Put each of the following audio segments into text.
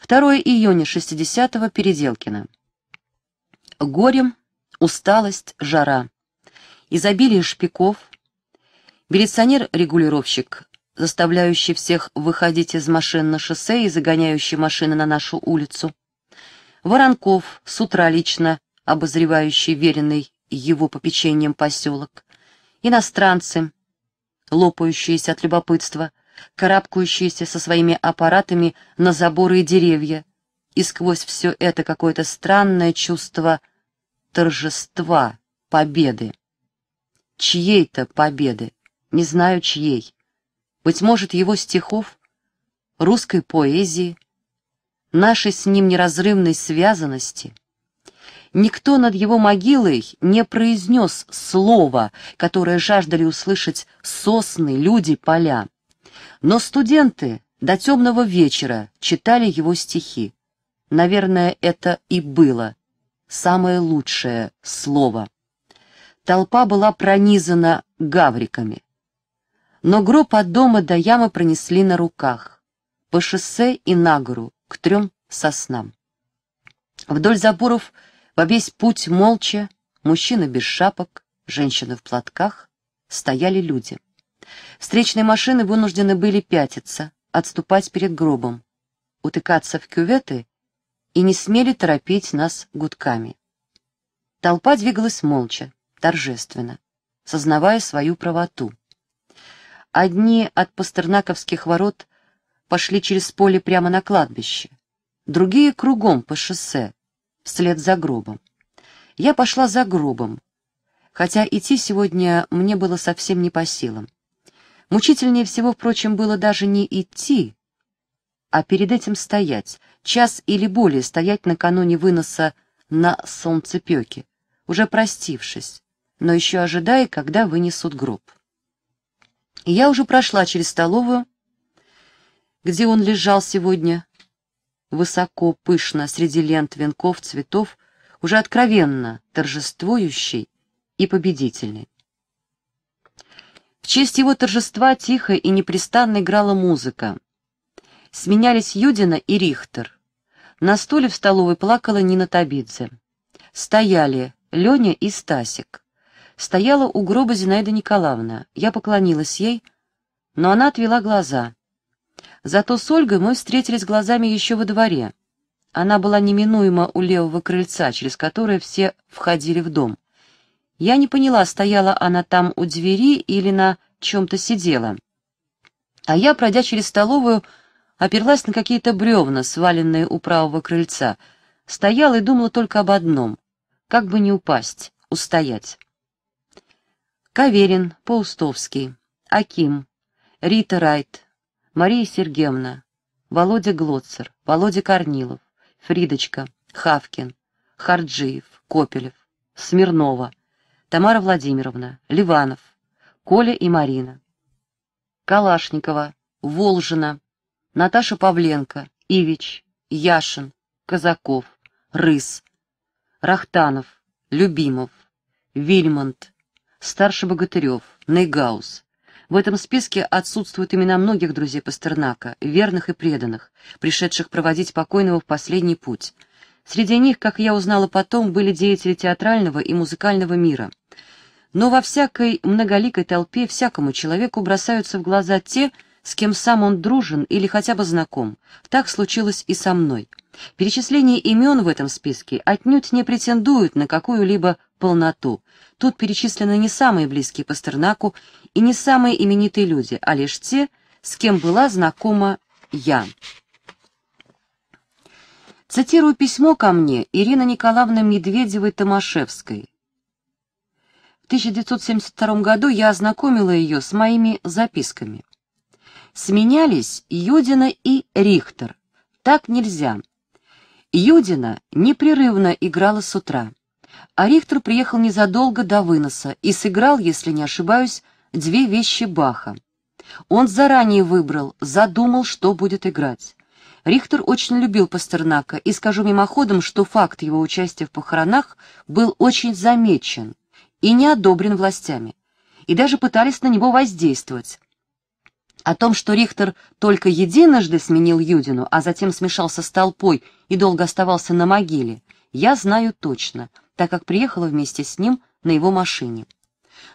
2 июня 60-го, Переделкино. Горем, усталость, жара. Изобилие шпиков. Милиционер-регулировщик, заставляющий всех выходить из машин на шоссе и загоняющий машины на нашу улицу. Воронков, с утра лично обозревающий веренный его попечением поселок. Иностранцы, лопающиеся от любопытства, карабкающиеся со своими аппаратами на заборы и деревья, и сквозь все это какое-то странное чувство торжества, победы. Чьей-то победы, не знаю чьей. Быть может, его стихов, русской поэзии, нашей с ним неразрывной связанности — никто над его могилой не произнес слова, которое жаждали услышать сосны, люди, поля. Но студенты до темного вечера читали его стихи. Наверное, это и было самое лучшее слово. Толпа была пронизана гавриками. Но гроб от дома до ямы пронесли на руках, по шоссе и на гору, к трем соснам. Вдоль заборов во весь путь молча, мужчины без шапок, женщины в платках, стояли люди. Встречные машины вынуждены были пятиться, отступать перед гробом, утыкаться в кюветы и не смели торопить нас гудками. Толпа двигалась молча, торжественно, сознавая свою правоту. Одни от пастернаковских ворот пошли через поле прямо на кладбище, другие — кругом по шоссе, вслед за гробом. Я пошла за гробом, хотя идти сегодня мне было совсем не по силам. Мучительнее всего, впрочем, было даже не идти, а перед этим стоять, час или более стоять накануне выноса на солнцепеке, уже простившись, но еще ожидая, когда вынесут гроб. я уже прошла через столовую, где он лежал сегодня, высоко, пышно, среди лент, венков, цветов, уже откровенно торжествующий и победительный. В честь его торжества тихо и непрестанно играла музыка. Сменялись Юдина и Рихтер. На стуле в столовой плакала Нина Табидзе. Стояли Леня и Стасик. Стояла у гроба Зинаида Николаевна. Я поклонилась ей, но она отвела глаза. Зато с Ольгой мы встретились глазами еще во дворе. Она была неминуема у левого крыльца, через которое все входили в дом. Я не поняла, стояла она там у двери или на чем-то сидела. А я, пройдя через столовую, оперлась на какие-то бревна, сваленные у правого крыльца, стояла и думала только об одном — как бы не упасть, устоять. Каверин, Паустовский, Аким, Рита Райт, Мария Сергеевна, Володя Глоцер, Володя Корнилов, Фридочка, Хавкин, Харджиев, Копелев, Смирнова — Тамара Владимировна, Ливанов, Коля и Марина, Калашникова, Волжина, Наташа Павленко, Ивич, Яшин, Казаков, Рыс, Рахтанов, Любимов, Вильмонт, Старший Богатырев, Нейгаус. В этом списке отсутствуют имена многих друзей Пастернака, верных и преданных, пришедших проводить покойного в последний путь. Среди них, как я узнала потом, были деятели театрального и музыкального мира – но во всякой многоликой толпе всякому человеку бросаются в глаза те, с кем сам он дружен или хотя бы знаком. Так случилось и со мной. Перечисление имен в этом списке отнюдь не претендует на какую-либо полноту. Тут перечислены не самые близкие Пастернаку и не самые именитые люди, а лишь те, с кем была знакома я. Цитирую письмо ко мне Ирины Николаевны Медведевой-Томашевской, 1972 году я ознакомила ее с моими записками. Сменялись Юдина и Рихтер. Так нельзя. Юдина непрерывно играла с утра, а Рихтер приехал незадолго до выноса и сыграл, если не ошибаюсь, две вещи Баха. Он заранее выбрал, задумал, что будет играть. Рихтер очень любил Пастернака, и скажу мимоходом, что факт его участия в похоронах был очень замечен и не одобрен властями, и даже пытались на него воздействовать. О том, что Рихтер только единожды сменил Юдину, а затем смешался с толпой и долго оставался на могиле, я знаю точно, так как приехала вместе с ним на его машине.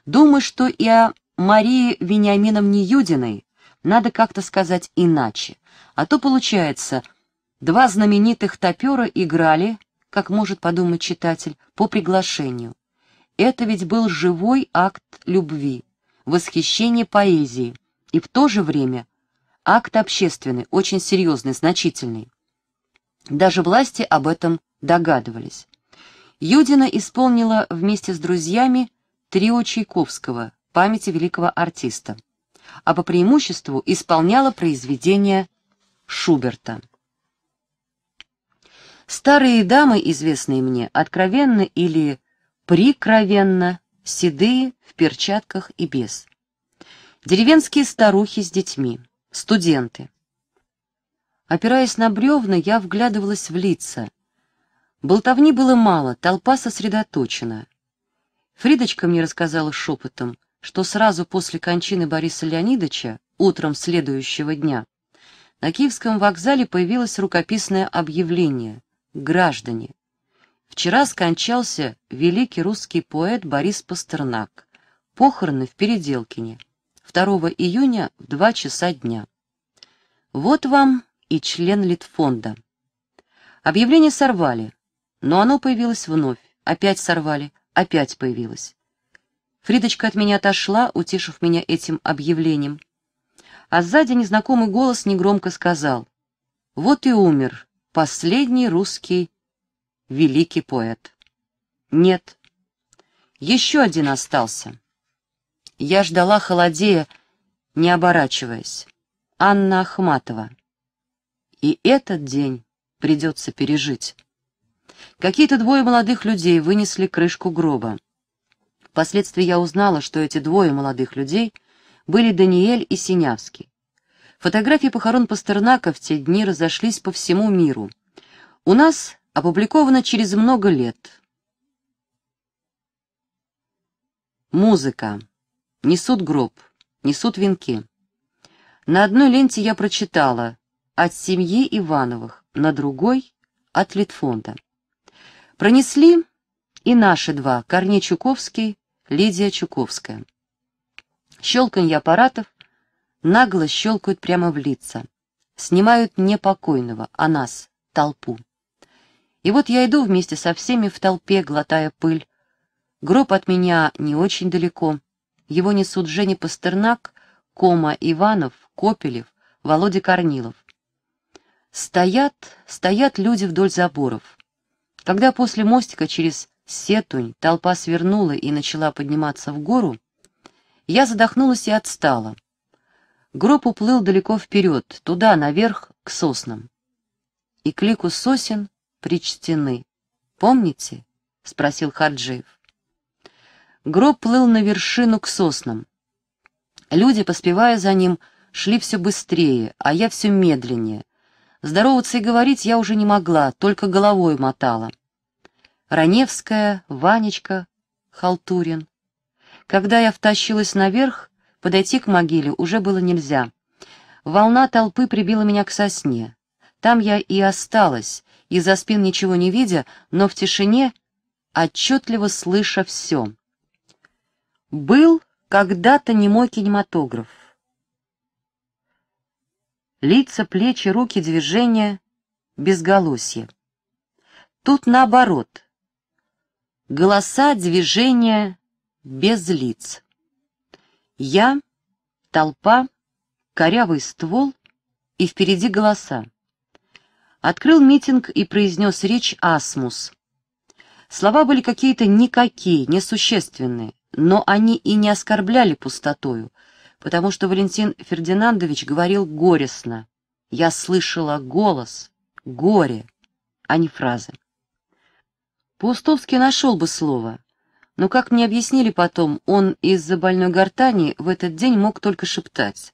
Думаю, что и о Марии Вениаминовне Юдиной надо как-то сказать иначе, а то получается, два знаменитых топера играли, как может подумать читатель, по приглашению. Это ведь был живой акт любви, восхищение поэзии и в то же время акт общественный, очень серьезный, значительный. Даже власти об этом догадывались. Юдина исполнила вместе с друзьями трио Чайковского «Памяти великого артиста», а по преимуществу исполняла произведения Шуберта. Старые дамы, известные мне, откровенно или прикровенно, седые, в перчатках и без. Деревенские старухи с детьми, студенты. Опираясь на бревна, я вглядывалась в лица. Болтовни было мало, толпа сосредоточена. Фридочка мне рассказала шепотом, что сразу после кончины Бориса Леонидовича, утром следующего дня, на Киевском вокзале появилось рукописное объявление «Граждане, Вчера скончался великий русский поэт Борис Пастернак. Похороны в Переделкине. 2 июня в 2 часа дня. Вот вам и член Литфонда. Объявление сорвали, но оно появилось вновь. Опять сорвали, опять появилось. Фридочка от меня отошла, утешив меня этим объявлением. А сзади незнакомый голос негромко сказал. «Вот и умер последний русский великий поэт. Нет. Еще один остался. Я ждала, холодея, не оборачиваясь. Анна Ахматова. И этот день придется пережить. Какие-то двое молодых людей вынесли крышку гроба. Впоследствии я узнала, что эти двое молодых людей были Даниэль и Синявский. Фотографии похорон Пастернака в те дни разошлись по всему миру. У нас Опубликовано через много лет. Музыка. Несут гроб, несут венки. На одной ленте я прочитала «От семьи Ивановых», на другой — «От Литфонда». Пронесли и наши два, Корней Чуковский, Лидия Чуковская. Щелканье аппаратов нагло щелкают прямо в лица. Снимают не покойного, а нас, толпу. И вот я иду вместе со всеми в толпе, глотая пыль. Гроб от меня не очень далеко. Его несут Женя Пастернак, Кома Иванов, Копелев, Володя Корнилов. Стоят, стоят люди вдоль заборов. Когда после мостика через Сетунь толпа свернула и начала подниматься в гору, я задохнулась и отстала. Гроб уплыл далеко вперед, туда, наверх, к соснам. И к лику сосен причтены. Помните? — спросил Харджиев. Гроб плыл на вершину к соснам. Люди, поспевая за ним, шли все быстрее, а я все медленнее. Здороваться и говорить я уже не могла, только головой мотала. Раневская, Ванечка, Халтурин. Когда я втащилась наверх, подойти к могиле уже было нельзя. Волна толпы прибила меня к сосне. Там я и осталась, из-за спин ничего не видя, но в тишине отчетливо слыша все. Был когда-то немой кинематограф. Лица, плечи, руки, движения, безголосье. Тут наоборот. Голоса, движения, без лиц. Я, толпа, корявый ствол и впереди голоса открыл митинг и произнес речь «Асмус». Слова были какие-то никакие, несущественные, но они и не оскорбляли пустотою, потому что Валентин Фердинандович говорил горестно. «Я слышала голос, горе», а не фразы. Паустовский нашел бы слово, но, как мне объяснили потом, он из-за больной гортани в этот день мог только шептать.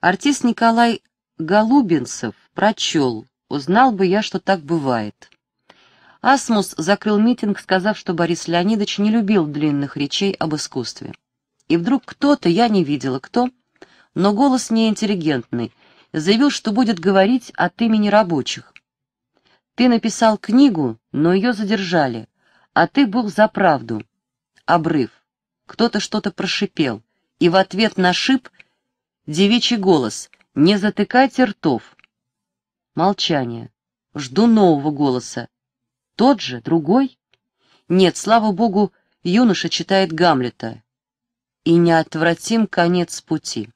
Артист Николай Голубинцев прочел Узнал бы я, что так бывает. Асмус закрыл митинг, сказав, что Борис Леонидович не любил длинных речей об искусстве. И вдруг кто-то, я не видела кто, но голос неинтеллигентный, заявил, что будет говорить от имени рабочих. «Ты написал книгу, но ее задержали, а ты был за правду». Обрыв. Кто-то что-то прошипел, и в ответ на шип девичий голос «Не затыкайте ртов». Молчание. Жду нового голоса. Тот же, другой? Нет, слава богу, юноша читает Гамлета. И неотвратим конец пути.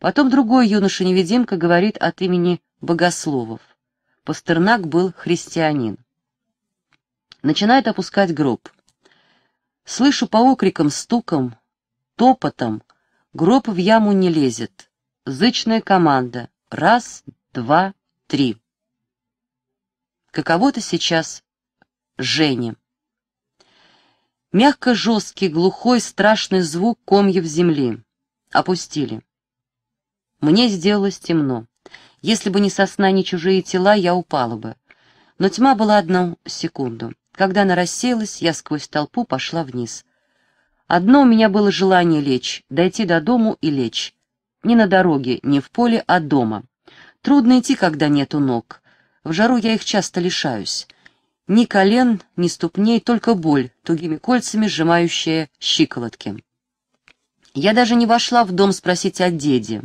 Потом другой юноша-невидимка говорит от имени богословов. Пастернак был христианин. Начинает опускать гроб. Слышу по окрикам, стукам, топотам. Гроб в яму не лезет. Зычная команда. Раз, два, три. Каково-то сейчас Жене. Мягко жесткий, глухой, страшный звук комьев земли. Опустили. Мне сделалось темно. Если бы не сосна, ни чужие тела, я упала бы. Но тьма была одну секунду. Когда она рассеялась, я сквозь толпу пошла вниз. Одно у меня было желание лечь, дойти до дому и лечь. Не на дороге, не в поле, а дома. Трудно идти, когда нету ног. В жару я их часто лишаюсь. Ни колен, ни ступней, только боль, тугими кольцами сжимающая щиколотки. Я даже не вошла в дом спросить о деде.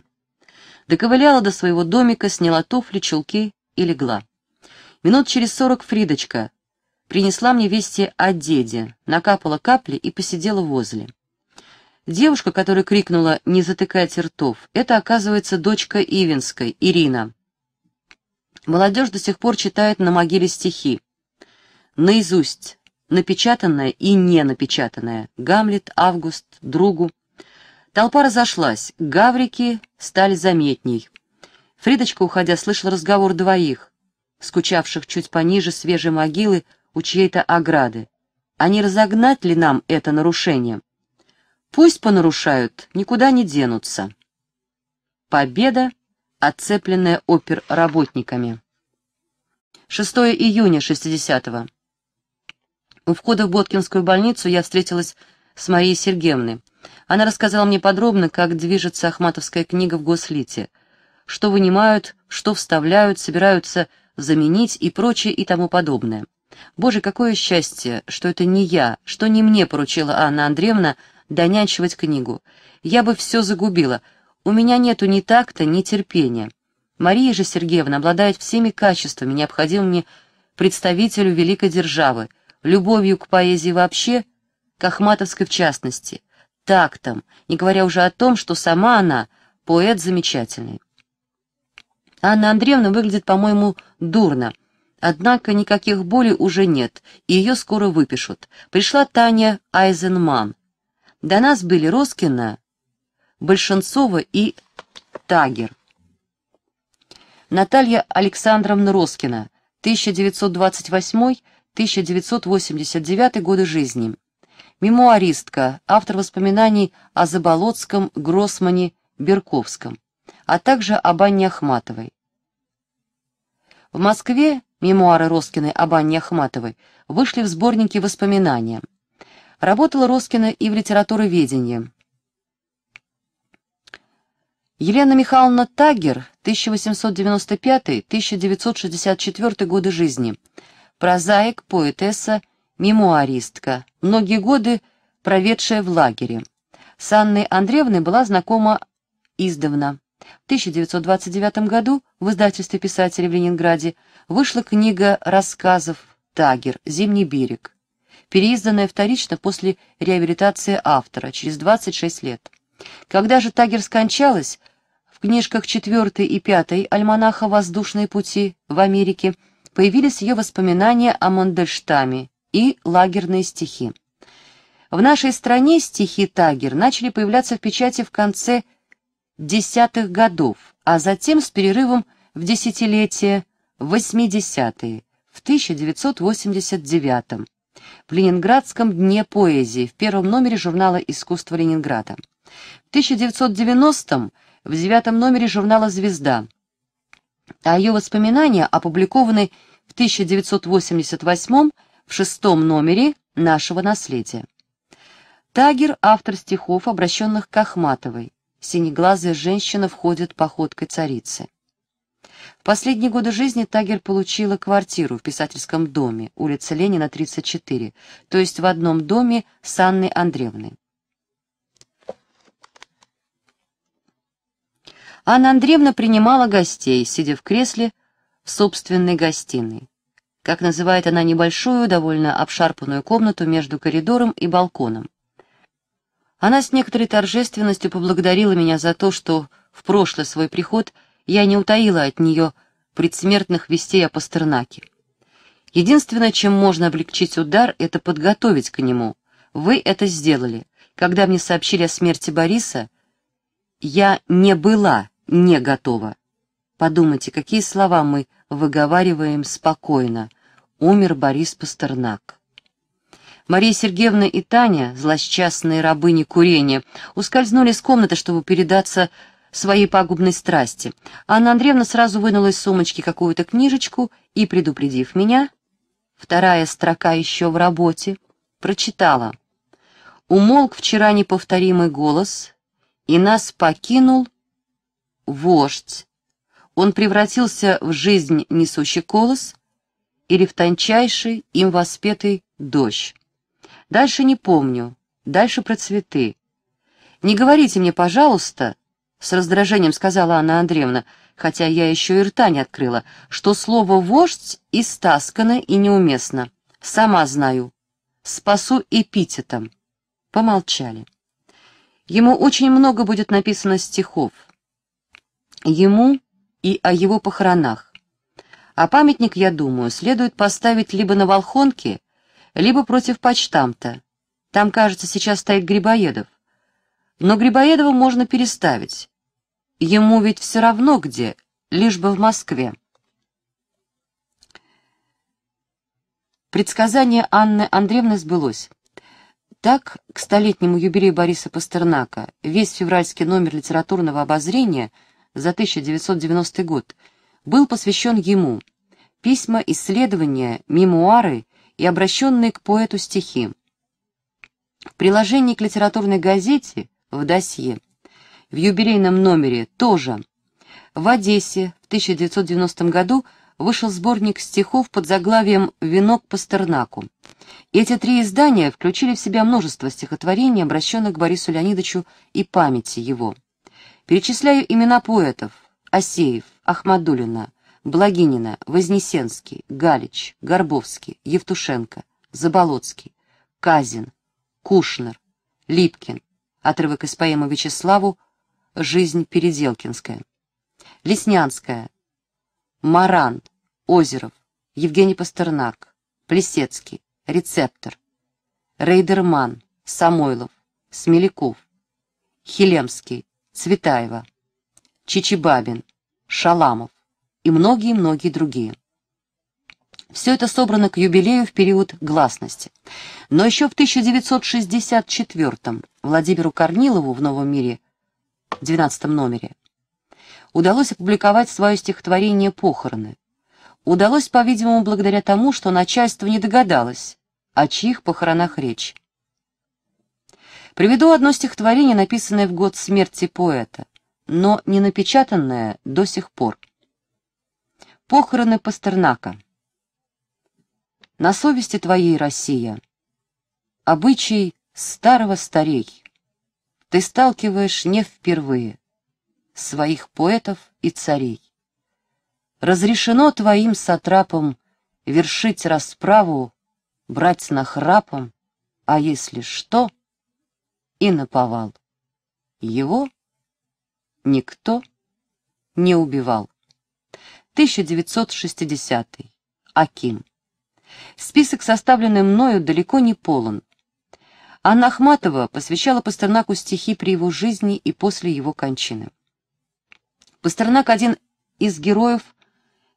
Доковыляла до своего домика, сняла туфли, чулки и легла. Минут через сорок Фридочка принесла мне вести о деде, накапала капли и посидела возле. Девушка, которая крикнула «Не затыкайте ртов», это, оказывается, дочка Ивинской, Ирина. Молодежь до сих пор читает на могиле стихи. Наизусть, напечатанное и не напечатанное. Гамлет, Август, другу. Толпа разошлась, гаврики стали заметней. Фридочка, уходя, слышала разговор двоих, скучавших чуть пониже свежей могилы у чьей-то ограды. А не разогнать ли нам это нарушение? Пусть понарушают, никуда не денутся. Победа, оцепленная оперработниками. 6 июня 60-го. У входа в Боткинскую больницу я встретилась с Марией Сергеевной. Она рассказала мне подробно, как движется Ахматовская книга в Гослите, что вынимают, что вставляют, собираются заменить и прочее и тому подобное. Боже, какое счастье, что это не я, что не мне поручила Анна Андреевна донянчивать книгу. Я бы все загубила. У меня нету ни такта, ни терпения. Мария же Сергеевна обладает всеми качествами, необходимыми представителю великой державы, любовью к поэзии вообще, к Ахматовской в частности, тактом, не говоря уже о том, что сама она поэт замечательный. Анна Андреевна выглядит, по-моему, дурно. Однако никаких болей уже нет, и ее скоро выпишут. Пришла Таня Айзенман. До нас были Роскина, Большенцова и Тагер. Наталья Александровна Роскина, 1928-1989 годы жизни. Мемуаристка, автор воспоминаний о Заболоцком, Гроссмане, Берковском, а также об Анне Ахматовой. В Москве мемуары Роскиной об Анне Ахматовой вышли в сборнике воспоминания. Работала Роскина и в литературоведении. Елена Михайловна Тагер, 1895-1964 годы жизни. Прозаик, поэтесса, мемуаристка, многие годы проведшая в лагере. С Анной Андреевной была знакома издавна. В 1929 году в издательстве писателей в Ленинграде вышла книга рассказов «Тагер. Зимний берег» переизданная вторично после реабилитации автора через 26 лет. Когда же Тагер скончалась, в книжках 4 и 5 альманаха «Воздушные пути» в Америке появились ее воспоминания о Мандельштаме и лагерные стихи. В нашей стране стихи Тагер начали появляться в печати в конце десятых годов, а затем с перерывом в десятилетие 80-е, в 1989 в Ленинградском дне поэзии в первом номере журнала «Искусство Ленинграда». В 1990-м в девятом номере журнала «Звезда», а ее воспоминания опубликованы в 1988-м в шестом номере «Нашего наследия». Тагер – автор стихов, обращенных к Ахматовой. Синеглазая женщина входит походкой царицы последние годы жизни Тагер получила квартиру в писательском доме, улица Ленина, 34, то есть в одном доме с Анной Андреевной. Анна Андреевна принимала гостей, сидя в кресле в собственной гостиной. Как называет она небольшую, довольно обшарпанную комнату между коридором и балконом. Она с некоторой торжественностью поблагодарила меня за то, что в прошлый свой приход – я не утаила от нее предсмертных вестей о Пастернаке. Единственное, чем можно облегчить удар, это подготовить к нему. Вы это сделали. Когда мне сообщили о смерти Бориса, я не была не готова. Подумайте, какие слова мы выговариваем спокойно. Умер Борис Пастернак. Мария Сергеевна и Таня, злосчастные рабыни курения, ускользнули из комнаты, чтобы передаться своей пагубной страсти, Анна Андреевна сразу вынула из сумочки какую-то книжечку и, предупредив меня, вторая строка еще в работе, прочитала. Умолк вчера неповторимый голос, и нас покинул вождь. Он превратился в жизнь несущий колос или в тончайший им воспетый дождь. Дальше не помню, дальше про цветы. Не говорите мне, пожалуйста, с раздражением сказала Анна Андреевна, хотя я еще и рта не открыла, что слово «вождь» истаскано и неуместно. Сама знаю. Спасу эпитетом. Помолчали. Ему очень много будет написано стихов. Ему и о его похоронах. А памятник, я думаю, следует поставить либо на Волхонке, либо против почтамта. Там, кажется, сейчас стоит Грибоедов. Но Грибоедова можно переставить. Ему ведь все равно где, лишь бы в Москве. Предсказание Анны Андреевны сбылось. Так, к столетнему юбилею Бориса Пастернака весь февральский номер литературного обозрения за 1990 год был посвящен ему. Письма, исследования, мемуары и обращенные к поэту стихи. В приложении к литературной газете в досье. В юбилейном номере тоже. В Одессе в 1990 году вышел сборник стихов под заглавием «Венок Пастернаку». Эти три издания включили в себя множество стихотворений, обращенных к Борису Леонидовичу и памяти его. Перечисляю имена поэтов Асеев, Ахмадулина, Благинина, Вознесенский, Галич, Горбовский, Евтушенко, Заболоцкий, Казин, Кушнер, Липкин, Отрывок из поэмы Вячеславу «Жизнь Переделкинская». Леснянская. Маран. Озеров. Евгений Пастернак. Плесецкий. Рецептор. Рейдерман. Самойлов. Смеляков. Хилемский. Цветаева. Чичибабин. Шаламов. И многие-многие другие. Все это собрано к юбилею в период гласности. Но еще в 1964 Владимиру Корнилову в «Новом мире» в 12 номере удалось опубликовать свое стихотворение «Похороны». Удалось, по-видимому, благодаря тому, что начальство не догадалось, о чьих похоронах речь. Приведу одно стихотворение, написанное в год смерти поэта, но не напечатанное до сих пор. Похороны Пастернака. На совести твоей, Россия, обычай старого старей. Ты сталкиваешь не впервые своих поэтов и царей. Разрешено твоим сатрапам вершить расправу, брать на храпом, а если что, и наповал. Его никто не убивал. 1960. Аким. Список, составленный мною, далеко не полон. Анна Ахматова посвящала Пастернаку стихи при его жизни и после его кончины. Пастернак один из героев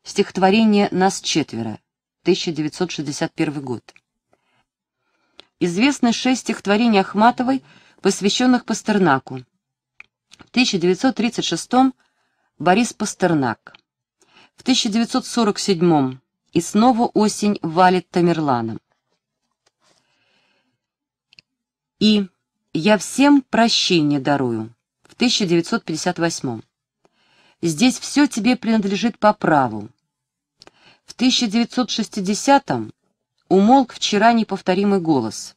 стихотворения «Нас четверо», 1961 год. Известны шесть стихотворений Ахматовой, посвященных Пастернаку. В 1936 Борис Пастернак. В 1947 и снова осень валит Тамерланом. И «Я всем прощение дарую» в 1958 «Здесь все тебе принадлежит по праву». В 1960-м умолк вчера неповторимый голос.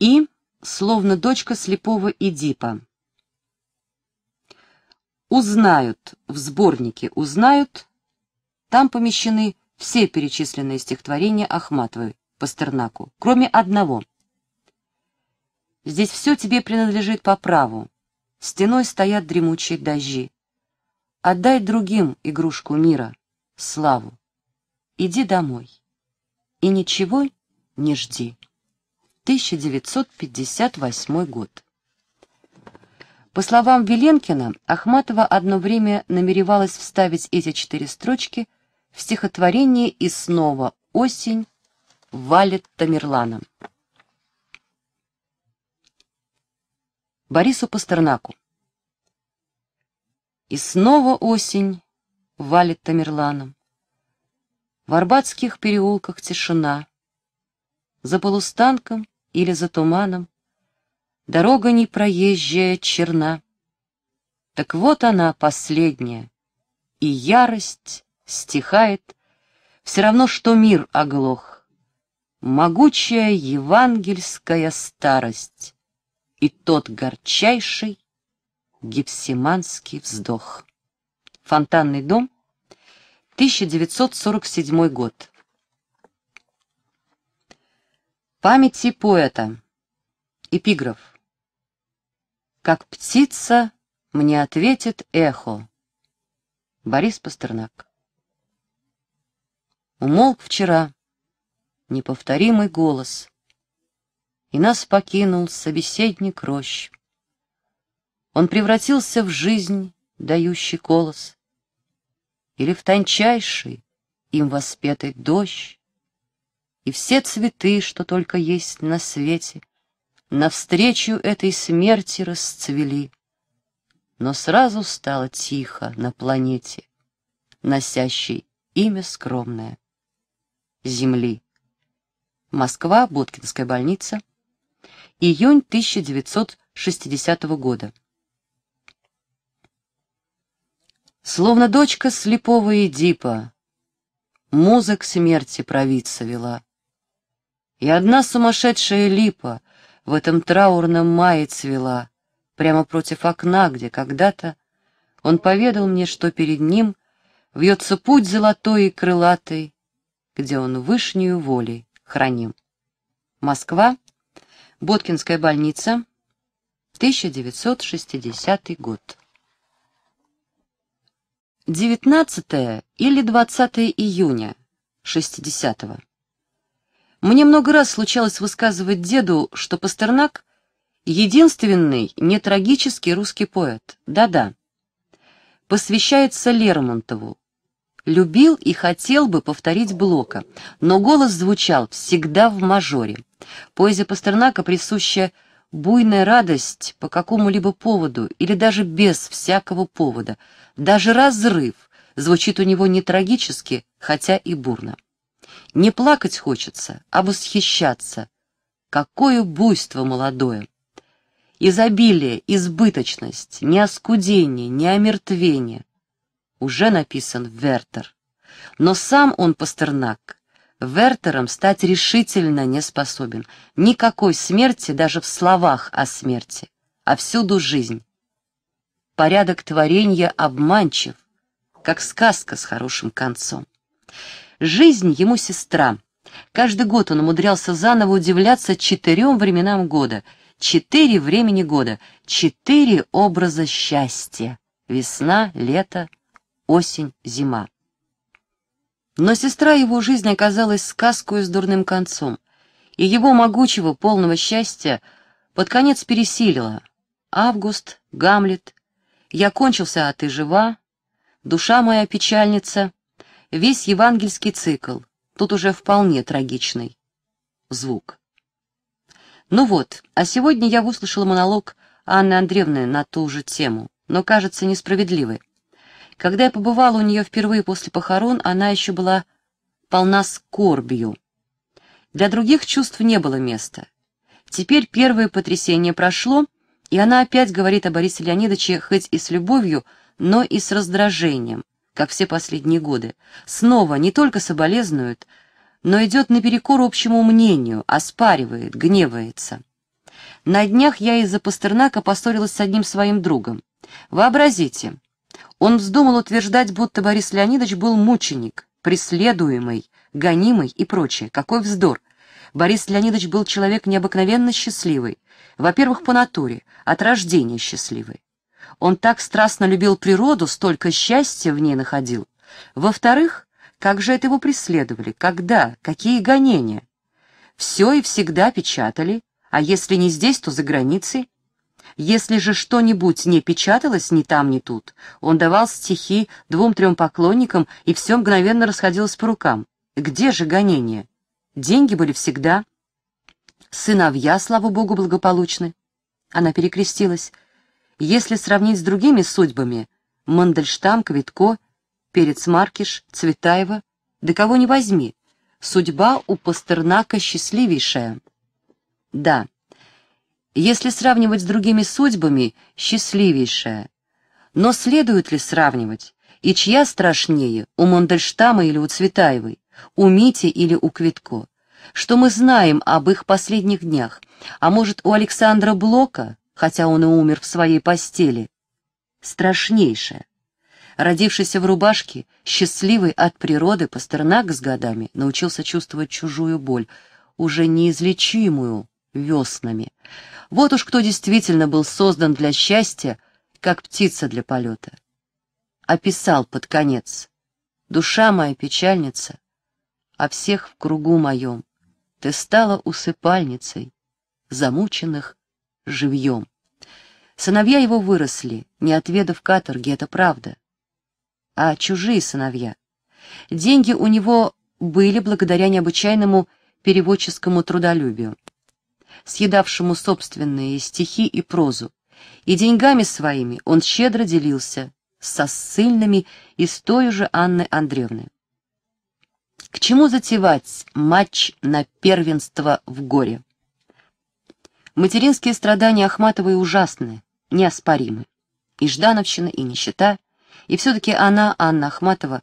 И, словно дочка слепого Эдипа, узнают, в сборнике узнают, там помещены все перечисленные стихотворения Ахматовой Пастернаку, кроме одного. «Здесь все тебе принадлежит по праву. Стеной стоят дремучие дожди. Отдай другим игрушку мира, славу. Иди домой. И ничего не жди». 1958 год. По словам Веленкина, Ахматова одно время намеревалась вставить эти четыре строчки – в стихотворении «И снова осень» валит Тамерланом. Борису Пастернаку. И снова осень валит Тамерланом. В арбатских переулках тишина. За полустанком или за туманом Дорога непроезжая черна. Так вот она, последняя, и ярость стихает, все равно, что мир оглох. Могучая евангельская старость и тот горчайший гипсиманский вздох. Фонтанный дом, 1947 год. Памяти поэта. Эпиграф. Как птица мне ответит эхо. Борис Пастернак умолк вчера неповторимый голос, и нас покинул собеседник рощ. Он превратился в жизнь, дающий голос или в тончайший им воспетый дождь, и все цветы, что только есть на свете, навстречу этой смерти расцвели. Но сразу стало тихо на планете, носящей имя скромное — земли. Москва, Боткинская больница. Июнь 1960 года. Словно дочка слепого Эдипа, музык смерти провидца вела. И одна сумасшедшая липа в этом траурном мае цвела, прямо против окна, где когда-то он поведал мне, что перед ним вьется путь золотой и крылатый, где он вышнюю волей храним. Москва, Боткинская больница, 1960 год. 19 или 20 июня 60-го. Мне много раз случалось высказывать деду, что Пастернак — единственный нетрагический русский поэт, да-да, посвящается Лермонтову, любил и хотел бы повторить Блока, но голос звучал всегда в мажоре. Поэзия Пастернака присуща буйная радость по какому-либо поводу или даже без всякого повода, даже разрыв, звучит у него не трагически, хотя и бурно. Не плакать хочется, а восхищаться. Какое буйство молодое! Изобилие, избыточность, не оскудение, не омертвение, уже написан Вертер. Но сам он, Пастернак, Вертером стать решительно не способен. Никакой смерти даже в словах о смерти, а всюду жизнь. Порядок творения обманчив, как сказка с хорошим концом. Жизнь ему сестра. Каждый год он умудрялся заново удивляться четырем временам года, четыре времени года, четыре образа счастья — весна, лето, осень, зима. Но сестра его жизни оказалась сказкой с дурным концом, и его могучего, полного счастья под конец пересилила. Август, Гамлет, я кончился, а ты жива, душа моя печальница, весь евангельский цикл, тут уже вполне трагичный звук. Ну вот, а сегодня я выслушала монолог Анны Андреевны на ту же тему, но кажется несправедливой. Когда я побывала у нее впервые после похорон, она еще была полна скорбью. Для других чувств не было места. Теперь первое потрясение прошло, и она опять говорит о Борисе Леонидовиче хоть и с любовью, но и с раздражением, как все последние годы. Снова не только соболезнует, но идет наперекор общему мнению, оспаривает, гневается. На днях я из-за Пастернака поссорилась с одним своим другом. Вообразите, он вздумал утверждать, будто Борис Леонидович был мученик, преследуемый, гонимый и прочее. Какой вздор! Борис Леонидович был человек необыкновенно счастливый. Во-первых, по натуре, от рождения счастливый. Он так страстно любил природу, столько счастья в ней находил. Во-вторых, как же это его преследовали, когда, какие гонения? Все и всегда печатали, а если не здесь, то за границей. Если же что-нибудь не печаталось ни там, ни тут, он давал стихи двум-трем поклонникам, и все мгновенно расходилось по рукам. Где же гонение? Деньги были всегда. Сыновья, слава богу, благополучны. Она перекрестилась. Если сравнить с другими судьбами, Мандельштам, Квитко, Перец Маркиш, Цветаева, да кого не возьми, судьба у Пастернака счастливейшая. Да, если сравнивать с другими судьбами, счастливейшая. Но следует ли сравнивать? И чья страшнее, у Мандельштама или у Цветаевой, у Мити или у Квитко? Что мы знаем об их последних днях? А может, у Александра Блока, хотя он и умер в своей постели? Страшнейшее. Родившийся в рубашке, счастливый от природы, Пастернак с годами научился чувствовать чужую боль, уже неизлечимую веснами. Вот уж кто действительно был создан для счастья, как птица для полета. Описал под конец. Душа моя печальница, а всех в кругу моем. Ты стала усыпальницей, замученных живьем. Сыновья его выросли, не отведав каторги, это правда. А чужие сыновья. Деньги у него были благодаря необычайному переводческому трудолюбию съедавшему собственные стихи и прозу, и деньгами своими он щедро делился со ссыльными и с той же Анны Андреевны. К чему затевать матч на первенство в горе? Материнские страдания Ахматовой ужасны, неоспоримы. И Ждановщина, и нищета, и все-таки она, Анна Ахматова,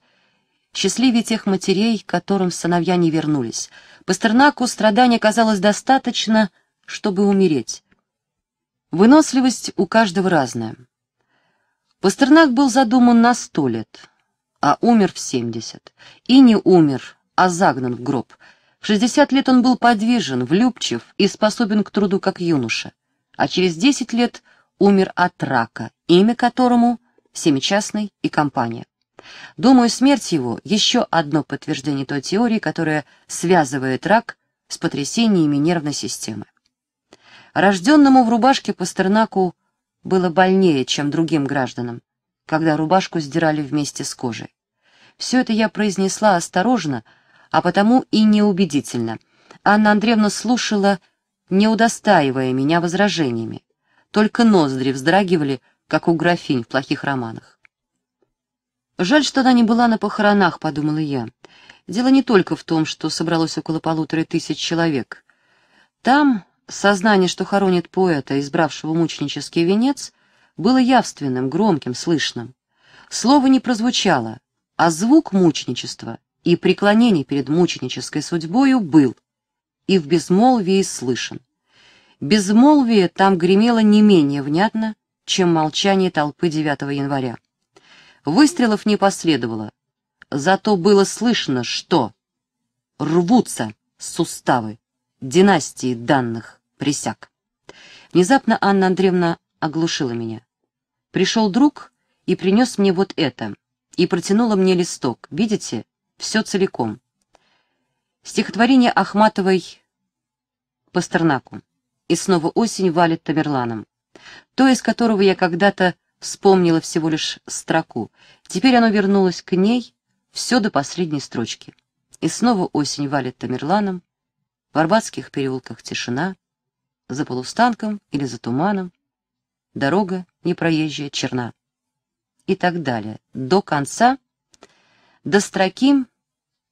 счастливее тех матерей, которым сыновья не вернулись. Пастернаку страдания казалось достаточно чтобы умереть. Выносливость у каждого разная. Пастернак был задуман на сто лет, а умер в семьдесят. И не умер, а загнан в гроб. В шестьдесят лет он был подвижен, влюбчив и способен к труду как юноша, а через десять лет умер от рака, имя которому «Семичастный» и «Компания». Думаю, смерть его — еще одно подтверждение той теории, которая связывает рак с потрясениями нервной системы. Рожденному в рубашке Пастернаку было больнее, чем другим гражданам, когда рубашку сдирали вместе с кожей. Все это я произнесла осторожно, а потому и неубедительно. Анна Андреевна слушала, не удостаивая меня возражениями. Только ноздри вздрагивали, как у графинь в плохих романах. «Жаль, что она не была на похоронах», — подумала я. «Дело не только в том, что собралось около полутора тысяч человек. Там, Сознание, что хоронит поэта, избравшего мученический венец, было явственным, громким, слышным. Слово не прозвучало, а звук мученичества и преклонений перед мученической судьбою был и в безмолвии слышен. Безмолвие там гремело не менее внятно, чем молчание толпы 9 января. Выстрелов не последовало, зато было слышно, что рвутся суставы династии данных присяг. Внезапно Анна Андреевна оглушила меня. Пришел друг и принес мне вот это, и протянула мне листок, видите, все целиком. Стихотворение Ахматовой Пастернаку. И снова осень валит Тамерланом. То, из которого я когда-то вспомнила всего лишь строку. Теперь оно вернулось к ней, все до последней строчки. И снова осень валит Тамерланом, в арбатских переулках тишина, за полустанком или за туманом, дорога непроезжая черна. И так далее, до конца, до строки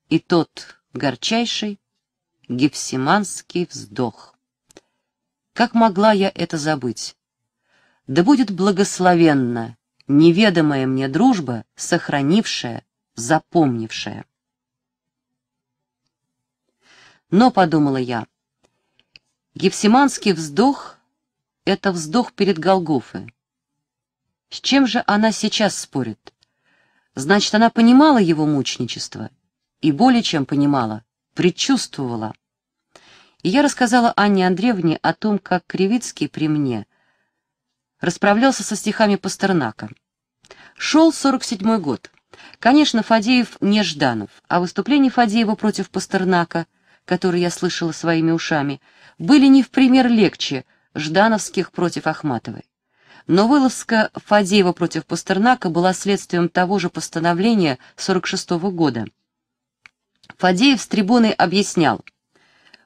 и тот горчайший гефсиманский вздох. Как могла я это забыть? Да будет благословенна неведомая мне дружба, сохранившая, запомнившая. Но, подумала я, гефсиманский вздох — это вздох перед Голгофой. С чем же она сейчас спорит? Значит, она понимала его мученичество, и более чем понимала, предчувствовала. И я рассказала Анне Андреевне о том, как Кривицкий при мне расправлялся со стихами Пастернака. Шел 47-й год. Конечно, Фадеев не Жданов, а выступление Фадеева против Пастернака которые я слышала своими ушами, были не в пример легче Ждановских против Ахматовой. Но вылазка Фадеева против Пастернака была следствием того же постановления 46 -го года. Фадеев с трибуны объяснял,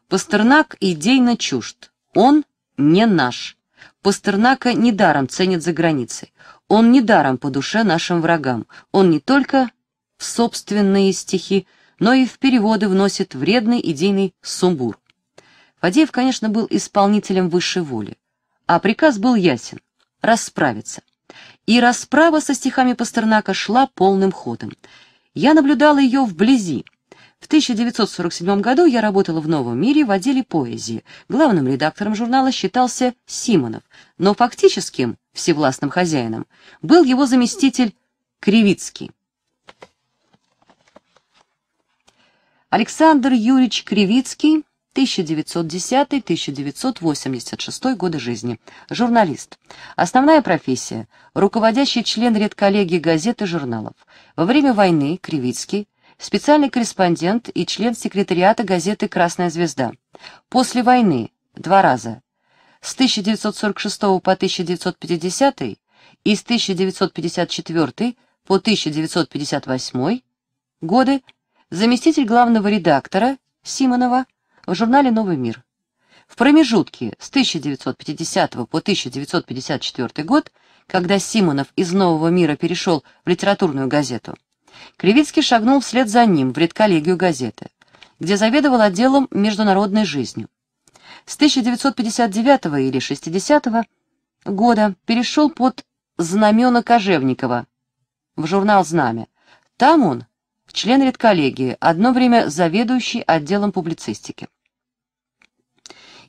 «Пастернак идейно чужд, он не наш. Пастернака недаром ценят за границей, он недаром по душе нашим врагам, он не только в собственные стихи, но и в переводы вносит вредный идейный сумбур. Фадеев, конечно, был исполнителем высшей воли, а приказ был ясен — расправиться. И расправа со стихами Пастернака шла полным ходом. Я наблюдала ее вблизи. В 1947 году я работала в «Новом мире» в отделе поэзии. Главным редактором журнала считался Симонов, но фактическим, всевластным хозяином, был его заместитель Кривицкий. Александр Юрьевич Кривицкий, 1910-1986 годы жизни. Журналист. Основная профессия – руководящий член редколлегии газет и журналов. Во время войны Кривицкий – специальный корреспондент и член секретариата газеты «Красная звезда». После войны – два раза. С 1946 по 1950 и с 1954 по 1958 годы – заместитель главного редактора Симонова в журнале «Новый мир». В промежутке с 1950 по 1954 год, когда Симонов из «Нового мира» перешел в литературную газету, Кривицкий шагнул вслед за ним в редколлегию газеты, где заведовал отделом международной жизни. С 1959 или 60 года перешел под знамена Кожевникова в журнал «Знамя». Там он член редколлегии, одно время заведующий отделом публицистики.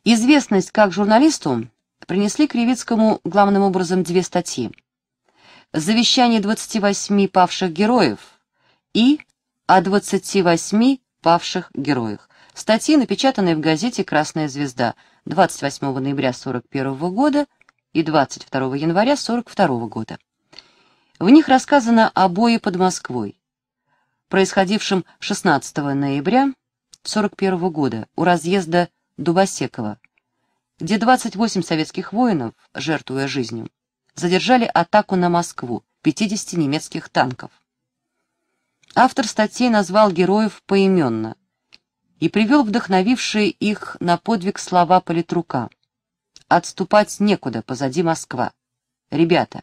Известность как журналисту принесли Кривицкому главным образом две статьи. «Завещание 28 павших героев» и «О 28 павших героях». Статьи, напечатанные в газете «Красная звезда» 28 ноября 1941 года и 22 января 1942 года. В них рассказано о бое под Москвой, происходившем 16 ноября 1941 года у разъезда Дубосекова, где 28 советских воинов, жертвуя жизнью, задержали атаку на Москву 50 немецких танков. Автор статей назвал героев поименно и привел вдохновившие их на подвиг слова политрука. «Отступать некуда, позади Москва. Ребята,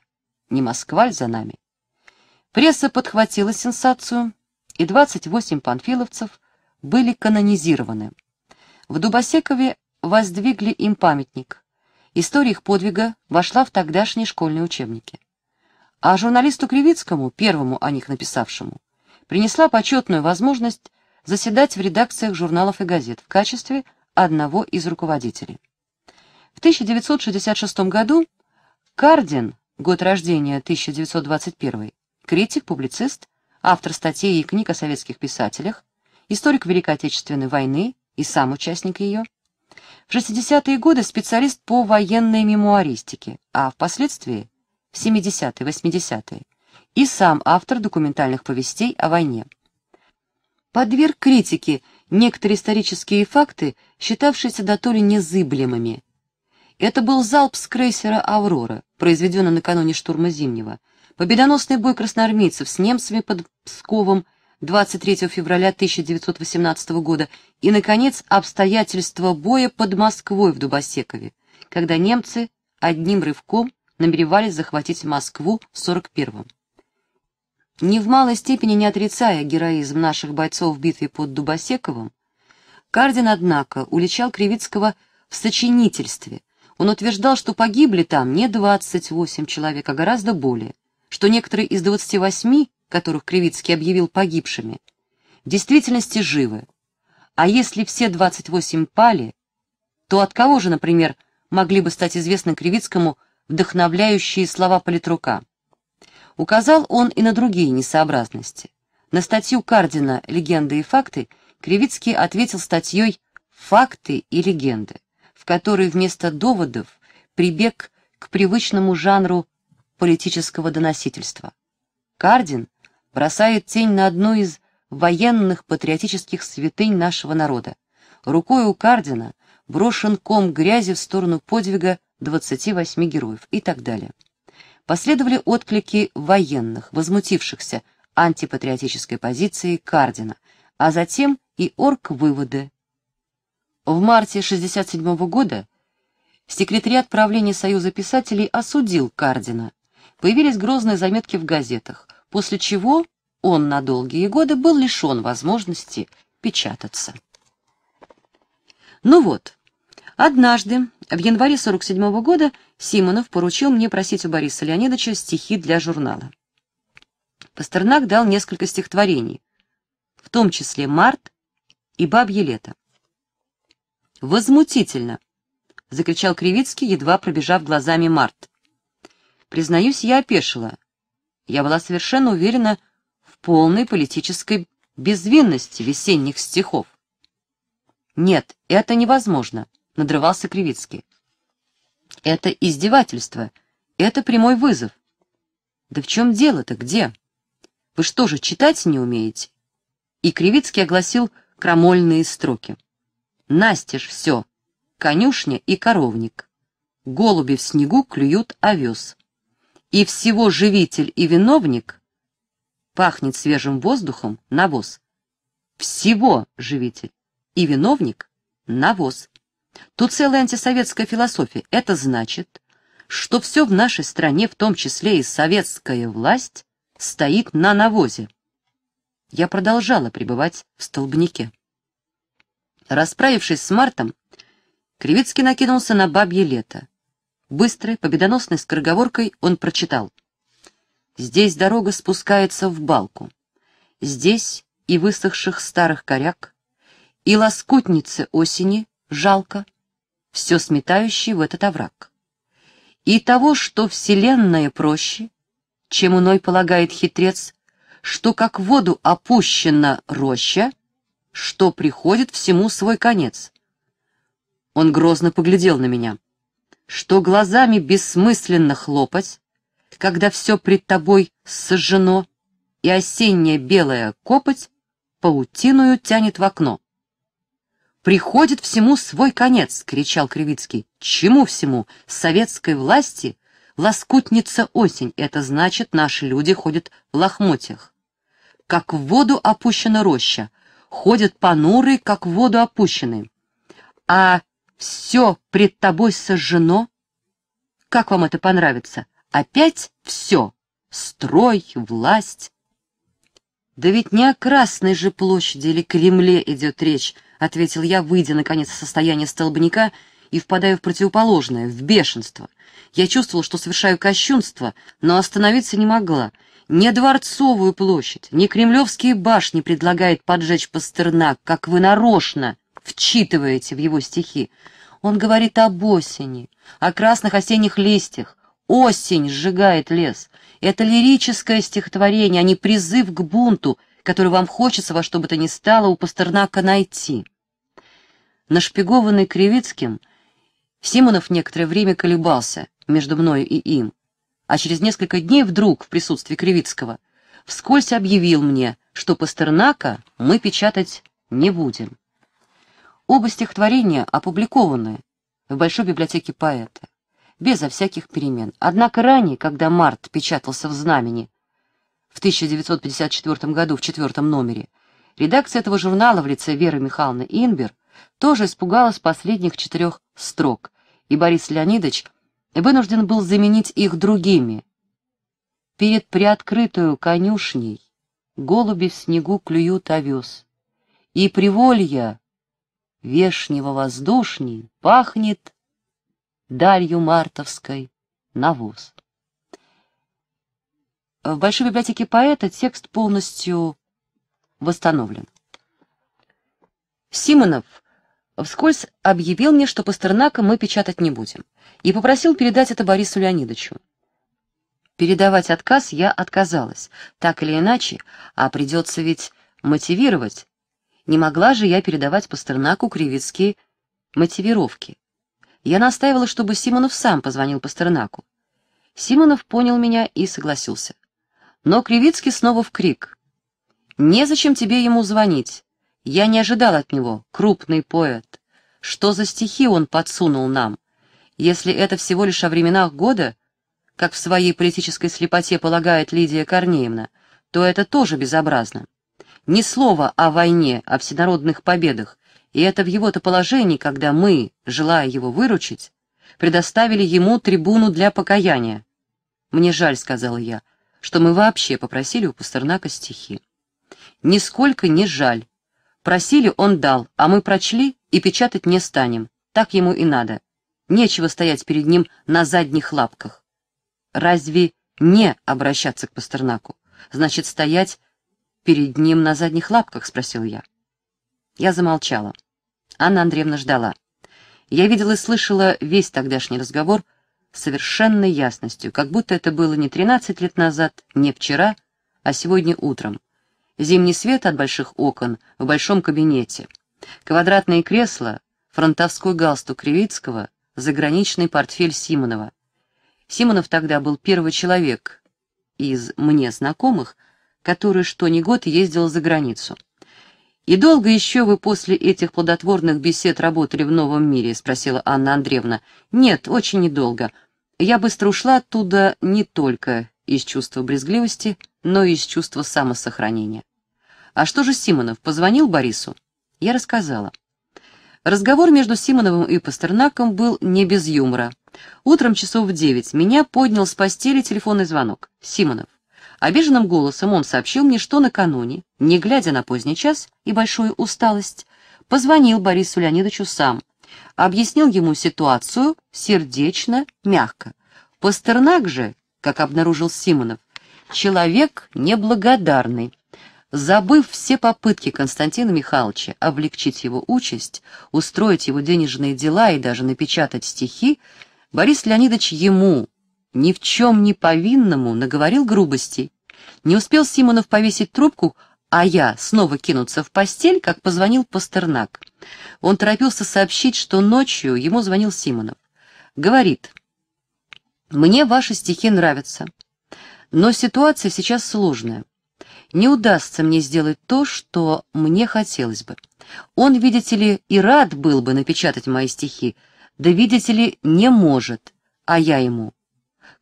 не Москваль за нами?» Пресса подхватила сенсацию – и 28 панфиловцев были канонизированы. В Дубосекове воздвигли им памятник. История их подвига вошла в тогдашние школьные учебники. А журналисту Кривицкому, первому о них написавшему, принесла почетную возможность заседать в редакциях журналов и газет в качестве одного из руководителей. В 1966 году Кардин, год рождения 1921, критик, публицист, автор статей и книг о советских писателях, историк Великой Отечественной войны и сам участник ее. В 60-е годы специалист по военной мемуаристике, а впоследствии, в 70-е, 80-е, и сам автор документальных повестей о войне. Подверг критике некоторые исторические факты, считавшиеся до то ли незыблемыми. Это был залп с крейсера «Аврора», произведенный накануне штурма Зимнего, Победоносный бой красноармейцев с немцами под Псковом 23 февраля 1918 года и, наконец, обстоятельства боя под Москвой в Дубосекове, когда немцы одним рывком намеревались захватить Москву в 41-м. Не в малой степени не отрицая героизм наших бойцов в битве под Дубосековым, Кардин, однако, уличал Кривицкого в сочинительстве. Он утверждал, что погибли там не 28 человек, а гораздо более – что некоторые из 28, которых Кривицкий объявил погибшими, в действительности живы. А если все 28 пали, то от кого же, например, могли бы стать известны Кривицкому вдохновляющие слова политрука? Указал он и на другие несообразности. На статью Кардина «Легенды и факты» Кривицкий ответил статьей «Факты и легенды», в которой вместо доводов прибег к привычному жанру политического доносительства. Кардин бросает тень на одну из военных патриотических святынь нашего народа. Рукой у Кардина брошен ком грязи в сторону подвига 28 героев и так далее. Последовали отклики военных, возмутившихся антипатриотической позицией Кардина, а затем и орг-выводы. В марте 1967 года секретарь правления Союза писателей осудил Кардина появились грозные заметки в газетах, после чего он на долгие годы был лишен возможности печататься. Ну вот, однажды, в январе 47 -го года, Симонов поручил мне просить у Бориса Леонидовича стихи для журнала. Пастернак дал несколько стихотворений, в том числе «Март» и «Бабье лето». «Возмутительно!» — закричал Кривицкий, едва пробежав глазами Март. Признаюсь, я опешила. Я была совершенно уверена в полной политической безвинности весенних стихов. «Нет, это невозможно», — надрывался Кривицкий. «Это издевательство, это прямой вызов». «Да в чем дело-то, где? Вы что же, читать не умеете?» И Кривицкий огласил крамольные строки. «Настежь все, конюшня и коровник. Голуби в снегу клюют овес и всего живитель и виновник, пахнет свежим воздухом навоз. Всего живитель и виновник навоз. Тут целая антисоветская философия. Это значит, что все в нашей стране, в том числе и советская власть, стоит на навозе. Я продолжала пребывать в столбнике. Расправившись с Мартом, Кривицкий накинулся на бабье лето. Быстрой, победоносной скороговоркой он прочитал. «Здесь дорога спускается в балку. Здесь и высохших старых коряк, и лоскутницы осени жалко, все сметающий в этот овраг. И того, что вселенная проще, чем иной полагает хитрец, что как воду опущена роща, что приходит всему свой конец. Он грозно поглядел на меня что глазами бессмысленно хлопать, когда все пред тобой сожжено, и осенняя белая копоть паутиною тянет в окно. «Приходит всему свой конец!» — кричал Кривицкий. «Чему всему? Советской власти? Лоскутница осень, это значит, наши люди ходят в лохмотьях. Как в воду опущена роща, ходят понурые, как в воду опущены. А все пред тобой сожжено. Как вам это понравится? Опять все. Строй, власть. Да ведь не о Красной же площади или Кремле идет речь, ответил я, выйдя наконец из состояния столбняка и впадая в противоположное, в бешенство. Я чувствовал, что совершаю кощунство, но остановиться не могла. Не Дворцовую площадь, не Кремлевские башни предлагает поджечь Пастернак, как вы нарочно — вчитываете в его стихи. Он говорит об осени, о красных осенних листьях. Осень сжигает лес. Это лирическое стихотворение, а не призыв к бунту, который вам хочется во что бы то ни стало у Пастернака найти. Нашпигованный Кривицким, Симонов некоторое время колебался между мною и им, а через несколько дней вдруг в присутствии Кривицкого вскользь объявил мне, что Пастернака мы печатать не будем. Оба стихотворения опубликованы в Большой библиотеке поэта, безо всяких перемен. Однако ранее, когда Март печатался в «Знамени» в 1954 году в четвертом номере, редакция этого журнала в лице Веры Михайловны Инбер тоже испугалась последних четырех строк, и Борис Леонидович вынужден был заменить их другими. «Перед приоткрытую конюшней голуби в снегу клюют овес, и приволья вешнего воздушней пахнет далью мартовской навоз. В Большой библиотеке поэта текст полностью восстановлен. Симонов вскользь объявил мне, что Пастернака мы печатать не будем, и попросил передать это Борису Леонидовичу. Передавать отказ я отказалась, так или иначе, а придется ведь мотивировать не могла же я передавать Пастернаку кривицкие мотивировки. Я настаивала, чтобы Симонов сам позвонил Пастернаку. Симонов понял меня и согласился. Но Кривицкий снова в крик. «Незачем тебе ему звонить. Я не ожидал от него, крупный поэт. Что за стихи он подсунул нам? Если это всего лишь о временах года, как в своей политической слепоте полагает Лидия Корнеевна, то это тоже безобразно. Ни слова о войне, о всенародных победах, и это в его-то положении, когда мы, желая его выручить, предоставили ему трибуну для покаяния. «Мне жаль», — сказал я, — «что мы вообще попросили у Пастернака стихи». «Нисколько не жаль. Просили, он дал, а мы прочли и печатать не станем. Так ему и надо. Нечего стоять перед ним на задних лапках. Разве не обращаться к Пастернаку? Значит, стоять перед ним на задних лапках?» — спросил я. Я замолчала. Анна Андреевна ждала. Я видела и слышала весь тогдашний разговор с совершенной ясностью, как будто это было не 13 лет назад, не вчера, а сегодня утром. Зимний свет от больших окон в большом кабинете. Квадратные кресла, фронтовской галстук Кривицкого, заграничный портфель Симонова. Симонов тогда был первый человек из мне знакомых, который что ни год ездил за границу. «И долго еще вы после этих плодотворных бесед работали в новом мире?» — спросила Анна Андреевна. «Нет, очень недолго. Я быстро ушла оттуда не только из чувства брезгливости, но и из чувства самосохранения». «А что же Симонов? Позвонил Борису?» Я рассказала. Разговор между Симоновым и Пастернаком был не без юмора. Утром часов в девять меня поднял с постели телефонный звонок. Симонов. Обиженным голосом он сообщил мне, что накануне, не глядя на поздний час и большую усталость, позвонил Борису Леонидовичу сам, объяснил ему ситуацию сердечно, мягко. Пастернак же, как обнаружил Симонов, человек неблагодарный. Забыв все попытки Константина Михайловича облегчить его участь, устроить его денежные дела и даже напечатать стихи, Борис Леонидович ему, ни в чем не повинному наговорил грубостей. Не успел Симонов повесить трубку, а я снова кинуться в постель, как позвонил Пастернак. Он торопился сообщить, что ночью ему звонил Симонов. Говорит, «Мне ваши стихи нравятся, но ситуация сейчас сложная. Не удастся мне сделать то, что мне хотелось бы. Он, видите ли, и рад был бы напечатать мои стихи, да, видите ли, не может, а я ему.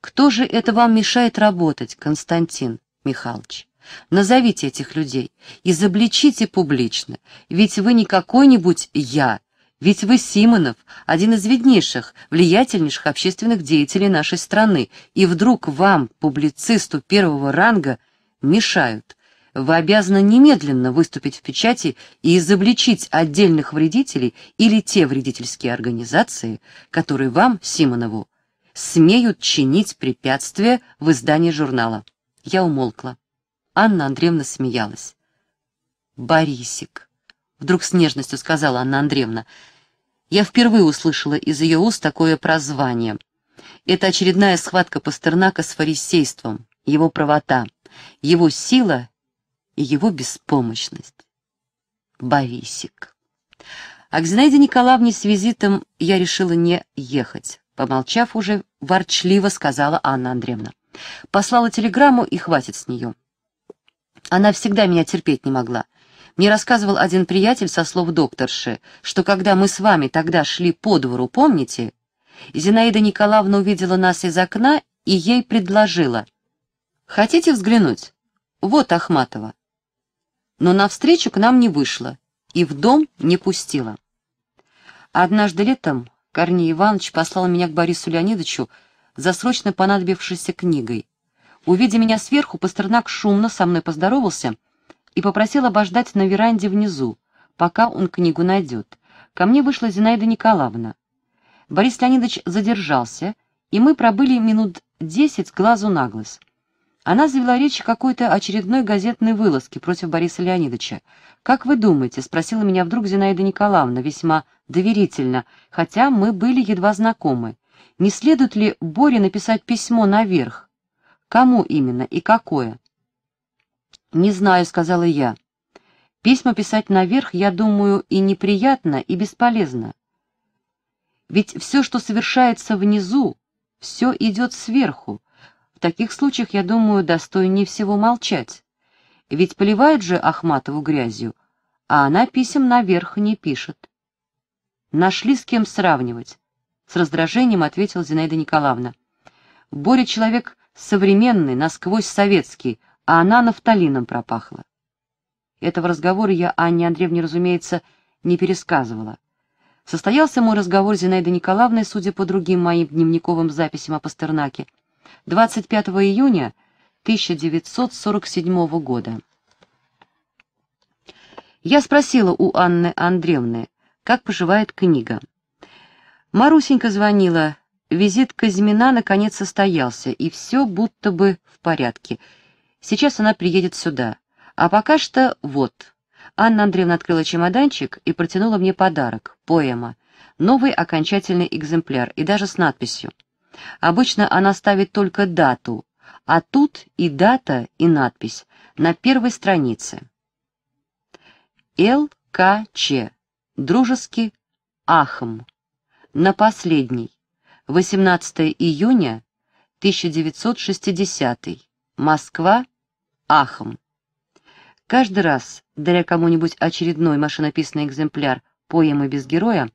Кто же это вам мешает работать, Константин Михайлович? Назовите этих людей, изобличите публично, ведь вы не какой-нибудь «я», ведь вы Симонов, один из виднейших, влиятельнейших общественных деятелей нашей страны, и вдруг вам, публицисту первого ранга, мешают. Вы обязаны немедленно выступить в печати и изобличить отдельных вредителей или те вредительские организации, которые вам, Симонову, смеют чинить препятствия в издании журнала. Я умолкла. Анна Андреевна смеялась. «Борисик», — вдруг с нежностью сказала Анна Андреевна, — «я впервые услышала из ее уст такое прозвание. Это очередная схватка Пастернака с фарисейством, его правота, его сила и его беспомощность. Борисик». А к Зинаиде Николаевне с визитом я решила не ехать. Помолчав уже, ворчливо сказала Анна Андреевна. Послала телеграмму, и хватит с нее. Она всегда меня терпеть не могла. Мне рассказывал один приятель со слов докторши, что когда мы с вами тогда шли по двору, помните, Зинаида Николаевна увидела нас из окна и ей предложила. «Хотите взглянуть? Вот Ахматова». Но навстречу к нам не вышла и в дом не пустила. Однажды летом Корней Иванович послал меня к Борису Леонидовичу за срочно понадобившейся книгой. Увидя меня сверху, Пастернак шумно со мной поздоровался и попросил обождать на веранде внизу, пока он книгу найдет. Ко мне вышла Зинаида Николаевна. Борис Леонидович задержался, и мы пробыли минут десять глазу на глаз. Она завела речь о какой-то очередной газетной вылазке против Бориса Леонидовича. «Как вы думаете?» — спросила меня вдруг Зинаида Николаевна, весьма доверительно, хотя мы были едва знакомы. «Не следует ли Боре написать письмо наверх? Кому именно и какое?» «Не знаю», — сказала я. «Письма писать наверх, я думаю, и неприятно, и бесполезно. Ведь все, что совершается внизу, все идет сверху, таких случаях, я думаю, достойнее всего молчать. Ведь поливает же Ахматову грязью, а она писем наверх не пишет. Нашли с кем сравнивать. С раздражением ответила Зинаида Николаевна. Боря человек современный, насквозь советский, а она нафталином пропахла. Этого разговора я Анне Андреевне, разумеется, не пересказывала. Состоялся мой разговор с Зинаидой Николаевной, судя по другим моим дневниковым записям о Пастернаке, 25 июня 1947 года. Я спросила у Анны Андреевны, как поживает книга. Марусенька звонила, визит Казьмина наконец состоялся, и все будто бы в порядке. Сейчас она приедет сюда. А пока что вот. Анна Андреевна открыла чемоданчик и протянула мне подарок — поэма. Новый окончательный экземпляр и даже с надписью. Обычно она ставит только дату, а тут и дата, и надпись на первой странице. ЛКЧ. Дружеский Ахм. На последней. 18 июня 1960. Москва. Ахм. Каждый раз, даря кому-нибудь очередной машинописный экземпляр поэмы без героя,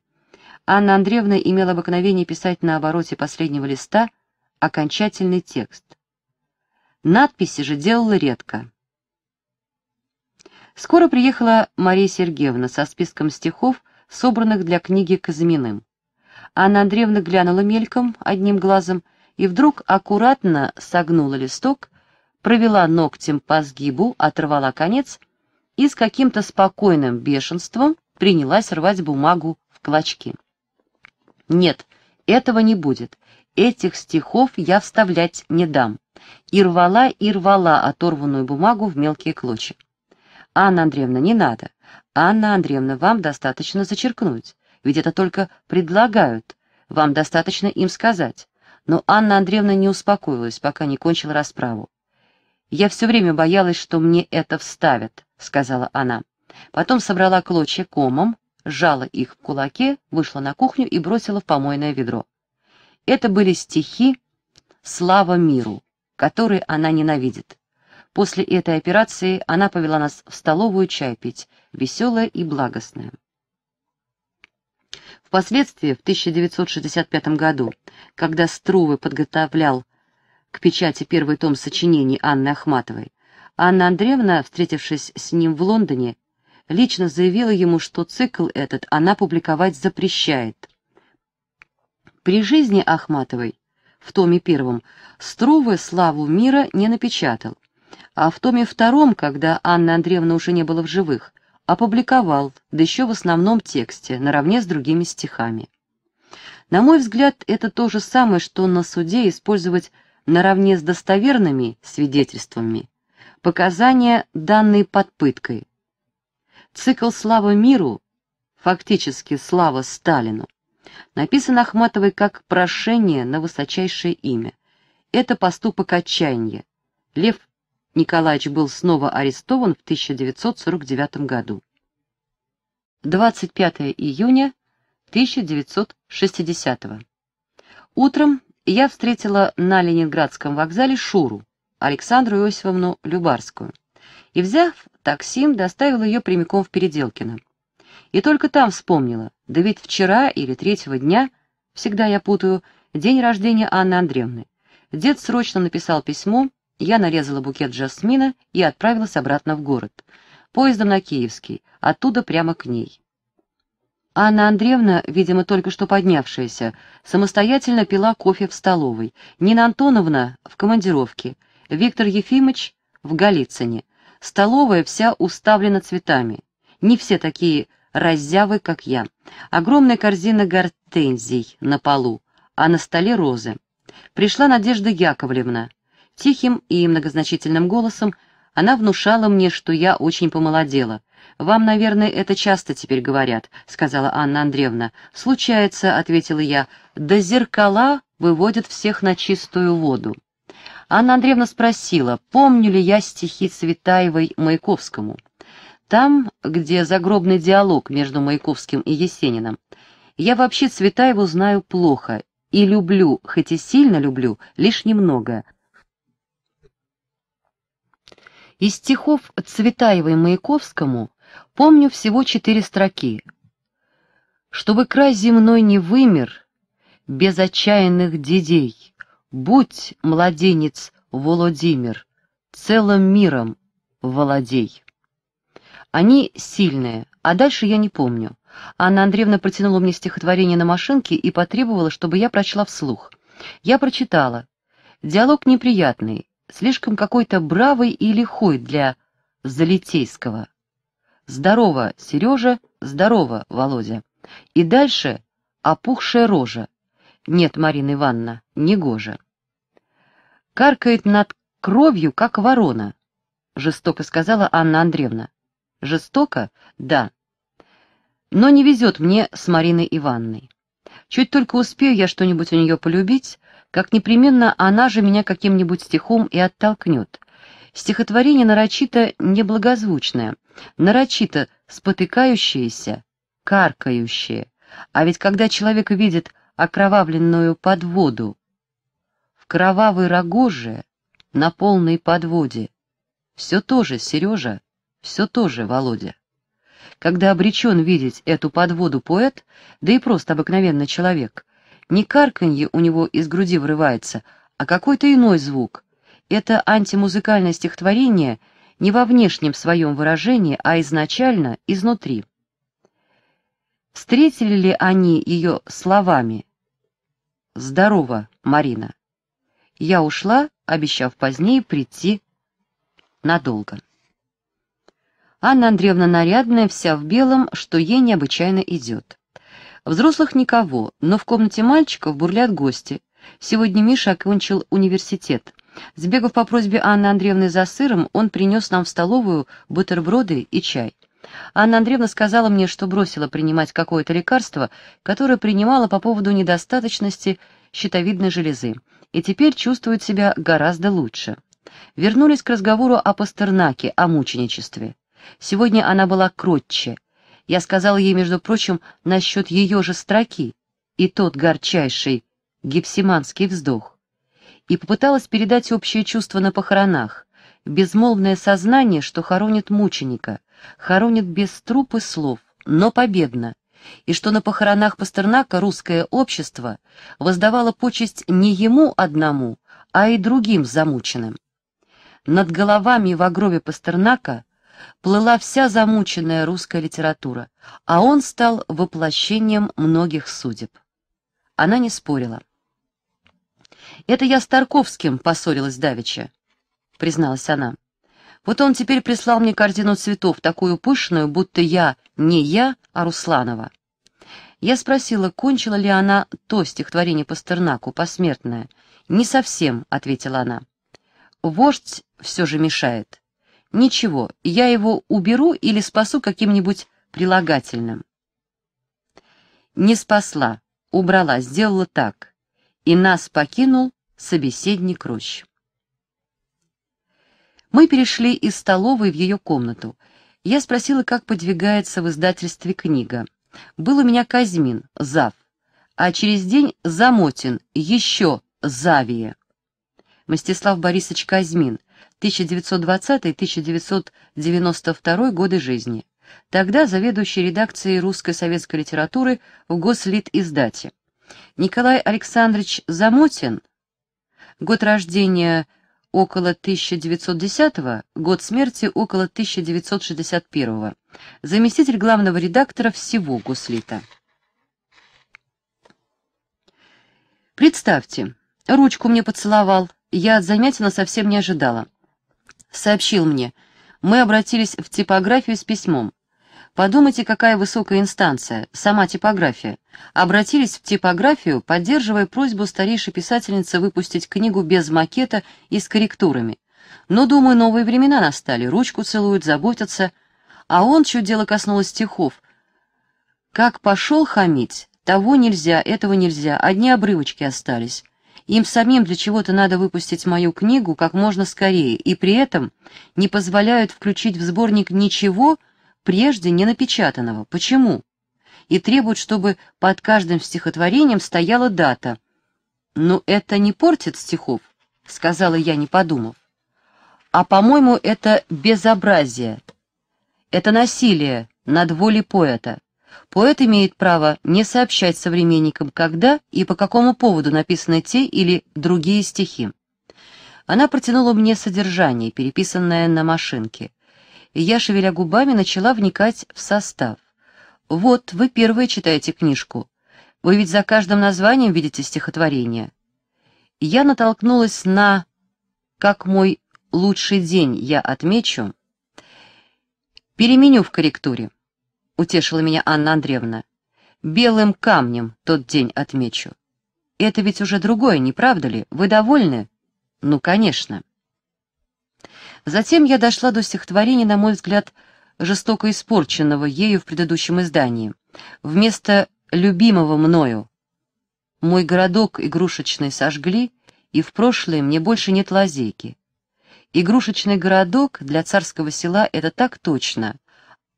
Анна Андреевна имела обыкновение писать на обороте последнего листа окончательный текст. Надписи же делала редко. Скоро приехала Мария Сергеевна со списком стихов, собранных для книги Казминым. Анна Андреевна глянула мельком, одним глазом, и вдруг аккуратно согнула листок, провела ногтем по сгибу, оторвала конец и с каким-то спокойным бешенством принялась рвать бумагу в клочки. Нет, этого не будет. Этих стихов я вставлять не дам. И рвала, и рвала оторванную бумагу в мелкие клочья. Анна Андреевна, не надо. Анна Андреевна, вам достаточно зачеркнуть. Ведь это только предлагают. Вам достаточно им сказать. Но Анна Андреевна не успокоилась, пока не кончила расправу. «Я все время боялась, что мне это вставят», — сказала она. Потом собрала клочья комом, сжала их в кулаке, вышла на кухню и бросила в помойное ведро. Это были стихи «Слава миру», которые она ненавидит. После этой операции она повела нас в столовую чай пить, веселая и благостная. Впоследствии, в 1965 году, когда Струвы подготовлял к печати первый том сочинений Анны Ахматовой, Анна Андреевна, встретившись с ним в Лондоне, лично заявила ему, что цикл этот она публиковать запрещает. При жизни Ахматовой в томе первом Струве славу мира не напечатал, а в томе втором, когда Анна Андреевна уже не была в живых, опубликовал, да еще в основном тексте, наравне с другими стихами. На мой взгляд, это то же самое, что на суде использовать наравне с достоверными свидетельствами показания, данные под пыткой, Цикл «Слава миру», фактически «Слава Сталину», написан Ахматовой как прошение на высочайшее имя. Это поступок отчаяния. Лев Николаевич был снова арестован в 1949 году. 25 июня 1960 Утром я встретила на Ленинградском вокзале Шуру, Александру Иосифовну Любарскую, и, взяв таксим доставил ее прямиком в Переделкино. И только там вспомнила, да ведь вчера или третьего дня, всегда я путаю, день рождения Анны Андреевны. Дед срочно написал письмо, я нарезала букет жасмина и отправилась обратно в город. Поездом на Киевский, оттуда прямо к ней. Анна Андреевна, видимо, только что поднявшаяся, самостоятельно пила кофе в столовой. Нина Антоновна в командировке, Виктор Ефимович в Голицыне. Столовая вся уставлена цветами. Не все такие раззявы, как я. Огромная корзина гортензий на полу, а на столе розы. Пришла Надежда Яковлевна. Тихим и многозначительным голосом она внушала мне, что я очень помолодела. «Вам, наверное, это часто теперь говорят», — сказала Анна Андреевна. «Случается», — ответила я, — «да зеркала выводят всех на чистую воду». Анна Андреевна спросила, помню ли я стихи Цветаевой Маяковскому. Там, где загробный диалог между Маяковским и Есениным, я вообще Цветаеву знаю плохо и люблю, хоть и сильно люблю, лишь немного. Из стихов Цветаевой Маяковскому помню всего четыре строки. «Чтобы край земной не вымер, без отчаянных дедей, Будь, младенец Володимир, целым миром владей. Они сильные, а дальше я не помню. Анна Андреевна протянула мне стихотворение на машинке и потребовала, чтобы я прочла вслух. Я прочитала. Диалог неприятный, слишком какой-то бравый и лихой для Залитейского. «Здорово, Сережа, здорово, Володя». И дальше опухшая рожа. Нет, Марина Ивановна, негоже. Каркает над кровью, как ворона, жестоко сказала Анна Андреевна. Жестоко? Да. Но не везет мне с Мариной Ивановной. Чуть только успею я что-нибудь у нее полюбить, как непременно она же меня каким-нибудь стихом и оттолкнет. Стихотворение нарочито неблагозвучное, нарочито спотыкающееся, каркающее. А ведь когда человек видит окровавленную подводу. В кровавой рогоже, на полной подводе. Все тоже, Сережа, все тоже, Володя. Когда обречен видеть эту подводу поэт, да и просто обыкновенный человек, не карканье у него из груди врывается, а какой-то иной звук. Это антимузыкальное стихотворение не во внешнем своем выражении, а изначально изнутри. Встретили ли они ее словами? «Здорово, Марина». Я ушла, обещав позднее прийти надолго. Анна Андреевна нарядная, вся в белом, что ей необычайно идет. Взрослых никого, но в комнате мальчиков бурлят гости. Сегодня Миша окончил университет. Сбегав по просьбе Анны Андреевны за сыром, он принес нам в столовую бутерброды и чай. Анна Андреевна сказала мне, что бросила принимать какое-то лекарство, которое принимала по поводу недостаточности щитовидной железы, и теперь чувствует себя гораздо лучше. Вернулись к разговору о Пастернаке, о мученичестве. Сегодня она была кротче. Я сказал ей, между прочим, насчет ее же строки, и тот горчайший гипсиманский вздох. И попыталась передать общее чувство на похоронах, безмолвное сознание, что хоронит мученика — хоронят без труп и слов, но победно, и что на похоронах Пастернака русское общество воздавало почесть не ему одному, а и другим замученным. Над головами в гробе Пастернака плыла вся замученная русская литература, а он стал воплощением многих судеб. Она не спорила. «Это я с Тарковским поссорилась давеча», — призналась она. Вот он теперь прислал мне корзину цветов, такую пышную, будто я не я, а Русланова. Я спросила, кончила ли она то стихотворение Пастернаку, посмертное. «Не совсем», — ответила она. «Вождь все же мешает. Ничего, я его уберу или спасу каким-нибудь прилагательным». Не спасла, убрала, сделала так. И нас покинул собеседник рощи. Мы перешли из столовой в ее комнату. Я спросила, как подвигается в издательстве книга. Был у меня Казьмин, зав, а через день Замотин, еще завие. Мстислав Борисович Казьмин, 1920-1992 годы жизни. Тогда заведующий редакцией русской советской литературы в Гослит-издате. Николай Александрович Замотин, год рождения – около 1910 год смерти около 1961 -го, заместитель главного редактора всего Гослита. Представьте, ручку мне поцеловал, я от замятина совсем не ожидала. Сообщил мне, мы обратились в типографию с письмом. Подумайте, какая высокая инстанция, сама типография. Обратились в типографию, поддерживая просьбу старейшей писательницы выпустить книгу без макета и с корректурами. Но, думаю, новые времена настали, ручку целуют, заботятся. А он, чуть дело коснулось стихов. Как пошел хамить, того нельзя, этого нельзя, одни обрывочки остались. Им самим для чего-то надо выпустить мою книгу как можно скорее, и при этом не позволяют включить в сборник ничего, прежде не напечатанного. Почему? И требуют, чтобы под каждым стихотворением стояла дата. «Ну, это не портит стихов», — сказала я, не подумав. «А, по-моему, это безобразие. Это насилие над волей поэта. Поэт имеет право не сообщать современникам, когда и по какому поводу написаны те или другие стихи». Она протянула мне содержание, переписанное на машинке и я, шевеля губами, начала вникать в состав. «Вот, вы первые читаете книжку. Вы ведь за каждым названием видите стихотворение». Я натолкнулась на «Как мой лучший день я отмечу». «Переменю в корректуре», — утешила меня Анна Андреевна. «Белым камнем тот день отмечу». «Это ведь уже другое, не правда ли? Вы довольны?» «Ну, конечно». Затем я дошла до стихотворения, на мой взгляд, жестоко испорченного ею в предыдущем издании. Вместо «любимого мною» мой городок игрушечный сожгли, и в прошлое мне больше нет лазейки. Игрушечный городок для царского села — это так точно.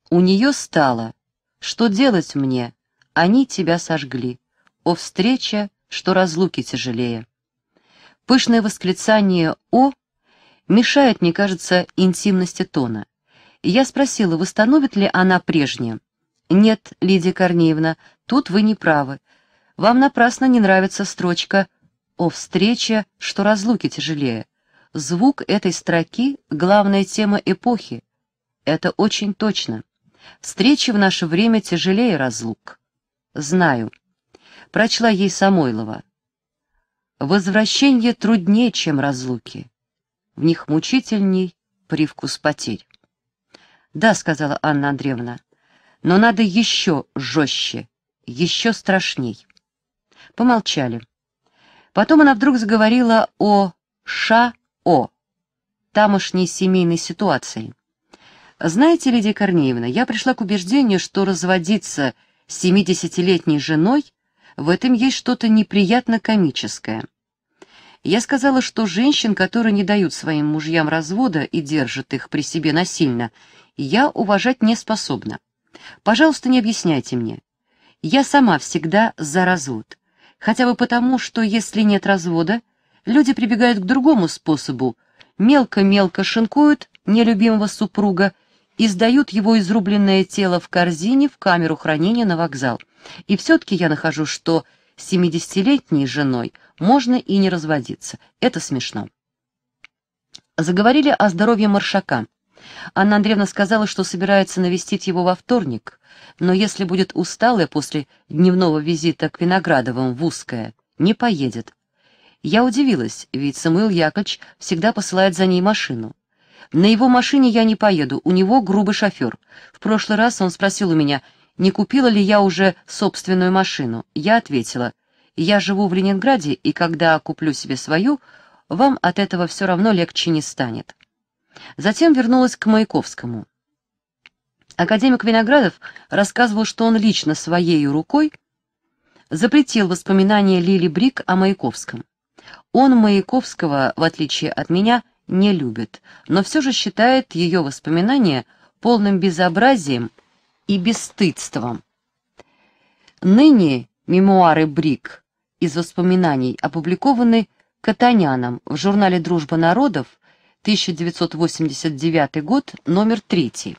У нее стало. Что делать мне? Они тебя сожгли. О встреча, что разлуки тяжелее. Пышное восклицание «О» мешает, мне кажется, интимности тона. Я спросила, восстановит ли она прежнее. «Нет, Лидия Корнеевна, тут вы не правы. Вам напрасно не нравится строчка «О встрече, что разлуки тяжелее». Звук этой строки — главная тема эпохи. Это очень точно. Встречи в наше время тяжелее разлук. Знаю. Прочла ей Самойлова. Возвращение труднее, чем разлуки. В них мучительней привкус потерь. «Да», — сказала Анна Андреевна, — «но надо еще жестче, еще страшней». Помолчали. Потом она вдруг заговорила о Ша-О, тамошней семейной ситуации. «Знаете, Лидия Корнеевна, я пришла к убеждению, что разводиться с 70-летней женой — в этом есть что-то неприятно комическое. Я сказала, что женщин, которые не дают своим мужьям развода и держат их при себе насильно, я уважать не способна. Пожалуйста, не объясняйте мне. Я сама всегда за развод. Хотя бы потому, что если нет развода, люди прибегают к другому способу. Мелко-мелко шинкуют нелюбимого супруга и сдают его изрубленное тело в корзине в камеру хранения на вокзал. И все-таки я нахожу, что 70-летней женой можно и не разводиться. Это смешно. Заговорили о здоровье Маршака. Анна Андреевна сказала, что собирается навестить его во вторник, но если будет усталая после дневного визита к Виноградовым в Узкое, не поедет. Я удивилась, ведь Самуил Яковлевич всегда посылает за ней машину. На его машине я не поеду, у него грубый шофер. В прошлый раз он спросил у меня, не купила ли я уже собственную машину. Я ответила, я живу в Ленинграде, и когда куплю себе свою, вам от этого все равно легче не станет. Затем вернулась к Маяковскому. Академик Виноградов рассказывал, что он лично своей рукой запретил воспоминания Лили Брик о Маяковском. Он Маяковского, в отличие от меня, не любит, но все же считает ее воспоминания полным безобразием и бесстыдством. Ныне Мемуары Брик из воспоминаний опубликованы Катаняном в журнале «Дружба народов» 1989 год, номер 3.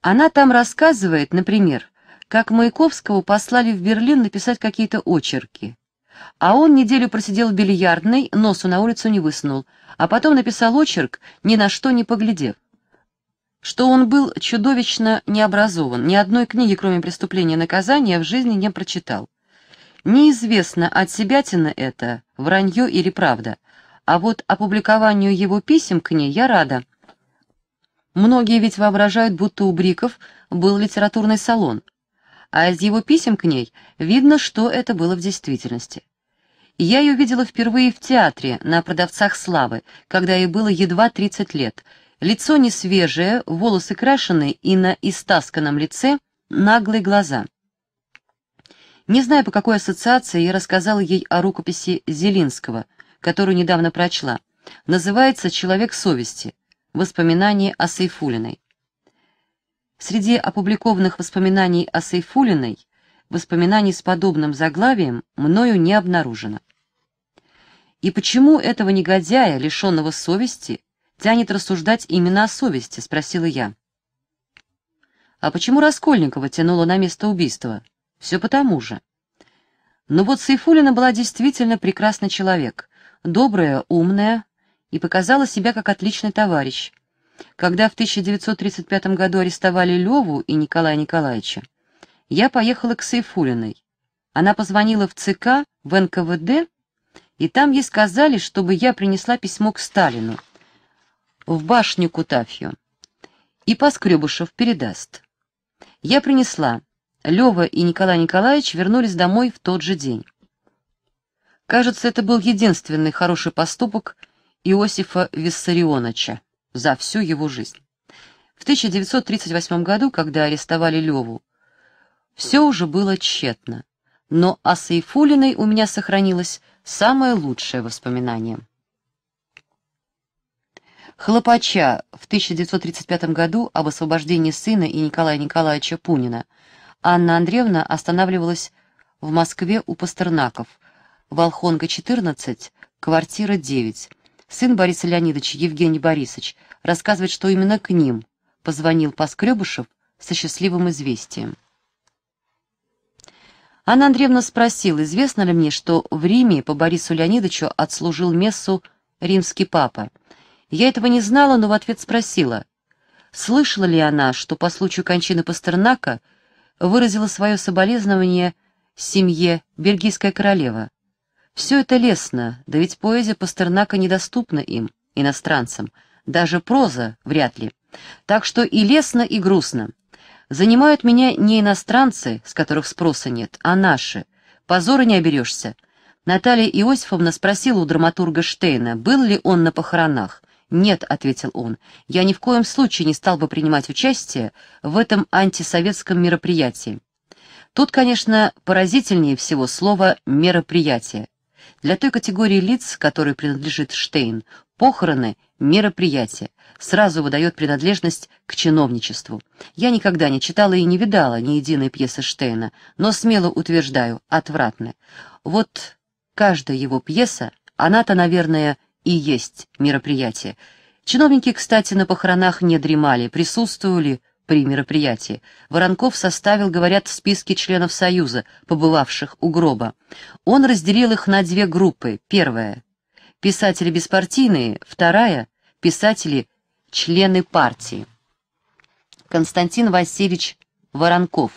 Она там рассказывает, например, как Маяковского послали в Берлин написать какие-то очерки. А он неделю просидел в бильярдной, носу на улицу не высунул, а потом написал очерк, ни на что не поглядев что он был чудовищно необразован, ни одной книги, кроме преступления и наказания, в жизни не прочитал. Неизвестно, от себятина это, вранье или правда, а вот опубликованию его писем к ней я рада. Многие ведь воображают, будто у Бриков был литературный салон, а из его писем к ней видно, что это было в действительности. Я ее видела впервые в театре на «Продавцах славы», когда ей было едва 30 лет — Лицо несвежее, волосы крашены и на истасканном лице наглые глаза. Не знаю, по какой ассоциации я рассказала ей о рукописи Зелинского, которую недавно прочла. Называется «Человек совести. Воспоминания о Сейфулиной». Среди опубликованных воспоминаний о Сейфулиной воспоминаний с подобным заглавием мною не обнаружено. И почему этого негодяя, лишенного совести, тянет рассуждать именно о совести?» — спросила я. «А почему Раскольникова тянуло на место убийства? Все потому же». Но ну вот Сайфулина была действительно прекрасный человек, добрая, умная и показала себя как отличный товарищ. Когда в 1935 году арестовали Леву и Николая Николаевича, я поехала к Сайфулиной. Она позвонила в ЦК, в НКВД, и там ей сказали, чтобы я принесла письмо к Сталину в башню Кутафью. И Поскребышев передаст. Я принесла. Лева и Николай Николаевич вернулись домой в тот же день. Кажется, это был единственный хороший поступок Иосифа Виссарионовича за всю его жизнь. В 1938 году, когда арестовали Леву, все уже было тщетно, но о Сейфулиной у меня сохранилось самое лучшее воспоминание. Хлопача в 1935 году об освобождении сына и Николая Николаевича Пунина Анна Андреевна останавливалась в Москве у Пастернаков, Волхонка, 14, квартира 9. Сын Бориса Леонидовича, Евгений Борисович, рассказывает, что именно к ним позвонил Поскребышев со счастливым известием. Анна Андреевна спросила, известно ли мне, что в Риме по Борису Леонидовичу отслужил мессу римский папа. Я этого не знала, но в ответ спросила, слышала ли она, что по случаю кончины Пастернака выразила свое соболезнование семье бельгийская королева. Все это лестно, да ведь поэзия Пастернака недоступна им, иностранцам, даже проза вряд ли. Так что и лестно, и грустно. Занимают меня не иностранцы, с которых спроса нет, а наши. Позора не оберешься. Наталья Иосифовна спросила у драматурга Штейна, был ли он на похоронах. «Нет», — ответил он, — «я ни в коем случае не стал бы принимать участие в этом антисоветском мероприятии». Тут, конечно, поразительнее всего слово «мероприятие». Для той категории лиц, которой принадлежит Штейн, похороны — мероприятие, сразу выдает принадлежность к чиновничеству. Я никогда не читала и не видала ни единой пьесы Штейна, но смело утверждаю, отвратны. Вот каждая его пьеса, она-то, наверное, и есть мероприятие. Чиновники, кстати, на похоронах не дремали, присутствовали при мероприятии. Воронков составил, говорят, списки членов Союза, побывавших у гроба. Он разделил их на две группы. Первая — писатели беспартийные, вторая — писатели члены партии. Константин Васильевич Воронков.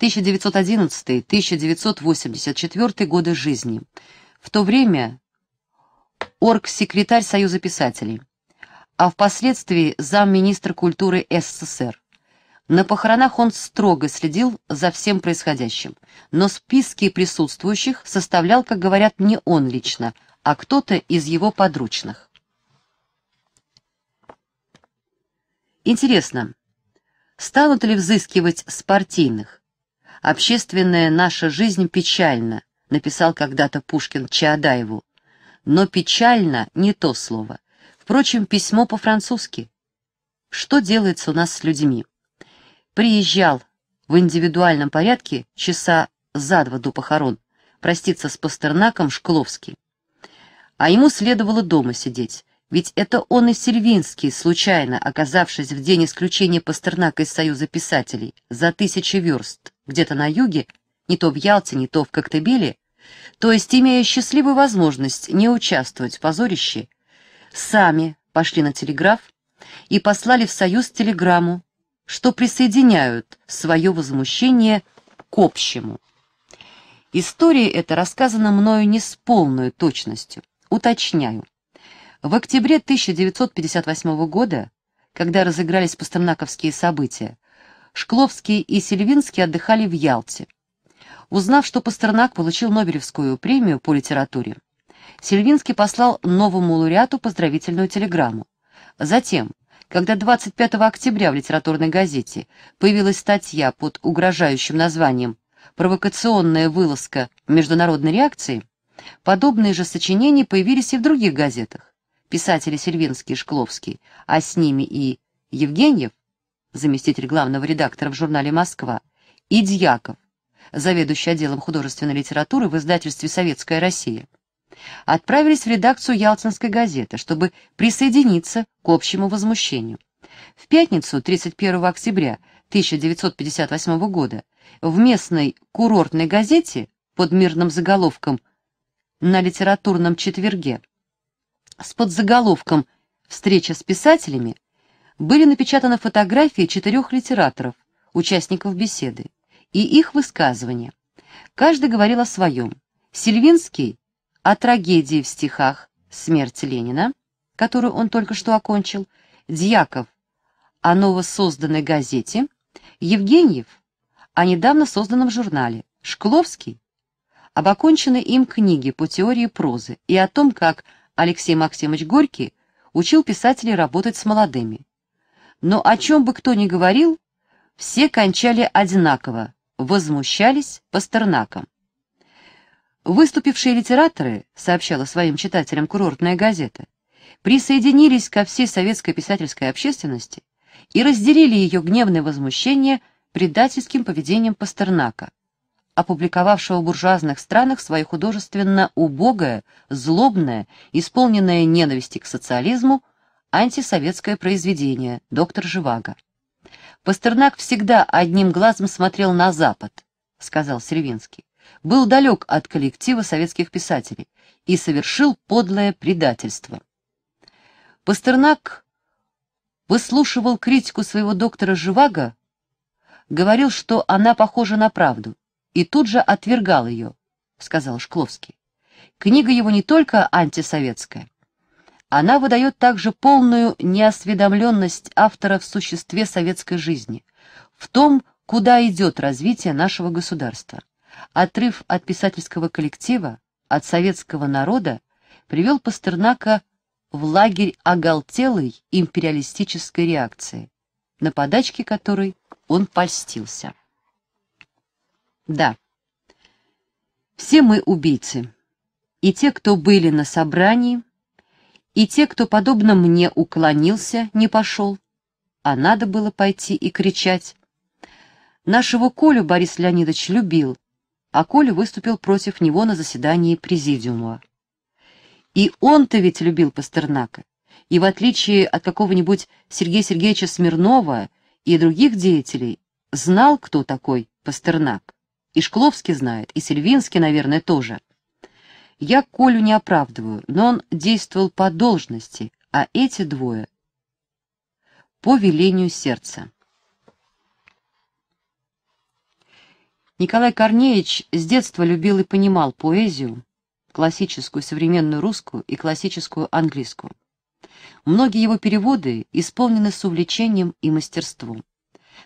1911-1984 годы жизни. В то время оргсекретарь Союза писателей, а впоследствии замминистра культуры СССР. На похоронах он строго следил за всем происходящим, но списки присутствующих составлял, как говорят, не он лично, а кто-то из его подручных. Интересно, станут ли взыскивать с партийных? «Общественная наша жизнь печальна», написал когда-то Пушкин Чаадаеву, но печально не то слово. Впрочем, письмо по-французски. Что делается у нас с людьми? Приезжал в индивидуальном порядке часа за два до похорон проститься с Пастернаком Шкловский. А ему следовало дома сидеть, ведь это он и Сильвинский, случайно оказавшись в день исключения Пастернака из Союза писателей за тысячи верст, где-то на юге, не то в Ялте, не то в Коктебеле, то есть имея счастливую возможность не участвовать в позорище, сами пошли на телеграф и послали в Союз телеграмму, что присоединяют свое возмущение к общему. История эта рассказана мною не с полной точностью. Уточняю. В октябре 1958 года, когда разыгрались пастернаковские события, Шкловский и Сильвинский отдыхали в Ялте – Узнав, что Пастернак получил Нобелевскую премию по литературе, Сильвинский послал новому лауреату поздравительную телеграмму. Затем, когда 25 октября в литературной газете появилась статья под угрожающим названием «Провокационная вылазка международной реакции», подобные же сочинения появились и в других газетах. Писатели Сильвинский и Шкловский, а с ними и Евгеньев, заместитель главного редактора в журнале «Москва», и Дьяков, заведующий отделом художественной литературы в издательстве «Советская Россия», отправились в редакцию Ялтинской газеты, чтобы присоединиться к общему возмущению. В пятницу, 31 октября 1958 года, в местной курортной газете под мирным заголовком «На литературном четверге» с подзаголовком «Встреча с писателями» были напечатаны фотографии четырех литераторов, участников беседы и их высказывания. Каждый говорил о своем. Сильвинский — о трагедии в стихах «Смерть Ленина», которую он только что окончил, Дьяков — о новосозданной газете, Евгеньев — о недавно созданном журнале, Шкловский — об оконченной им книге по теории прозы и о том, как Алексей Максимович Горький учил писателей работать с молодыми. Но о чем бы кто ни говорил, все кончали одинаково возмущались Пастернаком. Выступившие литераторы, сообщала своим читателям курортная газета, присоединились ко всей советской писательской общественности и разделили ее гневное возмущение предательским поведением Пастернака, опубликовавшего в буржуазных странах свое художественно убогое, злобное, исполненное ненависти к социализму, антисоветское произведение «Доктор Живаго». Пастернак всегда одним глазом смотрел на Запад, сказал Сервинский. Был далек от коллектива советских писателей и совершил подлое предательство. Пастернак выслушивал критику своего доктора Живаго, говорил, что она похожа на правду, и тут же отвергал ее, сказал Шкловский. Книга его не только антисоветская, она выдает также полную неосведомленность автора в существе советской жизни, в том, куда идет развитие нашего государства. Отрыв от писательского коллектива, от советского народа, привел Пастернака в лагерь оголтелой империалистической реакции, на подачке которой он польстился. Да, все мы убийцы, и те, кто были на собрании – и те, кто, подобно мне, уклонился, не пошел. А надо было пойти и кричать. Нашего Колю Борис Леонидович любил, а Коля выступил против него на заседании президиума. И он-то ведь любил Пастернака, и в отличие от какого-нибудь Сергея Сергеевича Смирнова и других деятелей, знал, кто такой Пастернак. И Шкловский знает, и Сильвинский, наверное, тоже. Я Колю не оправдываю, но он действовал по должности, а эти двое — по велению сердца. Николай Корнеевич с детства любил и понимал поэзию, классическую современную русскую и классическую английскую. Многие его переводы исполнены с увлечением и мастерством.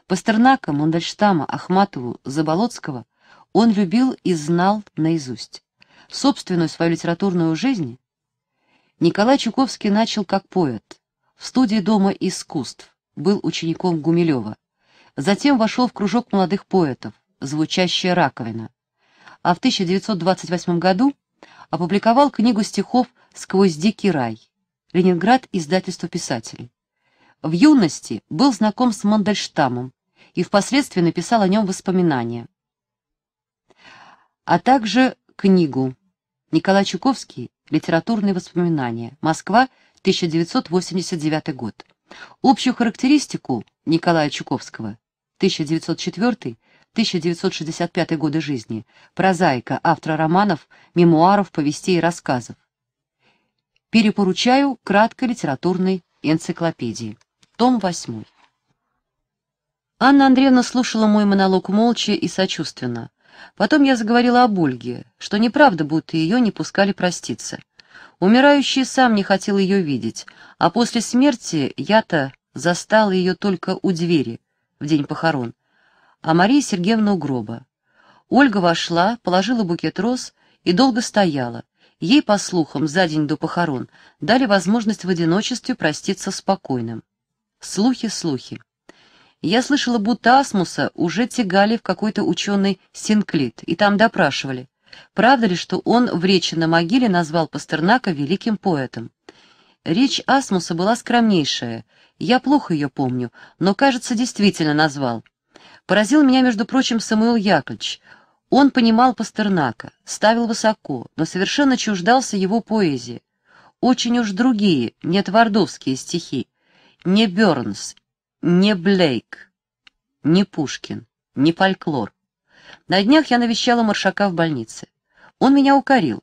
Пастернака, Мандельштама, Ахматову, Заболоцкого он любил и знал наизусть собственную свою литературную жизнь, Николай Чуковский начал как поэт, в студии Дома искусств, был учеником Гумилева. Затем вошел в кружок молодых поэтов, звучащая раковина. А в 1928 году опубликовал книгу стихов «Сквозь дикий рай» Ленинград, издательство писателей В юности был знаком с Мандельштамом и впоследствии написал о нем воспоминания. А также книгу. Николай Чуковский. Литературные воспоминания. Москва, 1989 год. Общую характеристику Николая Чуковского 1904-1965 годы жизни, прозаика, автора романов, мемуаров, повестей и рассказов. Перепоручаю краткой литературной энциклопедии. Том 8. Анна Андреевна слушала мой монолог молча и сочувственно. Потом я заговорила об Ольге, что неправда, будто ее не пускали проститься. Умирающий сам не хотел ее видеть, а после смерти я-то застала ее только у двери в день похорон, а Мария Сергеевна у гроба. Ольга вошла, положила букет роз и долго стояла. Ей, по слухам, за день до похорон дали возможность в одиночестве проститься спокойным. Слухи, слухи. Я слышала, будто Асмуса уже тягали в какой-то ученый синклит, и там допрашивали. Правда ли, что он в речи на могиле назвал Пастернака великим поэтом? Речь Асмуса была скромнейшая. Я плохо ее помню, но, кажется, действительно назвал. Поразил меня, между прочим, Самуил Яковлевич. Он понимал Пастернака, ставил высоко, но совершенно чуждался его поэзии. Очень уж другие, не твардовские стихи, не Бернс не Блейк, не Пушкин, не фольклор. На днях я навещала Маршака в больнице. Он меня укорил.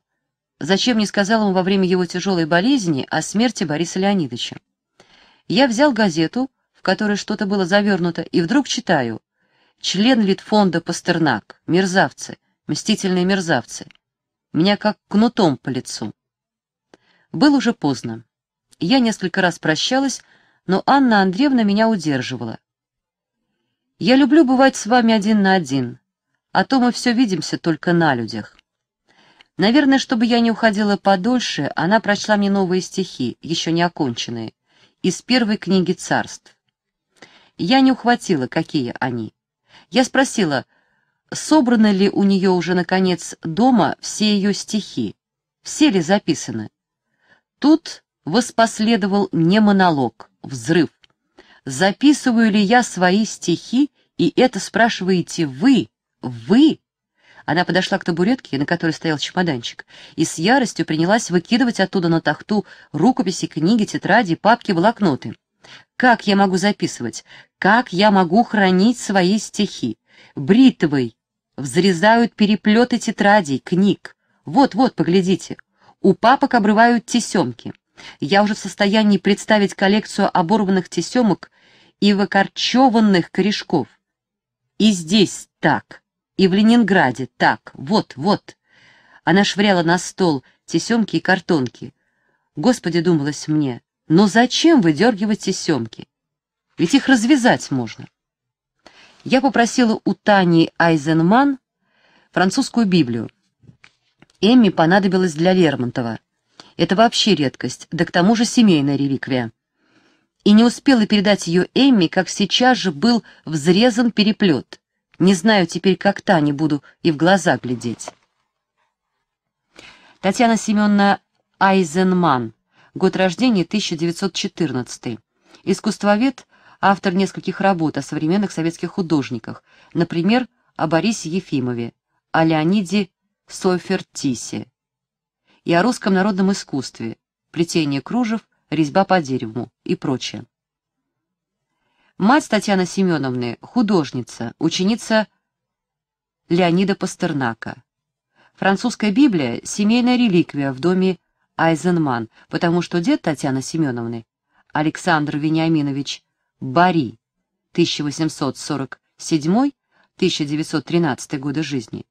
Зачем не сказал он во время его тяжелой болезни о смерти Бориса Леонидовича? Я взял газету, в которой что-то было завернуто, и вдруг читаю. Член Литфонда Пастернак, мерзавцы, мстительные мерзавцы. Меня как кнутом по лицу. Был уже поздно. Я несколько раз прощалась, но Анна Андреевна меня удерживала. «Я люблю бывать с вами один на один, а то мы все видимся только на людях». Наверное, чтобы я не уходила подольше, она прочла мне новые стихи, еще не оконченные, из первой книги царств. Я не ухватила, какие они. Я спросила, собраны ли у нее уже, наконец, дома все ее стихи, все ли записаны. Тут воспоследовал не монолог, взрыв. Записываю ли я свои стихи, и это спрашиваете вы, вы? Она подошла к табуретке, на которой стоял чемоданчик, и с яростью принялась выкидывать оттуда на тахту рукописи, книги, тетради, папки, блокноты. Как я могу записывать? Как я могу хранить свои стихи? Бритвой взрезают переплеты тетрадей, книг. Вот-вот, поглядите. У папок обрывают тесемки. Я уже в состоянии представить коллекцию оборванных тесемок и выкорчеванных корешков. И здесь так, и в Ленинграде так, вот, вот. Она швыряла на стол тесемки и картонки. Господи, думалось мне, но «Ну зачем выдергивать тесемки? Ведь их развязать можно. Я попросила у Тани Айзенман французскую Библию. Эмми понадобилась для Лермонтова — это вообще редкость, да к тому же семейная реликвия. И не успела передать ее Эмми, как сейчас же был взрезан переплет. Не знаю теперь, как та, не буду и в глаза глядеть. Татьяна Семеновна Айзенман. Год рождения 1914. Искусствовед, автор нескольких работ о современных советских художниках, например, о Борисе Ефимове, о Леониде Софертисе, и о русском народном искусстве, плетение кружев, резьба по дереву и прочее. Мать Татьяны Семеновны – художница, ученица Леонида Пастернака. Французская Библия – семейная реликвия в доме Айзенман, потому что дед Татьяны Семеновны – Александр Вениаминович Бари, 1847-1913 годы жизни,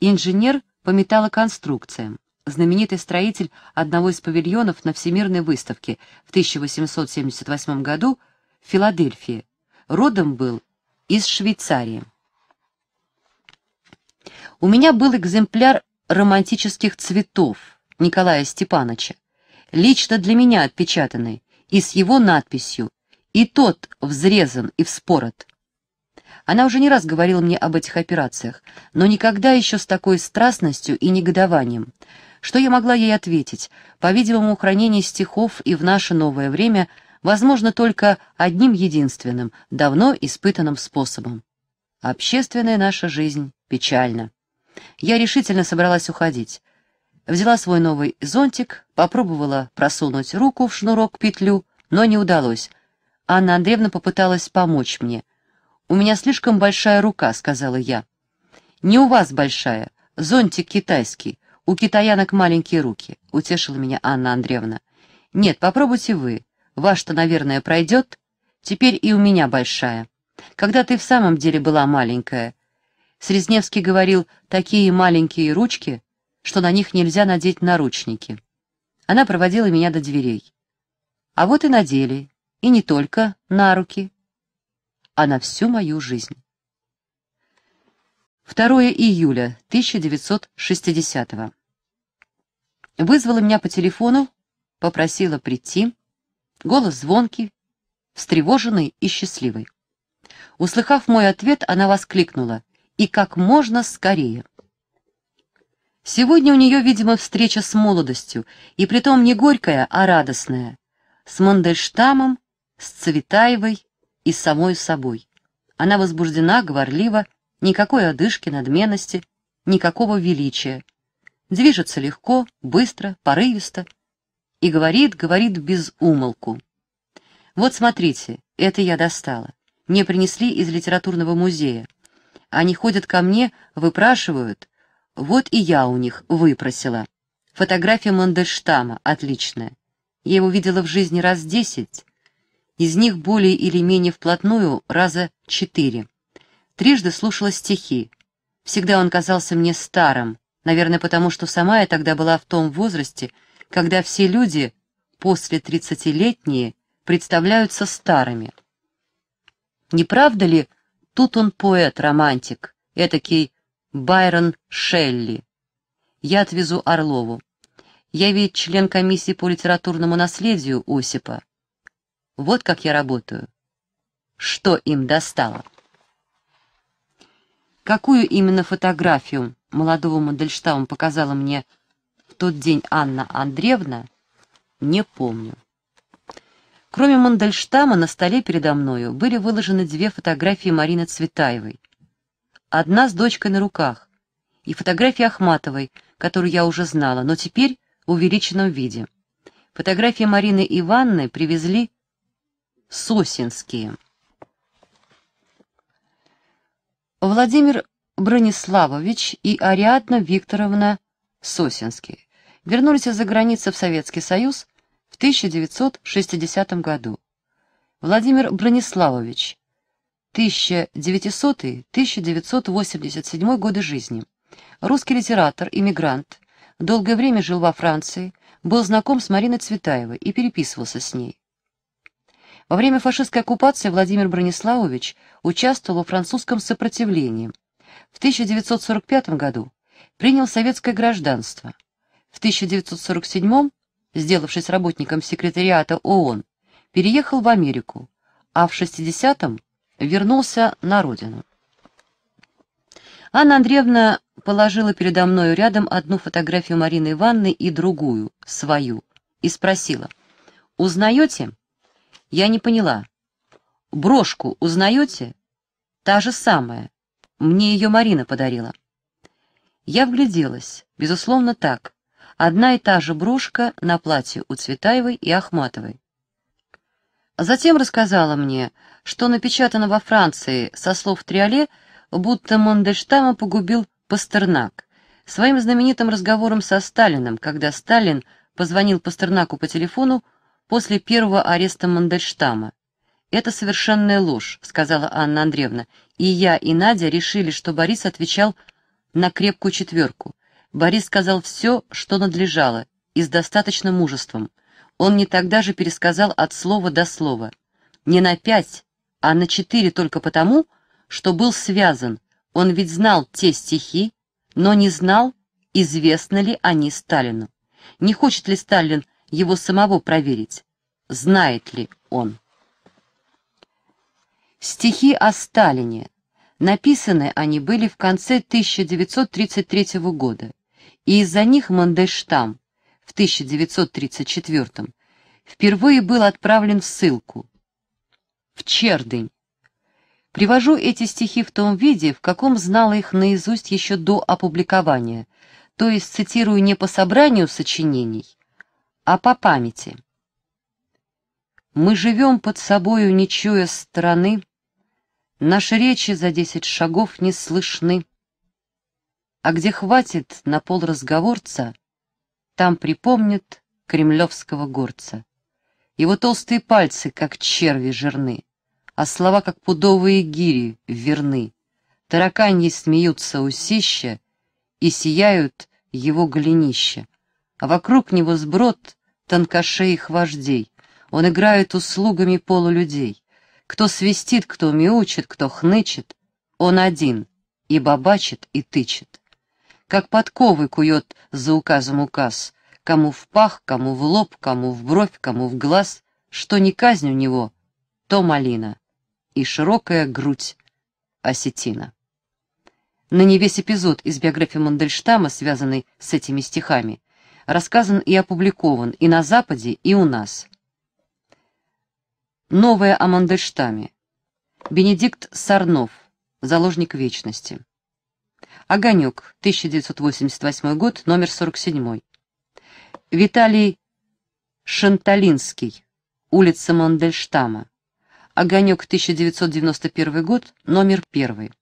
инженер по металлоконструкциям знаменитый строитель одного из павильонов на Всемирной выставке в 1878 году в Филадельфии. Родом был из Швейцарии. У меня был экземпляр романтических цветов Николая Степановича, лично для меня отпечатанный, и с его надписью «И тот взрезан и вспорот». Она уже не раз говорила мне об этих операциях, но никогда еще с такой страстностью и негодованием – что я могла ей ответить? По-видимому, хранение стихов и в наше новое время возможно только одним единственным, давно испытанным способом. Общественная наша жизнь печальна. Я решительно собралась уходить. Взяла свой новый зонтик, попробовала просунуть руку в шнурок-петлю, но не удалось. Анна Андреевна попыталась помочь мне. «У меня слишком большая рука», — сказала я. «Не у вас большая, зонтик китайский. «У китаянок маленькие руки», — утешила меня Анна Андреевна. «Нет, попробуйте вы. Ваш-то, наверное, пройдет. Теперь и у меня большая. Когда ты в самом деле была маленькая?» Срезневский говорил «такие маленькие ручки», что на них нельзя надеть наручники. Она проводила меня до дверей. А вот и надели, и не только на руки, а на всю мою жизнь. 2 июля 1960 -го. Вызвала меня по телефону, попросила прийти. Голос звонкий, встревоженный и счастливый. Услыхав мой ответ, она воскликнула «И как можно скорее!». Сегодня у нее, видимо, встреча с молодостью, и притом не горькая, а радостная, с Мандельштамом, с Цветаевой и самой собой. Она возбуждена, говорлива, никакой одышки, надменности, никакого величия. Движется легко, быстро, порывисто и говорит, говорит без умолку. Вот смотрите, это я достала. Мне принесли из литературного музея. Они ходят ко мне, выпрашивают. Вот и я у них выпросила. Фотография Мандельштама отличная. Я его видела в жизни раз десять. Из них более или менее вплотную раза четыре трижды слушала стихи. Всегда он казался мне старым, наверное, потому что сама я тогда была в том возрасте, когда все люди, после тридцатилетние, представляются старыми. Не правда ли, тут он поэт-романтик, этакий Байрон Шелли? Я отвезу Орлову. Я ведь член комиссии по литературному наследию Осипа. Вот как я работаю. Что им достало? Какую именно фотографию молодого Мандельштама показала мне в тот день Анна Андреевна, не помню. Кроме Мандельштама на столе передо мною были выложены две фотографии Марины Цветаевой. Одна с дочкой на руках и фотография Ахматовой, которую я уже знала, но теперь в увеличенном виде. Фотографии Марины Ивановны привезли сосинские. Владимир Брониславович и Ариадна Викторовна Сосинские вернулись из-за границы в Советский Союз в 1960 году. Владимир Брониславович, 1900-1987 годы жизни. Русский литератор, иммигрант, долгое время жил во Франции, был знаком с Мариной Цветаевой и переписывался с ней. Во время фашистской оккупации Владимир Брониславович участвовал во французском сопротивлении. В 1945 году принял советское гражданство. В 1947, сделавшись работником секретариата ООН, переехал в Америку, а в 60-м вернулся на родину. Анна Андреевна положила передо мною рядом одну фотографию Марины Ивановны и другую, свою, и спросила, «Узнаете?» Я не поняла. Брошку узнаете? Та же самая. Мне ее Марина подарила. Я вгляделась. Безусловно, так. Одна и та же брошка на платье у Цветаевой и Ахматовой. Затем рассказала мне, что напечатано во Франции со слов Триоле, будто Мандельштама погубил Пастернак. Своим знаменитым разговором со Сталиным, когда Сталин позвонил Пастернаку по телефону, после первого ареста Мандельштама. «Это совершенная ложь», — сказала Анна Андреевна. «И я, и Надя решили, что Борис отвечал на крепкую четверку. Борис сказал все, что надлежало, и с достаточным мужеством. Он не тогда же пересказал от слова до слова. Не на пять, а на четыре только потому, что был связан. Он ведь знал те стихи, но не знал, известны ли они Сталину. Не хочет ли Сталин его самого проверить, знает ли он. Стихи о Сталине. Написаны они были в конце 1933 года, и из-за них Мандельштам в 1934 впервые был отправлен в ссылку, в Чердынь. Привожу эти стихи в том виде, в каком знала их наизусть еще до опубликования, то есть цитирую не по собранию сочинений, а по памяти. Мы живем под собою, не чуя стороны, Наши речи за десять шагов не слышны. А где хватит на пол разговорца, Там припомнят кремлевского горца. Его толстые пальцы, как черви, жирны, А слова, как пудовые гири, верны. Тараканьи смеются усища И сияют его голенища а вокруг него сброд тонкошеих вождей. Он играет услугами полулюдей. Кто свистит, кто мяучит, кто хнычет, он один, и бабачит, и тычет. Как подковы кует за указом указ, кому в пах, кому в лоб, кому в бровь, кому в глаз, что не казнь у него, то малина, и широкая грудь осетина. На весь эпизод из биографии Мандельштама, связанный с этими стихами, рассказан и опубликован и на Западе, и у нас. Новое о Мандельштаме. Бенедикт Сарнов. Заложник вечности. Огонек. 1988 год, номер 47. Виталий Шанталинский. Улица Мандельштама. Огонек, 1991 год, номер 1.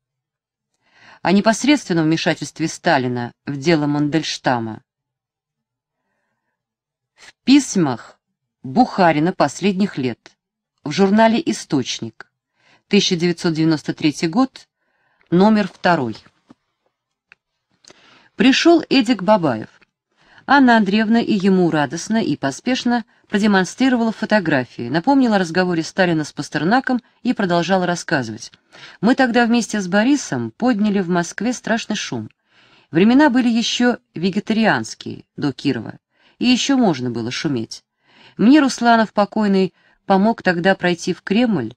О непосредственном вмешательстве Сталина в дело Мандельштама. В письмах Бухарина последних лет. В журнале «Источник». 1993 год, номер второй. Пришел Эдик Бабаев. Анна Андреевна и ему радостно и поспешно продемонстрировала фотографии, напомнила о разговоре Сталина с Пастернаком и продолжала рассказывать. «Мы тогда вместе с Борисом подняли в Москве страшный шум. Времена были еще вегетарианские, до Кирова и еще можно было шуметь. Мне Русланов покойный помог тогда пройти в Кремль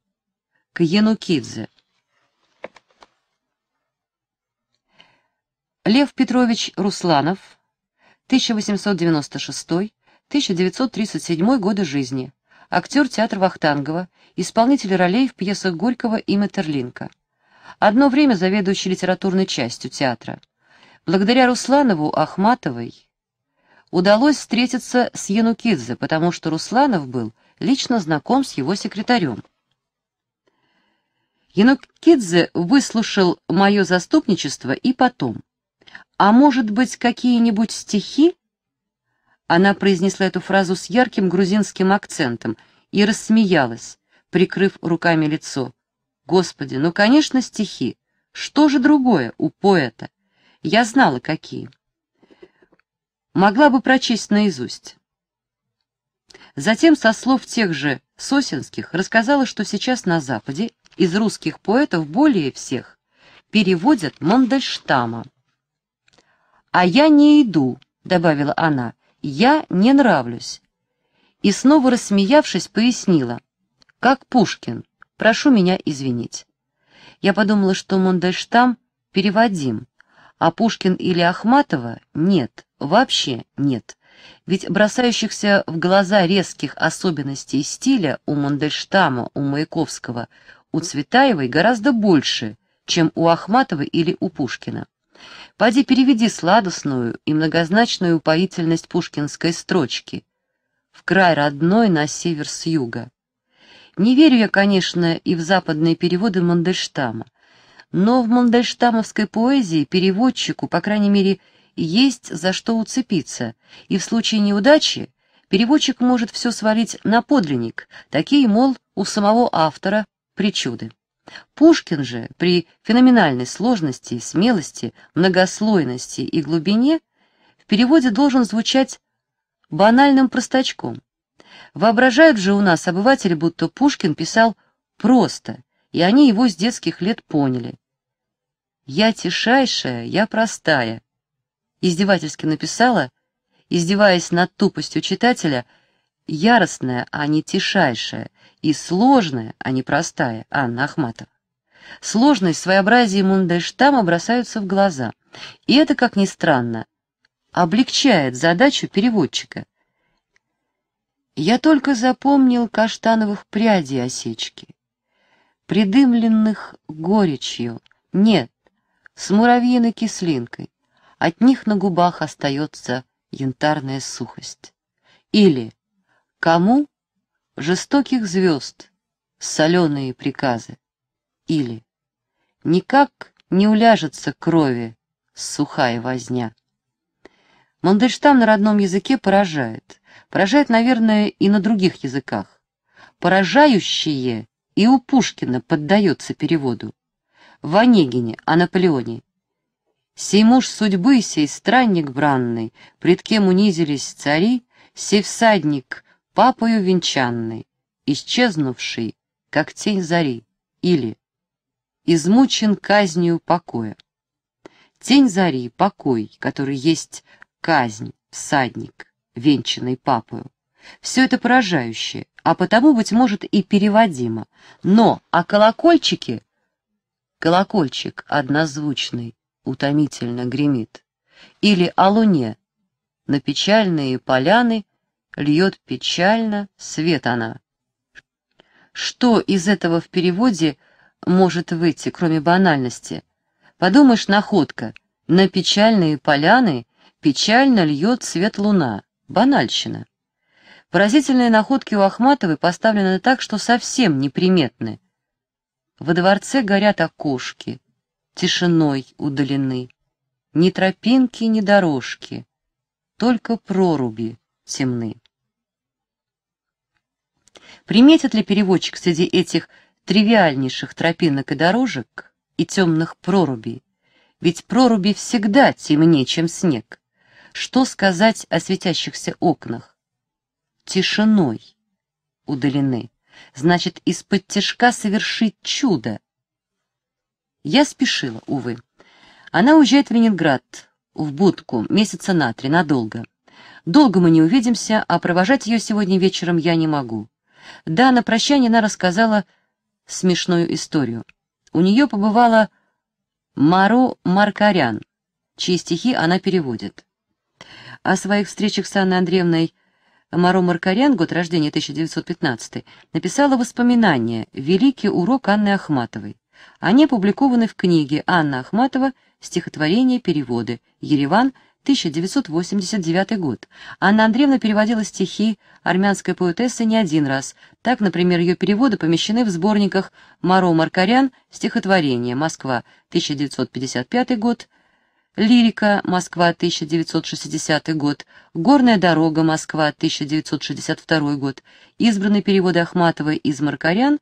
к Янукидзе. Лев Петрович Русланов, 1896-1937 годы жизни, актер театра Вахтангова, исполнитель ролей в пьесах Горького и Метерлинка. Одно время заведующий литературной частью театра. Благодаря Русланову Ахматовой удалось встретиться с Янукидзе, потому что Русланов был лично знаком с его секретарем. Янукидзе выслушал мое заступничество и потом. «А может быть, какие-нибудь стихи?» Она произнесла эту фразу с ярким грузинским акцентом и рассмеялась, прикрыв руками лицо. «Господи, ну, конечно, стихи. Что же другое у поэта? Я знала, какие» могла бы прочесть наизусть. Затем, со слов тех же Сосинских, рассказала, что сейчас на Западе из русских поэтов более всех переводят Мандельштама. «А я не иду», — добавила она, — «я не нравлюсь». И снова рассмеявшись, пояснила, «как Пушкин, прошу меня извинить». Я подумала, что Мандельштам переводим, а Пушкин или Ахматова нет, вообще нет. Ведь бросающихся в глаза резких особенностей стиля у Мандельштама, у Маяковского, у Цветаевой гораздо больше, чем у Ахматова или у Пушкина. Пади переведи сладостную и многозначную упоительность пушкинской строчки «В край родной на север с юга». Не верю я, конечно, и в западные переводы Мандельштама, но в мандельштамовской поэзии переводчику, по крайней мере, есть за что уцепиться, и в случае неудачи переводчик может все свалить на подлинник, такие, мол, у самого автора причуды. Пушкин же при феноменальной сложности, смелости, многослойности и глубине в переводе должен звучать банальным простачком. Воображают же у нас обыватели, будто Пушкин писал просто, и они его с детских лет поняли. «Я тишайшая, я простая», — издевательски написала, издеваясь над тупостью читателя, яростная, а не тишайшая, и сложная, а не простая, Анна Ахматова. Сложность, своеобразие Мундельштама бросаются в глаза, и это, как ни странно, облегчает задачу переводчика. Я только запомнил каштановых прядей осечки, придымленных горечью. Нет, с муравьиной кислинкой. От них на губах остается янтарная сухость. Или кому жестоких звезд соленые приказы? Или никак не уляжется крови сухая возня. Мандельштам на родном языке поражает. Поражает, наверное, и на других языках. Поражающие и у Пушкина поддается переводу. В Онегине о Наполеоне. «Сей муж судьбы, сей странник бранный, пред кем унизились цари, сей всадник, папою венчанный, исчезнувший, как тень зари, или измучен казнью покоя». Тень зари, покой, который есть казнь, всадник, венчанный папою. Все это поражающе, а потому, быть может, и переводимо. Но о а колокольчике... Колокольчик однозвучный, утомительно гремит. Или о луне. На печальные поляны льет печально свет она. Что из этого в переводе может выйти, кроме банальности? Подумаешь, находка. На печальные поляны печально льет свет луна. Банальщина. Поразительные находки у Ахматовой поставлены так, что совсем неприметны. Во дворце горят окошки, тишиной удалены. Ни тропинки, ни дорожки, только проруби темны. Приметит ли переводчик среди этих тривиальнейших тропинок и дорожек и темных прорубей? Ведь проруби всегда темнее, чем снег. Что сказать о светящихся окнах? тишиной удалены. Значит, из-под тяжка совершить чудо. Я спешила, увы. Она уезжает в Ленинград, в будку, месяца на три, надолго. Долго мы не увидимся, а провожать ее сегодня вечером я не могу. Да, на прощание она рассказала смешную историю. У нее побывала Маро Маркарян, чьи стихи она переводит. О своих встречах с Анной Андреевной – Маро Маркарян, год рождения 1915, написала воспоминания «Великий урок Анны Ахматовой». Они опубликованы в книге «Анна Ахматова. Стихотворения. Переводы. Ереван. 1989 год». Анна Андреевна переводила стихи армянской поэтессы не один раз. Так, например, ее переводы помещены в сборниках «Маро Маркарян. Стихотворение. Москва. 1955 год». Лирика, Москва, 1960 год. Горная дорога, Москва, 1962 год. Избранные переводы Ахматова из Маркарян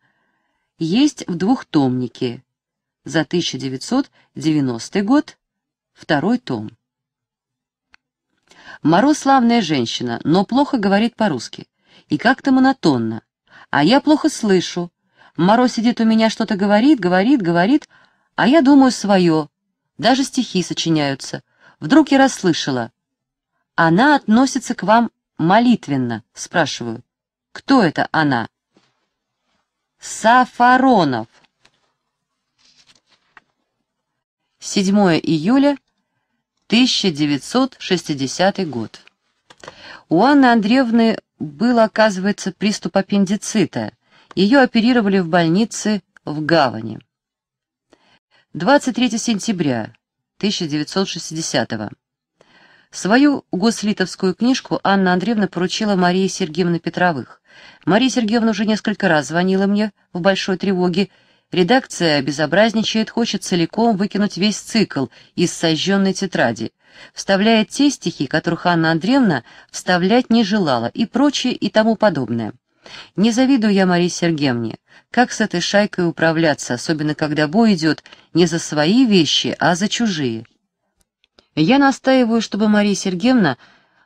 есть в двухтомнике. За 1990 год второй том. Моро славная женщина, но плохо говорит по-русски. И как-то монотонно. А я плохо слышу. Моро сидит у меня, что-то говорит, говорит, говорит, а я думаю свое — даже стихи сочиняются. Вдруг я расслышала. «Она относится к вам молитвенно?» — спрашиваю. «Кто это она?» Сафаронов. 7 июля 1960 год. У Анны Андреевны был, оказывается, приступ аппендицита. Ее оперировали в больнице в Гавани. 23 сентября 1960 -го. Свою гослитовскую книжку Анна Андреевна поручила Марии Сергеевне Петровых. Мария Сергеевна уже несколько раз звонила мне в большой тревоге. Редакция безобразничает, хочет целиком выкинуть весь цикл из сожженной тетради, вставляет те стихи, которых Анна Андреевна вставлять не желала, и прочее, и тому подобное. Не завидую я Марии Сергеевне. Как с этой шайкой управляться, особенно когда бой идет не за свои вещи, а за чужие? Я настаиваю, чтобы Мария Сергеевна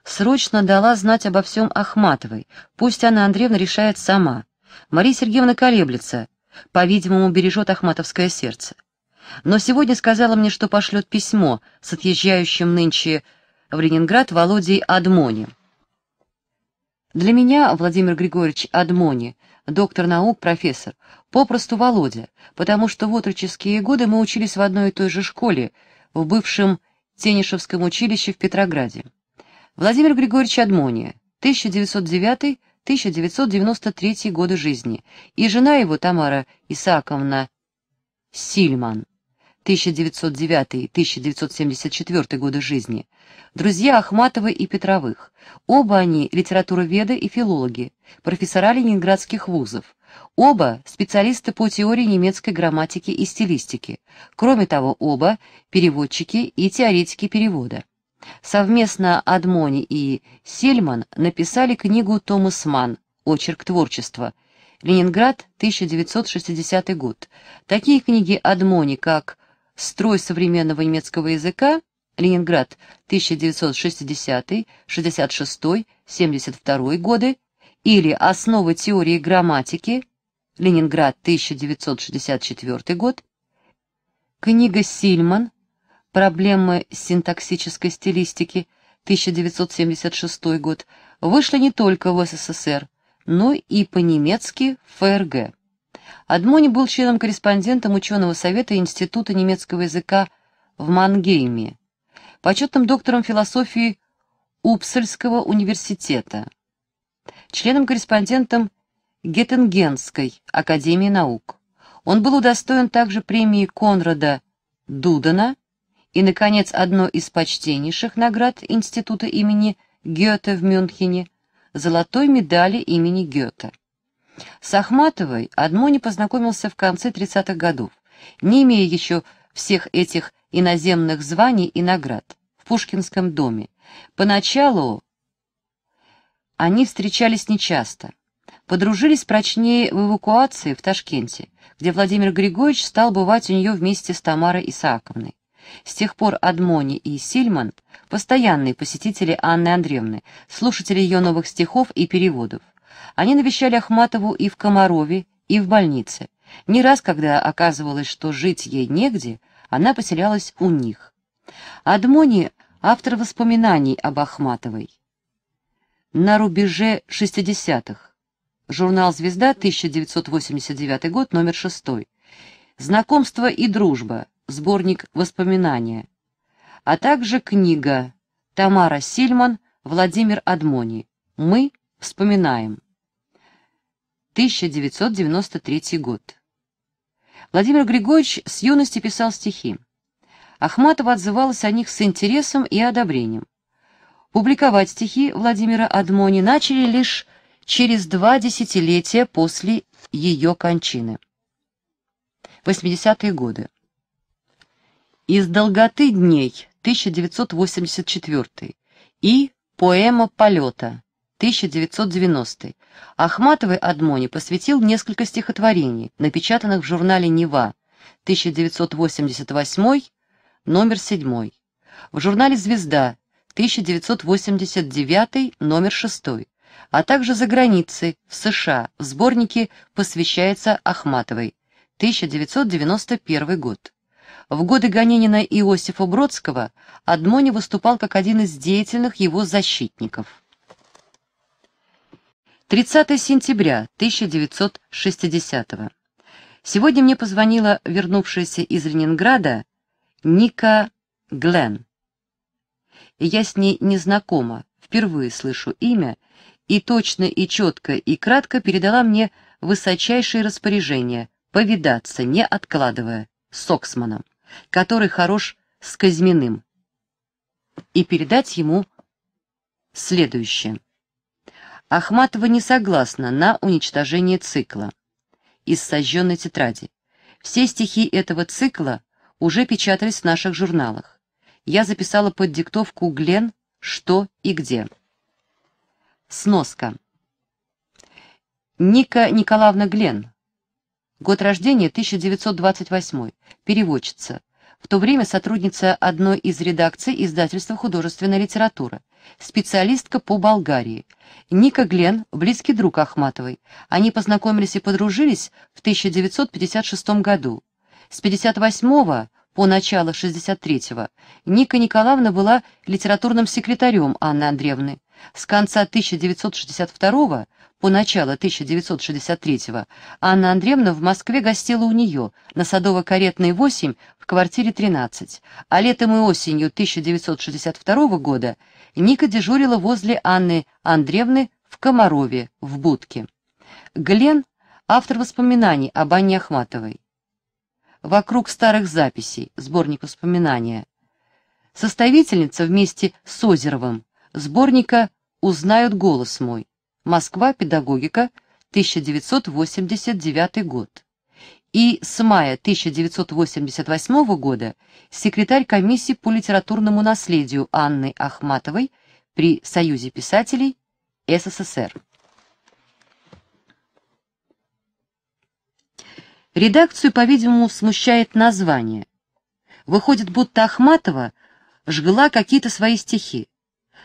срочно дала знать обо всем Ахматовой. Пусть она Андреевна решает сама. Мария Сергеевна колеблется. По-видимому, бережет ахматовское сердце. Но сегодня сказала мне, что пошлет письмо с отъезжающим нынче в Ленинград Володей Адмонем. Для меня Владимир Григорьевич Адмони, доктор наук, профессор, попросту Володя, потому что в отроческие годы мы учились в одной и той же школе, в бывшем Тенишевском училище в Петрограде. Владимир Григорьевич Адмони, 1909-1993 годы жизни, и жена его Тамара Исааковна Сильман, 1909-1974 годы жизни, друзья Ахматовой и Петровых. Оба они литературоведы и филологи, профессора ленинградских вузов. Оба специалисты по теории немецкой грамматики и стилистики. Кроме того, оба переводчики и теоретики перевода. Совместно Адмони и Сельман написали книгу «Томас Манн. Очерк творчества», Ленинград, 1960 год. Такие книги Адмони, как Строй современного немецкого языка. Ленинград, 1960-66-72 годы. Или Основы теории грамматики. Ленинград, 1964 год. Книга Сильман. Проблемы синтаксической стилистики. 1976 год. Вышла не только в СССР, но и по-немецки в ФРГ. Адмони был членом-корреспондентом ученого совета Института немецкого языка в Мангейме, почетным доктором философии Упсальского университета, членом-корреспондентом Геттингенской академии наук. Он был удостоен также премии Конрада Дудена и, наконец, одной из почтеннейших наград Института имени Гёте в Мюнхене – золотой медали имени Гёте. С Ахматовой Адмони познакомился в конце 30-х годов, не имея еще всех этих иноземных званий и наград, в Пушкинском доме. Поначалу они встречались нечасто. Подружились прочнее в эвакуации в Ташкенте, где Владимир Григорьевич стал бывать у нее вместе с Тамарой Исааковной. С тех пор Адмони и Сильман — постоянные посетители Анны Андреевны, слушатели ее новых стихов и переводов. Они навещали Ахматову и в Комарове, и в больнице. Не раз, когда оказывалось, что жить ей негде, она поселялась у них. Адмони — автор воспоминаний об Ахматовой. На рубеже 60-х. Журнал «Звезда», 1989 год, номер 6. «Знакомство и дружба», сборник «Воспоминания», а также книга «Тамара Сильман, Владимир Адмони. Мы вспоминаем». 1993 год. Владимир Григорьевич с юности писал стихи. Ахматова отзывалась о них с интересом и одобрением. Публиковать стихи Владимира Адмони начали лишь через два десятилетия после ее кончины. 80-е годы. «Из долготы дней» 1984 и «Поэма полета» 1990. Ахматовой Адмони посвятил несколько стихотворений, напечатанных в журнале «Нева» 1988, номер 7. В журнале «Звезда» 1989, номер 6. А также за границей, в США, в сборнике «Посвящается Ахматовой» 1991 год. В годы гонения на Иосифа Бродского Адмони выступал как один из деятельных его защитников. 30 сентября 1960 -го. Сегодня мне позвонила вернувшаяся из Ленинграда Ника Глен. Я с ней не знакома, впервые слышу имя, и точно и четко и кратко передала мне высочайшее распоряжение повидаться, не откладывая, с Оксманом, который хорош с Казьминым, и передать ему следующее. Ахматова не согласна на уничтожение цикла из сожженной тетради. Все стихи этого цикла уже печатались в наших журналах. Я записала под диктовку Глен «Что и где». Сноска. Ника Николаевна Глен. Год рождения 1928. Переводчица в то время сотрудница одной из редакций издательства «Художественная литература», специалистка по Болгарии. Ника Глен, близкий друг Ахматовой. Они познакомились и подружились в 1956 году. С 58 по начало 63-го Ника Николаевна была литературным секретарем Анны Андреевны. С конца 1962 года по начало 1963-го, Анна Андреевна в Москве гостила у нее на Садово-Каретной 8 в квартире 13, а летом и осенью 1962 -го года Ника дежурила возле Анны Андреевны в Комарове, в будке. Глен — автор воспоминаний об Анне Ахматовой. «Вокруг старых записей» — сборник воспоминания. Составительница вместе с Озеровым, сборника «Узнают голос мой», Москва, педагогика, 1989 год. И с мая 1988 года секретарь комиссии по литературному наследию Анны Ахматовой при Союзе писателей СССР. Редакцию, по-видимому, смущает название. Выходит, будто Ахматова жгла какие-то свои стихи.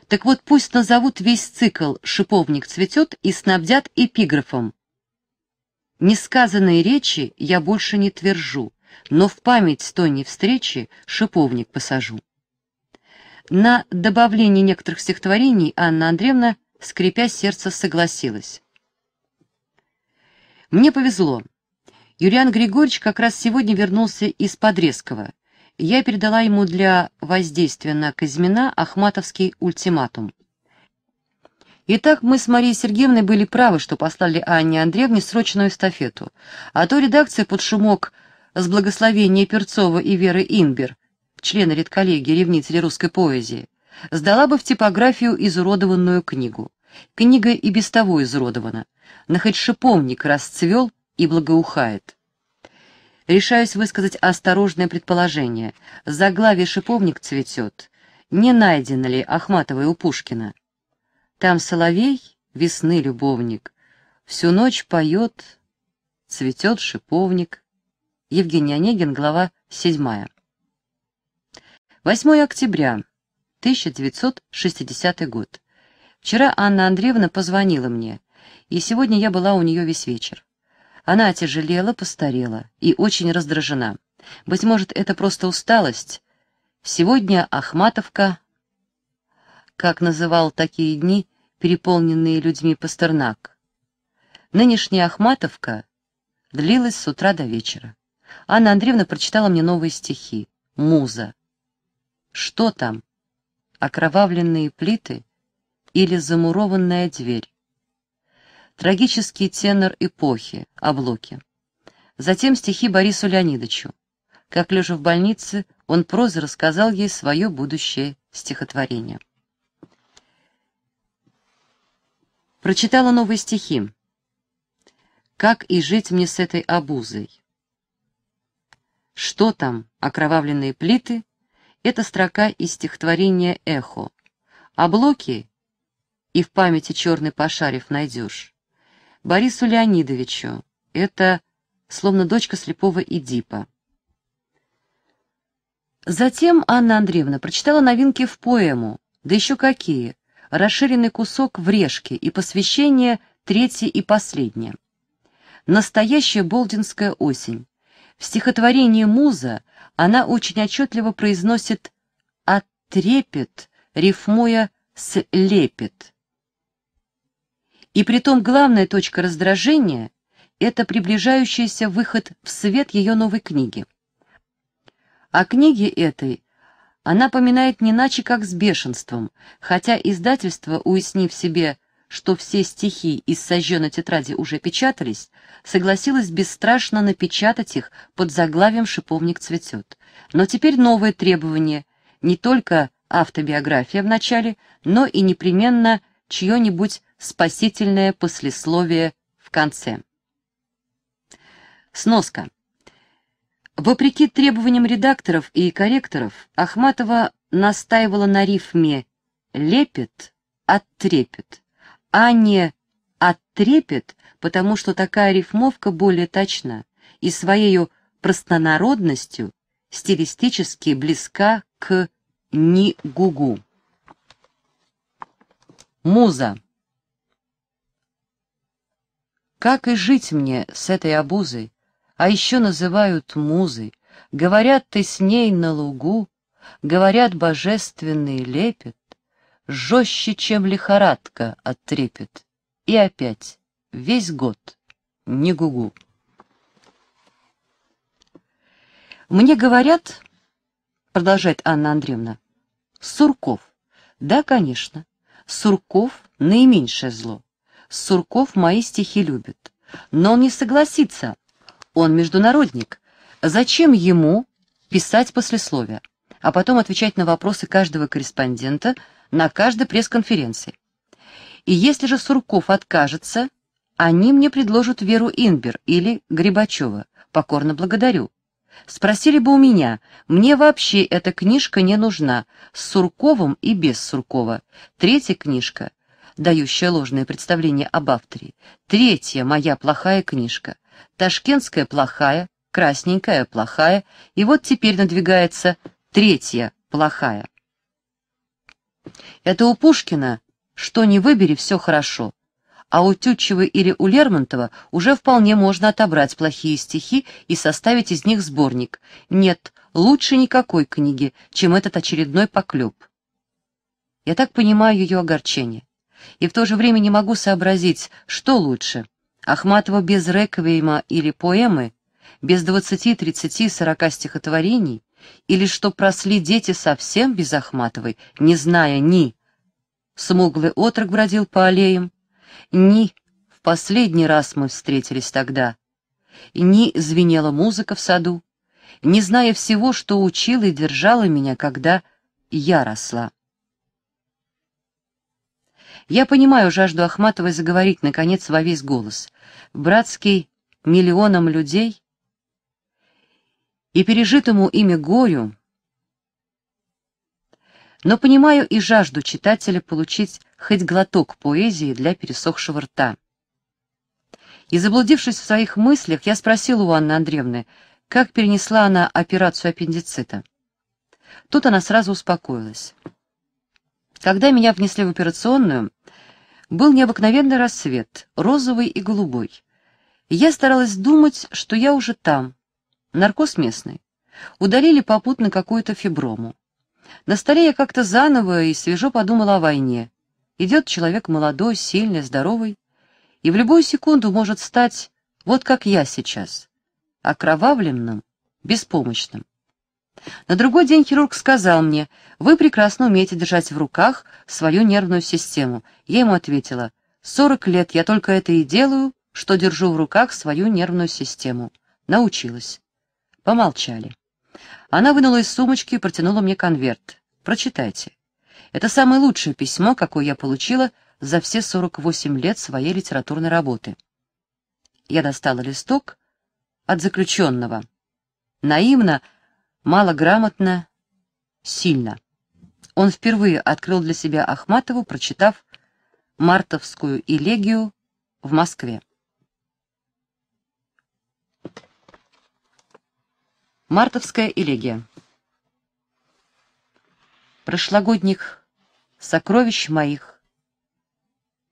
Так вот пусть назовут весь цикл «Шиповник цветет» и снабдят эпиграфом. Несказанные речи я больше не твержу, но в память с той встречи шиповник посажу. На добавление некоторых стихотворений Анна Андреевна, скрипя сердце, согласилась. Мне повезло. Юриан Григорьевич как раз сегодня вернулся из Подрезкова я передала ему для воздействия на Казьмина Ахматовский ультиматум. Итак, мы с Марией Сергеевной были правы, что послали Анне Андреевне срочную эстафету, а то редакция под шумок с благословения Перцова и Веры Инбер, члена редколлегии ревнителей русской поэзии, сдала бы в типографию изуродованную книгу. Книга и без того изуродована, но хоть шиповник расцвел и благоухает решаюсь высказать осторожное предположение. Заглавие «Шиповник цветет». Не найдено ли Ахматовой у Пушкина? Там соловей, весны любовник, всю ночь поет, цветет шиповник. Евгений Онегин, глава 7. 8 октября, 1960 год. Вчера Анна Андреевна позвонила мне, и сегодня я была у нее весь вечер. Она отяжелела, постарела и очень раздражена. Быть может, это просто усталость. Сегодня Ахматовка, как называл такие дни, переполненные людьми Пастернак. Нынешняя Ахматовка длилась с утра до вечера. Анна Андреевна прочитала мне новые стихи. «Муза». Что там? Окровавленные плиты или замурованная дверь? Трагический тенор эпохи, облоки. Затем стихи Борису Леонидовичу. Как, лежа в больнице, он прозой рассказал ей свое будущее стихотворение. Прочитала новые стихи. «Как и жить мне с этой обузой?» «Что там, окровавленные плиты?» Это строка из стихотворения «Эхо». «Облоки» и в памяти черный пошарив найдешь. Борису Леонидовичу. Это словно дочка слепого Эдипа. Затем Анна Андреевна прочитала новинки в поэму, да еще какие, расширенный кусок в решке и посвящение третье и последнее. Настоящая болдинская осень. В стихотворении «Муза» она очень отчетливо произносит отрепет, рифмуя слепет. И притом главная точка раздражения — это приближающийся выход в свет ее новой книги. О книге этой она поминает не иначе, как с бешенством, хотя издательство, уяснив себе, что все стихи из сожженной тетради уже печатались, согласилось бесстрашно напечатать их под заглавием «Шиповник цветет». Но теперь новое требование — не только автобиография в начале, но и непременно чье-нибудь спасительное послесловие в конце. Сноска. Вопреки требованиям редакторов и корректоров, Ахматова настаивала на рифме «лепет» «оттрепет», а не «оттрепет», потому что такая рифмовка более точна и своею простонародностью стилистически близка к «ни-гугу». Муза. Как и жить мне с этой обузой, а еще называют музой, говорят ты с ней на лугу, говорят божественный лепет, жестче, чем лихорадка оттрепет. И опять, весь год, не гугу. Мне говорят, продолжает Анна Андреевна, Сурков. Да, конечно, Сурков — наименьшее зло. Сурков мои стихи любит. Но он не согласится. Он международник. Зачем ему писать послесловие, а потом отвечать на вопросы каждого корреспондента на каждой пресс-конференции? И если же Сурков откажется, они мне предложат Веру Инбер или Грибачева. Покорно благодарю. Спросили бы у меня, мне вообще эта книжка не нужна, с Сурковым и без Суркова. Третья книжка дающая ложное представление об авторе. Третья моя плохая книжка. Ташкентская плохая, красненькая плохая, и вот теперь надвигается третья плохая. Это у Пушкина «что не выбери, все хорошо», а у Тютчева или у Лермонтова уже вполне можно отобрать плохие стихи и составить из них сборник. Нет, лучше никакой книги, чем этот очередной поклеп. Я так понимаю ее огорчение и в то же время не могу сообразить, что лучше, Ахматова без реквиема или поэмы, без двадцати, тридцати, сорока стихотворений, или что просли дети совсем без Ахматовой, не зная ни смуглый отрок бродил по аллеям, ни в последний раз мы встретились тогда, ни звенела музыка в саду, не зная всего, что учила и держала меня, когда я росла. Я понимаю жажду Ахматовой заговорить, наконец, во весь голос. Братский миллионам людей и пережитому ими горю, но понимаю и жажду читателя получить хоть глоток поэзии для пересохшего рта. И заблудившись в своих мыслях, я спросил у Анны Андреевны, как перенесла она операцию аппендицита. Тут она сразу успокоилась. Когда меня внесли в операционную, был необыкновенный рассвет, розовый и голубой. Я старалась думать, что я уже там. Наркоз местный. Удалили попутно какую-то фиброму. На столе я как-то заново и свежо подумала о войне. Идет человек молодой, сильный, здоровый, и в любую секунду может стать вот как я сейчас, окровавленным, беспомощным. На другой день хирург сказал мне, «Вы прекрасно умеете держать в руках свою нервную систему». Я ему ответила, «40 лет я только это и делаю, что держу в руках свою нервную систему. Научилась». Помолчали. Она вынула из сумочки и протянула мне конверт. «Прочитайте. Это самое лучшее письмо, какое я получила за все 48 лет своей литературной работы». Я достала листок от заключенного. Наивно, малограмотно, сильно. Он впервые открыл для себя Ахматову, прочитав «Мартовскую элегию» в Москве. Мартовская элегия. Прошлогодних сокровищ моих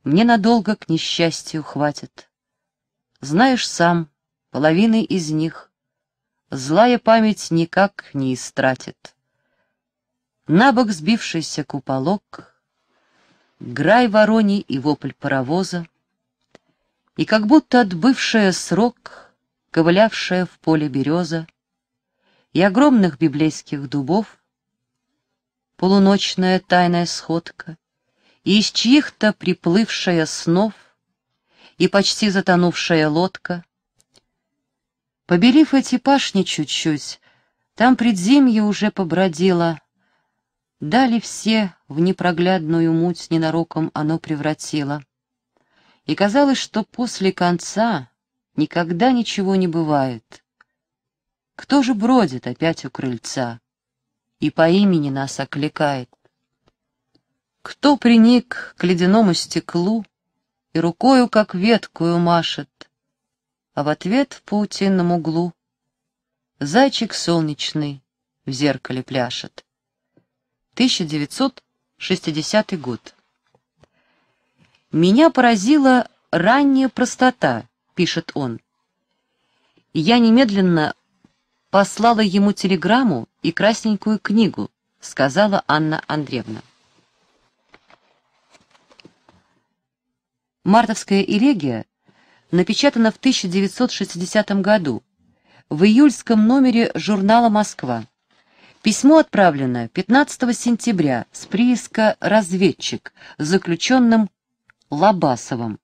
мне надолго к несчастью хватит. Знаешь сам, половины из них злая память никак не истратит. Набок сбившийся куполок, грай вороний и вопль паровоза, и как будто отбывшая срок, ковылявшая в поле береза, и огромных библейских дубов, полуночная тайная сходка, и из чьих-то приплывшая снов, и почти затонувшая лодка, Побелив пашни чуть-чуть, там предзимье уже побродило. Дали все в непроглядную муть ненароком оно превратило. И казалось, что после конца никогда ничего не бывает. Кто же бродит опять у крыльца и по имени нас окликает? Кто приник к ледяному стеклу и рукою, как веткую, машет — а в ответ в паутинном углу зайчик солнечный в зеркале пляшет. 1960 год. «Меня поразила ранняя простота», — пишет он. «Я немедленно послала ему телеграмму и красненькую книгу», — сказала Анна Андреевна. Мартовская элегия напечатана в 1960 году в июльском номере журнала «Москва». Письмо отправлено 15 сентября с прииска «Разведчик» заключенным Лобасовым.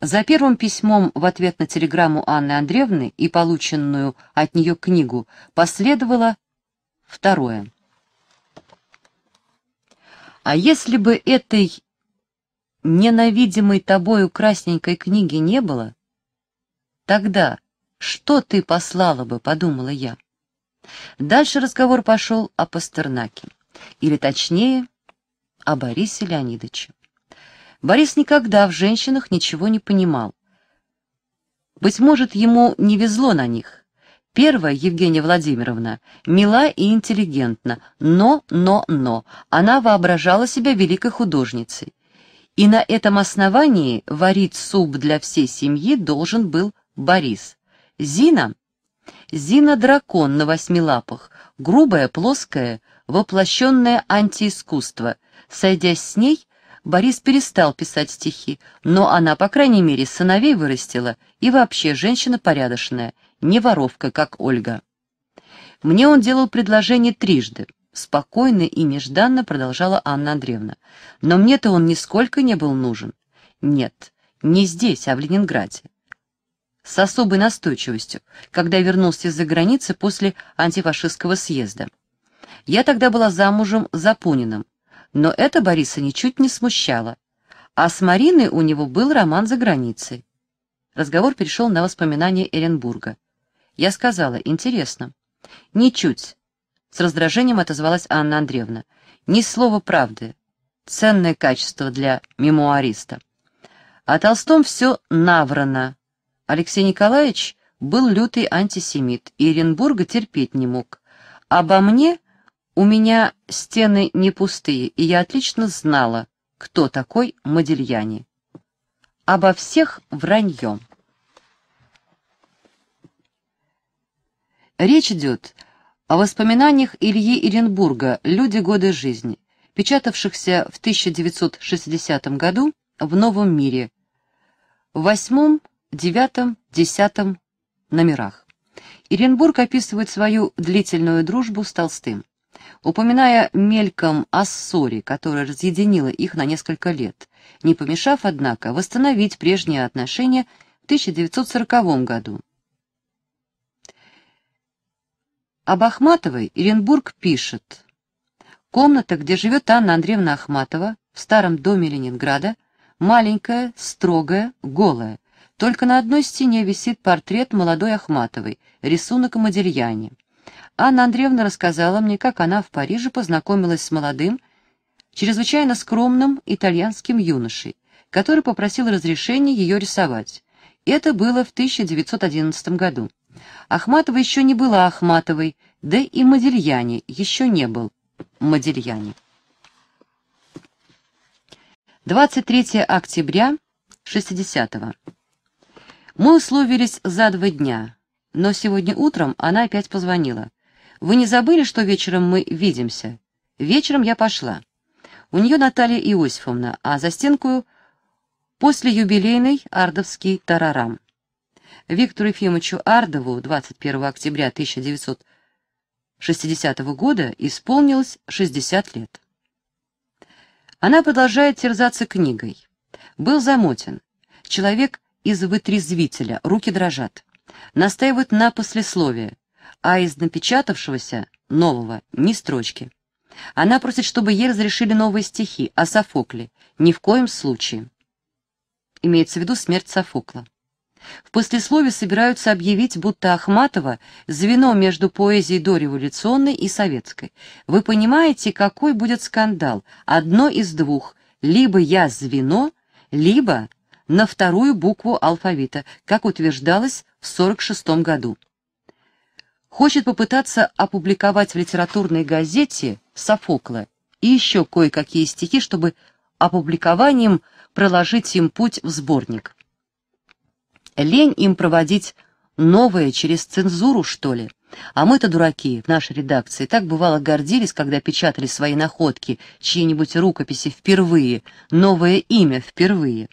За первым письмом в ответ на телеграмму Анны Андреевны и полученную от нее книгу последовало второе. А если бы этой ненавидимой тобою красненькой книги не было, тогда что ты послала бы, подумала я. Дальше разговор пошел о Пастернаке, или точнее, о Борисе Леонидовиче. Борис никогда в женщинах ничего не понимал. Быть может, ему не везло на них. Первая, Евгения Владимировна, мила и интеллигентна, но, но, но, она воображала себя великой художницей и на этом основании варить суп для всей семьи должен был Борис. Зина? Зина — дракон на восьми лапах, грубое, плоское, воплощенное антиискусство. Сойдясь с ней, Борис перестал писать стихи, но она, по крайней мере, сыновей вырастила, и вообще женщина порядочная, не воровка, как Ольга. Мне он делал предложение трижды — Спокойно и нежданно продолжала Анна Андреевна. Но мне-то он нисколько не был нужен. Нет, не здесь, а в Ленинграде. С особой настойчивостью, когда я вернулся из-за границы после антифашистского съезда. Я тогда была замужем за Пуниным, но это Бориса ничуть не смущало. А с Мариной у него был роман за границей. Разговор перешел на воспоминания Эренбурга. Я сказала, интересно. Ничуть. С раздражением отозвалась Анна Андреевна. «Ни слова правды. Ценное качество для мемуариста». А Толстом все наврано. Алексей Николаевич был лютый антисемит, и Оренбурга терпеть не мог. Обо мне у меня стены не пустые, и я отлично знала, кто такой Модельяни. Обо всех враньем. Речь идет о о воспоминаниях Ильи Иренбурга «Люди годы жизни», печатавшихся в 1960 году в «Новом мире», в восьмом, девятом, десятом номерах. Иренбург описывает свою длительную дружбу с Толстым, упоминая мельком о ссоре, которая разъединила их на несколько лет, не помешав, однако, восстановить прежние отношения в 1940 году Об Ахматовой Иренбург пишет. Комната, где живет Анна Андреевна Ахматова, в старом доме Ленинграда, маленькая, строгая, голая. Только на одной стене висит портрет молодой Ахматовой, рисунок Модельяне. Анна Андреевна рассказала мне, как она в Париже познакомилась с молодым, чрезвычайно скромным итальянским юношей, который попросил разрешения ее рисовать. Это было в 1911 году. Ахматова еще не была Ахматовой, да и Модельяне еще не был Модельяне. 23 октября 60-го. Мы условились за два дня, но сегодня утром она опять позвонила. «Вы не забыли, что вечером мы видимся?» Вечером я пошла. У нее Наталья Иосифовна, а за стенку после юбилейной ардовский тарарам. Виктору Ефимовичу Ардову 21 октября 1960 года исполнилось 60 лет. Она продолжает терзаться книгой. Был замотен. Человек из вытрезвителя, руки дрожат. Настаивают на послесловие, а из напечатавшегося, нового, ни строчки. Она просит, чтобы ей разрешили новые стихи о Софокле. Ни в коем случае. Имеется в виду смерть Софокла. В послесловии собираются объявить, будто Ахматова — звено между поэзией дореволюционной и советской. Вы понимаете, какой будет скандал? Одно из двух. Либо я звено, либо на вторую букву алфавита, как утверждалось в 1946 году. Хочет попытаться опубликовать в литературной газете Софокла и еще кое-какие стихи, чтобы опубликованием проложить им путь в сборник. Лень им проводить новое через цензуру, что ли? А мы-то дураки в нашей редакции так бывало гордились, когда печатали свои находки, чьи-нибудь рукописи впервые, новое имя впервые.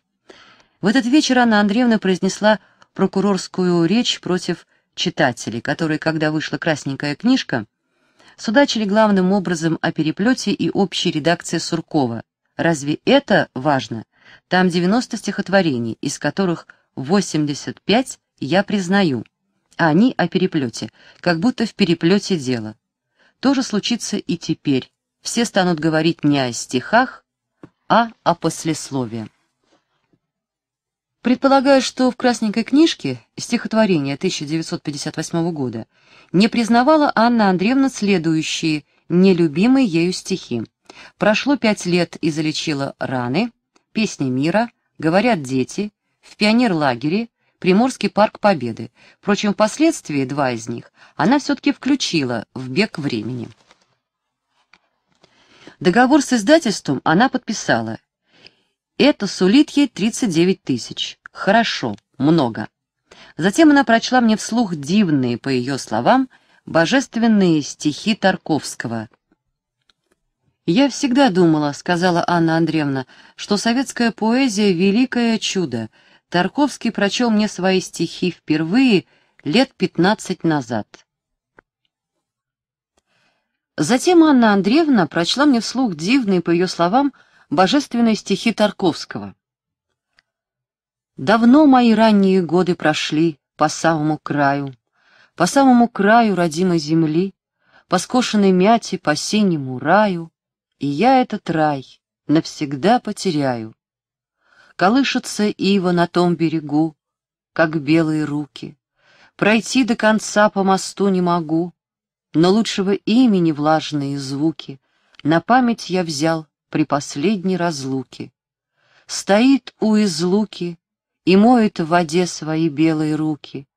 В этот вечер Анна Андреевна произнесла прокурорскую речь против читателей, которые, когда вышла красненькая книжка, судачили главным образом о переплете и общей редакции Суркова. Разве это важно? Там 90 стихотворений, из которых 85 я признаю, а они о переплете, как будто в переплете дело. То же случится и теперь. Все станут говорить не о стихах, а о послесловии. Предполагаю, что в «Красненькой книжке» стихотворение 1958 года не признавала Анна Андреевна следующие нелюбимые ею стихи. «Прошло пять лет и залечила раны», «Песни мира», «Говорят дети», в пионерлагере Приморский парк Победы. Впрочем, впоследствии два из них она все-таки включила в бег времени. Договор с издательством она подписала. Это сулит ей 39 тысяч. Хорошо, много. Затем она прочла мне вслух дивные, по ее словам, божественные стихи Тарковского. «Я всегда думала, — сказала Анна Андреевна, — что советская поэзия — великое чудо, — Тарковский прочел мне свои стихи впервые лет пятнадцать назад. Затем Анна Андреевна прочла мне вслух дивные, по ее словам, божественные стихи Тарковского. «Давно мои ранние годы прошли по самому краю, по самому краю родимой земли, по скошенной мяти, по синему раю, и я этот рай навсегда потеряю, Колышется ива на том берегу, как белые руки. Пройти до конца по мосту не могу, но лучшего имени влажные звуки На память я взял при последней разлуке. Стоит у излуки и моет в воде свои белые руки,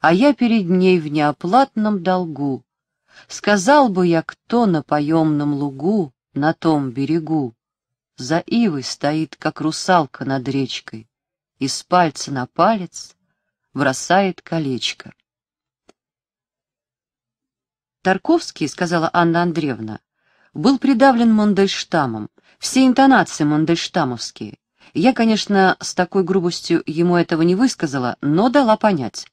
А я перед ней в неоплатном долгу. Сказал бы я, кто на поемном лугу, на том берегу, за ивой стоит, как русалка над речкой, и с пальца на палец бросает колечко. Тарковский, сказала Анна Андреевна, был придавлен Мандельштамом, все интонации мандельштамовские. Я, конечно, с такой грубостью ему этого не высказала, но дала понять.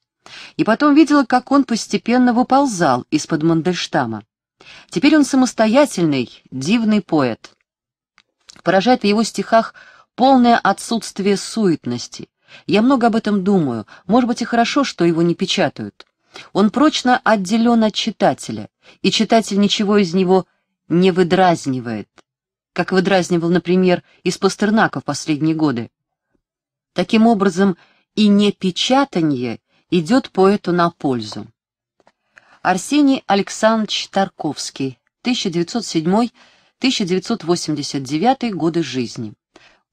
И потом видела, как он постепенно выползал из-под Мандельштама. Теперь он самостоятельный, дивный поэт. Поражает в его стихах полное отсутствие суетности. Я много об этом думаю. Может быть и хорошо, что его не печатают. Он прочно отделен от читателя, и читатель ничего из него не выдразнивает, как выдразнивал, например, из Пастернака в последние годы. Таким образом, и непечатание идет поэту на пользу. Арсений Александрович Тарковский, 1907 1989 годы жизни.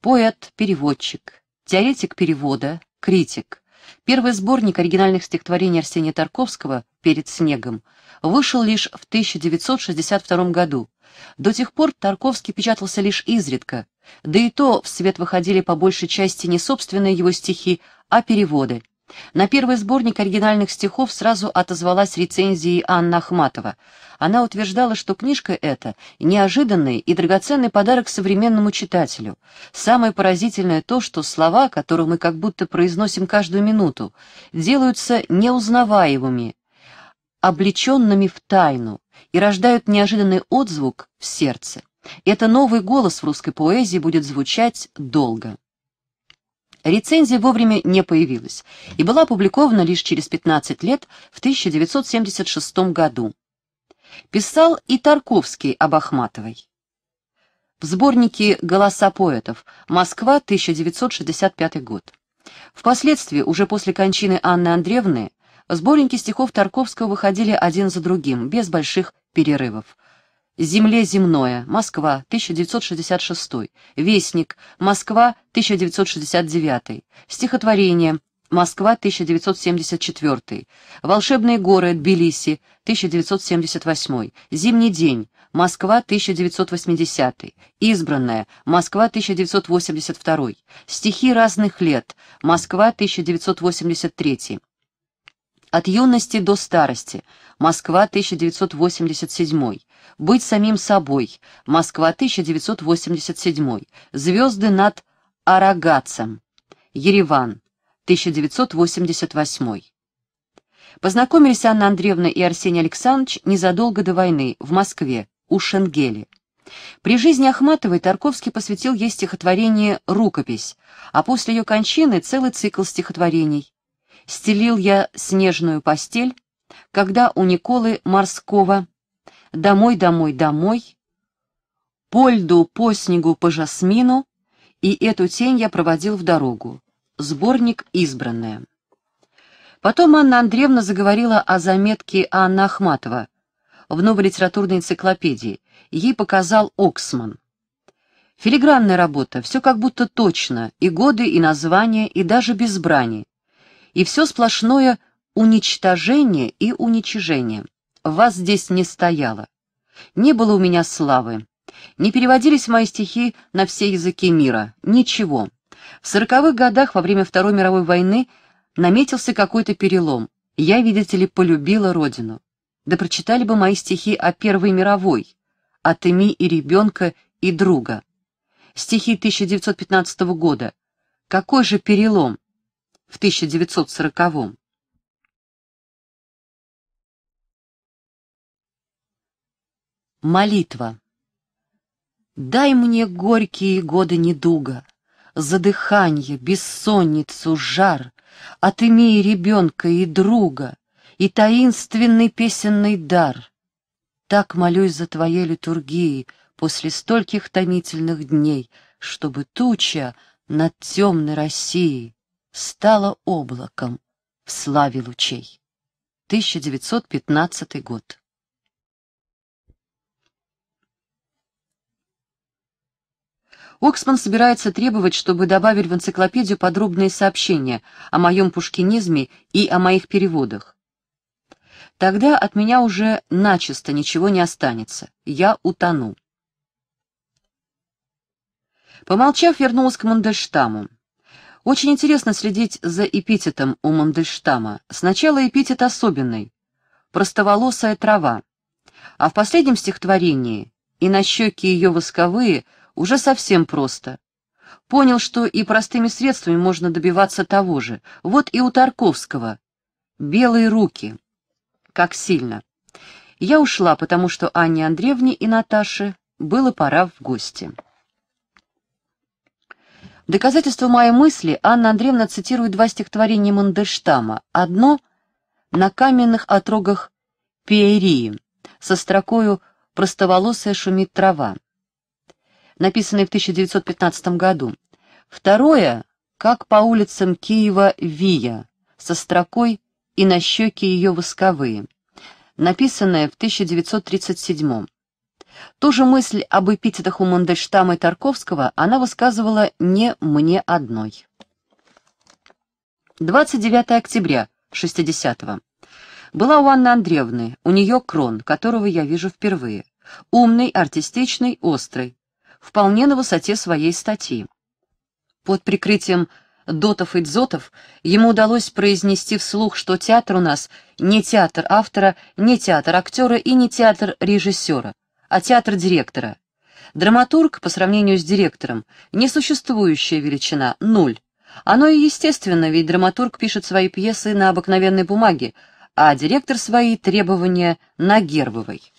Поэт, переводчик, теоретик перевода, критик. Первый сборник оригинальных стихотворений Арсения Тарковского «Перед снегом» вышел лишь в 1962 году. До тех пор Тарковский печатался лишь изредка, да и то в свет выходили по большей части не собственные его стихи, а переводы – на первый сборник оригинальных стихов сразу отозвалась рецензией Анна Ахматова. Она утверждала, что книжка эта — неожиданный и драгоценный подарок современному читателю. Самое поразительное то, что слова, которые мы как будто произносим каждую минуту, делаются неузнаваемыми, облеченными в тайну и рождают неожиданный отзвук в сердце. Это новый голос в русской поэзии будет звучать долго. Рецензия вовремя не появилась и была опубликована лишь через 15 лет в 1976 году. Писал и Тарковский об Ахматовой. В сборнике «Голоса поэтов. Москва, 1965 год». Впоследствии, уже после кончины Анны Андреевны, сборники стихов Тарковского выходили один за другим, без больших перерывов. Земле земное. Москва, 1966. Вестник. Москва, 1969. Стихотворение. Москва, 1974. Волшебные горы. Тбилиси, 1978. Зимний день. Москва, 1980. Избранная. Москва, 1982. Стихи разных лет. Москва, 1983. От юности до старости. Москва, 1987. Быть самим собой. Москва, 1987. Звезды над Арагацем. Ереван, 1988. Познакомились Анна Андреевна и Арсений Александрович незадолго до войны, в Москве, у Шенгели. При жизни Ахматовой Тарковский посвятил ей стихотворение «Рукопись», а после ее кончины целый цикл стихотворений. «Стелил я снежную постель», «Когда у Николы Морского», домой, домой, домой, по льду, по снегу, по жасмину, и эту тень я проводил в дорогу. Сборник «Избранное». Потом Анна Андреевна заговорила о заметке Анны Ахматова в новой литературной энциклопедии. Ей показал Оксман. Филигранная работа, все как будто точно, и годы, и названия, и даже без брани. И все сплошное уничтожение и уничижение вас здесь не стояло. Не было у меня славы. Не переводились мои стихи на все языки мира. Ничего. В сороковых годах, во время Второй мировой войны, наметился какой-то перелом. Я, видите ли, полюбила родину. Да прочитали бы мои стихи о Первой мировой, о Эми и ребенка и друга. Стихи 1915 года. Какой же перелом в 1940 -м. Молитва. Дай мне горькие годы недуга, Задыханье, бессонницу, жар, Отыми и ребенка, и друга, И таинственный песенный дар. Так молюсь за твоей литургии После стольких томительных дней, Чтобы туча над темной Россией Стала облаком в славе лучей. 1915 год. Оксман собирается требовать, чтобы добавили в энциклопедию подробные сообщения о моем пушкинизме и о моих переводах. Тогда от меня уже начисто ничего не останется. Я утону. Помолчав, вернулась к Мандельштаму. Очень интересно следить за эпитетом у Мандельштама. Сначала эпитет особенный — простоволосая трава. А в последнем стихотворении — и на щеки ее восковые — уже совсем просто. Понял, что и простыми средствами можно добиваться того же. Вот и у Тарковского. Белые руки. Как сильно. Я ушла, потому что Анне Андреевне и Наташе было пора в гости. Доказательство моей мысли Анна Андреевна цитирует два стихотворения Мандельштама. Одно — «На каменных отрогах Пиерии» со строкою «Простоволосая шумит трава» написанный в 1915 году. Второе — «Как по улицам Киева Вия» со строкой «И на щеки ее восковые», написанное в 1937 Ту же мысль об эпитетах у Мандельштама и Тарковского она высказывала не мне одной. 29 октября 60-го. Была у Анны Андреевны, у нее крон, которого я вижу впервые. Умный, артистичный, острый вполне на высоте своей статьи. Под прикрытием дотов и дзотов ему удалось произнести вслух, что театр у нас не театр автора, не театр актера и не театр режиссера, а театр директора. Драматург, по сравнению с директором, несуществующая величина, нуль. Оно и естественно, ведь драматург пишет свои пьесы на обыкновенной бумаге, а директор свои требования на гербовой.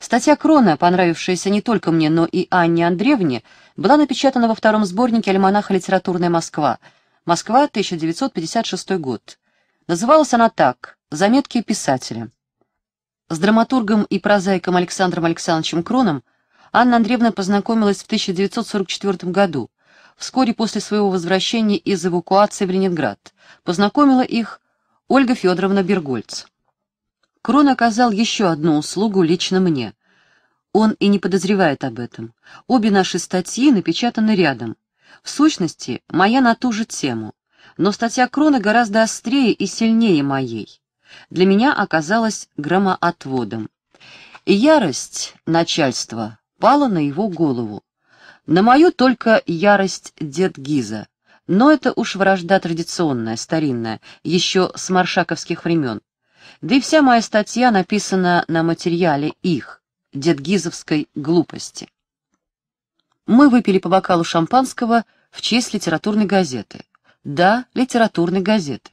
Статья Крона, понравившаяся не только мне, но и Анне Андреевне, была напечатана во втором сборнике альманаха «Литературная Москва». Москва, 1956 год. Называлась она так «Заметки писателя». С драматургом и прозаиком Александром Александровичем Кроном Анна Андреевна познакомилась в 1944 году, вскоре после своего возвращения из эвакуации в Ленинград. Познакомила их Ольга Федоровна Бергольц. Крон оказал еще одну услугу лично мне. Он и не подозревает об этом. Обе наши статьи напечатаны рядом. В сущности, моя на ту же тему. Но статья Крона гораздо острее и сильнее моей. Для меня оказалась громоотводом. И ярость начальства пала на его голову. На мою только ярость дед Гиза. Но это уж вражда традиционная, старинная, еще с маршаковских времен. Да и вся моя статья написана на материале их, дедгизовской глупости. Мы выпили по бокалу шампанского в честь литературной газеты. Да, литературной газеты.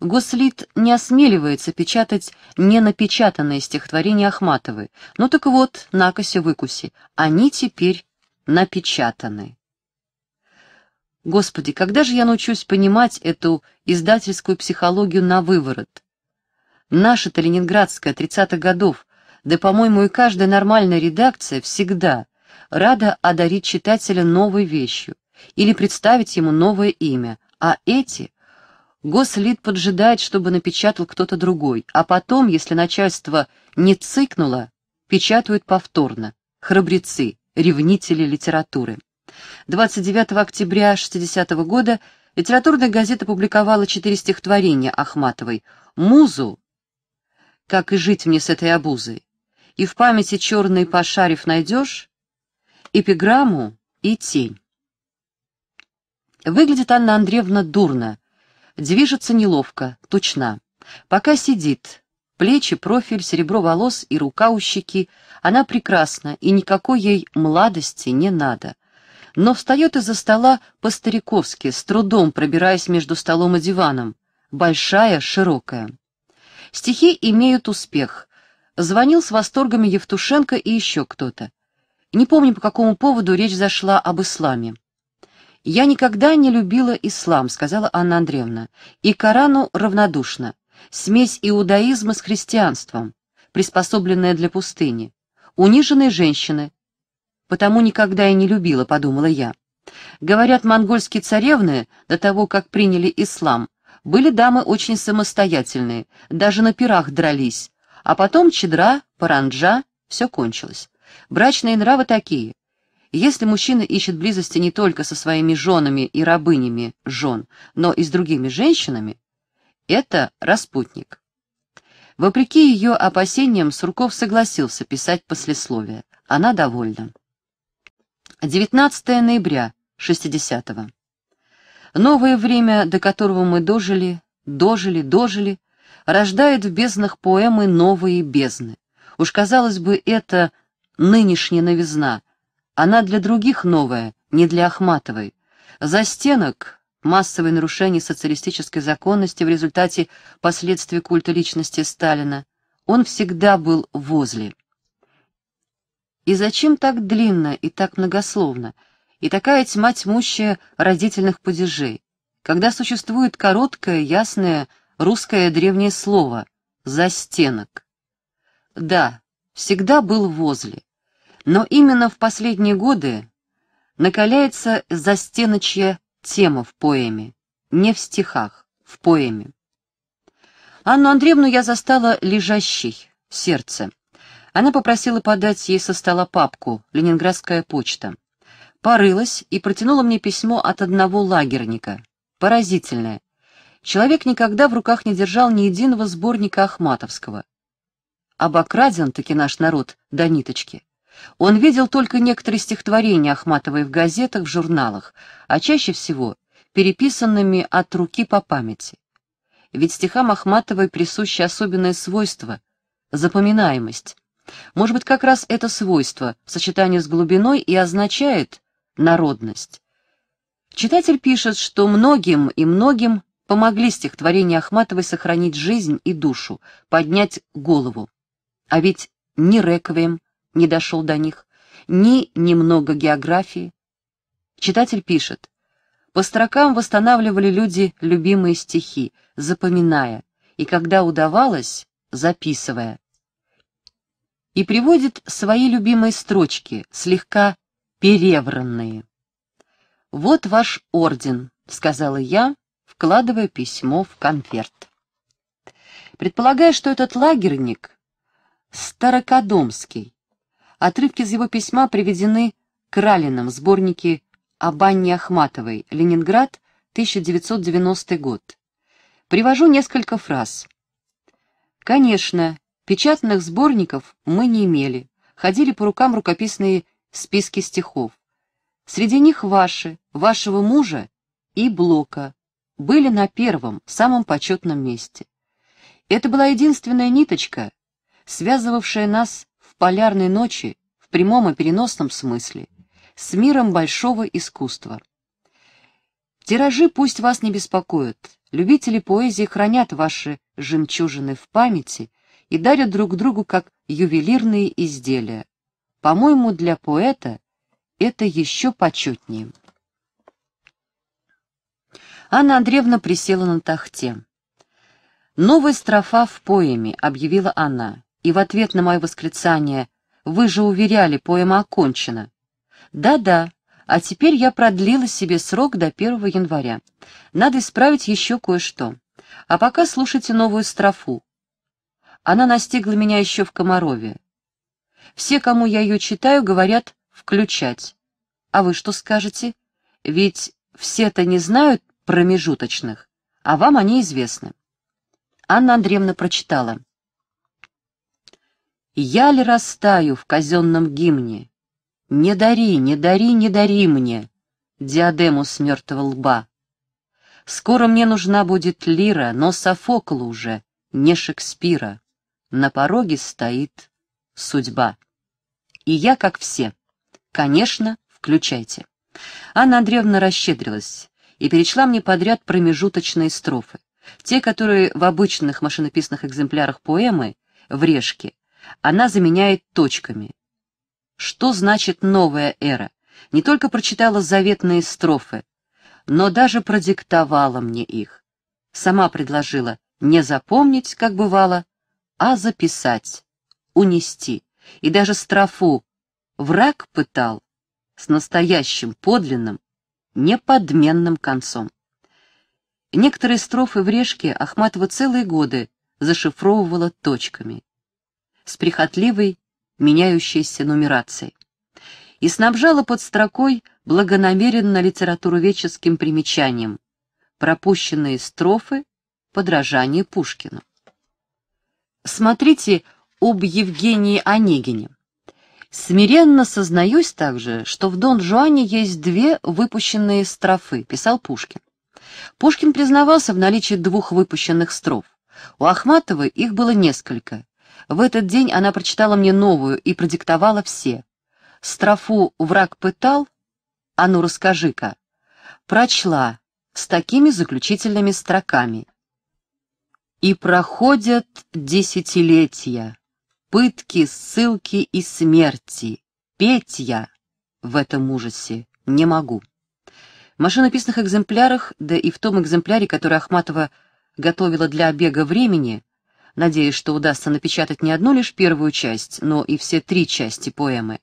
Гослит не осмеливается печатать ненапечатанные стихотворения Ахматовой. Ну так вот, накоси выкуси, они теперь напечатаны. Господи, когда же я научусь понимать эту издательскую психологию на выворот? Наша-то ленинградская 30-х годов, да, по-моему, и каждая нормальная редакция всегда рада одарить читателя новой вещью или представить ему новое имя, а эти гослит поджидает, чтобы напечатал кто-то другой, а потом, если начальство не цыкнуло, печатают повторно. Храбрецы, ревнители литературы. 29 октября 60 -го года литературная газета публиковала четыре стихотворения Ахматовой «Музу» Как и жить мне с этой обузой. И в памяти черный пошарив найдешь эпиграмму и тень. Выглядит Анна Андреевна дурно, движется неловко, тучна. Пока сидит, плечи, профиль, серебро волос и рука у щеки, она прекрасна, и никакой ей младости не надо. Но встает из-за стола по-стариковски, с трудом пробираясь между столом и диваном, большая, широкая. Стихи имеют успех. Звонил с восторгами Евтушенко и еще кто-то. Не помню, по какому поводу речь зашла об исламе. «Я никогда не любила ислам», — сказала Анна Андреевна, — «и Корану равнодушна. Смесь иудаизма с христианством, приспособленная для пустыни. Униженные женщины. Потому никогда и не любила», — подумала я. Говорят, монгольские царевны, до того, как приняли ислам, — были дамы очень самостоятельные, даже на пирах дрались. А потом чедра, паранджа, все кончилось. Брачные нравы такие. Если мужчина ищет близости не только со своими женами и рабынями жен, но и с другими женщинами, это распутник. Вопреки ее опасениям, Сурков согласился писать послесловие. Она довольна. 19 ноября 60-го. Новое время, до которого мы дожили, дожили, дожили, рождает в безднах поэмы новые бездны. Уж, казалось бы, это нынешняя новизна. Она для других новая, не для Ахматовой. За стенок массовые нарушения социалистической законности в результате последствий культа личности Сталина. Он всегда был возле. И зачем так длинно и так многословно? и такая тьма тьмущая родительных падежей, когда существует короткое, ясное русское древнее слово «застенок». Да, всегда был возле, но именно в последние годы накаляется застеночья тема в поэме, не в стихах, в поэме. Анну Андреевну я застала лежащей, сердце. Она попросила подать ей со стола папку «Ленинградская почта» порылась и протянула мне письмо от одного лагерника. Поразительное. Человек никогда в руках не держал ни единого сборника Ахматовского. Обокраден таки наш народ до ниточки. Он видел только некоторые стихотворения Ахматовой в газетах, в журналах, а чаще всего переписанными от руки по памяти. Ведь стихам Ахматовой присуще особенное свойство — запоминаемость. Может быть, как раз это свойство в сочетании с глубиной и означает, народность. Читатель пишет, что многим и многим помогли стихотворения Ахматовой сохранить жизнь и душу, поднять голову. А ведь ни реквием не дошел до них, ни немного географии. Читатель пишет, по строкам восстанавливали люди любимые стихи, запоминая, и когда удавалось, записывая. И приводит свои любимые строчки, слегка перевранные. «Вот ваш орден», — сказала я, вкладывая письмо в конверт. Предполагая, что этот лагерник — Старокодомский. Отрывки из его письма приведены Кралином в сборнике об Ахматовой «Ленинград, 1990 год». Привожу несколько фраз. Конечно, печатных сборников мы не имели, ходили по рукам рукописные списки стихов. Среди них ваши, вашего мужа и Блока были на первом, самом почетном месте. Это была единственная ниточка, связывавшая нас в полярной ночи в прямом и переносном смысле с миром большого искусства. Тиражи пусть вас не беспокоят, любители поэзии хранят ваши жемчужины в памяти и дарят друг другу как ювелирные изделия. По-моему, для поэта это еще почетнее. Анна Андреевна присела на тахте. «Новая строфа в поэме», — объявила она, и в ответ на мое восклицание «Вы же уверяли, поэма окончена». «Да-да, а теперь я продлила себе срок до 1 января. Надо исправить еще кое-что. А пока слушайте новую строфу». Она настигла меня еще в Комарове. Все, кому я ее читаю, говорят «включать». А вы что скажете? Ведь все-то не знают промежуточных, а вам они известны. Анна Андреевна прочитала. «Я ли растаю в казенном гимне? Не дари, не дари, не дари мне диадему с мертвого лба. Скоро мне нужна будет лира, но Софокла уже, не Шекспира. На пороге стоит судьба. И я, как все. Конечно, включайте. Анна Андреевна расщедрилась и перечла мне подряд промежуточные строфы. Те, которые в обычных машинописных экземплярах поэмы, в решке, она заменяет точками. Что значит новая эра? Не только прочитала заветные строфы, но даже продиктовала мне их. Сама предложила не запомнить, как бывало, а записать унести, и даже строфу «враг пытал» с настоящим, подлинным, неподменным концом. Некоторые строфы в «Решке» Ахматова целые годы зашифровывала точками, с прихотливой, меняющейся нумерацией, и снабжала под строкой благонамеренно литературоведческим примечанием пропущенные строфы подражание Пушкину. Смотрите об Евгении Онегине. Смиренно сознаюсь также, что в «Дон Жуане» есть две выпущенные строфы, писал Пушкин. Пушкин признавался в наличии двух выпущенных строф. У Ахматовой их было несколько. В этот день она прочитала мне новую и продиктовала все. Строфу «Враг пытал» «А ну расскажи-ка» прочла с такими заключительными строками. «И проходят десятилетия» пытки, ссылки и смерти. Петь я в этом ужасе не могу. В машинописных экземплярах, да и в том экземпляре, который Ахматова готовила для бега времени, надеясь, что удастся напечатать не одну лишь первую часть, но и все три части поэмы,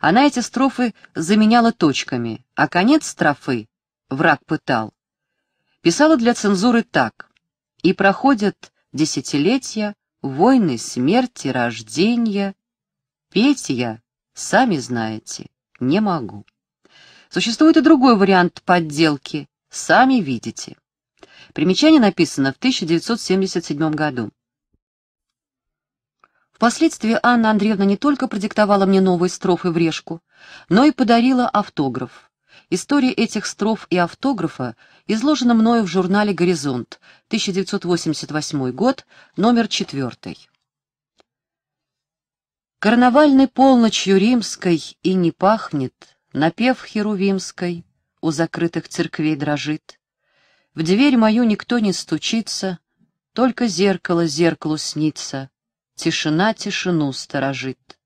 она эти строфы заменяла точками, а конец строфы «Враг пытал» писала для цензуры так «И проходят десятилетия, войны смерти, рождения. Петь я, сами знаете, не могу. Существует и другой вариант подделки, сами видите. Примечание написано в 1977 году. Впоследствии Анна Андреевна не только продиктовала мне новые строфы в решку, но и подарила автограф. История этих строф и автографа изложено мною в журнале «Горизонт», 1988 год, номер 4. Карнавальной полночью римской и не пахнет, напев херувимской, у закрытых церквей дрожит. В дверь мою никто не стучится, только зеркало зеркалу снится, тишина тишину сторожит.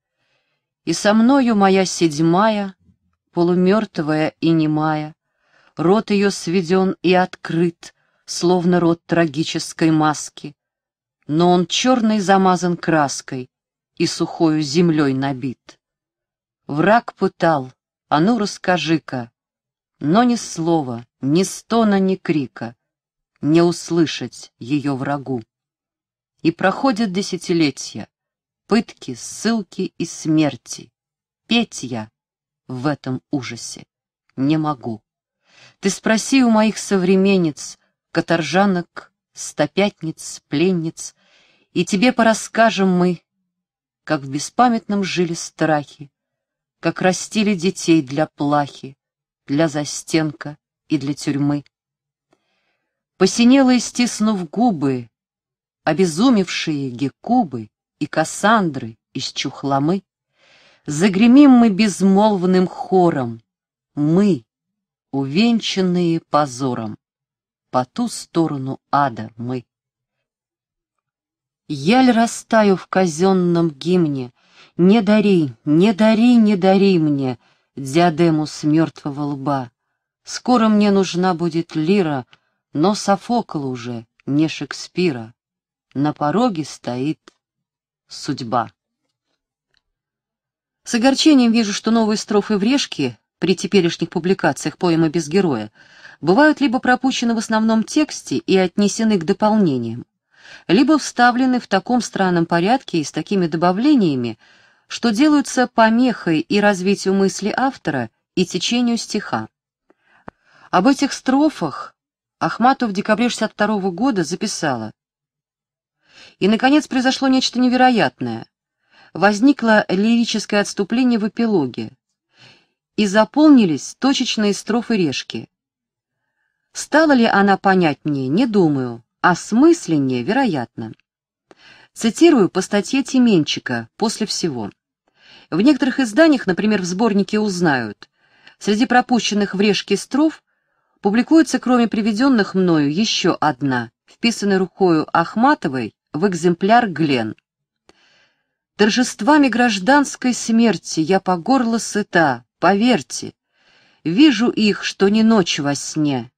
И со мною моя седьмая, полумертвая и немая, Рот ее сведен и открыт, словно рот трагической маски. Но он черный замазан краской и сухою землей набит. Враг пытал, а ну расскажи-ка. Но ни слова, ни стона, ни крика не услышать ее врагу. И проходят десятилетия, пытки, ссылки и смерти. Петь я в этом ужасе не могу. Ты спроси у моих современниц, каторжанок, стопятниц, пленниц, и тебе порасскажем мы, как в беспамятном жили страхи, как растили детей для плахи, для застенка и для тюрьмы. Посинелые, стиснув губы, обезумевшие гекубы и кассандры из чухламы, загремим мы безмолвным хором, мы, увенчанные позором. По ту сторону ада мы. Яль растаю в казенном гимне, Не дари, не дари, не дари мне Диадему с мертвого лба. Скоро мне нужна будет лира, Но Софокл уже, не Шекспира. На пороге стоит судьба. С огорчением вижу, что новые строфы в решке при теперешних публикациях поэмы без героя, бывают либо пропущены в основном тексте и отнесены к дополнениям, либо вставлены в таком странном порядке и с такими добавлениями, что делаются помехой и развитию мысли автора и течению стиха. Об этих строфах Ахматов в декабре 62 года записала. И, наконец, произошло нечто невероятное. Возникло лирическое отступление в эпилоге, и заполнились точечные строфы решки. Стала ли она понятнее, не думаю, а смысленнее, вероятно. Цитирую по статье Тименчика «После всего». В некоторых изданиях, например, в сборнике «Узнают», среди пропущенных в решке строф публикуется, кроме приведенных мною, еще одна, вписанная рукою Ахматовой в экземпляр «Глен». «Торжествами гражданской смерти я по горло сыта, Поверьте, вижу их, что не ночь во сне.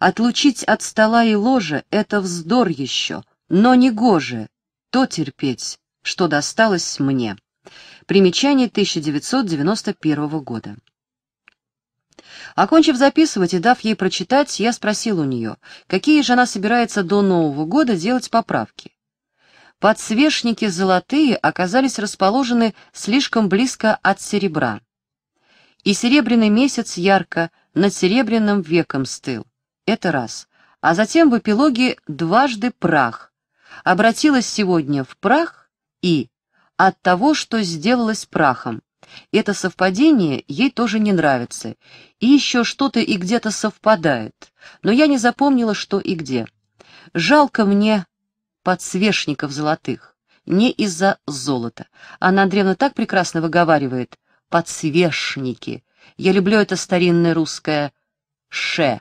Отлучить от стола и ложа — это вздор еще, но не гоже, то терпеть, что досталось мне. Примечание 1991 года. Окончив записывать и дав ей прочитать, я спросил у нее, какие же она собирается до Нового года делать поправки. Подсвечники золотые оказались расположены слишком близко от серебра. И серебряный месяц ярко над серебряным веком стыл. Это раз. А затем в эпилоге дважды прах. Обратилась сегодня в прах и от того, что сделалось прахом. Это совпадение ей тоже не нравится. И еще что-то и где-то совпадает. Но я не запомнила, что и где. Жалко мне подсвечников золотых. Не из-за золота. Анна Андреевна так прекрасно выговаривает подсвечники. Я люблю это старинное русское «ше»,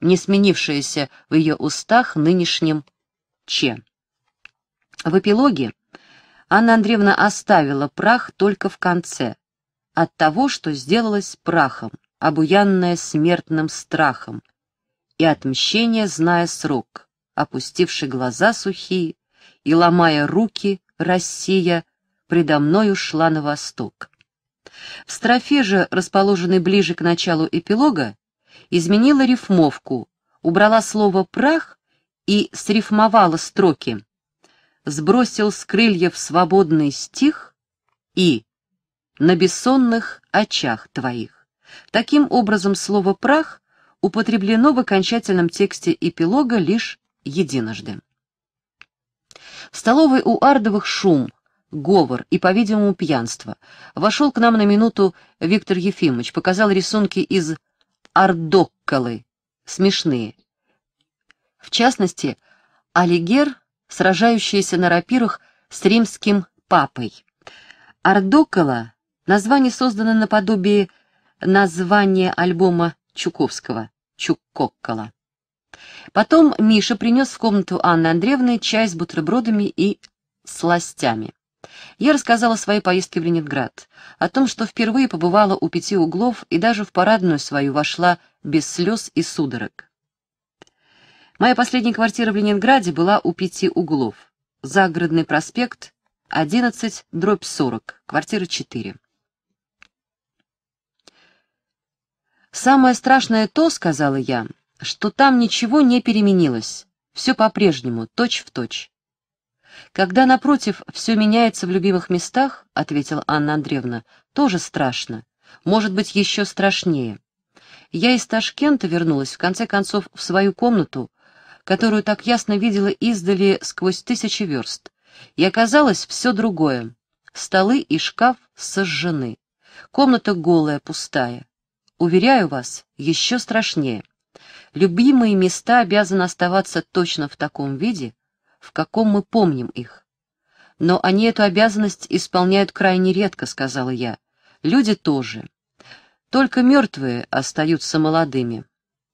не сменившееся в ее устах нынешним «че». В эпилоге Анна Андреевна оставила прах только в конце, от того, что сделалось прахом, обуянная смертным страхом, и отмщение, зная срок, опустивши глаза сухие и, ломая руки, Россия предо мною шла на восток. В строфе же, расположенной ближе к началу эпилога, изменила рифмовку, убрала слово «прах» и срифмовала строки «Сбросил с крыльев свободный стих» и «На бессонных очах твоих». Таким образом, слово «прах» употреблено в окончательном тексте эпилога лишь единожды. В столовой у Ардовых шум – говор и, по-видимому, пьянство. Вошел к нам на минуту Виктор Ефимович, показал рисунки из Ардокколы, смешные. В частности, Алигер, сражающийся на рапирах с римским папой. Ардоккола — название создано наподобие названия альбома Чуковского «Чуккоккола». Потом Миша принес в комнату Анны Андреевны чай с бутербродами и сластями. Я рассказала о своей поездке в Ленинград, о том, что впервые побывала у пяти углов и даже в парадную свою вошла без слез и судорог. Моя последняя квартира в Ленинграде была у пяти углов. Загородный проспект, 11, дробь 40, квартира 4. «Самое страшное то, — сказала я, — что там ничего не переменилось, все по-прежнему, точь в точь. «Когда, напротив, все меняется в любимых местах, — ответила Анна Андреевна, — тоже страшно. Может быть, еще страшнее. Я из Ташкента вернулась, в конце концов, в свою комнату, которую так ясно видела издали сквозь тысячи верст. И оказалось все другое. Столы и шкаф сожжены. Комната голая, пустая. Уверяю вас, еще страшнее. Любимые места обязаны оставаться точно в таком виде, в каком мы помним их. Но они эту обязанность исполняют крайне редко, сказала я. Люди тоже. Только мертвые остаются молодыми.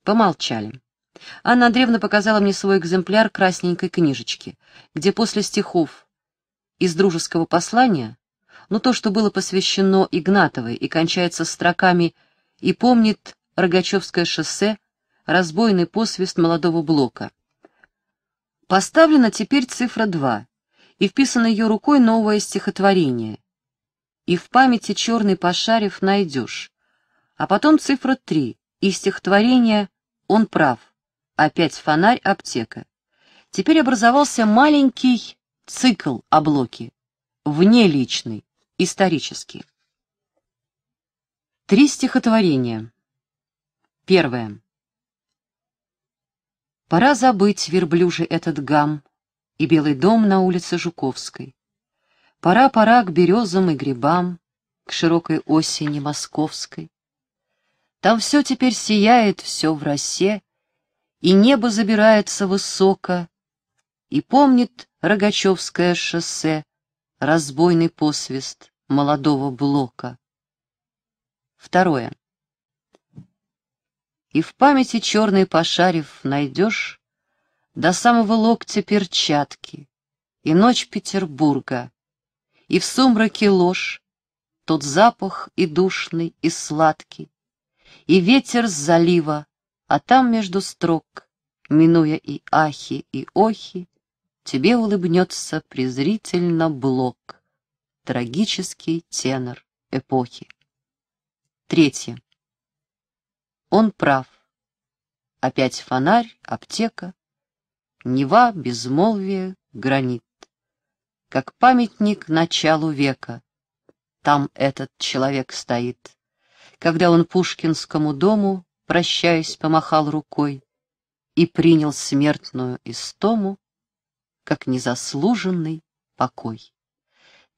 Помолчали. Анна Андреевна показала мне свой экземпляр красненькой книжечки, где после стихов из дружеского послания, но ну, то, что было посвящено Игнатовой и кончается строками «И помнит Рогачевское шоссе, разбойный посвист молодого блока», Поставлена теперь цифра 2, и вписано ее рукой новое стихотворение. И в памяти черный пошарив найдешь. А потом цифра 3, и стихотворение «Он прав». Опять фонарь, аптека. Теперь образовался маленький цикл о блоке, внеличный, исторический. Три стихотворения. Первое. Пора забыть верблюжий этот гам и белый дом на улице Жуковской. Пора, пора к березам и грибам, к широкой осени московской. Там все теперь сияет, все в росе, и небо забирается высоко, и помнит Рогачевское шоссе разбойный посвист молодого блока. Второе и в памяти черный пошарив найдешь до самого локтя перчатки и ночь Петербурга, и в сумраке ложь, тот запах и душный, и сладкий, и ветер с залива, а там между строк, минуя и ахи, и охи, тебе улыбнется презрительно блок, трагический тенор эпохи. Третье. Он прав. Опять фонарь, аптека, Нева, безмолвие, гранит. Как памятник началу века. Там этот человек стоит. Когда он Пушкинскому дому, Прощаясь, помахал рукой И принял смертную истому, Как незаслуженный покой.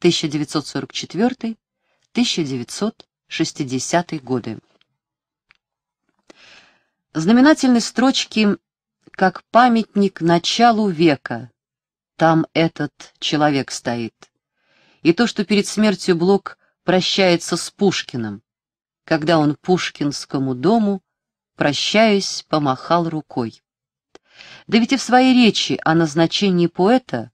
1944-1960 годы знаменательной строчки как памятник началу века. Там этот человек стоит. И то, что перед смертью Блок прощается с Пушкиным, когда он Пушкинскому дому, прощаясь, помахал рукой. Да ведь и в своей речи о назначении поэта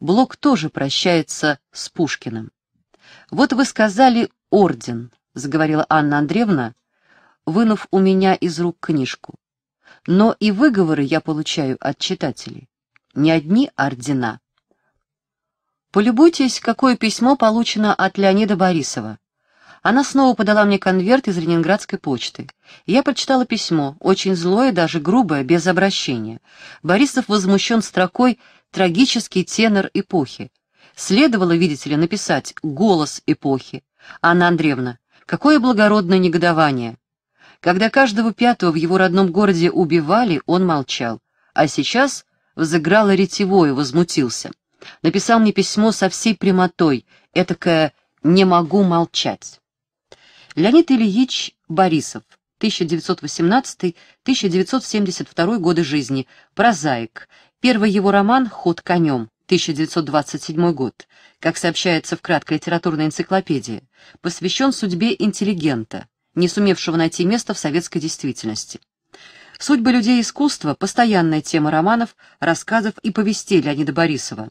Блок тоже прощается с Пушкиным. «Вот вы сказали орден», — заговорила Анна Андреевна, — вынув у меня из рук книжку. Но и выговоры я получаю от читателей. Не одни ордена. Полюбуйтесь, какое письмо получено от Леонида Борисова. Она снова подала мне конверт из ленинградской почты. Я прочитала письмо, очень злое, даже грубое, без обращения. Борисов возмущен строкой «Трагический тенор эпохи». Следовало, видите ли, написать «Голос эпохи». Анна Андреевна, какое благородное негодование! Когда каждого пятого в его родном городе убивали, он молчал, а сейчас взыграло ретевое, возмутился. Написал мне письмо со всей прямотой, этакое «не могу молчать». Леонид Ильич Борисов, 1918-1972 годы жизни, прозаик. Первый его роман «Ход конем», 1927 год, как сообщается в краткой литературной энциклопедии, посвящен судьбе интеллигента, не сумевшего найти место в советской действительности. Судьбы людей искусства – постоянная тема романов, рассказов и повестей Леонида Борисова.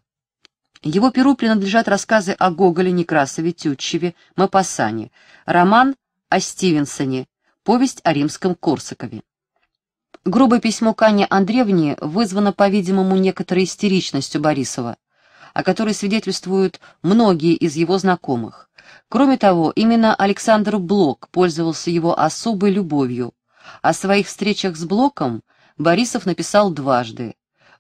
Его перу принадлежат рассказы о Гоголе, Некрасове, Тютчеве, Мапасане, роман о Стивенсоне, повесть о римском Корсакове. Грубое письмо к Андреевне вызвано, по-видимому, некоторой истеричностью Борисова о которой свидетельствуют многие из его знакомых. Кроме того, именно Александр Блок пользовался его особой любовью. О своих встречах с Блоком Борисов написал дважды.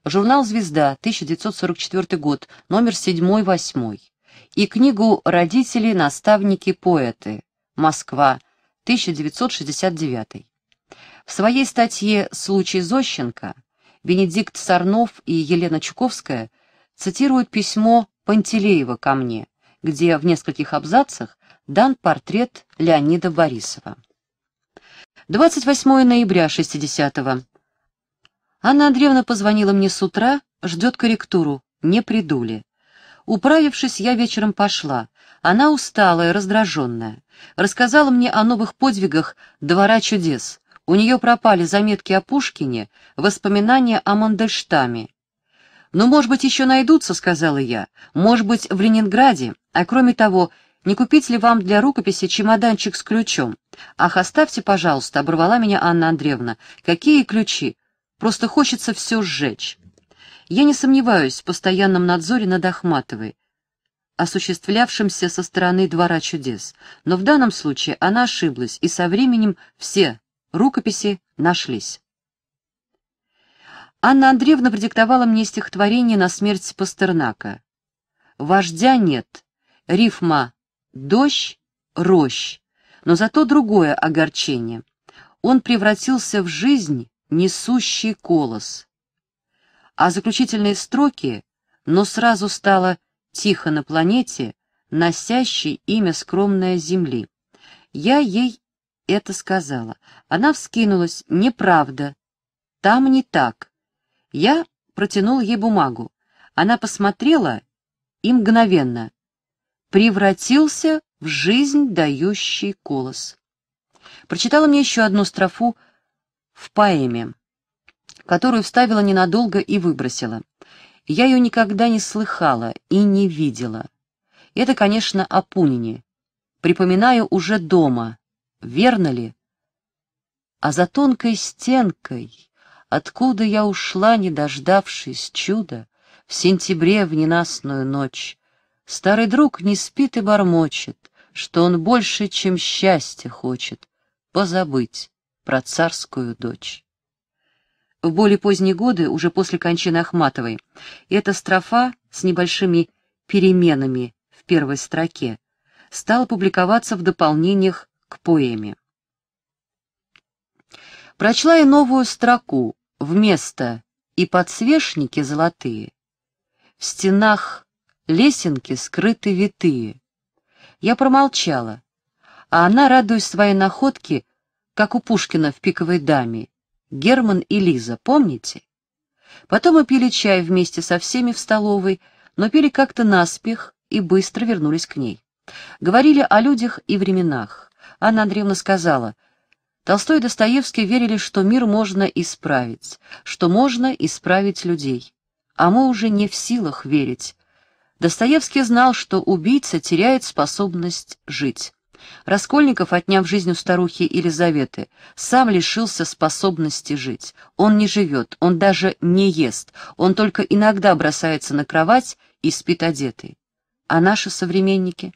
Журнал «Звезда», 1944 год, номер 7-8. И книгу «Родители, наставники, поэты». Москва, 1969. В своей статье «Случай Зощенко» Бенедикт Сарнов и Елена Чуковская – цитирует письмо Пантелеева ко мне, где в нескольких абзацах дан портрет Леонида Борисова. 28 ноября 60-го. Анна Андреевна позвонила мне с утра, ждет корректуру, не приду ли. Управившись, я вечером пошла. Она усталая, раздраженная. Рассказала мне о новых подвигах «Двора чудес». У нее пропали заметки о Пушкине, воспоминания о Мандельштаме, «Ну, может быть, еще найдутся», — сказала я. «Может быть, в Ленинграде. А кроме того, не купить ли вам для рукописи чемоданчик с ключом? Ах, оставьте, пожалуйста», — оборвала меня Анна Андреевна. «Какие ключи? Просто хочется все сжечь». Я не сомневаюсь в постоянном надзоре над Ахматовой, осуществлявшемся со стороны Двора чудес. Но в данном случае она ошиблась, и со временем все рукописи нашлись. Анна Андреевна продиктовала мне стихотворение на смерть Пастернака. «Вождя нет, рифма «дождь», «рощь», но зато другое огорчение. Он превратился в жизнь, несущий колос». А заключительные строки, но сразу стало «тихо на планете», носящей имя скромная Земли. Я ей это сказала. Она вскинулась. «Неправда. Там не так. Я протянул ей бумагу. Она посмотрела и мгновенно превратился в жизнь дающий колос. Прочитала мне еще одну строфу в поэме, которую вставила ненадолго и выбросила. Я ее никогда не слыхала и не видела. Это, конечно, о Пунине. Припоминаю уже дома. Верно ли? А за тонкой стенкой Откуда я ушла, не дождавшись чуда, В сентябре в ненастную ночь? Старый друг не спит и бормочет, Что он больше, чем счастье хочет, Позабыть про царскую дочь. В более поздние годы, уже после кончины Ахматовой, эта строфа с небольшими переменами в первой строке стала публиковаться в дополнениях к поэме. Прочла и новую строку, вместо и подсвечники золотые, в стенах лесенки скрыты витые. Я промолчала, а она, радуясь своей находке, как у Пушкина в «Пиковой даме», Герман и Лиза, помните? Потом мы пили чай вместе со всеми в столовой, но пили как-то наспех и быстро вернулись к ней. Говорили о людях и временах. Анна Андреевна сказала — Толстой и Достоевский верили, что мир можно исправить, что можно исправить людей. А мы уже не в силах верить. Достоевский знал, что убийца теряет способность жить. Раскольников, отняв жизнь у старухи Елизаветы, сам лишился способности жить. Он не живет, он даже не ест, он только иногда бросается на кровать и спит одетый. А наши современники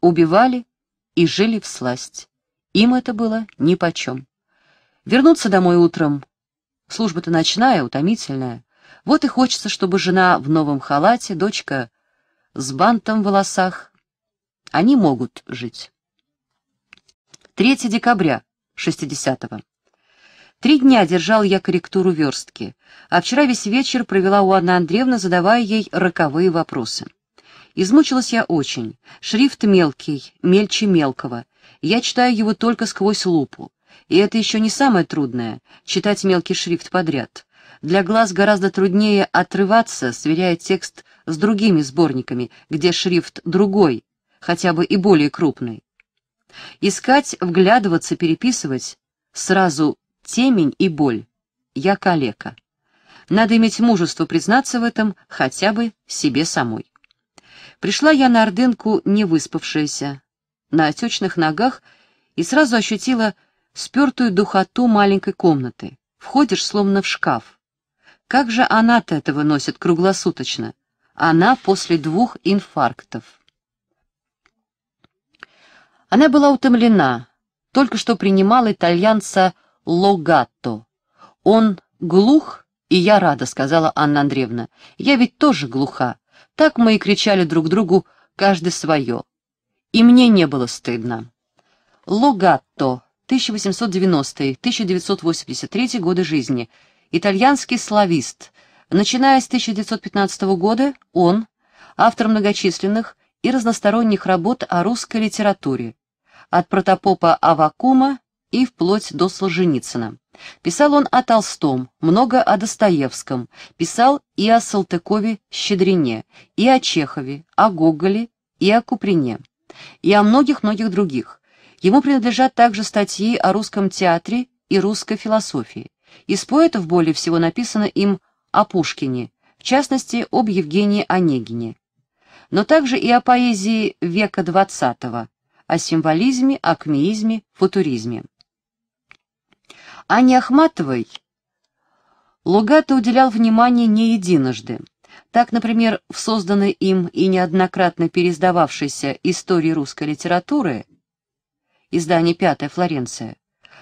убивали и жили в сласть. Им это было нипочем. Вернуться домой утром. Служба-то ночная, утомительная. Вот и хочется, чтобы жена в новом халате, дочка с бантом в волосах. Они могут жить. 3 декабря 60-го. Три дня держал я корректуру верстки, а вчера весь вечер провела у Анны Андреевны, задавая ей роковые вопросы. Измучилась я очень. Шрифт мелкий, мельче мелкого. Я читаю его только сквозь лупу. И это еще не самое трудное — читать мелкий шрифт подряд. Для глаз гораздо труднее отрываться, сверяя текст с другими сборниками, где шрифт другой, хотя бы и более крупный. Искать, вглядываться, переписывать — сразу темень и боль. Я калека. Надо иметь мужество признаться в этом хотя бы себе самой. Пришла я на Ордынку не выспавшаяся, на отечных ногах и сразу ощутила спертую духоту маленькой комнаты. Входишь словно в шкаф. Как же она-то этого носит круглосуточно? Она после двух инфарктов. Она была утомлена, только что принимала итальянца Логатто. Он глух, и я рада, сказала Анна Андреевна. Я ведь тоже глуха. Так мы и кричали друг другу каждый свое. И мне не было стыдно. Логатто, 1890-1983 годы жизни, итальянский славист. Начиная с 1915 года он, автор многочисленных и разносторонних работ о русской литературе, от протопопа Авакума и вплоть до Солженицына. Писал он о Толстом, много о Достоевском, писал и о Салтыкове-Щедрине, и о Чехове, о Гоголе и о Куприне и о многих-многих других. Ему принадлежат также статьи о русском театре и русской философии. Из поэтов более всего написано им о Пушкине, в частности, об Евгении Онегине. Но также и о поэзии века XX, о символизме, акмеизме, футуризме. Анне Ахматовой Лугата уделял внимание не единожды. Так, например, в созданной им и неоднократно переиздававшейся «Истории русской литературы» издание «Пятая Флоренция»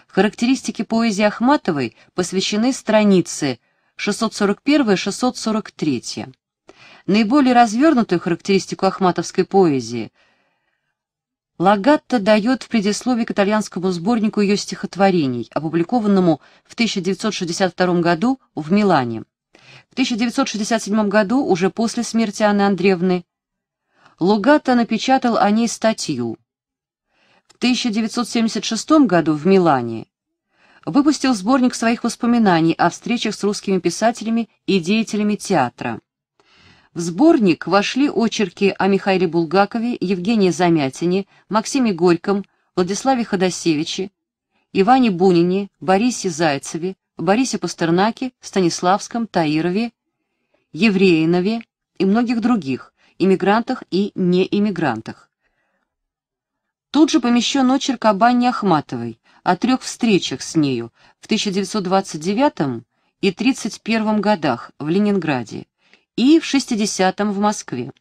характеристики поэзии Ахматовой посвящены странице 641-643. Наиболее развернутую характеристику ахматовской поэзии Лагатта дает в предисловии к итальянскому сборнику ее стихотворений, опубликованному в 1962 году в Милане. 1967 году, уже после смерти Анны Андреевны, Лугата напечатал о ней статью. В 1976 году в Милане выпустил сборник своих воспоминаний о встречах с русскими писателями и деятелями театра. В сборник вошли очерки о Михаиле Булгакове, Евгении Замятине, Максиме Горьком, Владиславе Ходосевиче, Иване Бунине, Борисе Зайцеве, Борисе Пастернаке, Станиславском, Таирове, Евреинове и многих других, иммигрантах и неиммигрантах. Тут же помещен очерк о Банне Ахматовой, о трех встречах с нею в 1929 и 31 годах в Ленинграде и в 60 в Москве.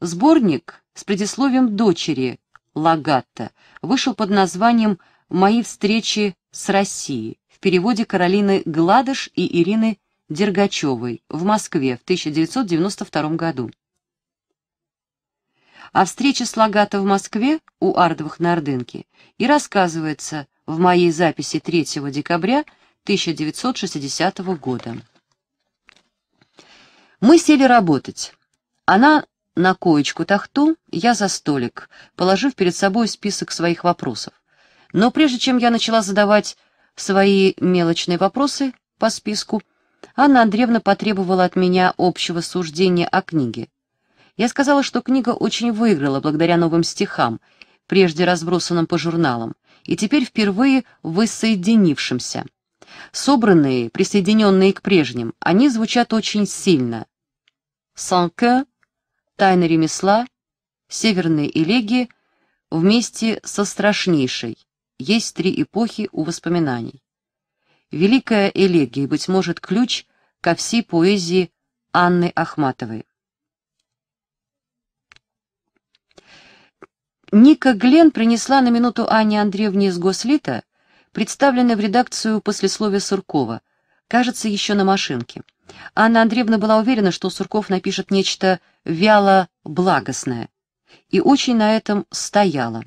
Сборник с предисловием дочери Лагатта вышел под названием «Мои встречи с Россией» переводе Каролины Гладыш и Ирины Дергачевой в Москве в 1992 году. О встрече с Лагата в Москве у Ардовых на Ордынке и рассказывается в моей записи 3 декабря 1960 года. Мы сели работать. Она на коечку тахту, я за столик, положив перед собой список своих вопросов. Но прежде чем я начала задавать свои мелочные вопросы по списку, Анна Андреевна потребовала от меня общего суждения о книге. Я сказала, что книга очень выиграла благодаря новым стихам, прежде разбросанным по журналам, и теперь впервые воссоединившимся. Собранные, присоединенные к прежним, они звучат очень сильно. «Санке», «Тайна ремесла», «Северные элегии» вместе со страшнейшей есть три эпохи у воспоминаний. Великая элегия, быть может, ключ ко всей поэзии Анны Ахматовой. Ника Глен принесла на минуту Анне Андреевне из Гослита, представленное в редакцию послесловия Суркова, кажется, еще на машинке. Анна Андреевна была уверена, что Сурков напишет нечто вяло-благостное, и очень на этом стояла.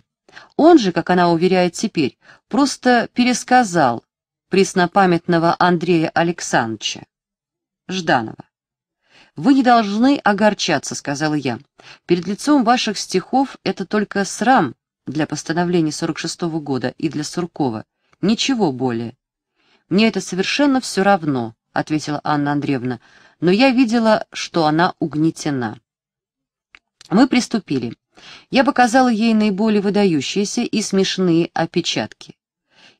Он же, как она уверяет теперь, просто пересказал преснопамятного Андрея Александровича Жданова. «Вы не должны огорчаться», — сказала я. «Перед лицом ваших стихов это только срам для постановления 46-го года и для Суркова. Ничего более». «Мне это совершенно все равно», — ответила Анна Андреевна, но я видела, что она угнетена. Мы приступили. Я показала ей наиболее выдающиеся и смешные опечатки.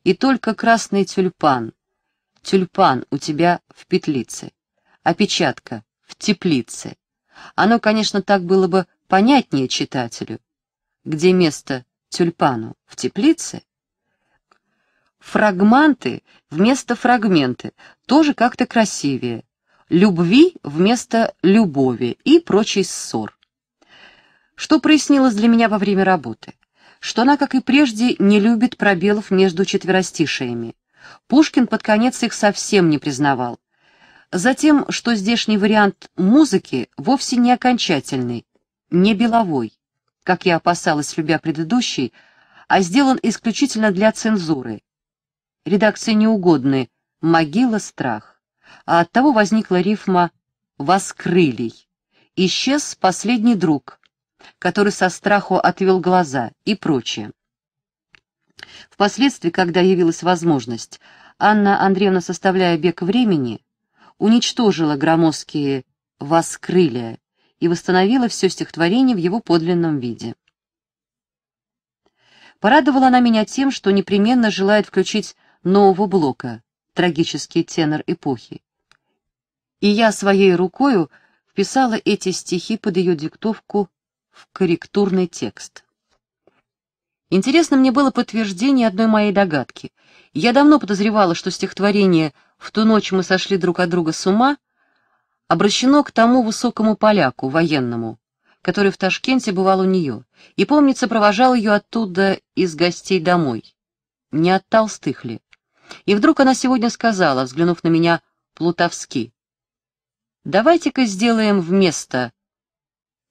И только красный тюльпан. Тюльпан у тебя в петлице. Опечатка в теплице. Оно, конечно, так было бы понятнее читателю. Где место тюльпану? В теплице? Фрагменты вместо фрагменты, тоже как-то красивее. Любви вместо любови и прочий ссор. Что прояснилось для меня во время работы? Что она, как и прежде, не любит пробелов между четверостишиями. Пушкин под конец их совсем не признавал. Затем, что здешний вариант музыки вовсе не окончательный, не беловой, как я опасалась, любя предыдущий, а сделан исключительно для цензуры. Редакции неугодны, могила страх, а оттого возникла рифма «воскрылий». Исчез последний друг, который со страху отвел глаза и прочее. Впоследствии, когда явилась возможность, Анна Андреевна, составляя бег времени, уничтожила громоздкие «воскрылия» и восстановила все стихотворение в его подлинном виде. Порадовала она меня тем, что непременно желает включить нового блока «Трагический тенор эпохи». И я своей рукою вписала эти стихи под ее диктовку в корректурный текст. Интересно мне было подтверждение одной моей догадки. Я давно подозревала, что стихотворение «В ту ночь мы сошли друг от друга с ума» обращено к тому высокому поляку, военному, который в Ташкенте бывал у нее, и, помнится, провожал ее оттуда из гостей домой. Не от толстых ли? И вдруг она сегодня сказала, взглянув на меня плутовски, «Давайте-ка сделаем вместо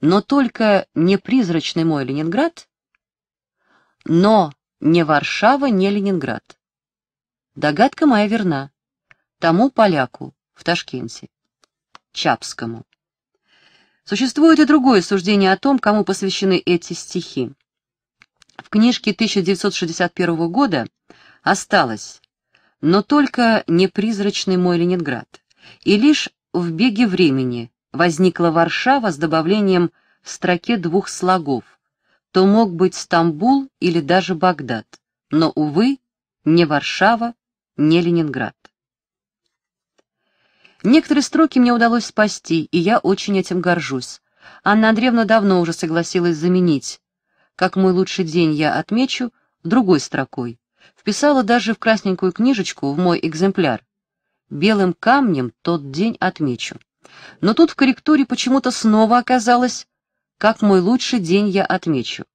но только не призрачный мой Ленинград, но не Варшава, не Ленинград. Догадка моя верна. Тому поляку в Ташкенте. Чапскому. Существует и другое суждение о том, кому посвящены эти стихи. В книжке 1961 года осталось «Но только не призрачный мой Ленинград» и лишь «В беге времени» возникла Варшава с добавлением в строке двух слогов, то мог быть Стамбул или даже Багдад, но, увы, не Варшава, не Ленинград. Некоторые строки мне удалось спасти, и я очень этим горжусь. Анна Андреевна давно уже согласилась заменить. Как мой лучший день я отмечу другой строкой. Вписала даже в красненькую книжечку, в мой экземпляр. Белым камнем тот день отмечу. Но тут в корректуре почему-то снова оказалось, как мой лучший день я отмечу.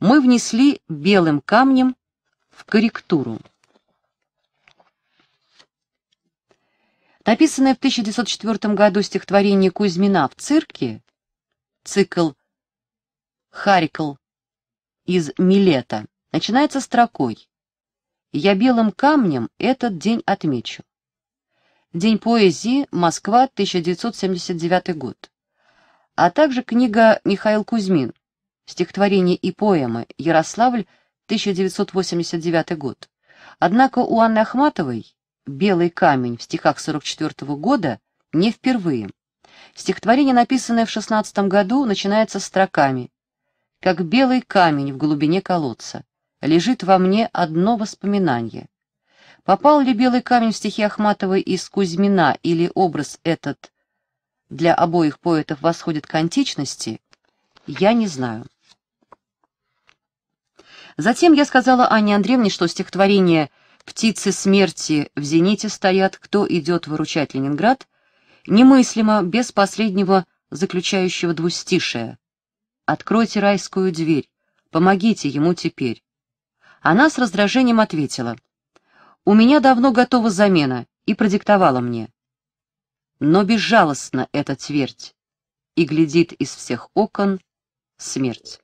Мы внесли белым камнем в корректуру. Написанное в 1904 году стихотворение Кузьмина в цирке, цикл «Харикл» из Милета, начинается строкой «Я белым камнем этот день отмечу». День поэзии, Москва, 1979 год. А также книга «Михаил Кузьмин. Стихотворение и поэмы. Ярославль, 1989 год». Однако у Анны Ахматовой «Белый камень» в стихах 44 года не впервые. Стихотворение, написанное в 16 году, начинается строками «Как белый камень в глубине колодца, лежит во мне одно воспоминание. Попал ли белый камень в стихи Ахматовой из Кузьмина или образ этот для обоих поэтов восходит к античности, я не знаю. Затем я сказала Анне Андреевне, что стихотворение «Птицы смерти в зените стоят, кто идет выручать Ленинград» немыслимо без последнего заключающего двустишия. «Откройте райскую дверь, помогите ему теперь». Она с раздражением ответила, у меня давно готова замена, и продиктовала мне. Но безжалостно эта твердь, и глядит из всех окон смерть.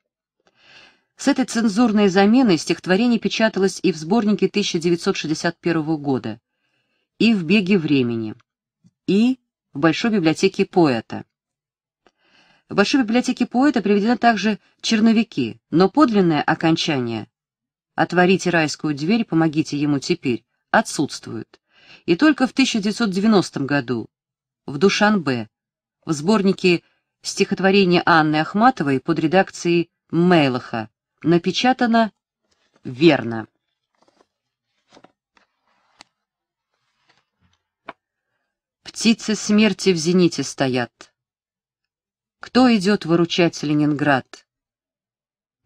С этой цензурной заменой стихотворение печаталось и в сборнике 1961 года, и в «Беге времени», и в Большой библиотеке поэта. В Большой библиотеке поэта приведены также черновики, но подлинное окончание «Отворите райскую дверь, помогите ему теперь» отсутствуют. И только в 1990 году в Душанбе в сборнике стихотворения Анны Ахматовой под редакцией Мейлоха напечатано верно. Птицы смерти в зените стоят. Кто идет выручать Ленинград?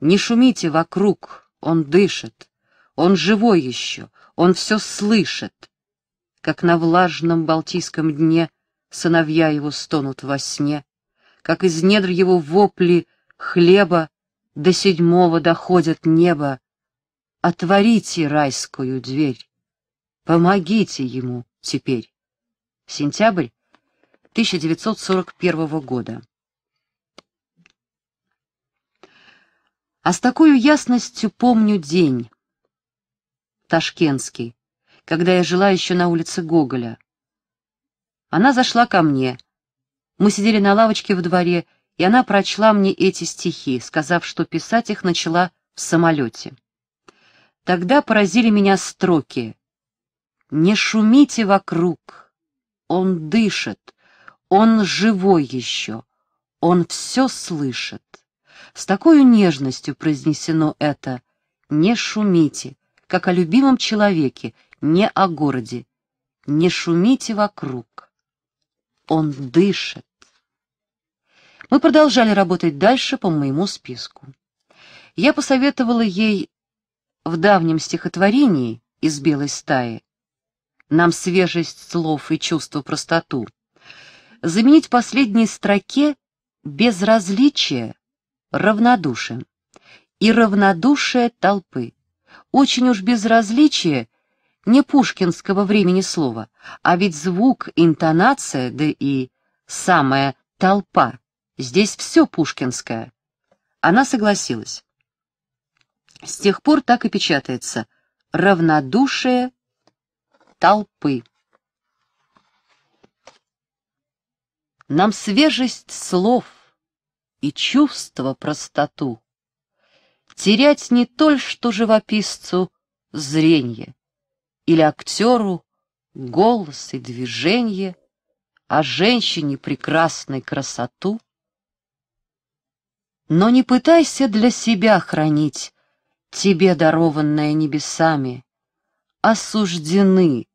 Не шумите вокруг, он дышит, он живой еще, он все слышит, как на влажном балтийском дне сыновья его стонут во сне, как из недр его вопли хлеба до седьмого доходят небо. Отворите райскую дверь, помогите ему теперь. Сентябрь 1941 года. А с такой ясностью помню день, Ташкентский, когда я жила еще на улице Гоголя. Она зашла ко мне. Мы сидели на лавочке в дворе, и она прочла мне эти стихи, сказав, что писать их начала в самолете. Тогда поразили меня строки. «Не шумите вокруг, он дышит, он живой еще, он все слышит». С такой нежностью произнесено это «Не шумите», как о любимом человеке, не о городе. Не шумите вокруг. Он дышит. Мы продолжали работать дальше по моему списку. Я посоветовала ей в давнем стихотворении из «Белой стаи» «Нам свежесть слов и чувство простоту» заменить последней строке «безразличие» равнодушием и равнодушие толпы очень уж безразличие не пушкинского времени слова, а ведь звук, интонация, да и самая толпа. Здесь все пушкинское. Она согласилась. С тех пор так и печатается. Равнодушие толпы. Нам свежесть слов и чувство простоту терять не только что живописцу зрение или актеру голос и движение, а женщине прекрасной красоту. Но не пытайся для себя хранить тебе дарованное небесами. Осуждены,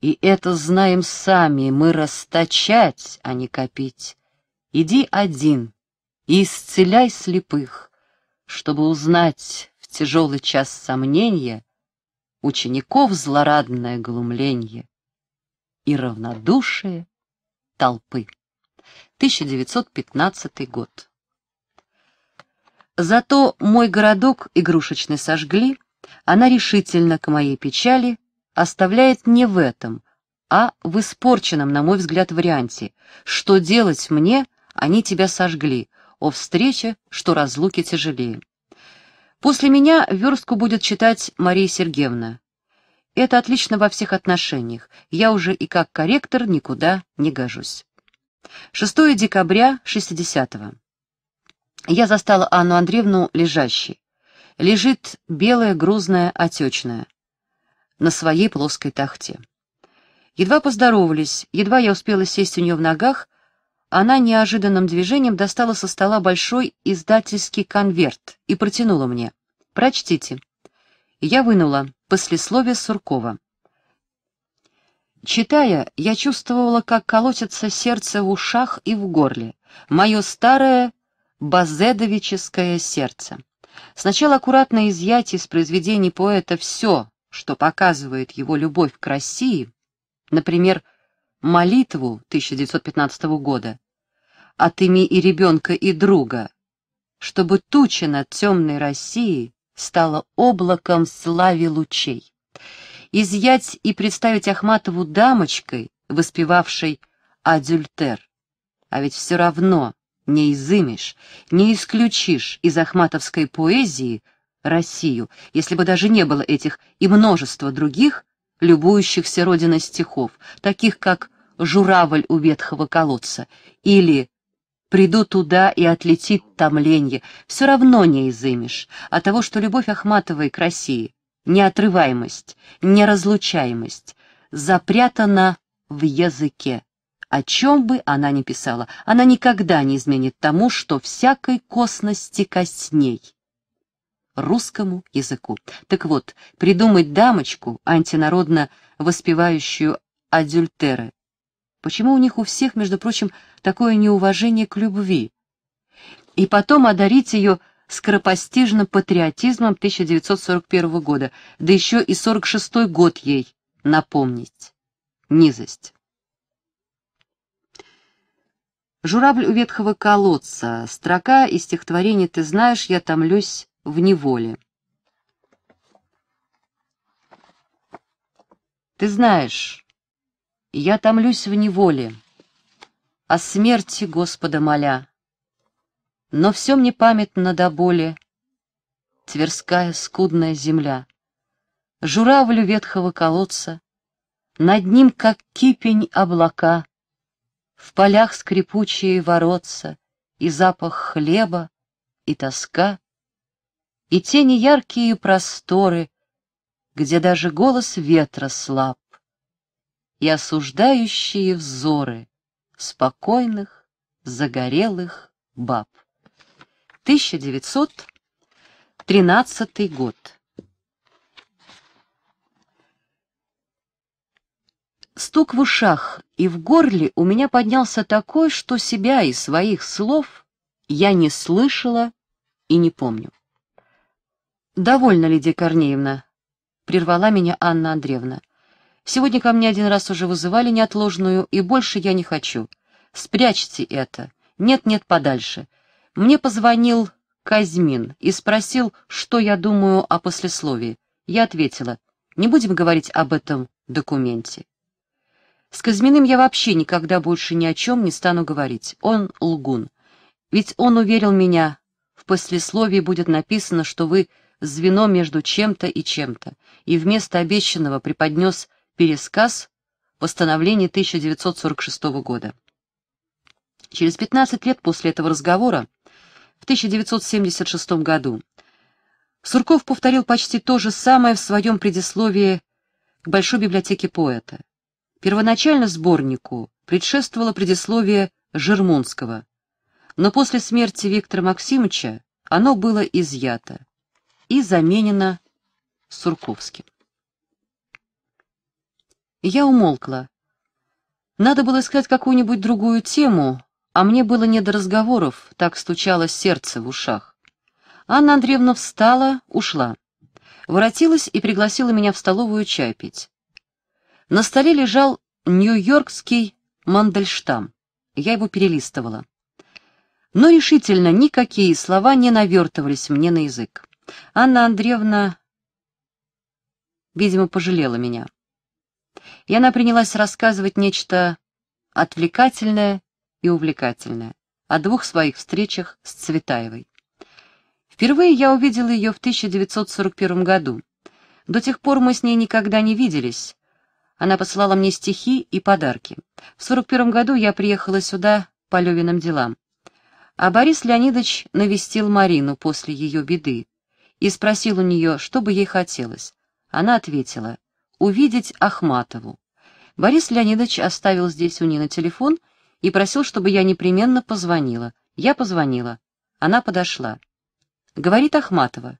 и это знаем сами, мы расточать, а не копить. Иди один и исцеляй слепых чтобы узнать в тяжелый час сомнения учеников злорадное глумленье и равнодушие толпы. 1915 год. Зато мой городок игрушечный сожгли, она решительно к моей печали оставляет не в этом, а в испорченном, на мой взгляд, варианте. Что делать мне, они тебя сожгли, о встрече, что разлуки тяжелее. После меня верстку будет читать Мария Сергеевна. Это отлично во всех отношениях. Я уже и как корректор никуда не гожусь. 6 декабря 60-го. Я застала Анну Андреевну лежащей. Лежит белая, грузная, отечная. На своей плоской тахте. Едва поздоровались, едва я успела сесть у нее в ногах, она неожиданным движением достала со стола большой издательский конверт и протянула мне. «Прочтите». Я вынула послесловие Суркова. Читая, я чувствовала, как колотится сердце в ушах и в горле. Мое старое базедовическое сердце. Сначала аккуратно изъять из произведений поэта все, что показывает его любовь к России, например, «Связь» молитву 1915 года от имени и ребенка, и друга, чтобы туча над темной Россией стала облаком славе лучей. Изъять и представить Ахматову дамочкой, воспевавшей адюльтер. А ведь все равно не изымешь, не исключишь из ахматовской поэзии Россию, если бы даже не было этих и множество других любующихся родиной стихов, таких как «Журавль у ветхого колодца» или «Приду туда и отлетит томленье», все равно не изымешь, а того, что любовь Ахматовой к России, неотрываемость, неразлучаемость, запрятана в языке. О чем бы она ни писала, она никогда не изменит тому, что всякой косности косней русскому языку. Так вот, придумать дамочку, антинародно воспевающую адюльтеры. Почему у них у всех, между прочим, такое неуважение к любви? И потом одарить ее скоропостижным патриотизмом 1941 года, да еще и 46 год ей напомнить. Низость. Журавль у ветхого колодца. Строка из стихотворения «Ты знаешь, я томлюсь в неволе. Ты знаешь, я томлюсь в неволе, о а смерти Господа моля, но все мне памятно до боли, Тверская скудная земля, журавлю ветхого колодца, над ним, как кипень, облака, в полях скрипучие воротца, и запах хлеба, и тоска — и те неяркие просторы, где даже голос ветра слаб, и осуждающие взоры спокойных, загорелых баб. 1913 год. Стук в ушах и в горле у меня поднялся такой, что себя и своих слов я не слышала и не помню. «Довольно, Лидия Корнеевна», — прервала меня Анна Андреевна. «Сегодня ко мне один раз уже вызывали неотложную, и больше я не хочу. Спрячьте это. Нет-нет, подальше. Мне позвонил Казьмин и спросил, что я думаю о послесловии. Я ответила, не будем говорить об этом документе. С Казьминым я вообще никогда больше ни о чем не стану говорить. Он лгун. Ведь он уверил меня, в послесловии будет написано, что вы звено между чем-то и чем-то, и вместо обещанного преподнес пересказ постановления 1946 года. Через 15 лет после этого разговора, в 1976 году, Сурков повторил почти то же самое в своем предисловии к Большой библиотеке поэта. Первоначально сборнику предшествовало предисловие Жермунского, но после смерти Виктора Максимовича оно было изъято и заменена Сурковским. Я умолкла. Надо было искать какую-нибудь другую тему, а мне было не до разговоров, так стучало сердце в ушах. Анна Андреевна встала, ушла. Воротилась и пригласила меня в столовую чай пить. На столе лежал нью-йоркский Мандельштам. Я его перелистывала. Но решительно никакие слова не навертывались мне на язык. Анна Андреевна, видимо, пожалела меня. И она принялась рассказывать нечто отвлекательное и увлекательное о двух своих встречах с Цветаевой. Впервые я увидела ее в 1941 году. До тех пор мы с ней никогда не виделись. Она посылала мне стихи и подарки. В 41 году я приехала сюда по Левиным делам. А Борис Леонидович навестил Марину после ее беды и спросил у нее, что бы ей хотелось. Она ответила «Увидеть Ахматову». Борис Леонидович оставил здесь у Нины телефон и просил, чтобы я непременно позвонила. Я позвонила. Она подошла. Говорит Ахматова.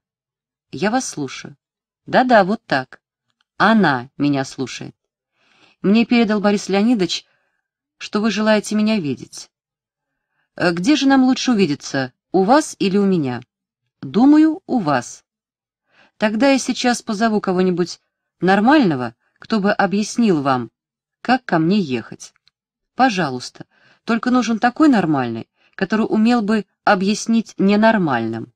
Я вас слушаю. Да-да, вот так. Она меня слушает. Мне передал Борис Леонидович, что вы желаете меня видеть. «Э, где же нам лучше увидеться, у вас или у меня? Думаю, у вас. Тогда я сейчас позову кого-нибудь нормального, кто бы объяснил вам, как ко мне ехать. Пожалуйста, только нужен такой нормальный, который умел бы объяснить ненормальным.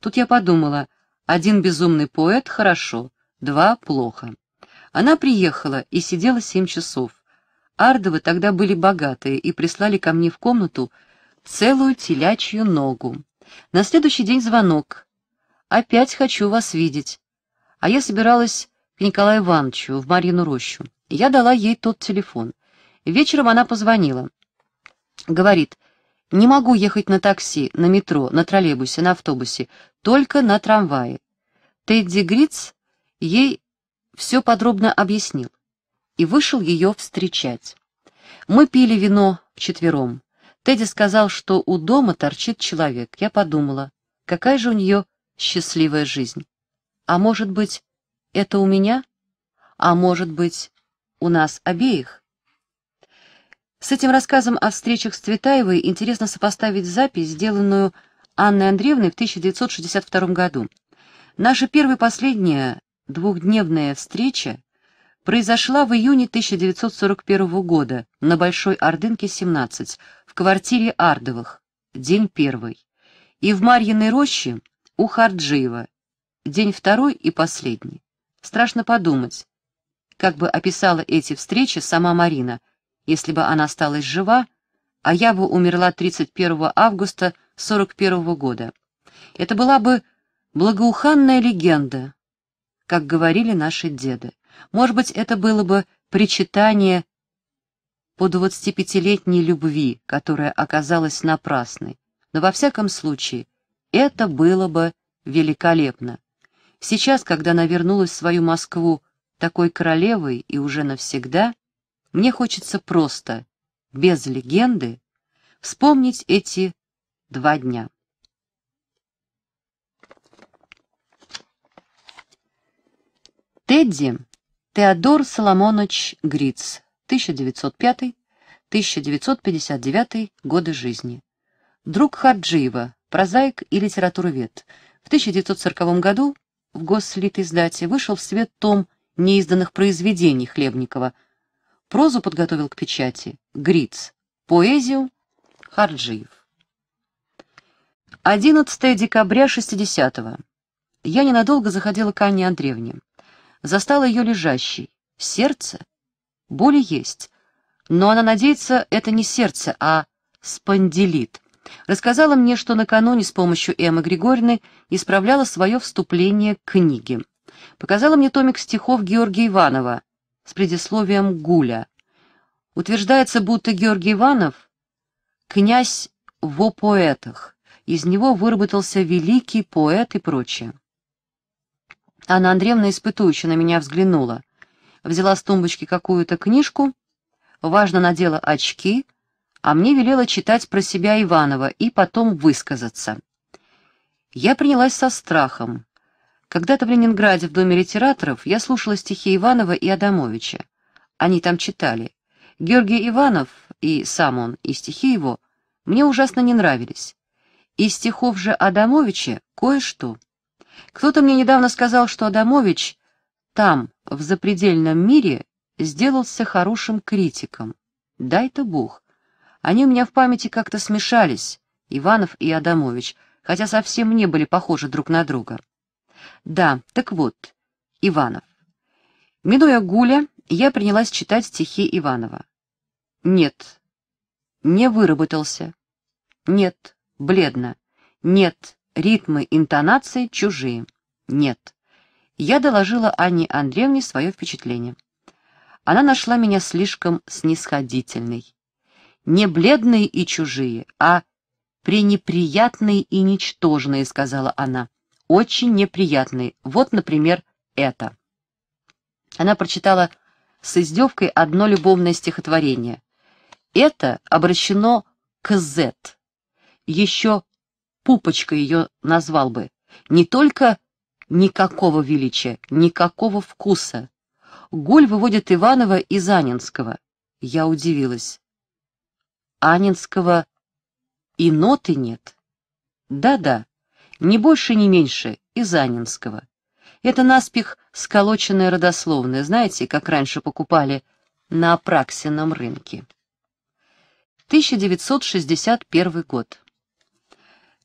Тут я подумала, один безумный поэт — хорошо, два — плохо. Она приехала и сидела семь часов. Ардовы тогда были богатые и прислали ко мне в комнату целую телячью ногу. На следующий день звонок. «Опять хочу вас видеть». А я собиралась к Николаю Ивановичу в Марьину рощу. Я дала ей тот телефон. Вечером она позвонила. Говорит, не могу ехать на такси, на метро, на троллейбусе, на автобусе, только на трамвае. Тедди Гриц ей все подробно объяснил и вышел ее встречать. Мы пили вино вчетвером. Тедди сказал, что у дома торчит человек. Я подумала, какая же у нее счастливая жизнь. А может быть, это у меня? А может быть, у нас обеих? С этим рассказом о встречах с Цветаевой интересно сопоставить запись, сделанную Анной Андреевной в 1962 году. Наша первая и последняя двухдневная встреча произошла в июне 1941 года на Большой Ордынке, 17, квартире Ардовых, день первый, и в Марьиной роще у Харджиева, день второй и последний. Страшно подумать, как бы описала эти встречи сама Марина, если бы она осталась жива, а я бы умерла 31 августа 41 года. Это была бы благоуханная легенда, как говорили наши деды. Может быть, это было бы причитание по двадцатипятилетней любви, которая оказалась напрасной. Но во всяком случае, это было бы великолепно. Сейчас, когда она вернулась в свою Москву такой королевой и уже навсегда, мне хочется просто, без легенды, вспомнить эти два дня. Тедди Теодор Соломонович Гриц 1905-1959 годы жизни. Друг Хаджиева, прозаик и литературовед. В 1940 году в госслитиздате вышел в свет том неизданных произведений Хлебникова. Прозу подготовил к печати Гриц, поэзию Харджиев. 11 декабря 60-го. Я ненадолго заходила к Анне Андреевне. Застала ее лежащей. Сердце Боли есть, но она надеется, это не сердце, а спондилит. Рассказала мне, что накануне с помощью Эммы Григорьевны исправляла свое вступление к книге. Показала мне томик стихов Георгия Иванова с предисловием Гуля. Утверждается, будто Георгий Иванов — князь во поэтах, из него выработался великий поэт и прочее. Анна Андреевна испытующе на меня взглянула взяла с тумбочки какую-то книжку, важно надела очки, а мне велела читать про себя Иванова и потом высказаться. Я принялась со страхом. Когда-то в Ленинграде в Доме литераторов я слушала стихи Иванова и Адамовича. Они там читали. Георгий Иванов, и сам он, и стихи его, мне ужасно не нравились. Из стихов же Адамовича кое-что. Кто-то мне недавно сказал, что Адамович там, в запредельном мире, сделался хорошим критиком. Дай-то бог. Они у меня в памяти как-то смешались, Иванов и Адамович, хотя совсем не были похожи друг на друга. Да, так вот, Иванов. Минуя Гуля, я принялась читать стихи Иванова. Нет, не выработался. Нет, бледно. Нет, ритмы, интонации чужие. Нет я доложила Анне Андреевне свое впечатление. Она нашла меня слишком снисходительной. Не бледные и чужие, а пренеприятные и ничтожные, сказала она. Очень неприятные. Вот, например, это. Она прочитала с издевкой одно любовное стихотворение. Это обращено к Зет. Еще пупочка ее назвал бы. Не только Никакого величия, никакого вкуса. Голь выводит Иванова из Анинского. Я удивилась. Анинского и ноты нет. Да-да, ни больше, ни меньше, из Анинского. Это наспех сколоченное родословное, знаете, как раньше покупали на Апраксином рынке. 1961 год.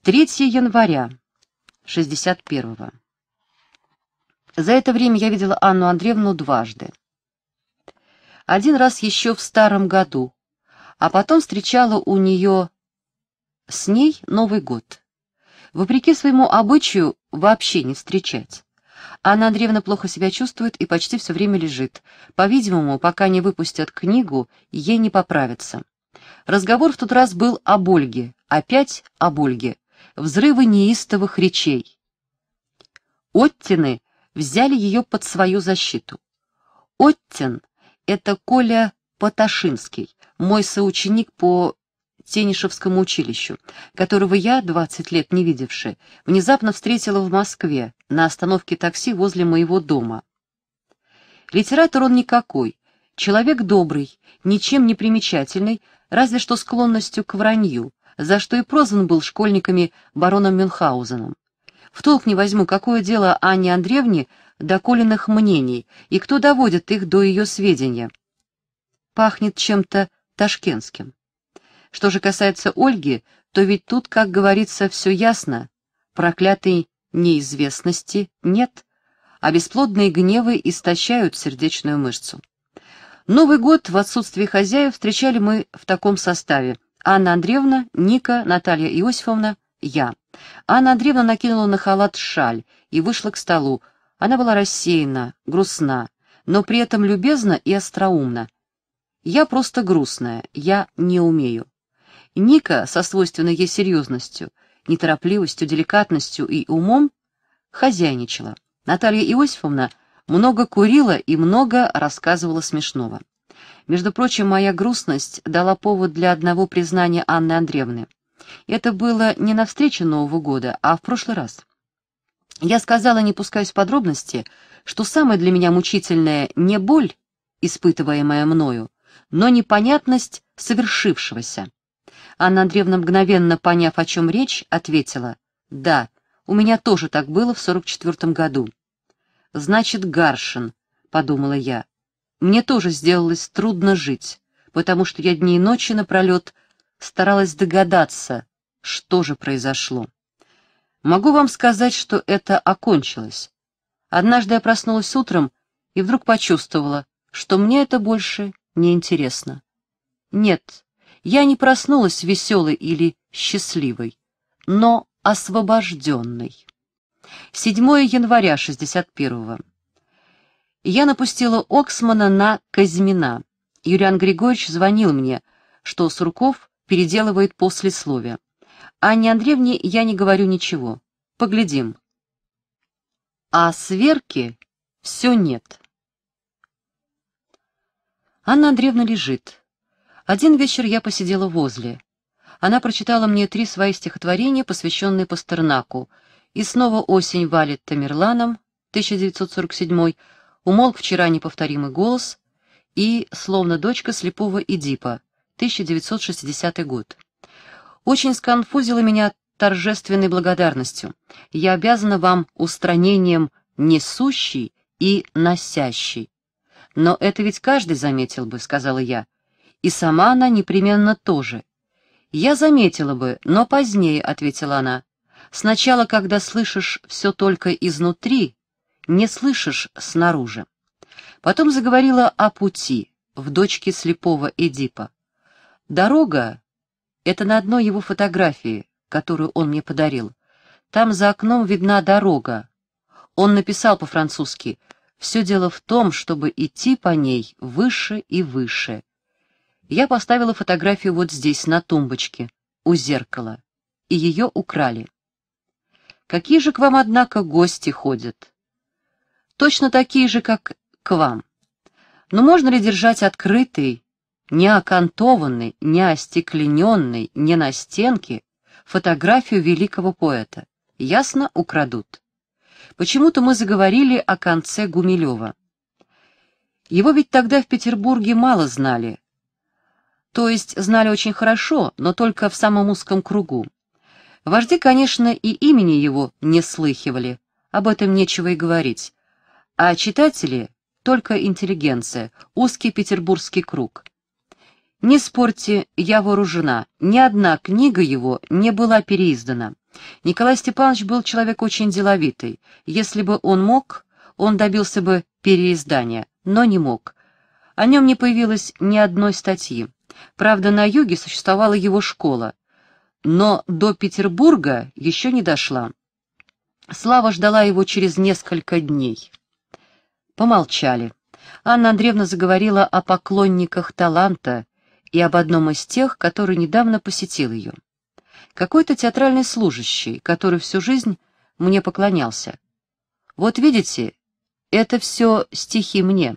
3 января 61 -го. За это время я видела Анну Андреевну дважды. Один раз еще в старом году, а потом встречала у нее с ней Новый год. Вопреки своему обычаю вообще не встречать. Анна Андреевна плохо себя чувствует и почти все время лежит. По-видимому, пока не выпустят книгу, ей не поправится. Разговор в тот раз был об Ольге, опять об Ольге. Взрывы неистовых речей. Оттины — взяли ее под свою защиту. Оттен – это Коля Поташинский, мой соученик по Тенишевскому училищу, которого я, 20 лет не видевши, внезапно встретила в Москве на остановке такси возле моего дома. Литератор он никакой, человек добрый, ничем не примечательный, разве что склонностью к вранью, за что и прозван был школьниками бароном Мюнхгаузеном. В толк не возьму, какое дело Анне Андреевне до Колиных мнений, и кто доводит их до ее сведения. Пахнет чем-то ташкентским. Что же касается Ольги, то ведь тут, как говорится, все ясно. Проклятой неизвестности нет, а бесплодные гневы истощают сердечную мышцу. Новый год в отсутствии хозяев встречали мы в таком составе. Анна Андреевна, Ника, Наталья Иосифовна, я. Анна Андреевна накинула на халат шаль и вышла к столу. Она была рассеяна, грустна, но при этом любезна и остроумна. Я просто грустная, я не умею. Ника, со свойственной ей серьезностью, неторопливостью, деликатностью и умом, хозяйничала. Наталья Иосифовна много курила и много рассказывала смешного. Между прочим, моя грустность дала повод для одного признания Анны Андреевны — это было не на встрече Нового года, а в прошлый раз. Я сказала, не пускаясь в подробности, что самое для меня мучительное не боль, испытываемая мною, но непонятность совершившегося. Анна Андреевна, мгновенно поняв, о чем речь, ответила, «Да, у меня тоже так было в 44-м году». «Значит, Гаршин», — подумала я. «Мне тоже сделалось трудно жить, потому что я дни и ночи напролет старалась догадаться, что же произошло. Могу вам сказать, что это окончилось. Однажды я проснулась утром и вдруг почувствовала, что мне это больше не интересно. Нет, я не проснулась веселой или счастливой, но освобожденной. 7 января 61-го. Я напустила Оксмана на Казьмина. Юриан Григорьевич звонил мне, что Сурков переделывает послесловие. Анне Андреевне я не говорю ничего. Поглядим. А сверки все нет. Анна Андреевна лежит. Один вечер я посидела возле. Она прочитала мне три свои стихотворения, посвященные Пастернаку. «И снова осень валит Тамерланом» 1947, «Умолк вчера неповторимый голос» и «Словно дочка слепого Эдипа» 1960 год. Очень сконфузило меня торжественной благодарностью. Я обязана вам устранением несущей и носящей, «Но это ведь каждый заметил бы», — сказала я. «И сама она непременно тоже». «Я заметила бы, но позднее», — ответила она. «Сначала, когда слышишь все только изнутри, не слышишь снаружи». Потом заговорила о пути в дочке слепого Эдипа. Дорога — это на одной его фотографии, которую он мне подарил. Там за окном видна дорога. Он написал по-французски «Все дело в том, чтобы идти по ней выше и выше». Я поставила фотографию вот здесь, на тумбочке, у зеркала, и ее украли. Какие же к вам, однако, гости ходят? Точно такие же, как к вам. Но можно ли держать открытый? не окантованной, не остеклененной, не на стенке, фотографию великого поэта. Ясно, украдут. Почему-то мы заговорили о конце Гумилева. Его ведь тогда в Петербурге мало знали. То есть знали очень хорошо, но только в самом узком кругу. Вожди, конечно, и имени его не слыхивали, об этом нечего и говорить. А читатели — только интеллигенция, узкий петербургский круг. Не спорьте, я вооружена. Ни одна книга его не была переиздана. Николай Степанович был человек очень деловитый. Если бы он мог, он добился бы переиздания, но не мог. О нем не появилось ни одной статьи. Правда, на юге существовала его школа, но до Петербурга еще не дошла. Слава ждала его через несколько дней. Помолчали. Анна Андреевна заговорила о поклонниках таланта и об одном из тех, который недавно посетил ее. Какой-то театральный служащий, который всю жизнь мне поклонялся. Вот видите, это все стихи мне.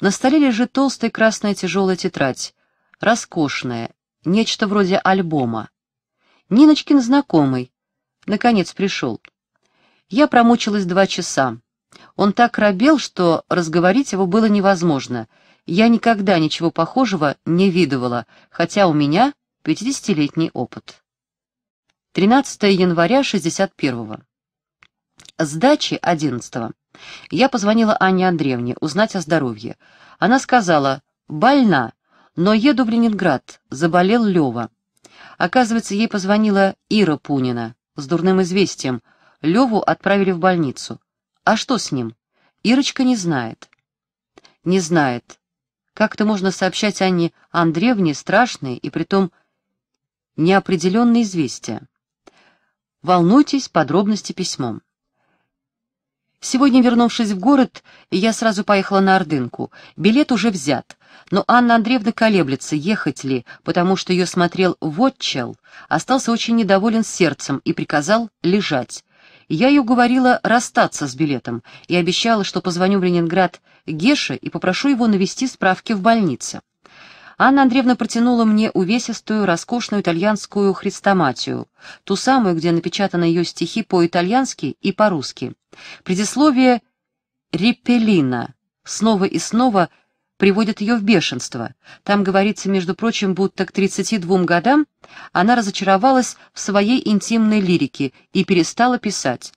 На столе лежит толстая красная тяжелая тетрадь, роскошная, нечто вроде альбома. Ниночкин знакомый, наконец пришел. Я промучилась два часа. Он так робел, что разговорить его было невозможно — я никогда ничего похожего не видывала, хотя у меня 50-летний опыт. 13 января 61-го. С дачи 11-го. Я позвонила Анне Андреевне узнать о здоровье. Она сказала «больна, но еду в Ленинград, заболел Лева». Оказывается, ей позвонила Ира Пунина с дурным известием. Леву отправили в больницу. А что с ним? Ирочка не знает. Не знает. Как это можно сообщать Анне Андреевне страшные и притом неопределенные известия? Волнуйтесь, подробности письмом. Сегодня, вернувшись в город, я сразу поехала на Ордынку. Билет уже взят, но Анна Андреевна колеблется, ехать ли, потому что ее смотрел Вотчел, остался очень недоволен сердцем и приказал лежать. Я ее говорила расстаться с билетом и обещала, что позвоню в Ленинград Геше и попрошу его навести справки в больнице. Анна Андреевна протянула мне увесистую, роскошную итальянскую хрестоматию, ту самую, где напечатаны ее стихи по-итальянски и по-русски. Предисловие «Репеллина» снова и снова приводит ее в бешенство. Там говорится, между прочим, будто к 32 годам она разочаровалась в своей интимной лирике и перестала писать.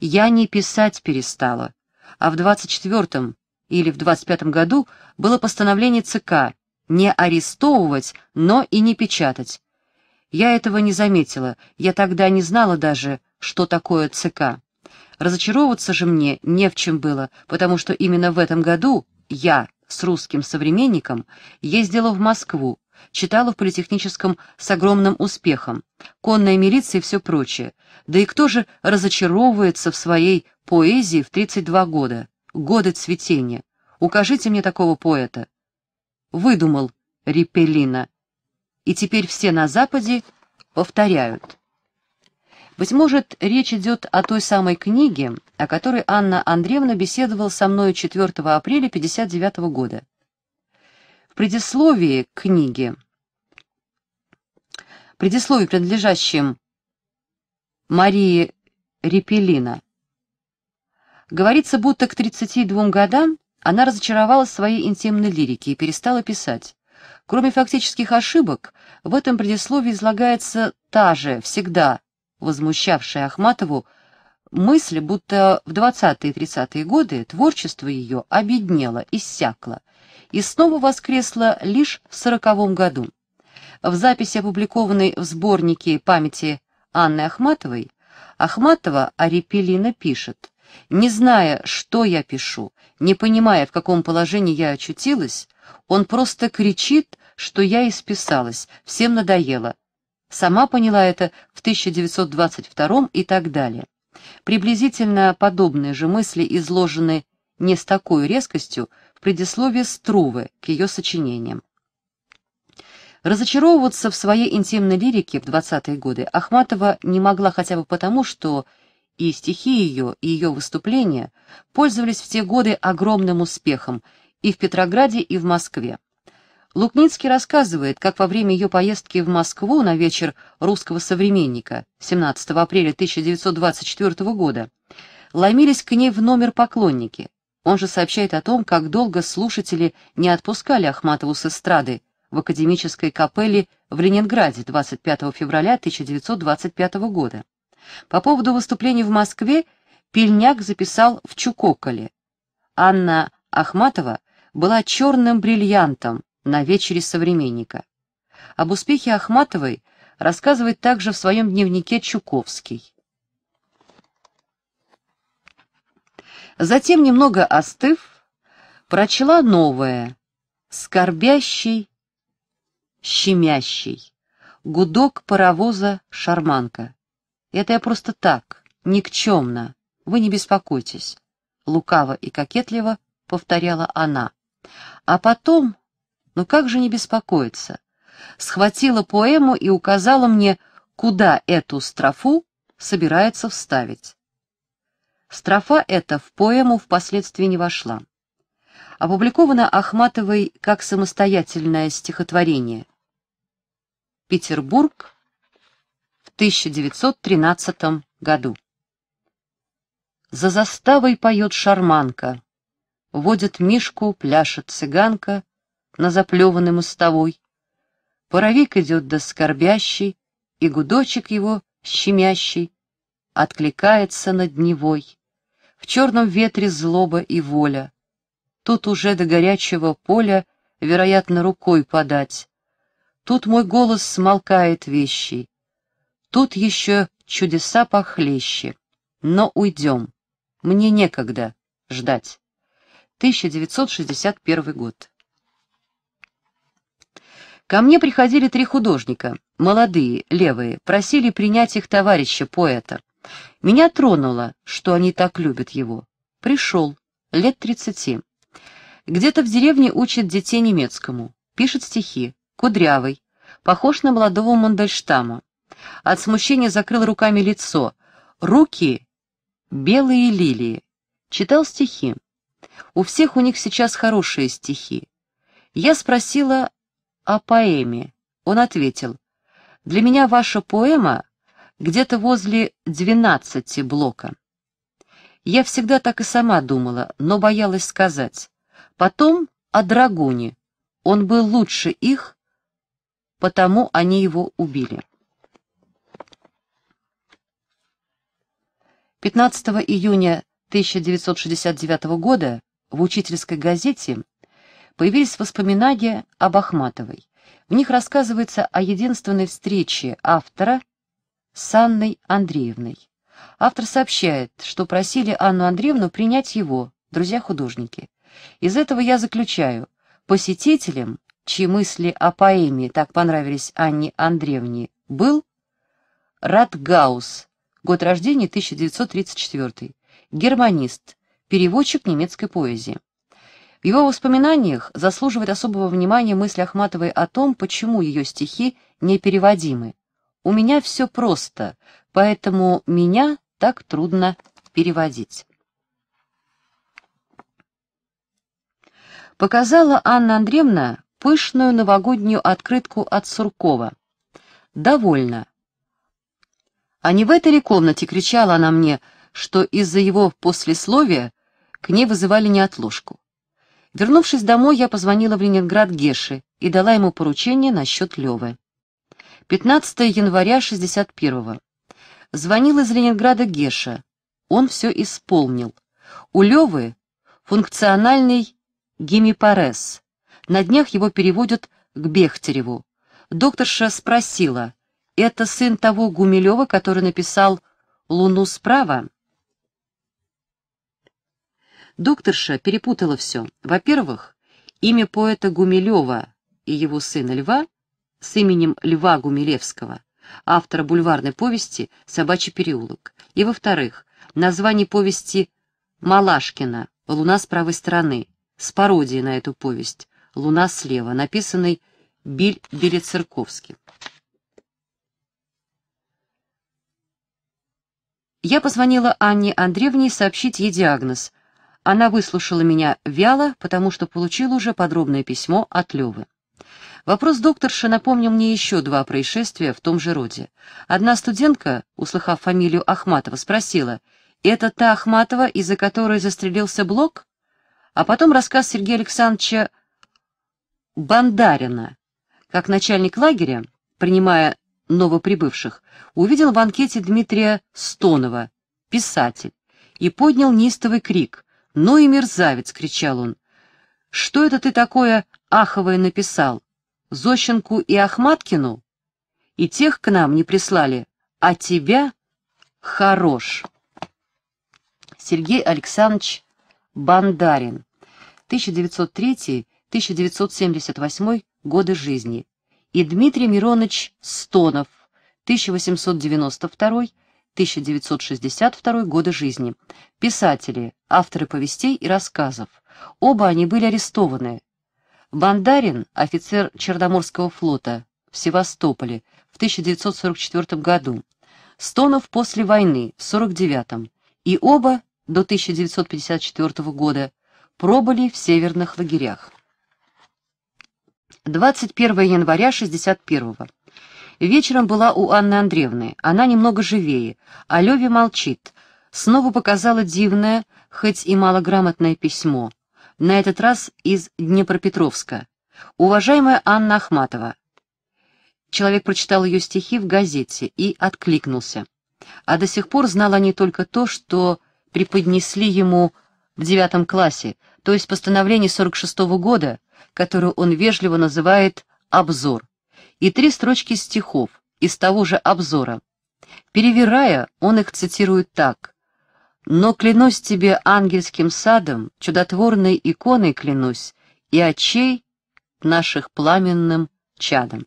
«Я не писать перестала, а в 24-м или в 25 году было постановление ЦК не арестовывать, но и не печатать. Я этого не заметила, я тогда не знала даже, что такое ЦК. Разочаровываться же мне не в чем было, потому что именно в этом году я с русским современником ездила в Москву, читала в политехническом с огромным успехом, конная милиция и все прочее. Да и кто же разочаровывается в своей поэзии в 32 года? годы цветения. Укажите мне такого поэта. Выдумал Репелина. И теперь все на Западе повторяют. Быть может, речь идет о той самой книге, о которой Анна Андреевна беседовала со мной 4 апреля 1959 года. В предисловии книги. книге, предисловии, принадлежащем Марии Репелина, Говорится, будто к 32 годам она разочаровалась в своей интимной лирике и перестала писать. Кроме фактических ошибок, в этом предисловии излагается та же, всегда возмущавшая Ахматову, мысль, будто в 20 и 30-е годы творчество ее обеднело, иссякло, и снова воскресло лишь в 40 году. В записи, опубликованной в сборнике памяти Анны Ахматовой, Ахматова Арипелина пишет не зная, что я пишу, не понимая, в каком положении я очутилась, он просто кричит, что я исписалась, всем надоело. Сама поняла это в 1922 и так далее. Приблизительно подобные же мысли изложены не с такой резкостью в предисловии Струвы к ее сочинениям. Разочаровываться в своей интимной лирике в 20-е годы Ахматова не могла хотя бы потому, что и стихи ее и ее выступления пользовались в те годы огромным успехом и в Петрограде, и в Москве. Лукницкий рассказывает, как во время ее поездки в Москву на вечер русского современника 17 апреля 1924 года ломились к ней в номер поклонники. Он же сообщает о том, как долго слушатели не отпускали Ахматову с эстрады в академической капелле в Ленинграде 25 февраля 1925 года. По поводу выступления в Москве Пельняк записал в Чукоколе. Анна Ахматова была черным бриллиантом на вечере современника. Об успехе Ахматовой рассказывает также в своем дневнике Чуковский. Затем, немного остыв, прочла новое, скорбящий, щемящий, гудок паровоза «Шарманка». Это я просто так, никчемно, вы не беспокойтесь», — лукаво и кокетливо повторяла она. А потом, ну как же не беспокоиться, схватила поэму и указала мне, куда эту строфу собирается вставить. Строфа эта в поэму впоследствии не вошла. Опубликована Ахматовой как самостоятельное стихотворение. Петербург, 1913 году. За заставой поет шарманка, Водит мишку, пляшет цыганка На заплеванной мостовой. Паровик идет до скорбящей, И гудочек его щемящий Откликается над Невой. В черном ветре злоба и воля. Тут уже до горячего поля, Вероятно, рукой подать. Тут мой голос смолкает вещей. Тут еще чудеса похлеще. Но уйдем. Мне некогда ждать. 1961 год. Ко мне приходили три художника, молодые, левые, просили принять их товарища, поэта. Меня тронуло, что они так любят его. Пришел, лет тридцати. Где-то в деревне учит детей немецкому, пишет стихи, кудрявый, похож на молодого Мандельштама. От смущения закрыл руками лицо. Руки — белые лилии. Читал стихи. У всех у них сейчас хорошие стихи. Я спросила о поэме. Он ответил, «Для меня ваша поэма где-то возле двенадцати блока». Я всегда так и сама думала, но боялась сказать. Потом о драгуне. Он был лучше их, потому они его убили. 15 июня 1969 года в учительской газете появились воспоминания об Ахматовой. В них рассказывается о единственной встрече автора с Анной Андреевной. Автор сообщает, что просили Анну Андреевну принять его, друзья-художники. Из этого я заключаю, посетителем, чьи мысли о поэме так понравились Анне Андреевне, был Радгаус год рождения 1934, германист, переводчик немецкой поэзии. В его воспоминаниях заслуживает особого внимания мысль Ахматовой о том, почему ее стихи непереводимы. «У меня все просто, поэтому меня так трудно переводить». Показала Анна Андреевна пышную новогоднюю открытку от Суркова. «Довольно. А не в этой ли комнате кричала она мне, что из-за его послесловия к ней вызывали неотложку? Вернувшись домой, я позвонила в Ленинград Геше и дала ему поручение насчет Левы. 15 января 61-го. Звонил из Ленинграда Геша. Он все исполнил. У Левы функциональный гемипарез. На днях его переводят к Бехтереву. Докторша спросила, это сын того Гумилева, который написал «Луну справа». Докторша перепутала все. Во-первых, имя поэта Гумилева и его сына Льва с именем Льва Гумилевского, автора бульварной повести «Собачий переулок». И, во-вторых, название повести «Малашкина. Луна с правой стороны» с пародией на эту повесть «Луна слева», написанной Биль Белецерковским. Я позвонила Анне Андреевне сообщить ей диагноз. Она выслушала меня вяло, потому что получила уже подробное письмо от Левы. Вопрос докторши напомнил мне еще два происшествия в том же роде. Одна студентка, услыхав фамилию Ахматова, спросила, «Это та Ахматова, из-за которой застрелился Блок?» А потом рассказ Сергея Александровича Бандарина, как начальник лагеря, принимая новоприбывших, увидел в банкете Дмитрия Стонова, писатель, и поднял неистовый крик. «Ну и мерзавец!» — кричал он. «Что это ты такое аховое написал? Зощенку и Ахматкину? И тех к нам не прислали, а тебя хорош!» Сергей Александрович Бандарин, 1903-1978 годы жизни и Дмитрий Миронович Стонов, 1892-1962 годы жизни, писатели, авторы повестей и рассказов. Оба они были арестованы. Бандарин, офицер Черноморского флота в Севастополе в 1944 году, Стонов после войны в 1949 и оба до 1954 года пробыли в северных лагерях. 21 января 61-го. Вечером была у Анны Андреевны, она немного живее, а Леве молчит. Снова показала дивное, хоть и малограмотное письмо, на этот раз из Днепропетровска. «Уважаемая Анна Ахматова». Человек прочитал ее стихи в газете и откликнулся. А до сих пор знала они только то, что преподнесли ему в девятом классе, то есть постановление 46 -го года, которую он вежливо называет «обзор», и три строчки стихов из того же обзора. Перевирая, он их цитирует так. «Но клянусь тебе ангельским садом, чудотворной иконой клянусь, и очей наших пламенным чадом».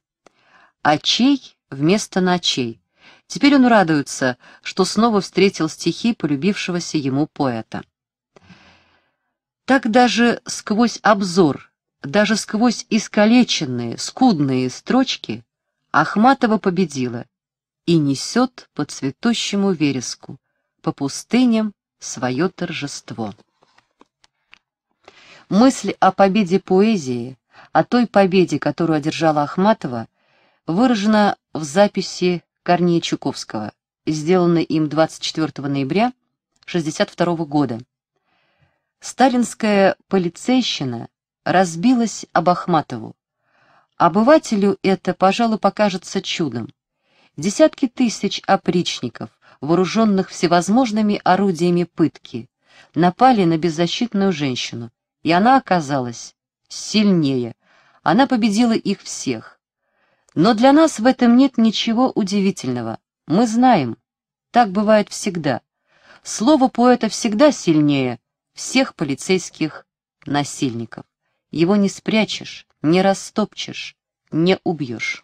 «Очей» вместо «ночей». Теперь он радуется, что снова встретил стихи полюбившегося ему поэта. Так даже сквозь обзор, даже сквозь искалеченные, скудные строчки Ахматова победила и несет по цветущему вереску, по пустыням свое торжество. Мысль о победе поэзии, о той победе, которую одержала Ахматова, выражена в записи Корнея Чуковского, сделанной им 24 ноября 1962 года. Сталинская полицейщина разбилась об Ахматову. Обывателю это, пожалуй, покажется чудом. Десятки тысяч опричников, вооруженных всевозможными орудиями пытки, напали на беззащитную женщину, и она оказалась сильнее. Она победила их всех. Но для нас в этом нет ничего удивительного. Мы знаем, так бывает всегда. Слово поэта всегда сильнее, всех полицейских насильников. Его не спрячешь, не растопчешь, не убьешь.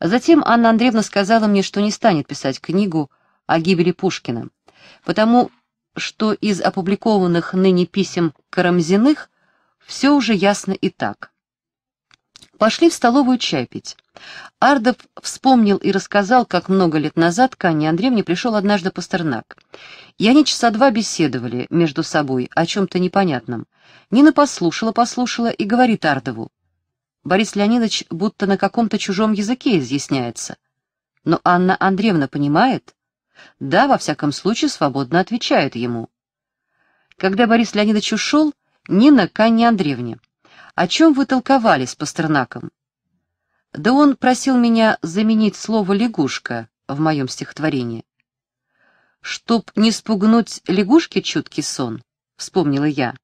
Затем Анна Андреевна сказала мне, что не станет писать книгу о гибели Пушкина, потому что из опубликованных ныне писем Карамзиных все уже ясно и так пошли в столовую чай пить. Ардов вспомнил и рассказал, как много лет назад к Анне Андреевне пришел однажды Пастернак. И они часа два беседовали между собой о чем-то непонятном. Нина послушала-послушала и говорит Ардову. Борис Леонидович будто на каком-то чужом языке изъясняется. Но Анна Андреевна понимает? Да, во всяком случае, свободно отвечает ему. Когда Борис Леонидович ушел, Нина к Анне Андреевне. О чем вы толковали с Пастернаком? Да он просил меня заменить слово «лягушка» в моем стихотворении. «Чтоб не спугнуть лягушки чуткий сон», — вспомнила я.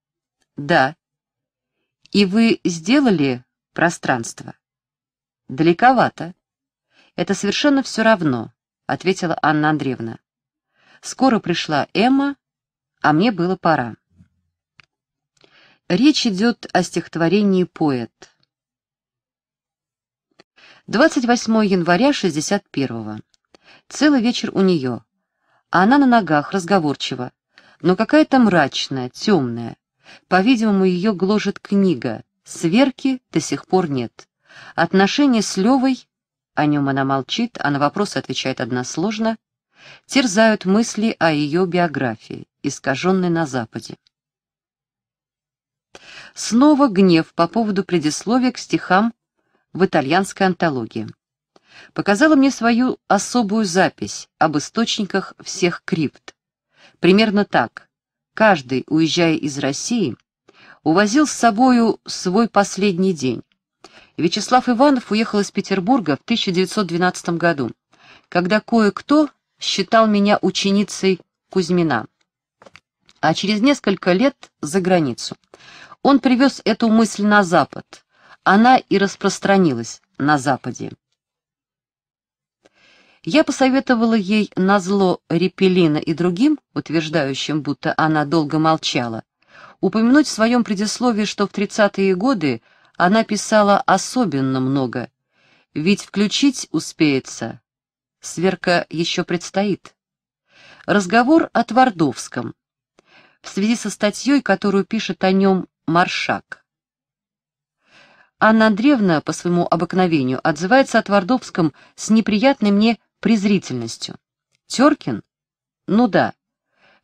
«Да». «И вы сделали пространство?» «Далековато». «Это совершенно все равно», — ответила Анна Андреевна. «Скоро пришла Эмма, а мне было пора». Речь идет о стихотворении «Поэт». 28 января 61-го. Целый вечер у нее. Она на ногах, разговорчива, но какая-то мрачная, темная. По-видимому, ее гложет книга. Сверки до сих пор нет. Отношения с Левой, о нем она молчит, а на вопросы отвечает односложно, терзают мысли о ее биографии, искаженной на Западе. Снова гнев по поводу предисловия к стихам в итальянской антологии. Показала мне свою особую запись об источниках всех крипт. Примерно так. Каждый, уезжая из России, увозил с собою свой последний день. Вячеслав Иванов уехал из Петербурга в 1912 году, когда кое-кто считал меня ученицей Кузьмина, а через несколько лет за границу. Он привез эту мысль на Запад. Она и распространилась на Западе. Я посоветовала ей назло Репелина и другим, утверждающим, будто она долго молчала, упомянуть в своем предисловии, что в 30-е годы она писала особенно много, ведь включить успеется. Сверка еще предстоит. Разговор о Твардовском. В связи со статьей, которую пишет о нем Маршак. Анна Андреевна по своему обыкновению отзывается о Твардовском с неприятной мне презрительностью. Теркин? Ну да.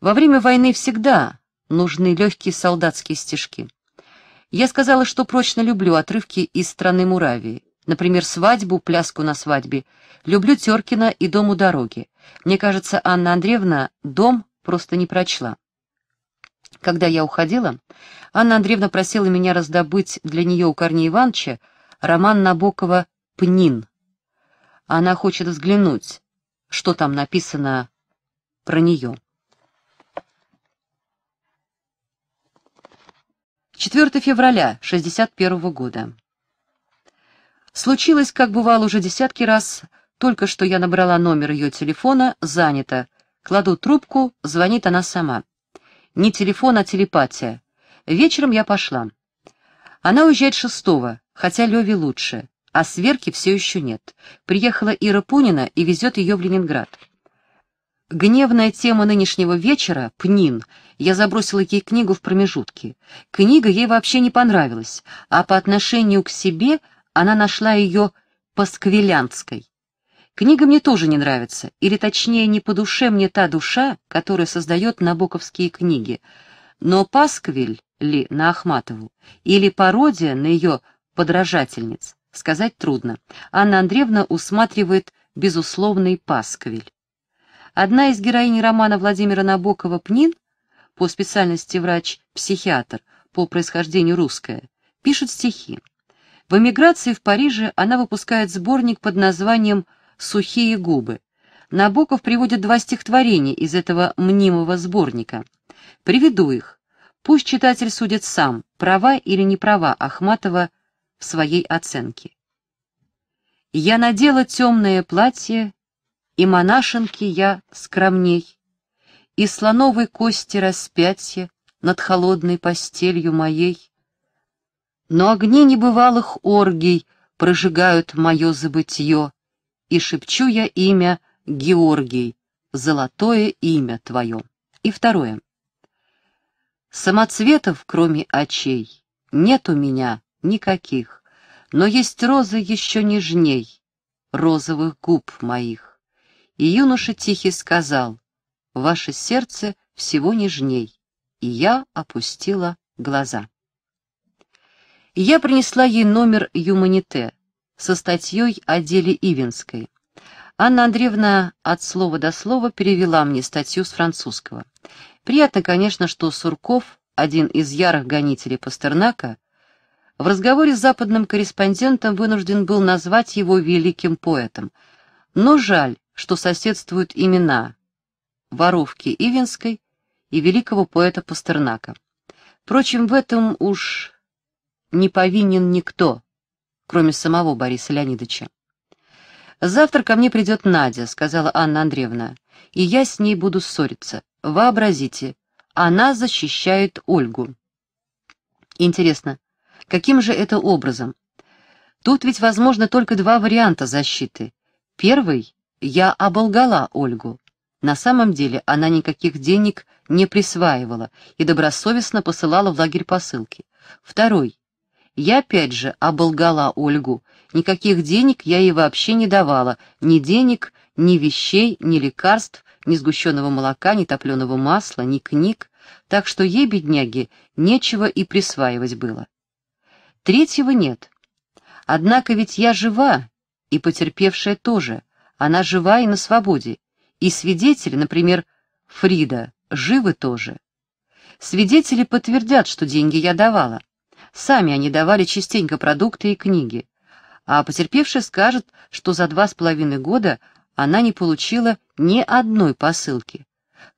Во время войны всегда нужны легкие солдатские стишки. Я сказала, что прочно люблю отрывки из «Страны Муравии». Например, «Свадьбу», «Пляску на свадьбе». Люблю Теркина и «Дом у дороги». Мне кажется, Анна Андреевна «Дом» просто не прочла. Когда я уходила, Анна Андреевна просила меня раздобыть для нее у Корнея Ивановича роман Набокова «Пнин». Она хочет взглянуть, что там написано про нее. 4 февраля 1961 года. Случилось, как бывало уже десятки раз, только что я набрала номер ее телефона, занято. Кладу трубку, звонит она сама. Не телефон, а телепатия. Вечером я пошла. Она уезжает шестого, хотя Леве лучше, а сверки все еще нет. Приехала Ира Пунина и везет ее в Ленинград. Гневная тема нынешнего вечера — Пнин. Я забросила ей книгу в промежутке. Книга ей вообще не понравилась, а по отношению к себе она нашла ее посквилянской. Книга мне тоже не нравится, или точнее не по душе мне та душа, которая создает набоковские книги. Но Пасквиль ли на Ахматову или пародия на ее подражательниц, сказать трудно. Анна Андреевна усматривает безусловный Пасквиль. Одна из героинь романа Владимира Набокова «Пнин» по специальности врач-психиатр, по происхождению русская, пишет стихи. В эмиграции в Париже она выпускает сборник под названием «Пасквиль» «Сухие губы». Набоков приводит два стихотворения из этого мнимого сборника. Приведу их. Пусть читатель судит сам, права или не права Ахматова в своей оценке. «Я надела темное платье, и монашенки я скромней, и слоновой кости распятие над холодной постелью моей. Но огни небывалых оргий прожигают мое забытье, и шепчу я имя Георгий, золотое имя твое. И второе. Самоцветов, кроме очей, нет у меня никаких, но есть розы еще нежней, розовых губ моих. И юноша тихий сказал, ваше сердце всего нежней, и я опустила глаза. Я принесла ей номер Юманите, со статьей о деле Ивинской. Анна Андреевна от слова до слова перевела мне статью с французского. Приятно, конечно, что Сурков, один из ярых гонителей Пастернака, в разговоре с западным корреспондентом вынужден был назвать его великим поэтом. Но жаль, что соседствуют имена воровки Ивинской и великого поэта Пастернака. Впрочем, в этом уж не повинен никто, кроме самого Бориса Леонидовича. «Завтра ко мне придет Надя», — сказала Анна Андреевна, — «и я с ней буду ссориться. Вообразите, она защищает Ольгу». Интересно, каким же это образом? Тут ведь возможно только два варианта защиты. Первый — я оболгала Ольгу. На самом деле она никаких денег не присваивала и добросовестно посылала в лагерь посылки. Второй я опять же оболгала Ольгу. Никаких денег я ей вообще не давала. Ни денег, ни вещей, ни лекарств, ни сгущенного молока, ни топленого масла, ни книг. Так что ей, бедняги, нечего и присваивать было. Третьего нет. Однако ведь я жива, и потерпевшая тоже. Она жива и на свободе. И свидетели, например, Фрида, живы тоже. Свидетели подтвердят, что деньги я давала. Сами они давали частенько продукты и книги. А потерпевшая скажет, что за два с половиной года она не получила ни одной посылки.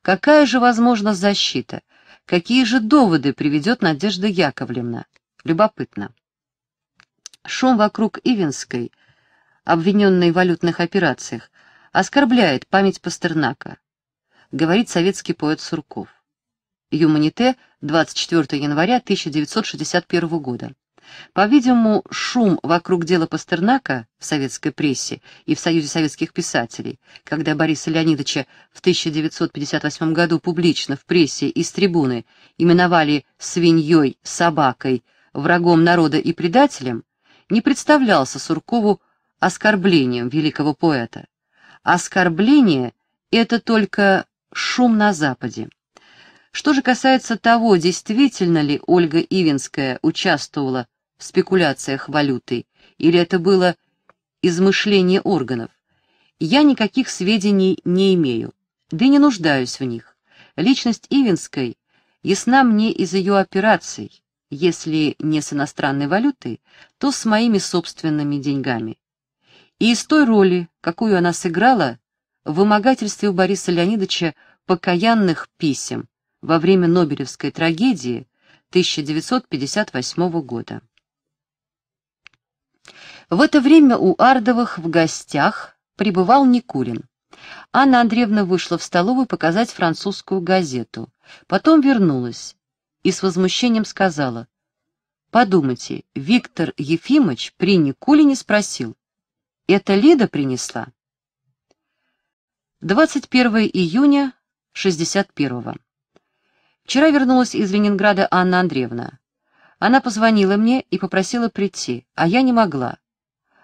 Какая же возможна защита? Какие же доводы приведет Надежда Яковлевна? Любопытно. Шум вокруг Ивинской, обвиненной в валютных операциях, оскорбляет память Пастернака, говорит советский поэт Сурков. Юманите 24 января 1961 года. По-видимому, шум вокруг дела Пастернака в советской прессе и в Союзе советских писателей, когда Бориса Леонидовича в 1958 году публично в прессе и с трибуны именовали «свиньей», «собакой», «врагом народа» и «предателем», не представлялся Суркову оскорблением великого поэта. Оскорбление — это только шум на Западе. Что же касается того, действительно ли Ольга Ивинская участвовала в спекуляциях валютой, или это было измышление органов, я никаких сведений не имею, да и не нуждаюсь в них. Личность Ивинской ясна мне из ее операций, если не с иностранной валютой, то с моими собственными деньгами. И из той роли, какую она сыграла в вымогательстве у Бориса Леонидовича покаянных писем, во время Нобелевской трагедии 1958 года. В это время у Ардовых в гостях пребывал Никулин. Анна Андреевна вышла в столовую показать французскую газету. Потом вернулась и с возмущением сказала. «Подумайте, Виктор Ефимович при Никулине спросил, это Лида принесла?» 21 июня 61 -го. Вчера вернулась из Ленинграда Анна Андреевна. Она позвонила мне и попросила прийти, а я не могла.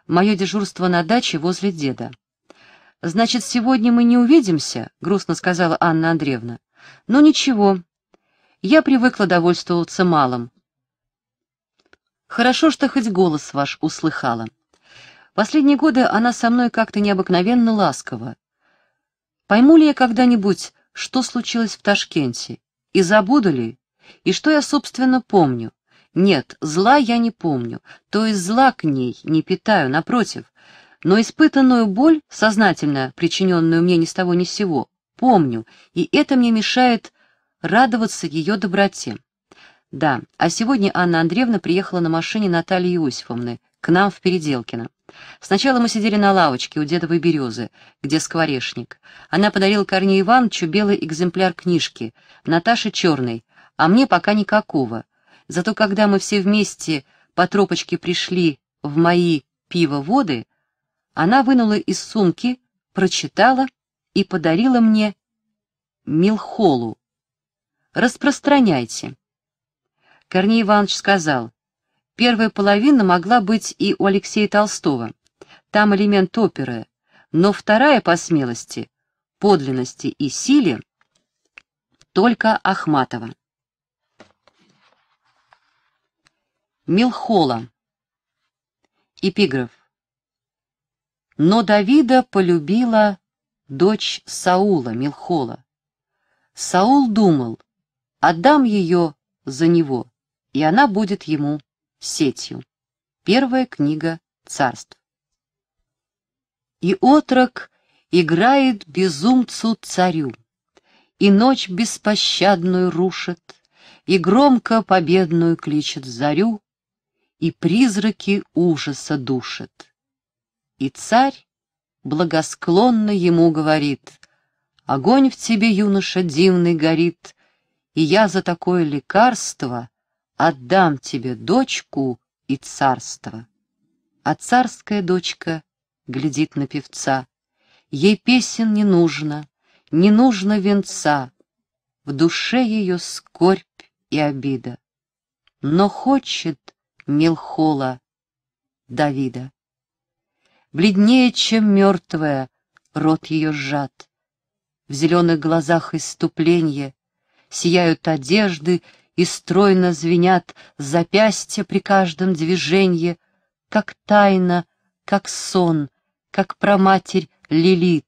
Мое дежурство на даче возле деда. «Значит, сегодня мы не увидимся?» — грустно сказала Анна Андреевна. «Но «Ну, ничего. Я привыкла довольствоваться малым. Хорошо, что хоть голос ваш услыхала. Последние годы она со мной как-то необыкновенно ласкова. Пойму ли я когда-нибудь, что случилось в Ташкенте, и забуду ли? И что я, собственно, помню? Нет, зла я не помню, то есть зла к ней не питаю, напротив. Но испытанную боль, сознательно причиненную мне ни с того ни с сего, помню, и это мне мешает радоваться ее доброте. Да, а сегодня Анна Андреевна приехала на машине Натальи Иосифовны, к нам в Переделкино. Сначала мы сидели на лавочке у дедовой березы, где скворечник. Она подарила Корнею Ивановичу белый экземпляр книжки, Наташе черный, а мне пока никакого. Зато когда мы все вместе по тропочке пришли в мои пивоводы, она вынула из сумки, прочитала и подарила мне Милхолу. «Распространяйте». Корней Иванович сказал, Первая половина могла быть и у Алексея Толстого. Там элемент оперы. Но вторая по смелости, подлинности и силе только Ахматова. Милхола. Эпиграф. Но Давида полюбила дочь Саула, Милхола. Саул думал, отдам ее за него, и она будет ему сетью. Первая книга царств. И отрок играет безумцу царю, И ночь беспощадную рушит, И громко победную кличет зарю, И призраки ужаса душит. И царь благосклонно ему говорит, Огонь в тебе, юноша, дивный горит, И я за такое лекарство отдам тебе дочку и царство. А царская дочка глядит на певца. Ей песен не нужно, не нужно венца. В душе ее скорбь и обида. Но хочет Милхола Давида. Бледнее, чем мертвая, рот ее сжат. В зеленых глазах иступление, сияют одежды и стройно звенят запястья при каждом движении, как тайна, как сон, как проматерь Лилит.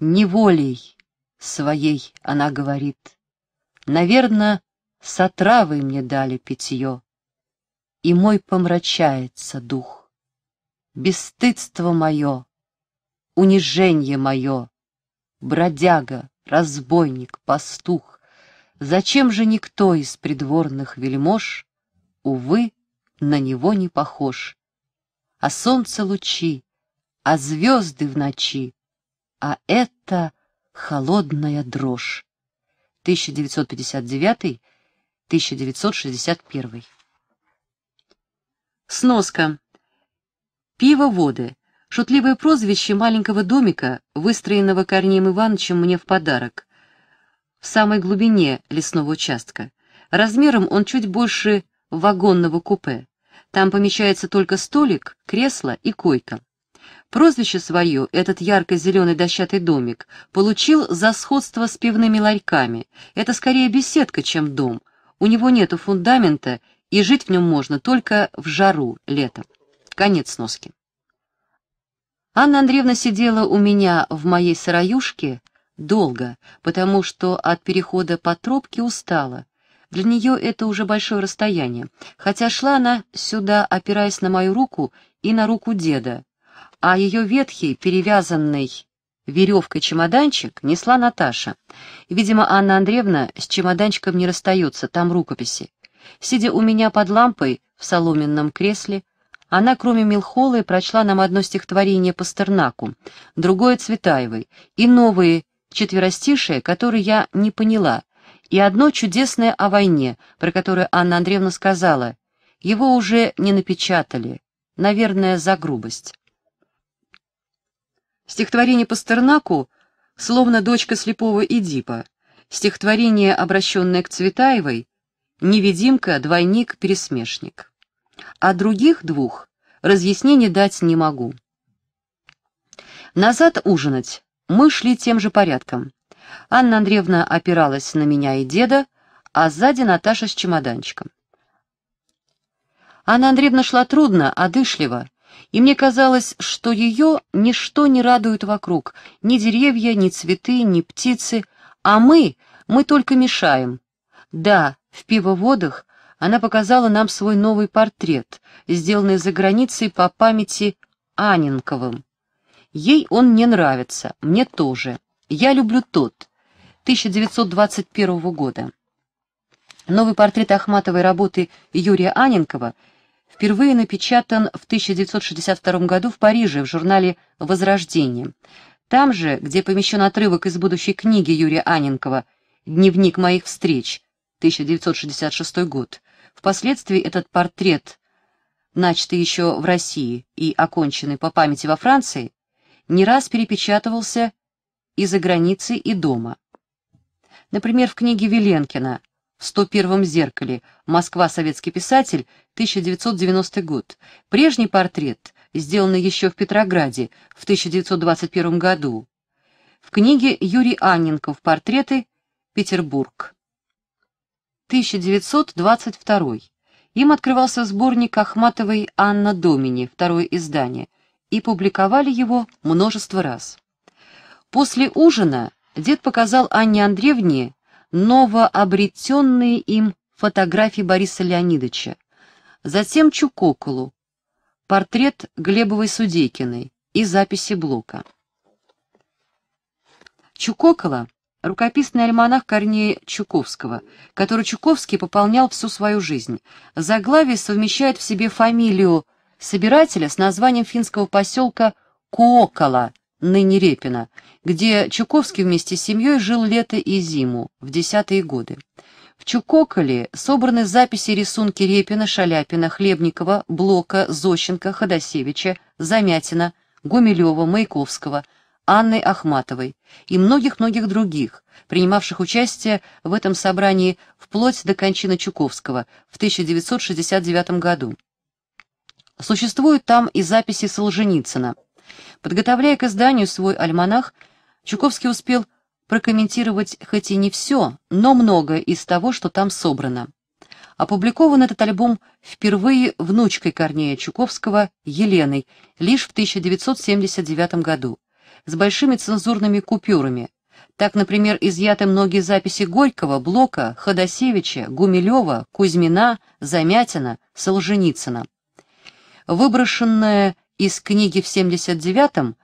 Неволей своей она говорит. Наверно, с отравой мне дали питье, и мой помрачается дух. Бесстыдство мое, унижение мое, бродяга, разбойник, пастух, Зачем же никто из придворных вельмож, увы, на него не похож? А солнце лучи, а звезды в ночи, а это холодная дрожь. 1959-1961 Сноска. Пиво-воды. Шутливое прозвище маленького домика, выстроенного Корнеем Ивановичем мне в подарок в самой глубине лесного участка. Размером он чуть больше вагонного купе. Там помещается только столик, кресло и койка. Прозвище свое этот ярко-зеленый дощатый домик получил за сходство с пивными ларьками. Это скорее беседка, чем дом. У него нету фундамента, и жить в нем можно только в жару летом. Конец носки. Анна Андреевна сидела у меня в моей сыроюшке долго, потому что от перехода по тропке устала. Для нее это уже большое расстояние, хотя шла она сюда, опираясь на мою руку и на руку деда, а ее ветхий, перевязанный веревкой чемоданчик несла Наташа. Видимо, Анна Андреевна с чемоданчиком не расстается, там рукописи. Сидя у меня под лампой в соломенном кресле, она, кроме Милхолы, прочла нам одно стихотворение Пастернаку, другое Цветаевой и новые четверостишие, которое я не поняла, и одно чудесное о войне, про которое Анна Андреевна сказала. Его уже не напечатали, наверное, за грубость. Стихотворение Пастернаку словно дочка слепого Эдипа. Стихотворение, обращенное к Цветаевой, невидимка, двойник, пересмешник. А других двух разъяснений дать не могу. Назад ужинать. Мы шли тем же порядком. Анна Андреевна опиралась на меня и деда, а сзади Наташа с чемоданчиком. Анна Андреевна шла трудно, одышливо, и мне казалось, что ее ничто не радует вокруг, ни деревья, ни цветы, ни птицы, а мы, мы только мешаем. Да, в пивоводах она показала нам свой новый портрет, сделанный за границей по памяти Анинковым. Ей он не нравится, мне тоже. Я люблю тот, 1921 года. Новый портрет Ахматовой работы Юрия Аненкова впервые напечатан в 1962 году в Париже в журнале «Возрождение». Там же, где помещен отрывок из будущей книги Юрия Аненкова «Дневник моих встреч», 1966 год. Впоследствии этот портрет, начатый еще в России и оконченный по памяти во Франции, не раз перепечатывался и за границей, и дома. Например, в книге Веленкина «В 101-м зеркале. Москва. Советский писатель. 1990 год». Прежний портрет, сделанный еще в Петрограде в 1921 году. В книге Юрий Анненков «Портреты. Петербург». 1922. Им открывался сборник Ахматовой «Анна Домини», второе издание – и публиковали его множество раз. После ужина дед показал Анне Андреевне новообретенные им фотографии Бориса Леонидовича, затем Чукоколу, портрет Глебовой Судейкиной и записи Блока. Чукокола — рукописный альманах Корнея Чуковского, который Чуковский пополнял всю свою жизнь. Заглавие совмещает в себе фамилию собирателя с названием финского поселка Куокола, ныне Репина, где Чуковский вместе с семьей жил лето и зиму в десятые годы. В Чукоколе собраны записи рисунки Репина, Шаляпина, Хлебникова, Блока, Зощенко, Ходосевича, Замятина, Гумилева, Маяковского, Анны Ахматовой и многих-многих других, принимавших участие в этом собрании вплоть до кончины Чуковского в 1969 году. Существуют там и записи Солженицына. Подготовляя к изданию свой альманах, Чуковский успел прокомментировать хоть и не все, но многое из того, что там собрано. Опубликован этот альбом впервые внучкой Корнея Чуковского Еленой лишь в 1979 году, с большими цензурными купюрами. Так, например, изъяты многие записи Горького, Блока, Ходосевича, Гумилева, Кузьмина, Замятина, Солженицына. Выброшенная из книги в 79-м,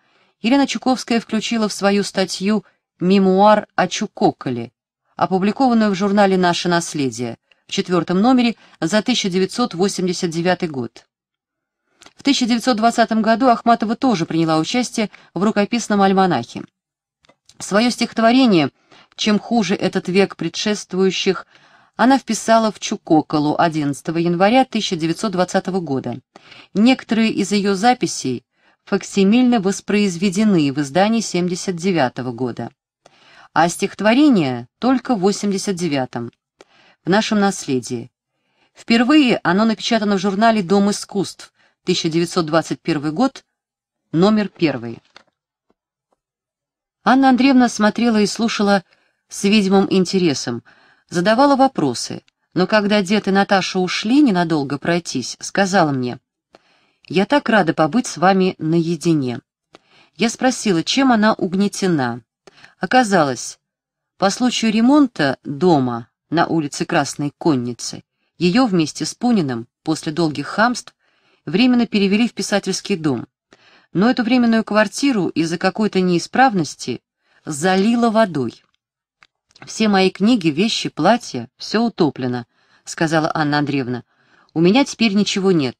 Елена Чуковская включила в свою статью «Мемуар о Чукоколе», опубликованную в журнале «Наше наследие» в четвертом номере за 1989 год. В 1920 году Ахматова тоже приняла участие в рукописном альманахе. Своё стихотворение «Чем хуже этот век предшествующих» она вписала в Чукоколу 11 января 1920 года. Некоторые из ее записей факсимильно воспроизведены в издании 79 года, а стихотворение только в 89 в нашем наследии. Впервые оно напечатано в журнале «Дом искусств», 1921 год, номер первый. Анна Андреевна смотрела и слушала с видимым интересом – задавала вопросы, но когда дед и Наташа ушли ненадолго пройтись, сказала мне, «Я так рада побыть с вами наедине». Я спросила, чем она угнетена. Оказалось, по случаю ремонта дома на улице Красной Конницы ее вместе с Пуниным после долгих хамств временно перевели в писательский дом. Но эту временную квартиру из-за какой-то неисправности залило водой. «Все мои книги, вещи, платья — все утоплено», — сказала Анна Андреевна. «У меня теперь ничего нет.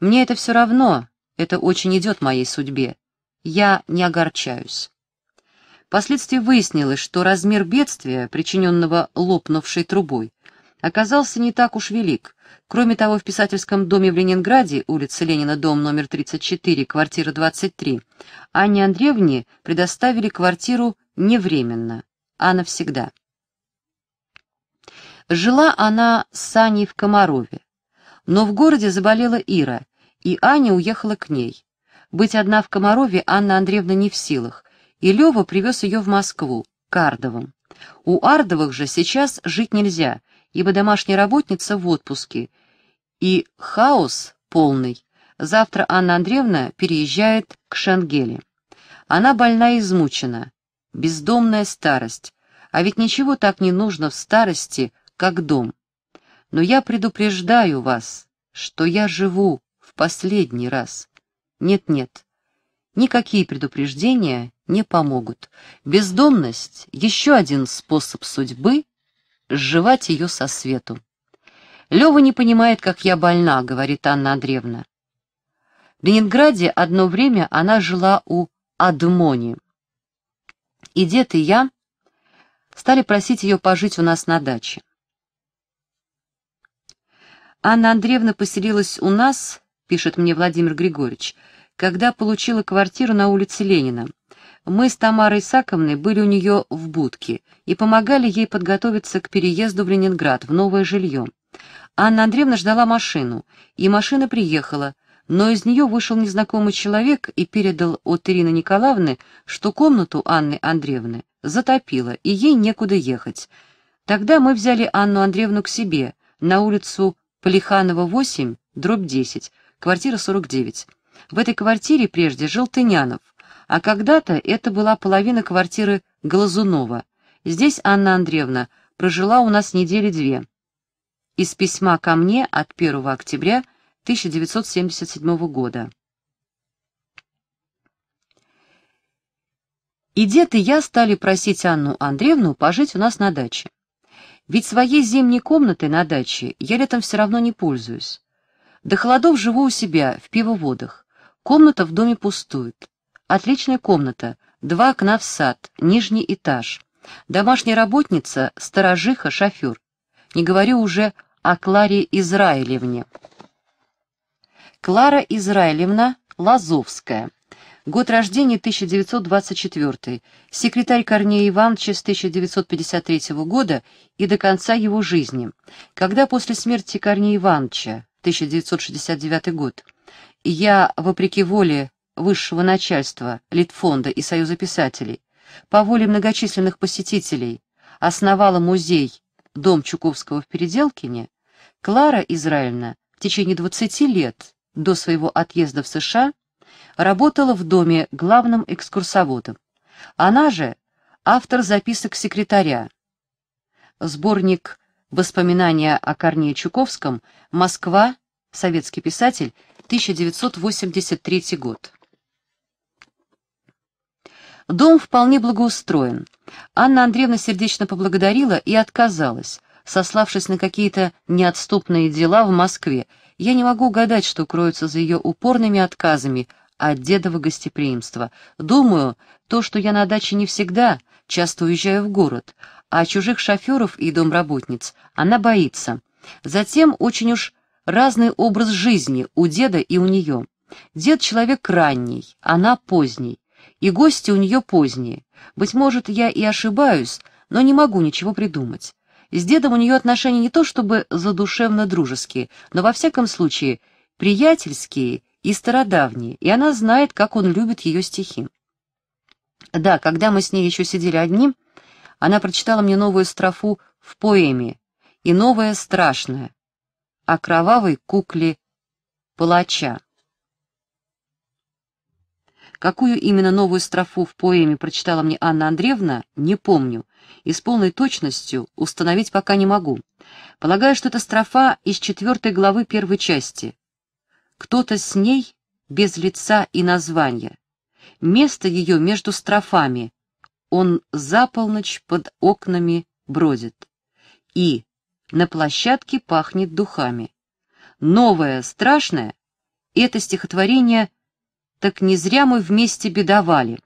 Мне это все равно, это очень идет моей судьбе. Я не огорчаюсь». Впоследствии выяснилось, что размер бедствия, причиненного лопнувшей трубой, оказался не так уж велик. Кроме того, в писательском доме в Ленинграде, улица Ленина, дом номер 34, квартира 23, Анне Андреевне предоставили квартиру невременно а навсегда. Жила она с Аней в Комарове, но в городе заболела Ира, и Аня уехала к ней. Быть одна в Комарове Анна Андреевна не в силах, и Лева привез ее в Москву, к Ардовым. У Ардовых же сейчас жить нельзя, ибо домашняя работница в отпуске, и хаос полный. Завтра Анна Андреевна переезжает к Шенгеле. Она больна и измучена бездомная старость, а ведь ничего так не нужно в старости, как дом. Но я предупреждаю вас, что я живу в последний раз. Нет-нет, никакие предупреждения не помогут. Бездомность — еще один способ судьбы сживать ее со свету. Лева не понимает, как я больна», — говорит Анна Андреевна. В Ленинграде одно время она жила у Адмони. И дед, и я стали просить ее пожить у нас на даче. Анна Андреевна поселилась у нас, пишет мне Владимир Григорьевич, когда получила квартиру на улице Ленина. Мы с Тамарой Исаковной были у нее в будке и помогали ей подготовиться к переезду в Ленинград, в новое жилье. Анна Андреевна ждала машину, и машина приехала — но из нее вышел незнакомый человек и передал от Ирины Николаевны, что комнату Анны Андреевны затопило, и ей некуда ехать. Тогда мы взяли Анну Андреевну к себе, на улицу Полиханова, 8, дробь 10, квартира 49. В этой квартире прежде жил Тынянов, а когда-то это была половина квартиры Глазунова. Здесь Анна Андреевна прожила у нас недели две. Из письма ко мне от 1 октября – 1977 года. И дед, и я стали просить Анну Андреевну пожить у нас на даче. Ведь своей зимней комнатой на даче я летом все равно не пользуюсь. До холодов живу у себя, в пивоводах. Комната в доме пустует. Отличная комната, два окна в сад, нижний этаж. Домашняя работница, сторожиха, шофер. Не говорю уже о Кларе Израилевне. Клара Израилевна Лазовская. Год рождения 1924. Секретарь Корнея Ивановича с 1953 года и до конца его жизни. Когда после смерти Корнея Ивановича, 1969 год, я, вопреки воле высшего начальства, Литфонда и Союза писателей, по воле многочисленных посетителей, основала музей «Дом Чуковского в Переделкине», Клара Израильевна в течение 20 лет до своего отъезда в США работала в доме главным экскурсоводом. Она же автор записок секретаря. Сборник «Воспоминания о Корнее Чуковском. Москва. Советский писатель. 1983 год». Дом вполне благоустроен. Анна Андреевна сердечно поблагодарила и отказалась, сославшись на какие-то неотступные дела в Москве я не могу гадать, что кроется за ее упорными отказами от дедова гостеприимства. Думаю, то, что я на даче не всегда, часто уезжаю в город, а чужих шоферов и домработниц она боится. Затем очень уж разный образ жизни у деда и у нее. Дед человек ранний, она поздний, и гости у нее поздние. Быть может, я и ошибаюсь, но не могу ничего придумать. С дедом у нее отношения не то чтобы задушевно-дружеские, но во всяком случае приятельские и стародавние, и она знает, как он любит ее стихи. Да, когда мы с ней еще сидели одни, она прочитала мне новую строфу в поэме и новое страшное о кровавой кукле палача. Какую именно новую строфу в поэме прочитала мне Анна Андреевна, не помню, и с полной точностью установить пока не могу. Полагаю, что это строфа из четвертой главы первой части. Кто-то с ней без лица и названия. Место ее между строфами. Он за полночь под окнами бродит. И на площадке пахнет духами. Новое, страшное — это стихотворение «Так не зря мы вместе бедовали».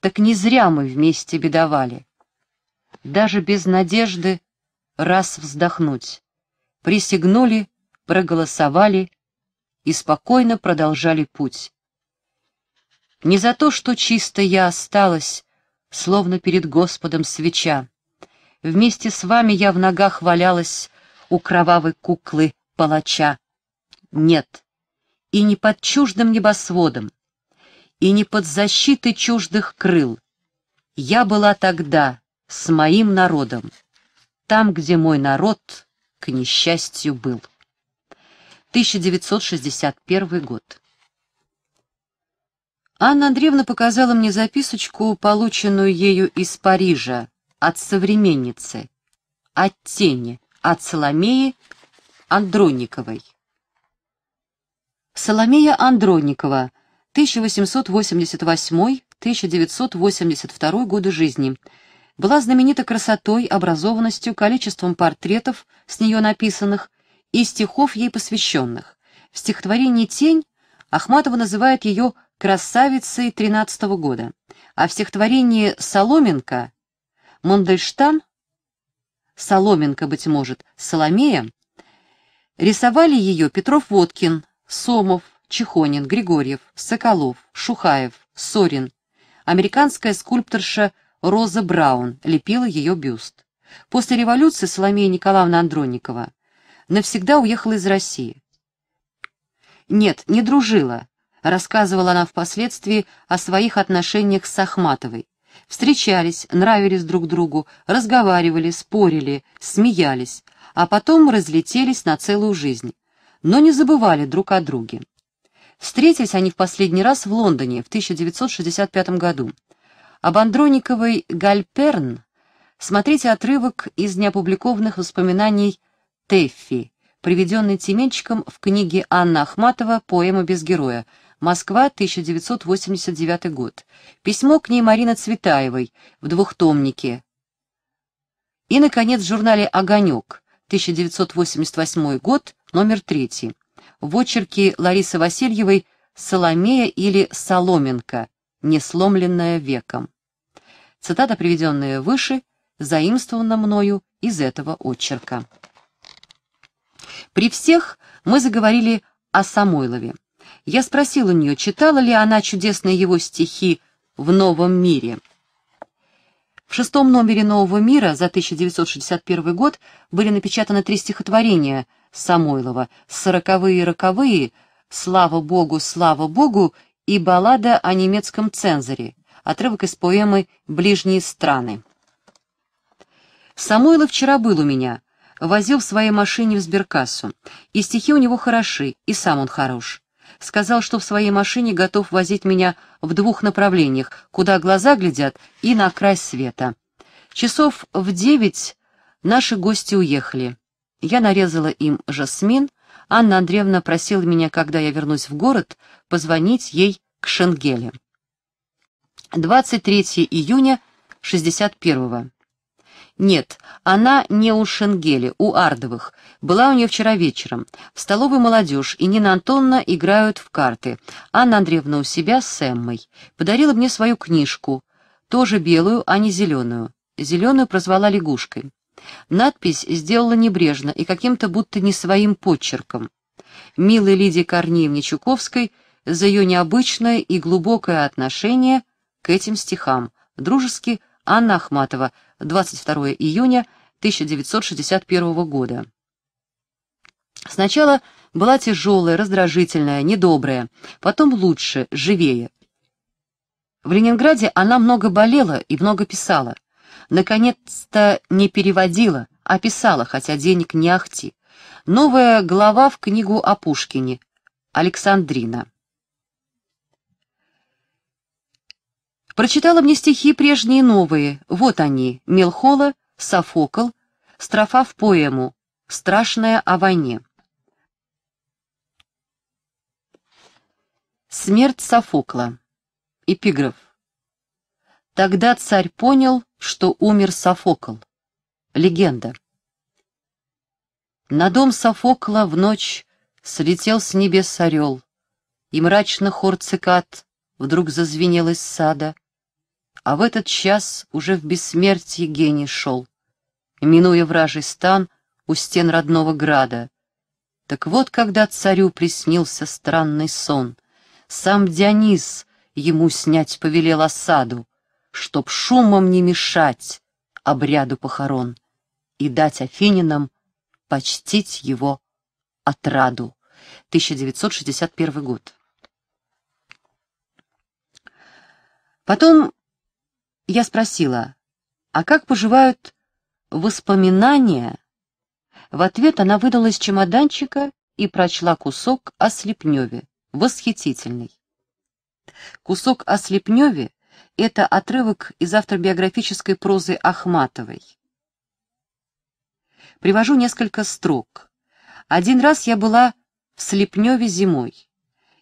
Так не зря мы вместе бедовали. Даже без надежды раз вздохнуть. Присягнули, проголосовали и спокойно продолжали путь. Не за то, что чисто я осталась, словно перед Господом свеча. Вместе с вами я в ногах валялась у кровавой куклы палача. Нет, и не под чуждым небосводом, и не под защитой чуждых крыл. Я была тогда с моим народом, там, где мой народ, к несчастью, был. 1961 год. Анна Андреевна показала мне записочку, полученную ею из Парижа, от современницы, от тени, от Соломеи Андрониковой. Соломея Андроникова 1888-1982 годы жизни. Была знаменита красотой, образованностью, количеством портретов, с нее написанных, и стихов ей посвященных. В стихотворении «Тень» Ахматова называет ее «красавицей» тринадцатого года, а в стихотворении «Соломенко» Мандельштам, Соломенко, быть может, Соломея, рисовали ее Петров Водкин, Сомов, Чехонин, Григорьев, Соколов, Шухаев, Сорин. Американская скульпторша Роза Браун лепила ее бюст. После революции Соломея Николаевна Андронникова навсегда уехала из России. Нет, не дружила, рассказывала она впоследствии о своих отношениях с Ахматовой. Встречались, нравились друг другу, разговаривали, спорили, смеялись, а потом разлетелись на целую жизнь, но не забывали друг о друге. Встретились они в последний раз в Лондоне в 1965 году. Об Андрониковой Гальперн смотрите отрывок из неопубликованных воспоминаний Теффи, приведенный Тименчиком в книге Анна Ахматова «Поэма без героя», Москва, 1989 год. Письмо к ней Марина Цветаевой в двухтомнике. И, наконец, в журнале «Огонек», 1988 год, номер третий в очерке Ларисы Васильевой «Соломея» или «Соломенко», не сломленная веком. Цитата, приведенная выше, заимствована мною из этого очерка. При всех мы заговорили о Самойлове. Я спросил у нее, читала ли она чудесные его стихи «В новом мире». В шестом номере «Нового мира» за 1961 год были напечатаны три стихотворения – Самойлова, «Сороковые-роковые», «Слава Богу, слава Богу» и баллада о немецком цензоре, отрывок из поэмы «Ближние страны». Самойлов вчера был у меня, возил в своей машине в сберкассу, и стихи у него хороши, и сам он хорош. Сказал, что в своей машине готов возить меня в двух направлениях, куда глаза глядят и на край света. Часов в девять наши гости уехали. Я нарезала им жасмин, Анна Андреевна просила меня, когда я вернусь в город, позвонить ей к Шенгеле. 23 июня 61-го. Нет, она не у Шенгеле, у Ардовых. Была у нее вчера вечером. В столовой молодежь и Нина Антонна играют в карты. Анна Андреевна у себя с Эммой. Подарила мне свою книжку. Тоже белую, а не зеленую. Зеленую прозвала лягушкой. Надпись сделала небрежно и каким-то будто не своим почерком. Милой Лидии Корнеевне Чуковской за ее необычное и глубокое отношение к этим стихам. Дружески Анна Ахматова, 22 июня 1961 года. Сначала была тяжелая, раздражительная, недобрая, потом лучше, живее. В Ленинграде она много болела и много писала наконец-то не переводила, а писала, хотя денег не ахти. Новая глава в книгу о Пушкине. Александрина. Прочитала мне стихи прежние новые. Вот они. Мелхола, Софокл, строфа в поэму «Страшная о войне». Смерть Софокла. Эпиграф. Тогда царь понял, что умер Софокл. Легенда. На дом Софокла в ночь слетел с небес орел, и мрачно хор цикад вдруг зазвенел из сада. А в этот час уже в бессмертии гений шел, минуя вражий стан у стен родного града. Так вот, когда царю приснился странный сон, сам Дионис ему снять повелел осаду, чтоб шумом не мешать обряду похорон и дать афининам почтить его отраду. 1961 год. Потом я спросила, а как поживают воспоминания? В ответ она выдала из чемоданчика и прочла кусок о Слепневе, восхитительный. Кусок о Слепневе это отрывок из автобиографической прозы Ахматовой. Привожу несколько строк. «Один раз я была в Слепневе зимой.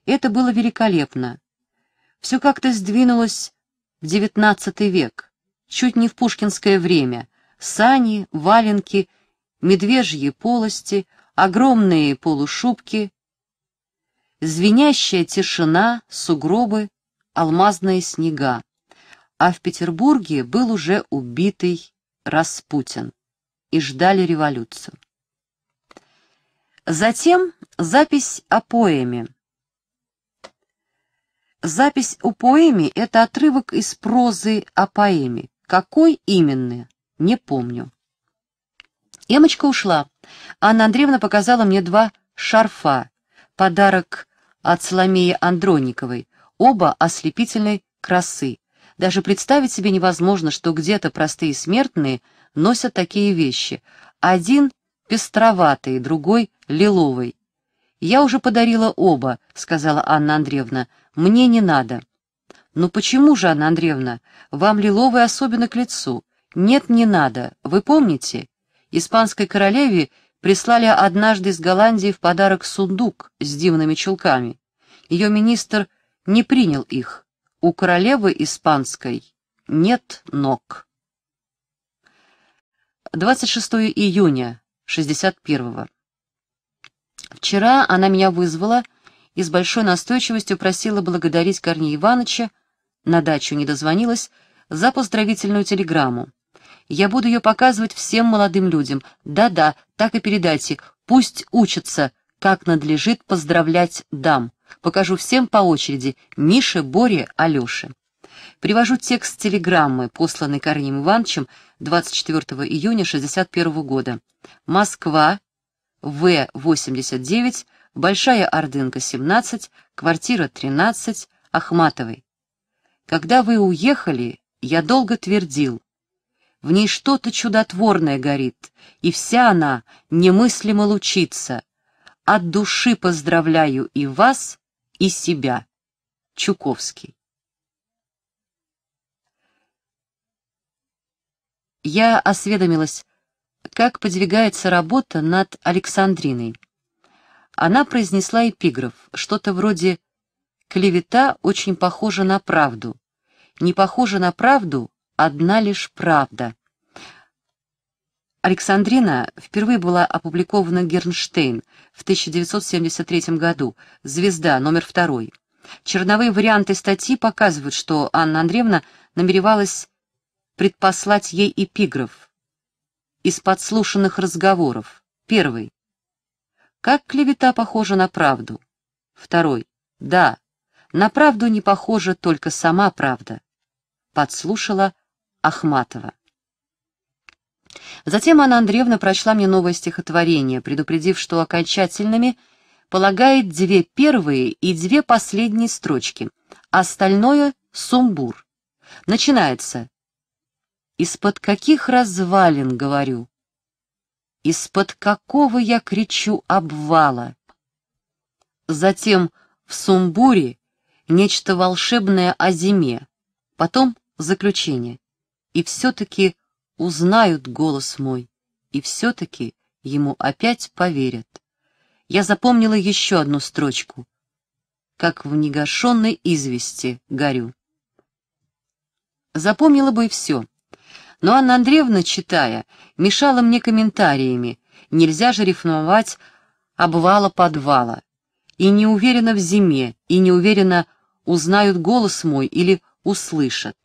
Это было великолепно. Все как-то сдвинулось в XIX век, чуть не в пушкинское время. Сани, валенки, медвежьи полости, огромные полушубки, звенящая тишина, сугробы, алмазные снега а в Петербурге был уже убитый Распутин, и ждали революцию. Затем запись о поэме. Запись о поэме — это отрывок из прозы о поэме. Какой именно, не помню. Эмочка ушла. Анна Андреевна показала мне два шарфа, подарок от Соломеи Андрониковой, оба ослепительной красы. Даже представить себе невозможно, что где-то простые смертные носят такие вещи. Один пестроватый, другой лиловый. «Я уже подарила оба», — сказала Анна Андреевна. «Мне не надо». «Ну почему же, Анна Андреевна? Вам лиловый особенно к лицу». «Нет, не надо. Вы помните? Испанской королеве прислали однажды из Голландии в подарок сундук с дивными чулками. Ее министр не принял их. У королевы испанской нет ног. 26 июня 61-го. Вчера она меня вызвала и с большой настойчивостью просила благодарить Корнея Ивановича, на дачу не дозвонилась, за поздравительную телеграмму. Я буду ее показывать всем молодым людям. Да-да, так и передайте. Пусть учатся, как надлежит поздравлять дам. Покажу всем по очереди Мише, Боре, Алёше. Привожу текст телеграммы, посланной Корнем Ивановичем 24 июня 1961 года. Москва, В-89, Большая Ордынка, 17, квартира 13, Ахматовой. Когда вы уехали, я долго твердил. В ней что-то чудотворное горит, и вся она немыслимо лучится, от души поздравляю и вас, и себя. Чуковский. Я осведомилась, как подвигается работа над Александриной. Она произнесла эпиграф, что-то вроде «Клевета очень похожа на правду. Не похожа на правду одна лишь правда». Александрина впервые была опубликована Гернштейн в 1973 году «Звезда, номер второй». Черновые варианты статьи показывают, что Анна Андреевна намеревалась предпослать ей эпиграф из подслушанных разговоров. Первый. Как клевета похожа на правду? Второй. Да, на правду не похожа только сама правда. Подслушала Ахматова. Затем Анна Андреевна прочла мне новое стихотворение, предупредив, что окончательными полагает две первые и две последние строчки, остальное — сумбур. Начинается. «Из-под каких развалин, — говорю, — из-под какого я кричу обвала?» Затем в сумбуре нечто волшебное о зиме, потом заключение. И все-таки — узнают голос мой и все-таки ему опять поверят. Я запомнила еще одну строчку. Как в негашенной извести горю. Запомнила бы и все. Но Анна Андреевна, читая, мешала мне комментариями. Нельзя же рифмовать обвала-подвала. И не уверена в зиме, и не уверена, узнают голос мой или услышат.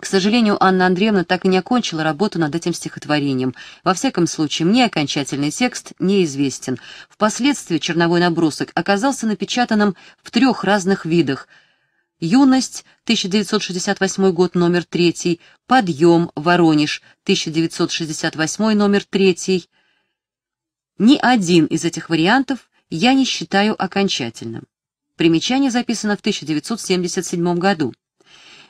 К сожалению, Анна Андреевна так и не окончила работу над этим стихотворением. Во всяком случае, мне окончательный текст неизвестен. Впоследствии черновой набросок оказался напечатанным в трех разных видах. «Юность» 1968 год, номер 3, «Подъем» Воронеж 1968 номер 3. Ни один из этих вариантов я не считаю окончательным. Примечание записано в 1977 году.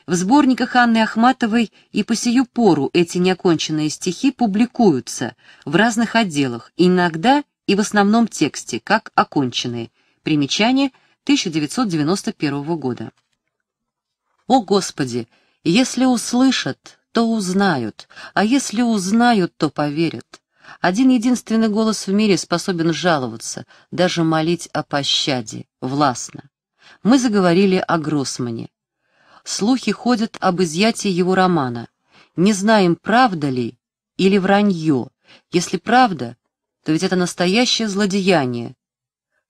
В сборниках Анны Ахматовой и по сию пору эти неоконченные стихи публикуются в разных отделах, иногда и в основном тексте, как оконченные. Примечание 1991 года. «О, Господи! Если услышат, то узнают, а если узнают, то поверят. Один единственный голос в мире способен жаловаться, даже молить о пощаде, властно. Мы заговорили о Гроссмане слухи ходят об изъятии его романа. Не знаем, правда ли или вранье. Если правда, то ведь это настоящее злодеяние.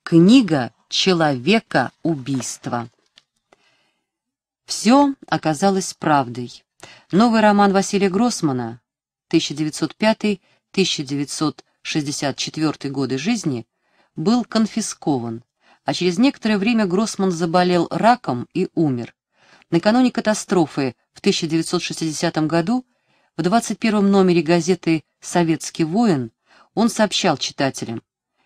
Книга человека убийства. Все оказалось правдой. Новый роман Василия Гроссмана 1905-1964 годы жизни был конфискован, а через некоторое время Гроссман заболел раком и умер. Накануне катастрофы в 1960 году в 21 номере газеты «Советский воин» он сообщал читателям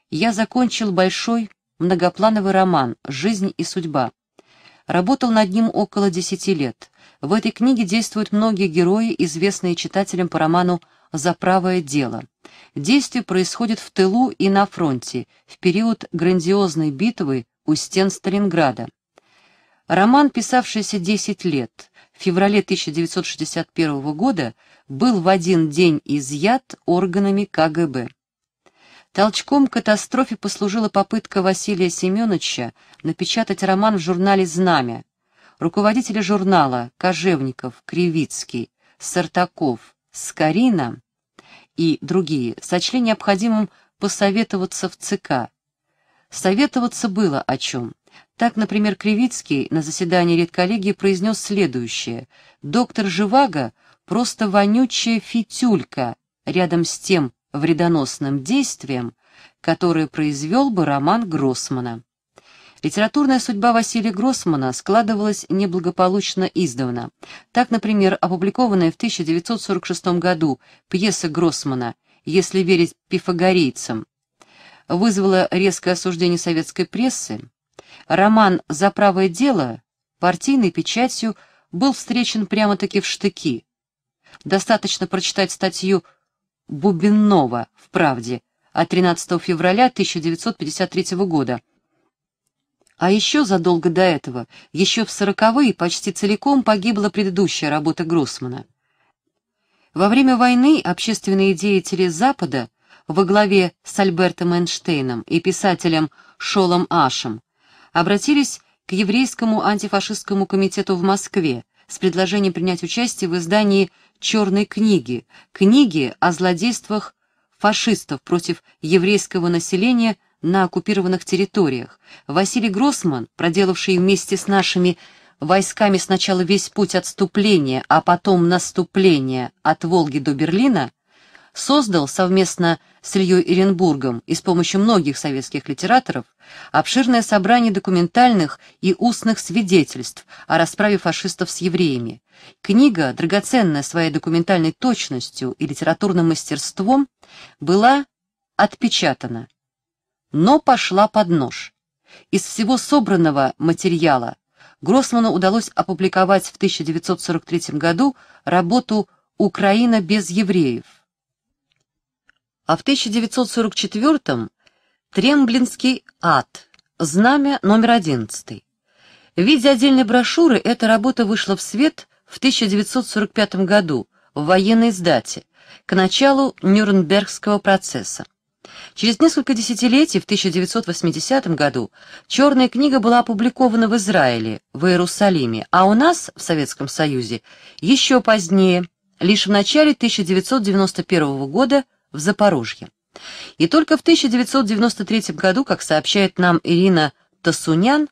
«Я закончил большой многоплановый роман «Жизнь и судьба». Работал над ним около 10 лет. В этой книге действуют многие герои, известные читателям по роману «За правое дело». Действие происходит в тылу и на фронте, в период грандиозной битвы у стен Сталинграда. Роман, писавшийся 10 лет, в феврале 1961 года, был в один день изъят органами КГБ. Толчком к катастрофе послужила попытка Василия Семеновича напечатать роман в журнале «Знамя». Руководители журнала Кожевников, Кривицкий, Сартаков, Скорина и другие сочли необходимым посоветоваться в ЦК. Советоваться было о чем. Так, например, Кривицкий на заседании редколлегии произнес следующее. «Доктор Живаго — просто вонючая фитюлька рядом с тем вредоносным действием, которое произвел бы роман Гроссмана». Литературная судьба Василия Гроссмана складывалась неблагополучно издавна. Так, например, опубликованная в 1946 году пьеса Гроссмана «Если верить пифагорейцам» вызвала резкое осуждение советской прессы, Роман «За правое дело» партийной печатью был встречен прямо-таки в штыки. Достаточно прочитать статью Бубеннова в «Правде» от 13 февраля 1953 года. А еще задолго до этого, еще в сороковые, почти целиком погибла предыдущая работа Гроссмана. Во время войны общественные деятели Запада во главе с Альбертом Эйнштейном и писателем Шолом Ашем обратились к Еврейскому антифашистскому комитету в Москве с предложением принять участие в издании «Черной книги», книги о злодействах фашистов против еврейского населения на оккупированных территориях. Василий Гроссман, проделавший вместе с нашими войсками сначала весь путь отступления, а потом наступления от Волги до Берлина, создал совместно с с Ильей Иренбургом и с помощью многих советских литераторов обширное собрание документальных и устных свидетельств о расправе фашистов с евреями. Книга, драгоценная своей документальной точностью и литературным мастерством, была отпечатана, но пошла под нож. Из всего собранного материала Гроссману удалось опубликовать в 1943 году работу «Украина без евреев», а в 1944-м Трембленский ад, знамя номер 11. В виде отдельной брошюры эта работа вышла в свет в 1945 году в военной сдате к началу Нюрнбергского процесса. Через несколько десятилетий, в 1980 году, «Черная книга» была опубликована в Израиле, в Иерусалиме, а у нас, в Советском Союзе, еще позднее, лишь в начале 1991 года – в Запорожье. И только в 1993 году, как сообщает нам Ирина Тасунян,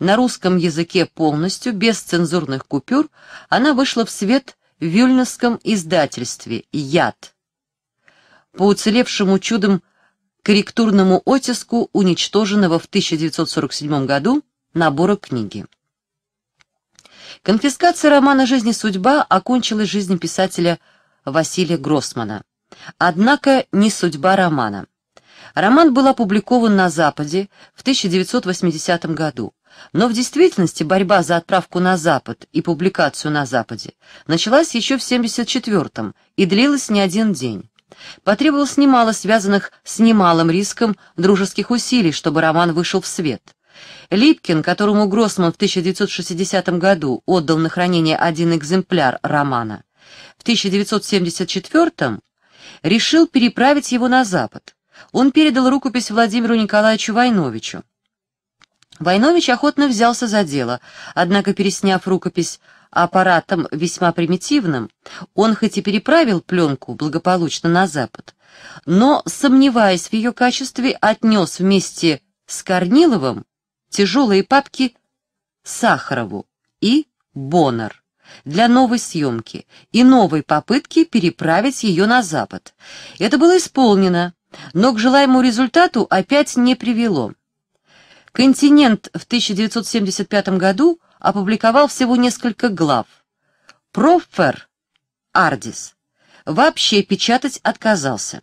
на русском языке полностью, без цензурных купюр, она вышла в свет в вильнюсском издательстве «Яд». По уцелевшему чудом корректурному оттиску уничтоженного в 1947 году набора книги. Конфискация романа «Жизнь и судьба» окончилась жизнью писателя Василия Гроссмана. Однако не судьба романа. Роман был опубликован на Западе в 1980 году, но в действительности борьба за отправку на Запад и публикацию на Западе началась еще в 1974 и длилась не один день. Потребовалось немало связанных с немалым риском дружеских усилий, чтобы роман вышел в свет. Липкин, которому Гроссман в 1960 году отдал на хранение один экземпляр романа, в 1974 решил переправить его на запад. Он передал рукопись Владимиру Николаевичу Войновичу. Войнович охотно взялся за дело, однако, пересняв рукопись аппаратом весьма примитивным, он хоть и переправил пленку благополучно на запад, но, сомневаясь в ее качестве, отнес вместе с Корниловым тяжелые папки Сахарову и Боннер для новой съемки и новой попытки переправить ее на Запад. Это было исполнено, но к желаемому результату опять не привело. «Континент» в 1975 году опубликовал всего несколько глав. Профер Ардис вообще печатать отказался.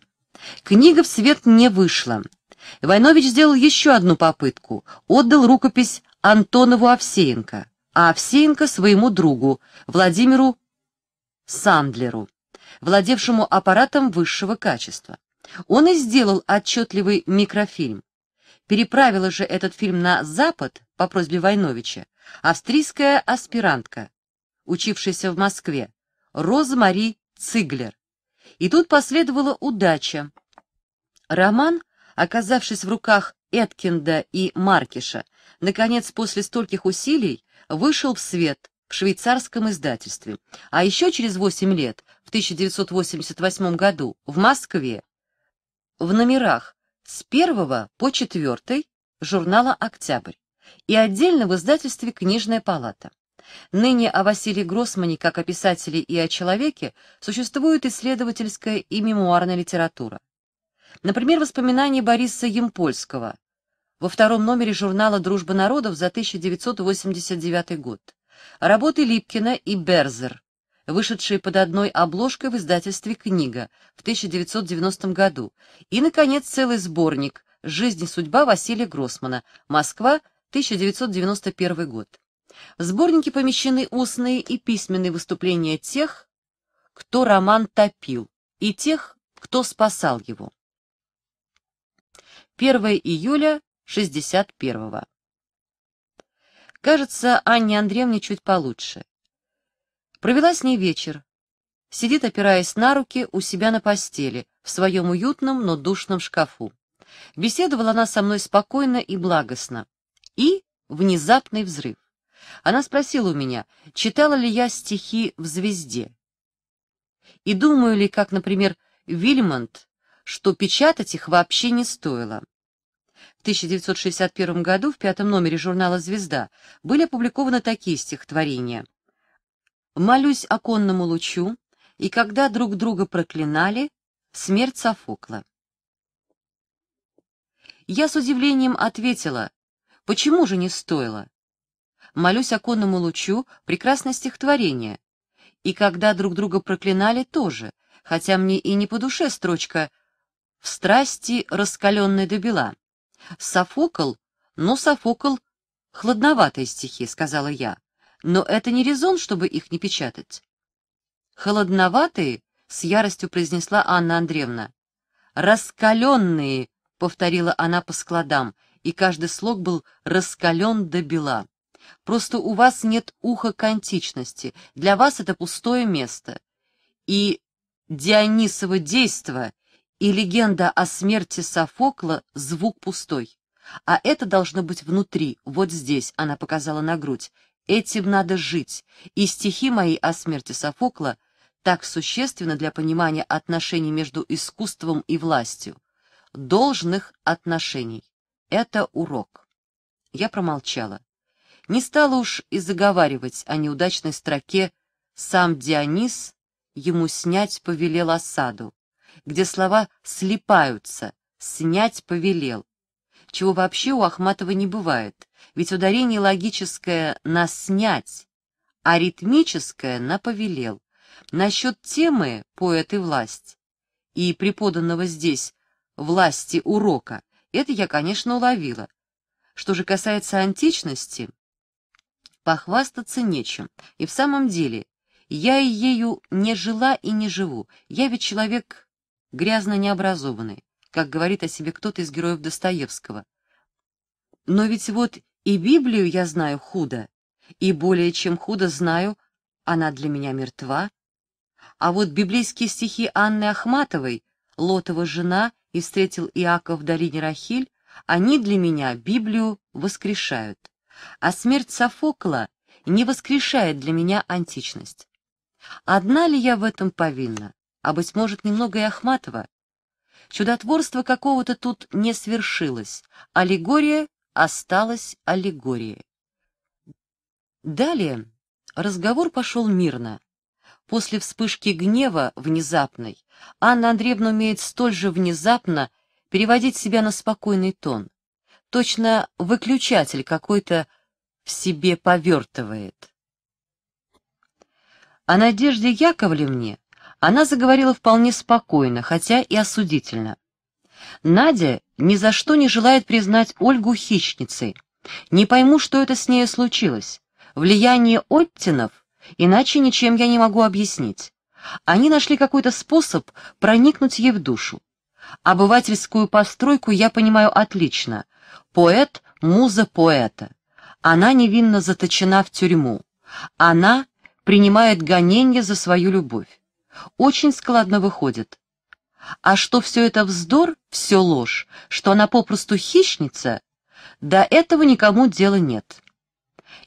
Книга в свет не вышла. Войнович сделал еще одну попытку, отдал рукопись Антонову Овсеенко а Овсеенко своему другу Владимиру Сандлеру, владевшему аппаратом высшего качества. Он и сделал отчетливый микрофильм. Переправила же этот фильм на Запад по просьбе Войновича австрийская аспирантка, учившаяся в Москве, Роза Розмари Циглер. И тут последовала удача. Роман, оказавшись в руках Эткинда и Маркиша, наконец после стольких усилий вышел в свет в швейцарском издательстве, а еще через 8 лет, в 1988 году, в Москве, в номерах с 1 по 4 журнала «Октябрь» и отдельно в издательстве «Книжная палата». Ныне о Василии Гроссмане как о писателе и о человеке существует исследовательская и мемуарная литература. Например, воспоминания Бориса Ямпольского во втором номере журнала «Дружба народов» за 1989 год. Работы Липкина и Берзер, вышедшие под одной обложкой в издательстве «Книга» в 1990 году. И, наконец, целый сборник «Жизнь и судьба» Василия Гроссмана, Москва, 1991 год. В сборнике помещены устные и письменные выступления тех, кто роман топил, и тех, кто спасал его. 1 июля 61-го. Кажется, Анне Андреевне чуть получше. Провела с ней вечер. Сидит, опираясь на руки, у себя на постели, в своем уютном, но душном шкафу. Беседовала она со мной спокойно и благостно. И внезапный взрыв. Она спросила у меня, читала ли я стихи в «Звезде». И думаю ли, как, например, Вильмонт, что печатать их вообще не стоило. В 1961 году в пятом номере журнала «Звезда» были опубликованы такие стихотворения. «Молюсь оконному лучу» и «Когда друг друга проклинали» «Смерть Софокла». Я с удивлением ответила, почему же не стоило? «Молюсь оконному лучу» — прекрасное стихотворение. И когда друг друга проклинали тоже, хотя мне и не по душе строчка «В страсти раскаленной до бела». Софокл? но ну, Софокл — холодноватые стихи, сказала я. Но это не резон, чтобы их не печатать. Холодноватые? С яростью произнесла Анна Андреевна. Раскаленные, повторила она по складам, и каждый слог был раскален до бела. Просто у вас нет уха к античности, для вас это пустое место. И Дионисово действо и легенда о смерти Софокла — звук пустой. А это должно быть внутри, вот здесь, она показала на грудь. Этим надо жить, и стихи мои о смерти Софокла так существенно для понимания отношений между искусством и властью. Должных отношений. Это урок. Я промолчала. Не стала уж и заговаривать о неудачной строке «Сам Дионис ему снять повелел осаду» где слова «слипаются», «снять повелел», чего вообще у Ахматова не бывает, ведь ударение логическое на «снять», а ритмическое на «повелел». Насчет темы «поэт и власть» и преподанного здесь «власти урока» это я, конечно, уловила. Что же касается античности, похвастаться нечем, и в самом деле я и ею не жила и не живу, я ведь человек грязно необразованный, как говорит о себе кто-то из героев Достоевского. Но ведь вот и Библию я знаю худо, и более чем худо знаю, она для меня мертва. А вот библейские стихи Анны Ахматовой «Лотова жена» и «Встретил Иаков в долине Рахиль» они для меня Библию воскрешают. А смерть Софокла не воскрешает для меня античность. Одна ли я в этом повинна? а, быть может, немного и Ахматова. Чудотворство какого-то тут не свершилось, аллегория осталась аллегорией. Далее разговор пошел мирно. После вспышки гнева, внезапной, Анна Андреевна умеет столь же внезапно переводить себя на спокойный тон. Точно выключатель какой-то в себе повертывает. О Надежде Яковлевне она заговорила вполне спокойно, хотя и осудительно. Надя ни за что не желает признать Ольгу хищницей. Не пойму, что это с нею случилось. Влияние оттенов? Иначе ничем я не могу объяснить. Они нашли какой-то способ проникнуть ей в душу. Обывательскую постройку я понимаю отлично. Поэт — муза поэта. Она невинно заточена в тюрьму. Она принимает гонение за свою любовь. Очень складно выходит. А что все это вздор, все ложь, что она попросту хищница, до этого никому дела нет.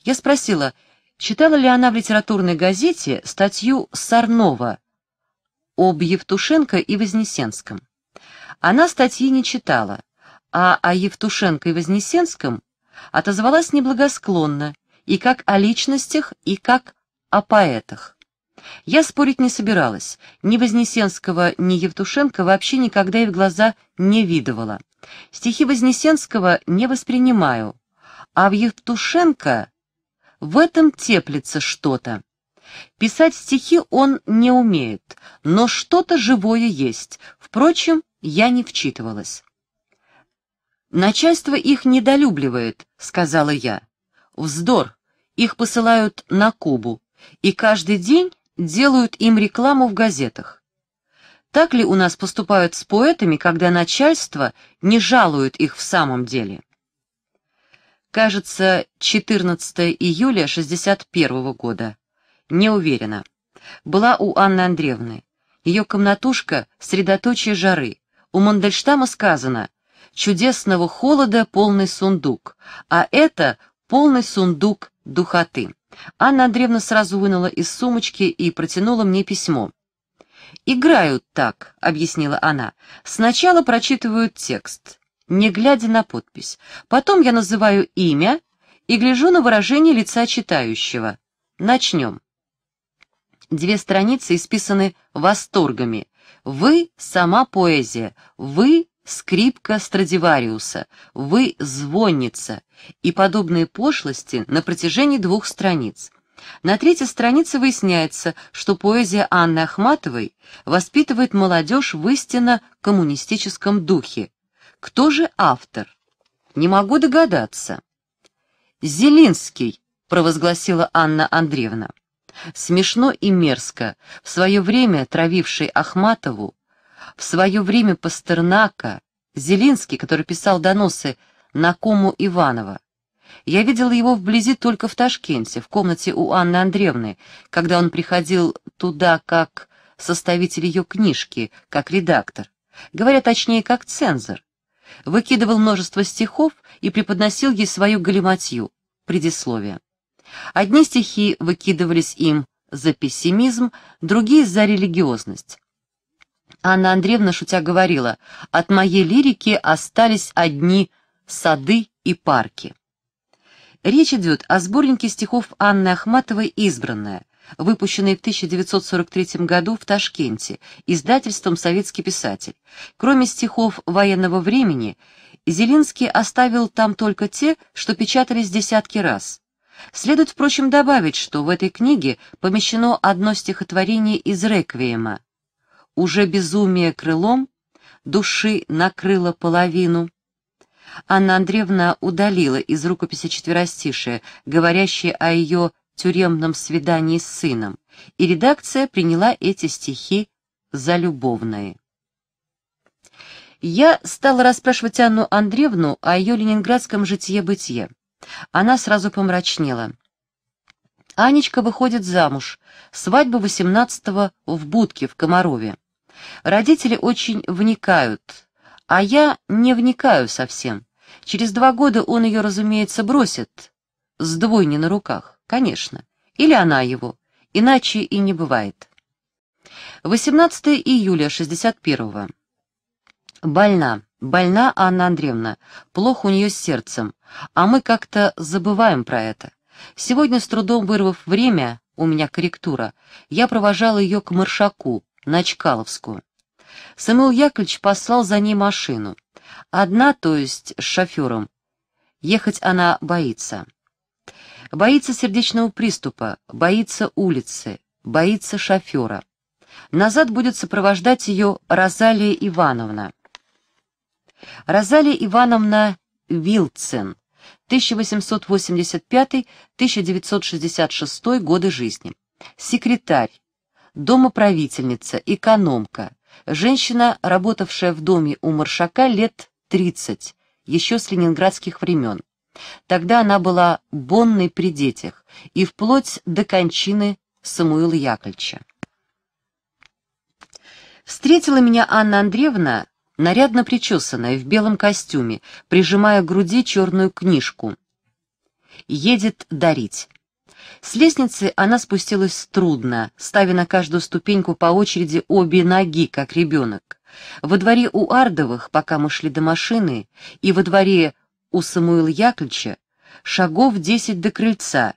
Я спросила, читала ли она в литературной газете статью Сарнова об Евтушенко и Вознесенском. Она статьи не читала, а о Евтушенко и Вознесенском отозвалась неблагосклонно и как о личностях, и как о поэтах. Я спорить не собиралась. Ни Вознесенского, ни Евтушенко вообще никогда и в глаза не видывала. Стихи Вознесенского не воспринимаю. А в Евтушенко в этом теплится что-то. Писать стихи он не умеет, но что-то живое есть. Впрочем, я не вчитывалась. «Начальство их недолюбливает», — сказала я. «Вздор. Их посылают на Кубу. И каждый день делают им рекламу в газетах. Так ли у нас поступают с поэтами, когда начальство не жалует их в самом деле? Кажется, 14 июля 61 года. Не уверена. Была у Анны Андреевны. Ее комнатушка — средоточие жары. У Мандельштама сказано «чудесного холода полный сундук», а это полный сундук духоты. Анна Андреевна сразу вынула из сумочки и протянула мне письмо. «Играют так», — объяснила она. «Сначала прочитывают текст, не глядя на подпись. Потом я называю имя и гляжу на выражение лица читающего. Начнем». Две страницы исписаны восторгами. «Вы — сама поэзия, вы Скрипка Страдивариуса, вы звонница и подобные пошлости на протяжении двух страниц. На третьей странице выясняется, что поэзия Анны Ахматовой воспитывает молодежь в истинно коммунистическом духе. Кто же автор? Не могу догадаться. «Зелинский», — провозгласила Анна Андреевна. Смешно и мерзко, в свое время травивший Ахматову, в свое время Пастернака, Зелинский, который писал доносы на кому Иванова. Я видела его вблизи только в Ташкенте, в комнате у Анны Андреевны, когда он приходил туда как составитель ее книжки, как редактор, говоря точнее, как цензор. Выкидывал множество стихов и преподносил ей свою галиматью, предисловие. Одни стихи выкидывались им за пессимизм, другие — за религиозность. Анна Андреевна, шутя, говорила, «От моей лирики остались одни сады и парки». Речь идет о сборнике стихов Анны Ахматовой «Избранная», выпущенной в 1943 году в Ташкенте, издательством «Советский писатель». Кроме стихов военного времени, Зелинский оставил там только те, что печатались десятки раз. Следует, впрочем, добавить, что в этой книге помещено одно стихотворение из «Реквиема» Уже безумие крылом души накрыло половину. Анна Андреевна удалила из рукописи четверостишие, говорящее о ее тюремном свидании с сыном, и редакция приняла эти стихи за любовные. Я стала расспрашивать Анну Андреевну о ее ленинградском житье-бытие. Она сразу помрачнела. Анечка выходит замуж. Свадьба 18-го в Будке в Комарове. Родители очень вникают, а я не вникаю совсем. Через два года он ее, разумеется, бросит. С двойни на руках, конечно. Или она его. Иначе и не бывает. 18 июля 61-го. Больна. Больна Анна Андреевна. Плохо у нее с сердцем. А мы как-то забываем про это. Сегодня, с трудом вырвав время, у меня корректура, я провожала ее к Маршаку, на Чкаловскую. Самуил Яковлевич послал за ней машину. Одна, то есть с шофером. Ехать она боится. Боится сердечного приступа, боится улицы, боится шофера. Назад будет сопровождать ее Розалия Ивановна. Розалия Ивановна Вилцин, 1885-1966 годы жизни. Секретарь, домоправительница, экономка, женщина, работавшая в доме у Маршака лет 30, еще с ленинградских времен. Тогда она была бонной при детях и вплоть до кончины Самуила Яковлевича. Встретила меня Анна Андреевна, нарядно причесанная, в белом костюме, прижимая к груди черную книжку. «Едет дарить». С лестницы она спустилась трудно, ставя на каждую ступеньку по очереди обе ноги, как ребенок. Во дворе у Ардовых, пока мы шли до машины, и во дворе у Самуила Яковлевича, шагов десять до крыльца,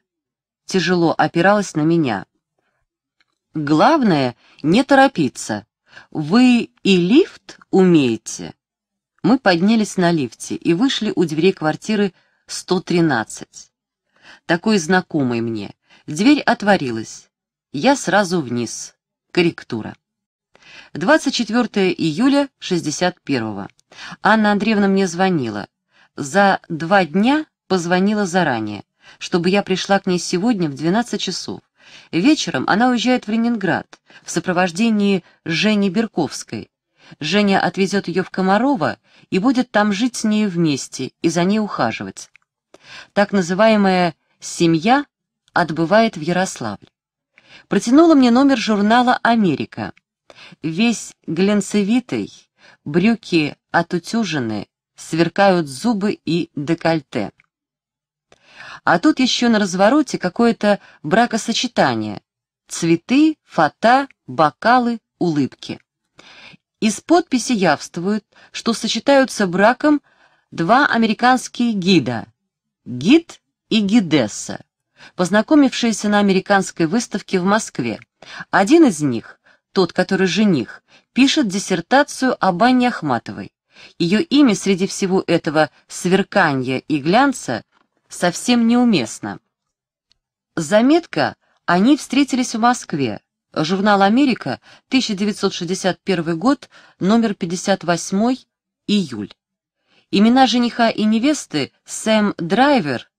тяжело опиралась на меня. «Главное, не торопиться. Вы и лифт умеете?» Мы поднялись на лифте и вышли у дверей квартиры 113 такой знакомый мне. Дверь отворилась. Я сразу вниз. Корректура. 24 июля 61-го. Анна Андреевна мне звонила. За два дня позвонила заранее, чтобы я пришла к ней сегодня в 12 часов. Вечером она уезжает в Ленинград в сопровождении Жени Берковской. Женя отвезет ее в Комарова и будет там жить с ней вместе и за ней ухаживать. Так называемая «семья» отбывает в Ярославль. Протянула мне номер журнала «Америка». Весь глянцевитый, брюки отутюжены, сверкают зубы и декольте. А тут еще на развороте какое-то бракосочетание. Цветы, фата, бокалы, улыбки. Из подписи явствует, что сочетаются браком два американские гида — гид и гидесса познакомившиеся на американской выставке в Москве. Один из них, тот, который жених, пишет диссертацию о Анне Ахматовой. Ее имя среди всего этого сверканья и глянца совсем неуместно. Заметка «Они встретились в Москве», журнал «Америка», 1961 год, номер 58, июль. Имена жениха и невесты Сэм Драйвер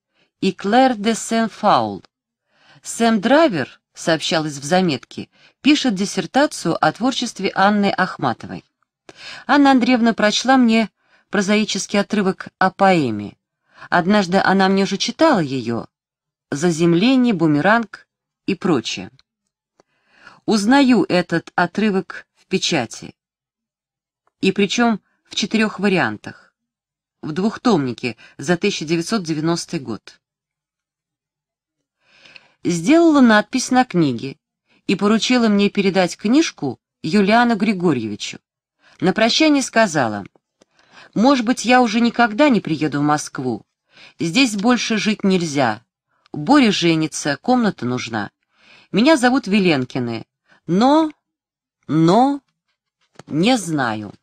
и Клэр де Сен-Фаул. Сэм Драйвер, сообщалось в заметке, пишет диссертацию о творчестве Анны Ахматовой. Анна Андреевна прочла мне прозаический отрывок о поэме. Однажды она мне уже читала ее «Заземление», «Бумеранг» и прочее. Узнаю этот отрывок в печати. И причем в четырех вариантах. В двухтомнике за 1990 год сделала надпись на книге и поручила мне передать книжку Юлиану Григорьевичу. На прощание сказала, «Может быть, я уже никогда не приеду в Москву. Здесь больше жить нельзя. Боря женится, комната нужна. Меня зовут Веленкины, но... но... не знаю».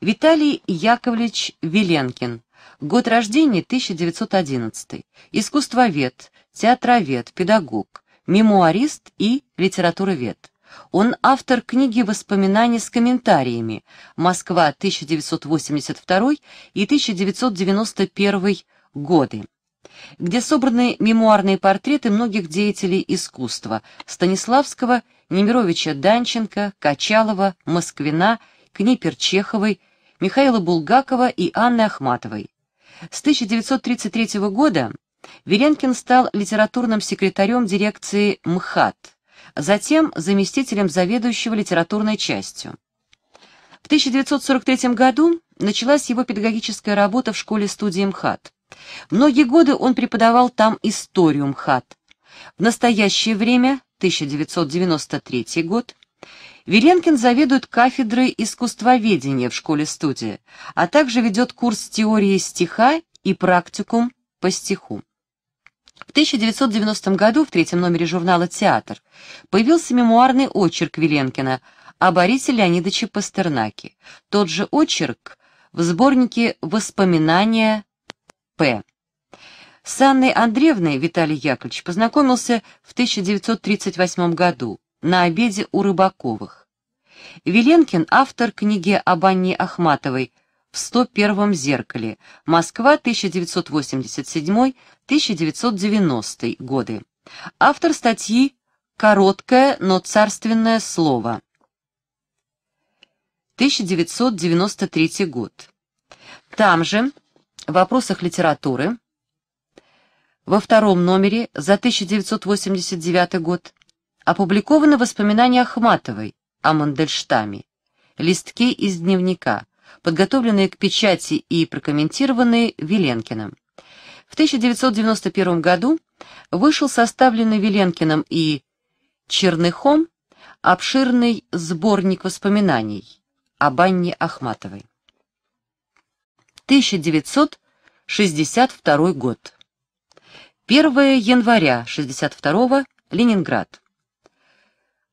Виталий Яковлевич Веленкин, год рождения 1911, искусствовед, театровед, педагог, мемуарист и литературовед. Он автор книги «Воспоминания с комментариями. Москва, 1982 и 1991 годы», где собраны мемуарные портреты многих деятелей искусства Станиславского, Немировича Данченко, Качалова, Москвина, Книпер-Чеховой, Михаила Булгакова и Анны Ахматовой. С 1933 года Веренкин стал литературным секретарем дирекции МХАТ, затем заместителем заведующего литературной частью. В 1943 году началась его педагогическая работа в школе-студии МХАТ. Многие годы он преподавал там историю МХАТ. В настоящее время, 1993 год, Веренкин заведует кафедрой искусствоведения в школе-студии, а также ведет курс теории стиха и практикум по стиху. В 1990 году в третьем номере журнала «Театр» появился мемуарный очерк Веленкина о Борисе Леонидовиче Пастернаке. Тот же очерк в сборнике «Воспоминания П». С Анной Андреевной Виталий Яковлевич познакомился в 1938 году на обеде у Рыбаковых. Веленкин – автор книги об Анне Ахматовой – в 101-м зеркале. Москва, 1987-1990 годы. Автор статьи «Короткое, но царственное слово». 1993 год. Там же, в вопросах литературы, во втором номере за 1989 год, опубликованы воспоминания Ахматовой о Мандельштаме, листки из дневника – подготовленные к печати и прокомментированные Веленкиным. В 1991 году вышел составленный Веленкиным и Черныхом обширный сборник воспоминаний об Анне Ахматовой. 1962 год. 1 января 62 Ленинград.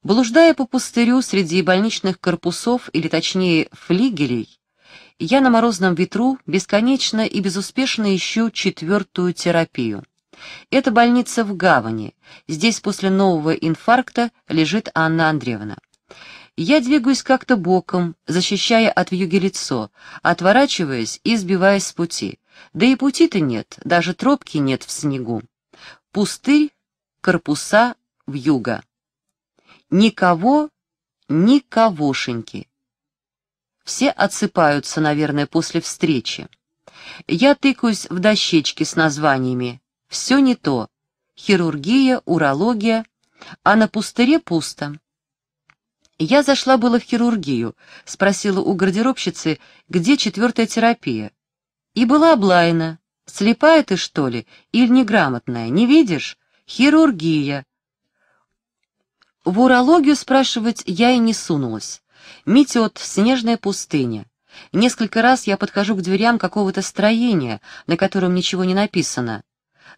Блуждая по пустырю среди больничных корпусов, или точнее флигелей, я на морозном ветру бесконечно и безуспешно ищу четвертую терапию. Это больница в Гавани. Здесь после нового инфаркта лежит Анна Андреевна. Я двигаюсь как-то боком, защищая от вьюги лицо, отворачиваясь и сбиваясь с пути. Да и пути-то нет, даже тропки нет в снегу. Пустырь, корпуса, вьюга. Никого, никогошеньки. Все отсыпаются, наверное, после встречи. Я тыкаюсь в дощечки с названиями. Все не то. Хирургия, урология. А на пустыре пусто. Я зашла было в хирургию, спросила у гардеробщицы, где четвертая терапия. И была облаяна. Слепая ты, что ли, или неграмотная, не видишь? Хирургия. В урологию спрашивать я и не сунулась. Метет снежная пустыня. Несколько раз я подхожу к дверям какого-то строения, на котором ничего не написано.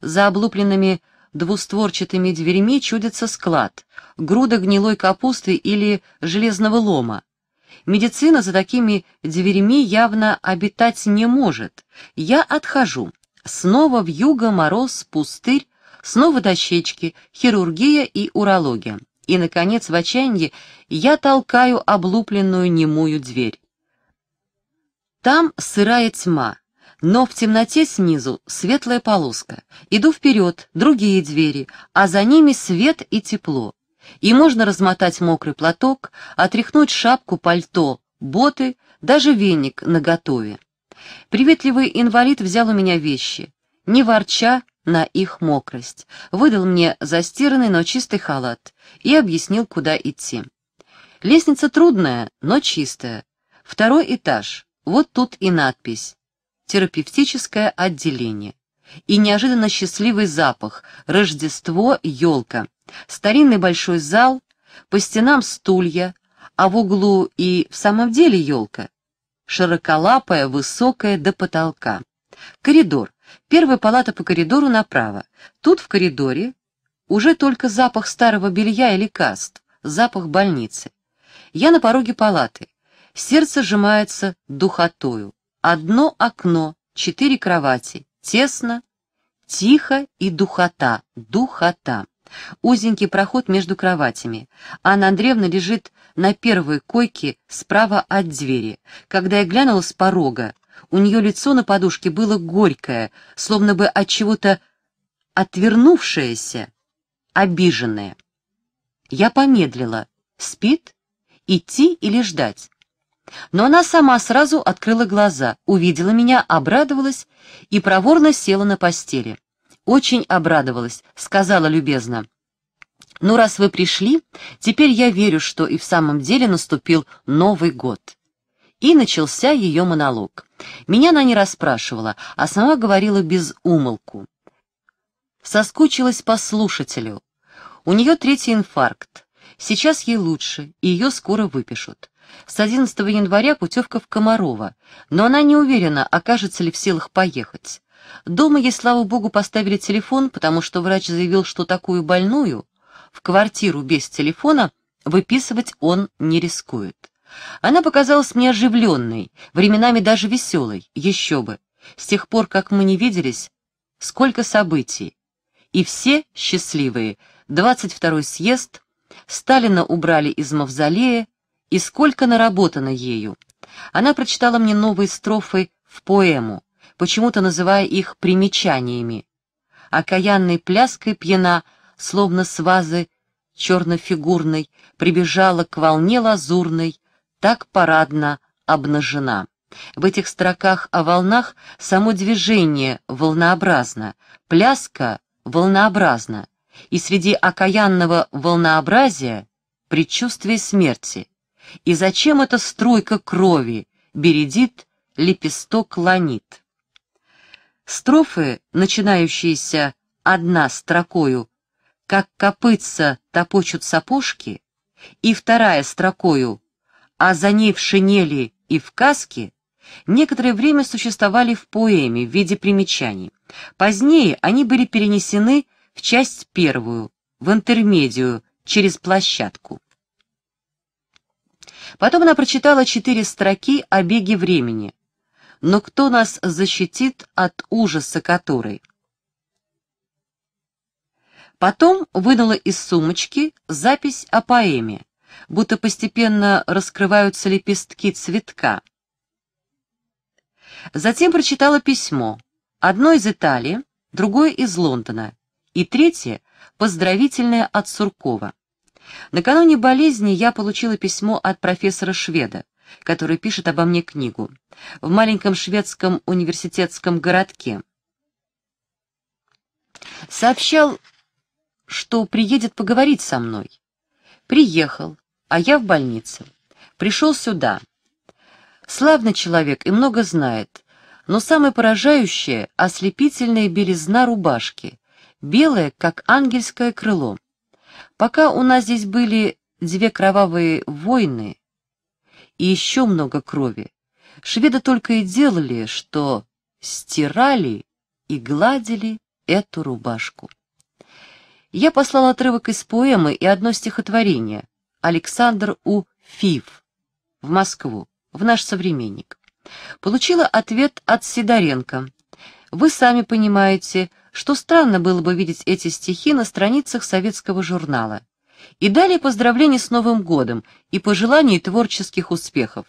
За облупленными двустворчатыми дверьми чудится склад, груда гнилой капусты или железного лома. Медицина за такими дверями явно обитать не может. Я отхожу. Снова в юго мороз, пустырь, снова дощечки, хирургия и урология. И, наконец, в отчаянии я толкаю облупленную немую дверь. Там сырая тьма, но в темноте снизу светлая полоска. Иду вперед, другие двери, а за ними свет и тепло. И можно размотать мокрый платок, отряхнуть шапку, пальто, боты, даже веник наготове. Приветливый инвалид взял у меня вещи. Не ворча, на их мокрость, выдал мне застиранный, но чистый халат и объяснил, куда идти. Лестница трудная, но чистая. Второй этаж. Вот тут и надпись. Терапевтическое отделение. И неожиданно счастливый запах. Рождество, елка. Старинный большой зал, по стенам стулья, а в углу и в самом деле елка. Широколапая, высокая до потолка. Коридор. Первая палата по коридору направо. Тут в коридоре уже только запах старого белья и лекарств, запах больницы. Я на пороге палаты. Сердце сжимается духотою. Одно окно, четыре кровати, тесно, тихо и духота, духота. Узенький проход между кроватями. Анна Андреевна лежит на первой койке справа от двери. Когда я глянула с порога, у нее лицо на подушке было горькое, словно бы от чего-то отвернувшееся, обиженное. Я помедлила. Спит? Идти или ждать? Но она сама сразу открыла глаза, увидела меня, обрадовалась и проворно села на постели. Очень обрадовалась, сказала любезно. «Ну, раз вы пришли, теперь я верю, что и в самом деле наступил Новый год». И начался ее монолог. Меня она не расспрашивала, а сама говорила без умолку. Соскучилась по слушателю. У нее третий инфаркт. Сейчас ей лучше, и ее скоро выпишут. С 11 января путевка в Комарова, но она не уверена, окажется ли в силах поехать. Дома ей, слава богу, поставили телефон, потому что врач заявил, что такую больную в квартиру без телефона выписывать он не рискует. Она показалась мне оживленной, временами даже веселой, еще бы. С тех пор, как мы не виделись, сколько событий. И все счастливые, 22-й съезд, Сталина убрали из мавзолея, и сколько наработано ею. Она прочитала мне новые строфы в поэму, почему-то называя их примечаниями. Окаянной пляской пьяна, словно с вазы чернофигурной, прибежала к волне лазурной, так парадно обнажена. В этих строках о волнах само движение волнообразно, пляска волнообразна, и среди окаянного волнообразия предчувствие смерти. И зачем эта струйка крови, бередит, лепесток ланит? Строфы, начинающиеся одна строкою «Как копытца топочут сапожки» и вторая строкою а за ней в шинели и в каске, некоторое время существовали в поэме в виде примечаний. Позднее они были перенесены в часть первую, в интермедию, через площадку. Потом она прочитала четыре строки о беге времени. «Но кто нас защитит от ужаса которой?» Потом вынула из сумочки запись о поэме будто постепенно раскрываются лепестки цветка. Затем прочитала письмо, одно из Италии, другое из Лондона и третье — поздравительное от Суркова. Накануне болезни я получила письмо от профессора Шведа, который пишет обо мне книгу, в маленьком шведском университетском городке. Сообщал, что приедет поговорить со мной. Приехал, а я в больнице. Пришел сюда. Славный человек и много знает, но самое поражающее — ослепительная белизна рубашки, белая, как ангельское крыло. Пока у нас здесь были две кровавые войны и еще много крови, шведы только и делали, что стирали и гладили эту рубашку. Я послал отрывок из поэмы и одно стихотворение — Александр У. Фив в Москву, в наш современник. Получила ответ от Сидоренко. Вы сами понимаете, что странно было бы видеть эти стихи на страницах советского журнала. И далее поздравления с Новым годом и пожеланий творческих успехов.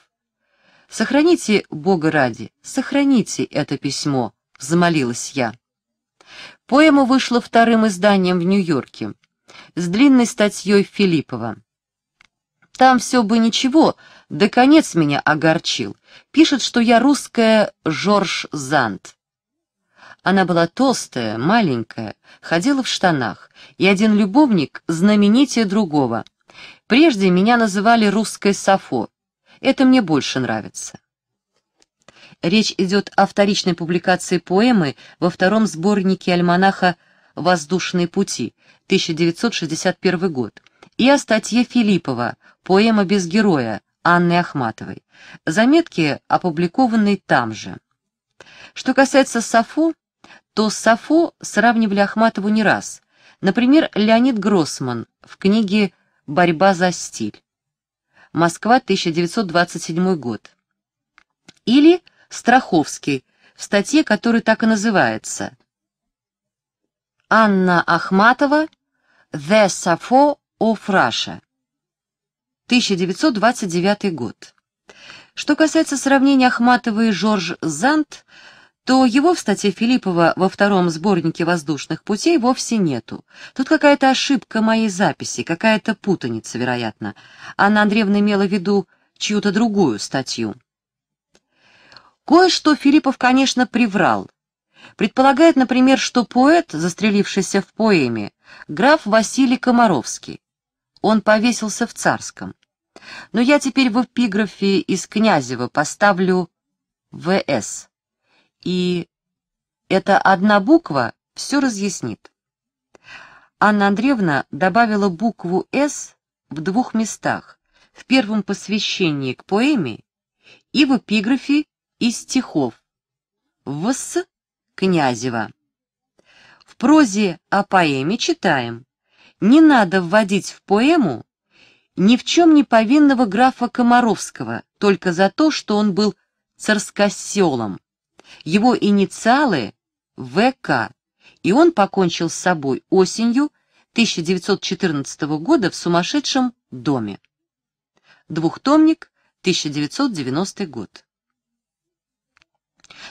«Сохраните, Бога ради, сохраните это письмо», — взмолилась я. Поэма вышла вторым изданием в Нью-Йорке с длинной статьей Филиппова. Там все бы ничего, да конец меня огорчил. Пишет, что я русская Жорж Зант. Она была толстая, маленькая, ходила в штанах, и один любовник знаменитее другого. Прежде меня называли русской Сафо. Это мне больше нравится. Речь идет о вторичной публикации поэмы во втором сборнике альманаха «Воздушные пути» 1961 год и о статье Филиппова «Поэма без героя» Анны Ахматовой. Заметки опубликованы там же. Что касается Сафо, то с Сафо сравнивали Ахматову не раз. Например, Леонид Гроссман в книге «Борьба за стиль». Москва, 1927 год. Или Страховский в статье, которая так и называется. Анна Ахматова «The Sappho of Russia, 1929 год. Что касается сравнения Ахматова и Жорж Зант, то его в статье Филиппова во втором сборнике «Воздушных путей» вовсе нету. Тут какая-то ошибка моей записи, какая-то путаница, вероятно. Анна Андреевна имела в виду чью-то другую статью. Кое-что Филиппов, конечно, приврал. Предполагает, например, что поэт, застрелившийся в поэме, граф Василий Комаровский он повесился в Царском. Но я теперь в эпиграфе из Князева поставлю «ВС». И эта одна буква все разъяснит. Анна Андреевна добавила букву «С» в двух местах, в первом посвящении к поэме и в эпиграфе из стихов «Вс» Князева. В прозе о поэме читаем не надо вводить в поэму ни в чем не повинного графа Комаровского только за то, что он был царскоселом. Его инициалы — ВК, и он покончил с собой осенью 1914 года в сумасшедшем доме. Двухтомник, 1990 год.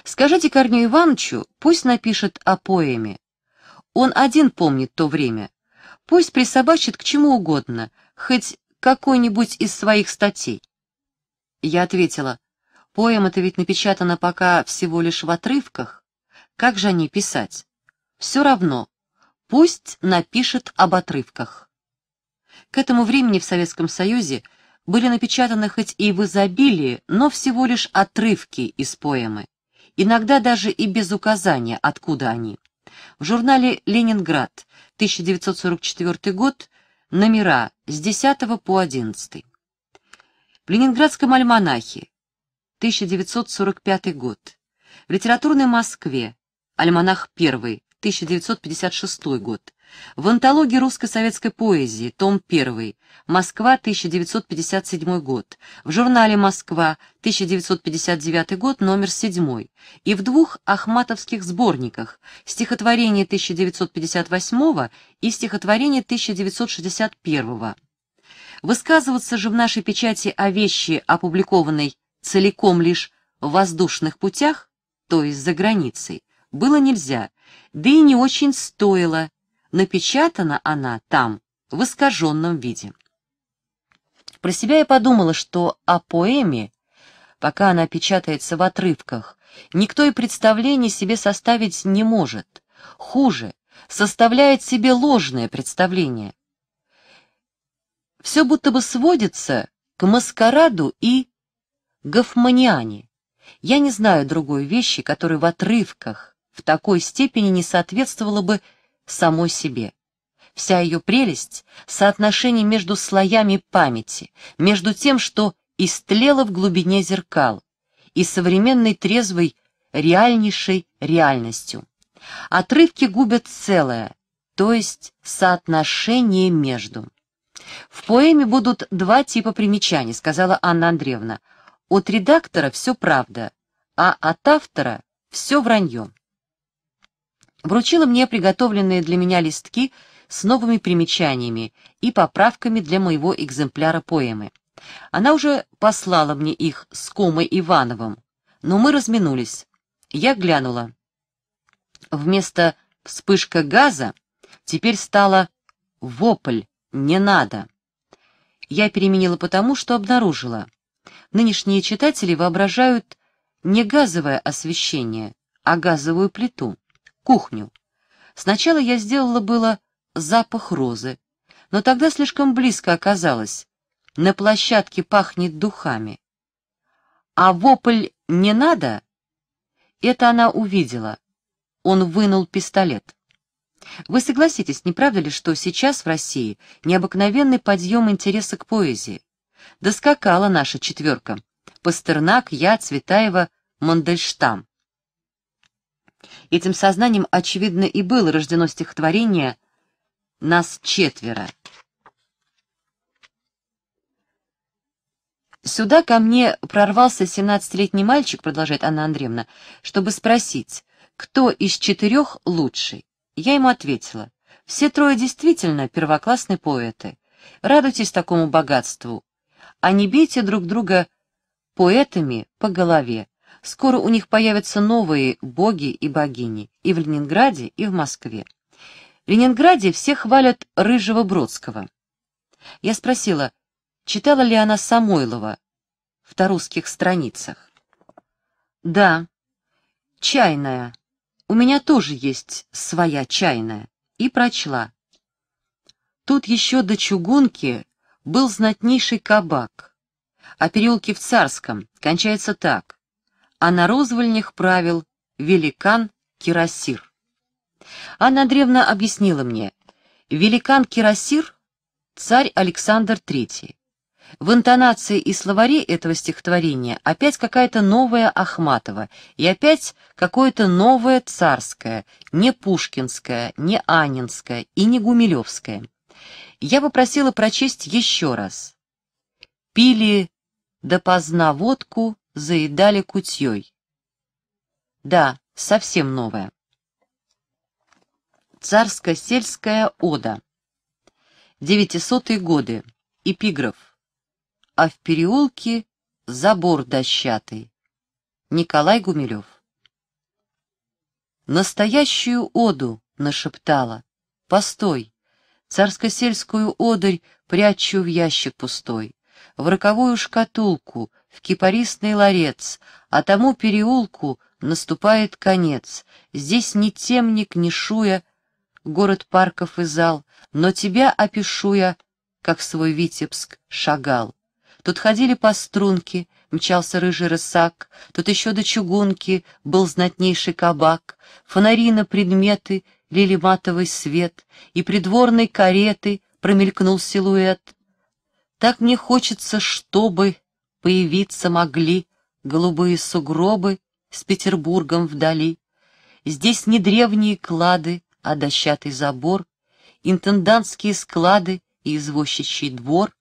Скажите Корню Ивановичу, пусть напишет о поэме. Он один помнит то время, Пусть присобачит к чему угодно, хоть какой-нибудь из своих статей. Я ответила, поэма-то ведь напечатана пока всего лишь в отрывках. Как же они писать? Все равно, пусть напишет об отрывках. К этому времени в Советском Союзе были напечатаны хоть и в изобилии, но всего лишь отрывки из поэмы, иногда даже и без указания, откуда они. В журнале «Ленинград» 1944 год, номера с 10 по 11. В Ленинградском альманахе, 1945 год. В литературной Москве, альманах первый. 1956 год. В антологии русско-советской поэзии, том 1, Москва, 1957 год. В журнале «Москва», 1959 год, номер 7. И в двух ахматовских сборниках стихотворение 1958 и стихотворение 1961. Высказываться же в нашей печати о вещи, опубликованной целиком лишь в воздушных путях, то есть за границей, было нельзя, да и не очень стоило. Напечатана она там, в искаженном виде. Про себя я подумала, что о поэме, пока она печатается в отрывках, никто и представление себе составить не может. Хуже, составляет себе ложное представление. Все будто бы сводится к маскараду и гофманиане. Я не знаю другой вещи, которая в отрывках, в такой степени не соответствовала бы самой себе. Вся ее прелесть — соотношение между слоями памяти, между тем, что истлело в глубине зеркал, и современной трезвой, реальнейшей реальностью. Отрывки губят целое, то есть соотношение между. «В поэме будут два типа примечаний», — сказала Анна Андреевна. «От редактора все правда, а от автора все вранье» вручила мне приготовленные для меня листки с новыми примечаниями и поправками для моего экземпляра поэмы. Она уже послала мне их с Комой Ивановым, но мы разминулись. Я глянула. Вместо «вспышка газа» теперь стало «вопль, не надо». Я переменила потому, что обнаружила. Нынешние читатели воображают не газовое освещение, а газовую плиту кухню. Сначала я сделала было запах розы, но тогда слишком близко оказалось. На площадке пахнет духами. А вопль «не надо» — это она увидела. Он вынул пистолет. Вы согласитесь, не правда ли, что сейчас в России необыкновенный подъем интереса к поэзии? Доскакала наша четверка. Пастернак, я, Цветаева, Мандельштам. Этим сознанием, очевидно, и было рождено стихотворение «Нас четверо». «Сюда ко мне прорвался семнадцатилетний мальчик, — продолжает Анна Андреевна, — чтобы спросить, кто из четырех лучший. Я ему ответила, все трое действительно первоклассные поэты. Радуйтесь такому богатству, а не бейте друг друга поэтами по голове. Скоро у них появятся новые боги и богини и в Ленинграде, и в Москве. В Ленинграде все хвалят Рыжего Бродского. Я спросила, читала ли она Самойлова в «Тарусских страницах». «Да, чайная. У меня тоже есть своя чайная». И прочла. Тут еще до Чугунки был знатнейший кабак. А переулки в Царском кончается так а на розвольнях правил великан Кирасир. Анна Древна объяснила мне, великан Кирасир — царь Александр III. В интонации и словаре этого стихотворения опять какая-то новая Ахматова, и опять какое-то новое царское, не пушкинское, не анинское и не гумилевское. Я попросила прочесть еще раз. «Пили допоздна водку заедали кутьей. Да, совсем новая. Царско-сельская ода. Девятисотые годы. Эпиграф. А в переулке забор дощатый. Николай Гумилев. Настоящую оду нашептала. Постой, царско-сельскую одырь прячу в ящик пустой, в роковую шкатулку, в кипарисный ларец, а тому переулку наступает конец. Здесь ни темник, ни шуя, город парков и зал, но тебя опишу я, как свой Витебск шагал. Тут ходили по струнке, мчался рыжий рысак, тут еще до чугунки был знатнейший кабак, фонари на предметы лили матовый свет, и придворной кареты промелькнул силуэт. Так мне хочется, чтобы появиться могли голубые сугробы с Петербургом вдали. Здесь не древние клады, а дощатый забор, интендантские склады и извозчичий двор.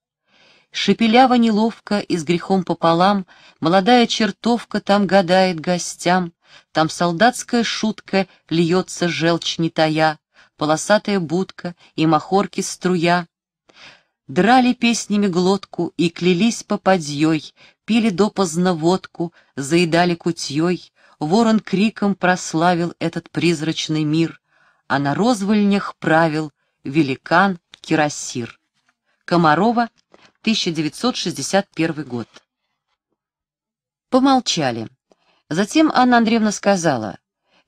Шепелява неловко и с грехом пополам молодая чертовка там гадает гостям, там солдатская шутка льется желчь не тая, полосатая будка и махорки струя, драли песнями глотку и клялись попадьей, пили допоздна водку, заедали кутьей, ворон криком прославил этот призрачный мир, а на розвольнях правил великан Кирасир. Комарова, 1961 год. Помолчали. Затем Анна Андреевна сказала,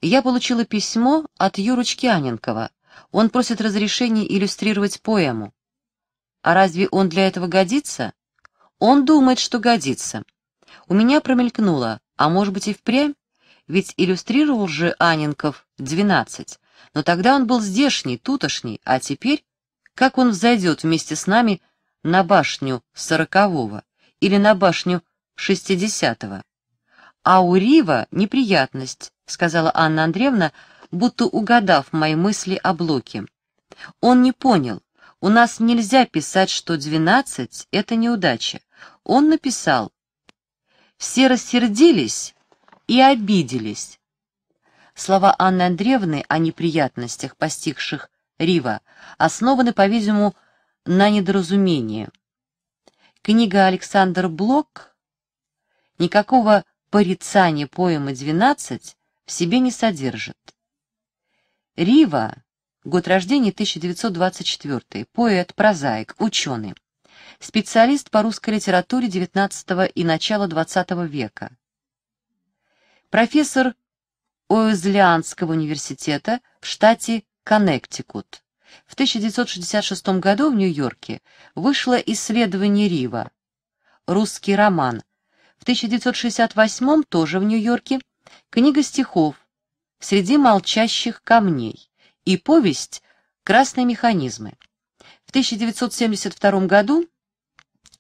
«Я получила письмо от Юрочки Аненкова. Он просит разрешения иллюстрировать поэму. А разве он для этого годится? Он думает, что годится. У меня промелькнуло, а может быть и впрямь? Ведь иллюстрировал же Анинков 12. Но тогда он был здешний, тутошний, а теперь... Как он взойдет вместе с нами на башню сорокового или на башню шестидесятого? А у Рива неприятность, сказала Анна Андреевна, будто угадав мои мысли о блоке. Он не понял, у нас нельзя писать, что 12 — это неудача. Он написал. Все рассердились и обиделись. Слова Анны Андреевны о неприятностях, постигших Рива, основаны, по-видимому, на недоразумении. Книга Александр Блок никакого порицания поэмы «12» в себе не содержит. Рива Год рождения 1924. Поэт, прозаик, ученый. Специалист по русской литературе XIX и начала XX века. Профессор Уэзлианского университета в штате Коннектикут. В 1966 году в Нью-Йорке вышло исследование Рива «Русский роман». В 1968 тоже в Нью-Йорке книга стихов «Среди молчащих камней» и повесть «Красные механизмы». В 1972 году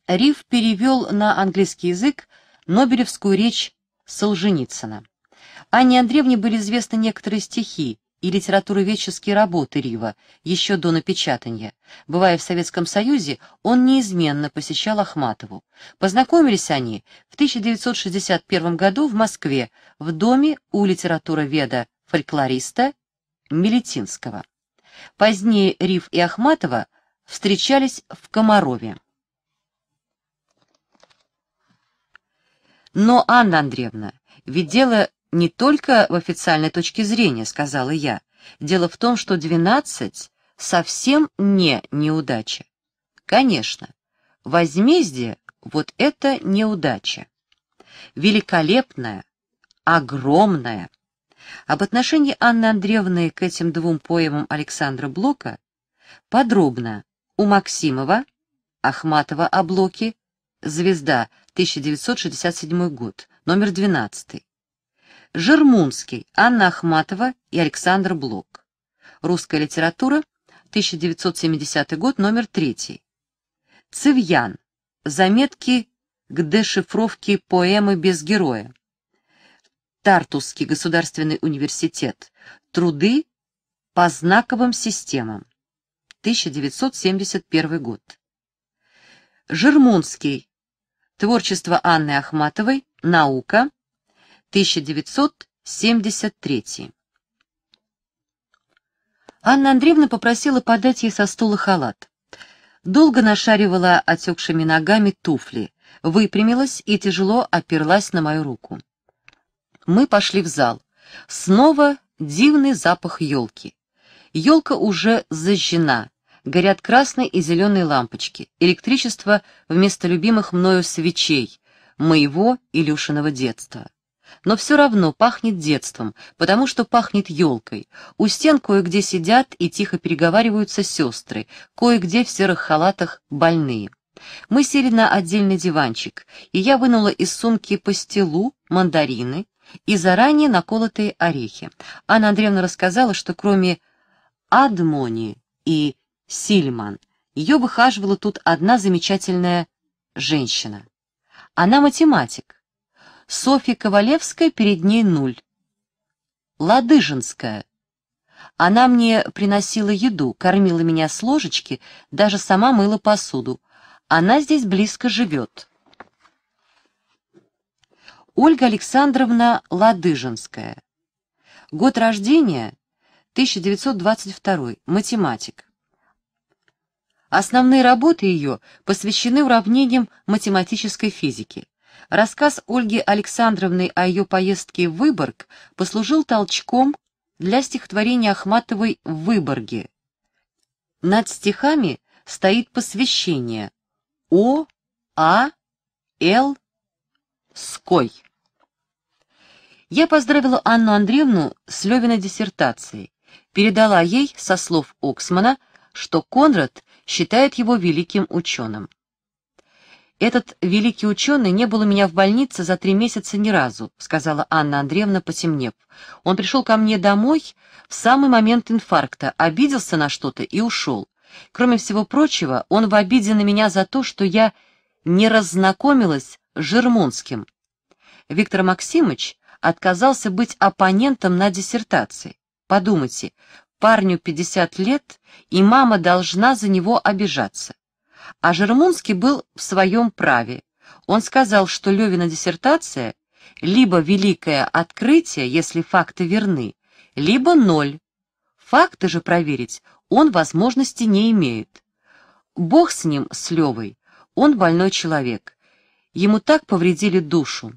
Риф перевел на английский язык Нобелевскую речь Солженицына. Анне Андреевне были известны некоторые стихи и литературоведческие работы Рива еще до напечатания. Бывая в Советском Союзе, он неизменно посещал Ахматову. Познакомились они в 1961 году в Москве в доме у литературоведа-фольклориста Мелетинского. Позднее Риф и Ахматова встречались в Комарове. «Но, Анна Андреевна, ведь дело не только в официальной точке зрения», — сказала я. «Дело в том, что 12 совсем не неудача». «Конечно, возмездие — вот это неудача. Великолепная, огромная, об отношении Анны Андреевны к этим двум поэмам Александра Блока подробно у Максимова, Ахматова о Блоке, «Звезда», 1967 год, номер 12. Жермунский, Анна Ахматова и Александр Блок. Русская литература, 1970 год, номер 3. Цивьян. Заметки к дешифровке поэмы без героя. Тартусский государственный университет. Труды по знаковым системам. 1971 год. Жермунский. Творчество Анны Ахматовой. Наука. 1973. Анна Андреевна попросила подать ей со стула халат. Долго нашаривала отекшими ногами туфли, выпрямилась и тяжело оперлась на мою руку. Мы пошли в зал. Снова дивный запах елки. Елка уже зажжена. Горят красные и зеленые лампочки. Электричество вместо любимых мною свечей, моего Илюшиного детства. Но все равно пахнет детством, потому что пахнет елкой. У стен кое-где сидят и тихо переговариваются сестры, кое-где в серых халатах больные. Мы сели на отдельный диванчик, и я вынула из сумки пастилу, мандарины, и заранее наколотые орехи. Анна Андреевна рассказала, что кроме Адмони и Сильман ее выхаживала тут одна замечательная женщина. Она математик. Софья Ковалевская перед ней нуль. Ладыжинская. Она мне приносила еду, кормила меня с ложечки, даже сама мыла посуду. Она здесь близко живет. Ольга Александровна Ладыжинская. Год рождения 1922, математик. Основные работы ее посвящены уравнениям математической физики. Рассказ Ольги Александровны о ее поездке в Выборг послужил толчком для стихотворения Ахматовой в Выборге. Над стихами стоит посвящение О, А, Л, Ской. Я поздравила Анну Андреевну с Левиной диссертацией, передала ей, со слов Оксмана, что Конрад считает его великим ученым. «Этот великий ученый не был у меня в больнице за три месяца ни разу», сказала Анна Андреевна, потемнев. «Он пришел ко мне домой в самый момент инфаркта, обиделся на что-то и ушел. Кроме всего прочего, он в обиде на меня за то, что я не раззнакомилась с Жермонским, Виктор Максимович отказался быть оппонентом на диссертации. Подумайте, парню 50 лет, и мама должна за него обижаться. А Жермунский был в своем праве. Он сказал, что Левина диссертация либо великое открытие, если факты верны, либо ноль. Факты же проверить он возможности не имеет. Бог с ним, с Левой, он больной человек. Ему так повредили душу.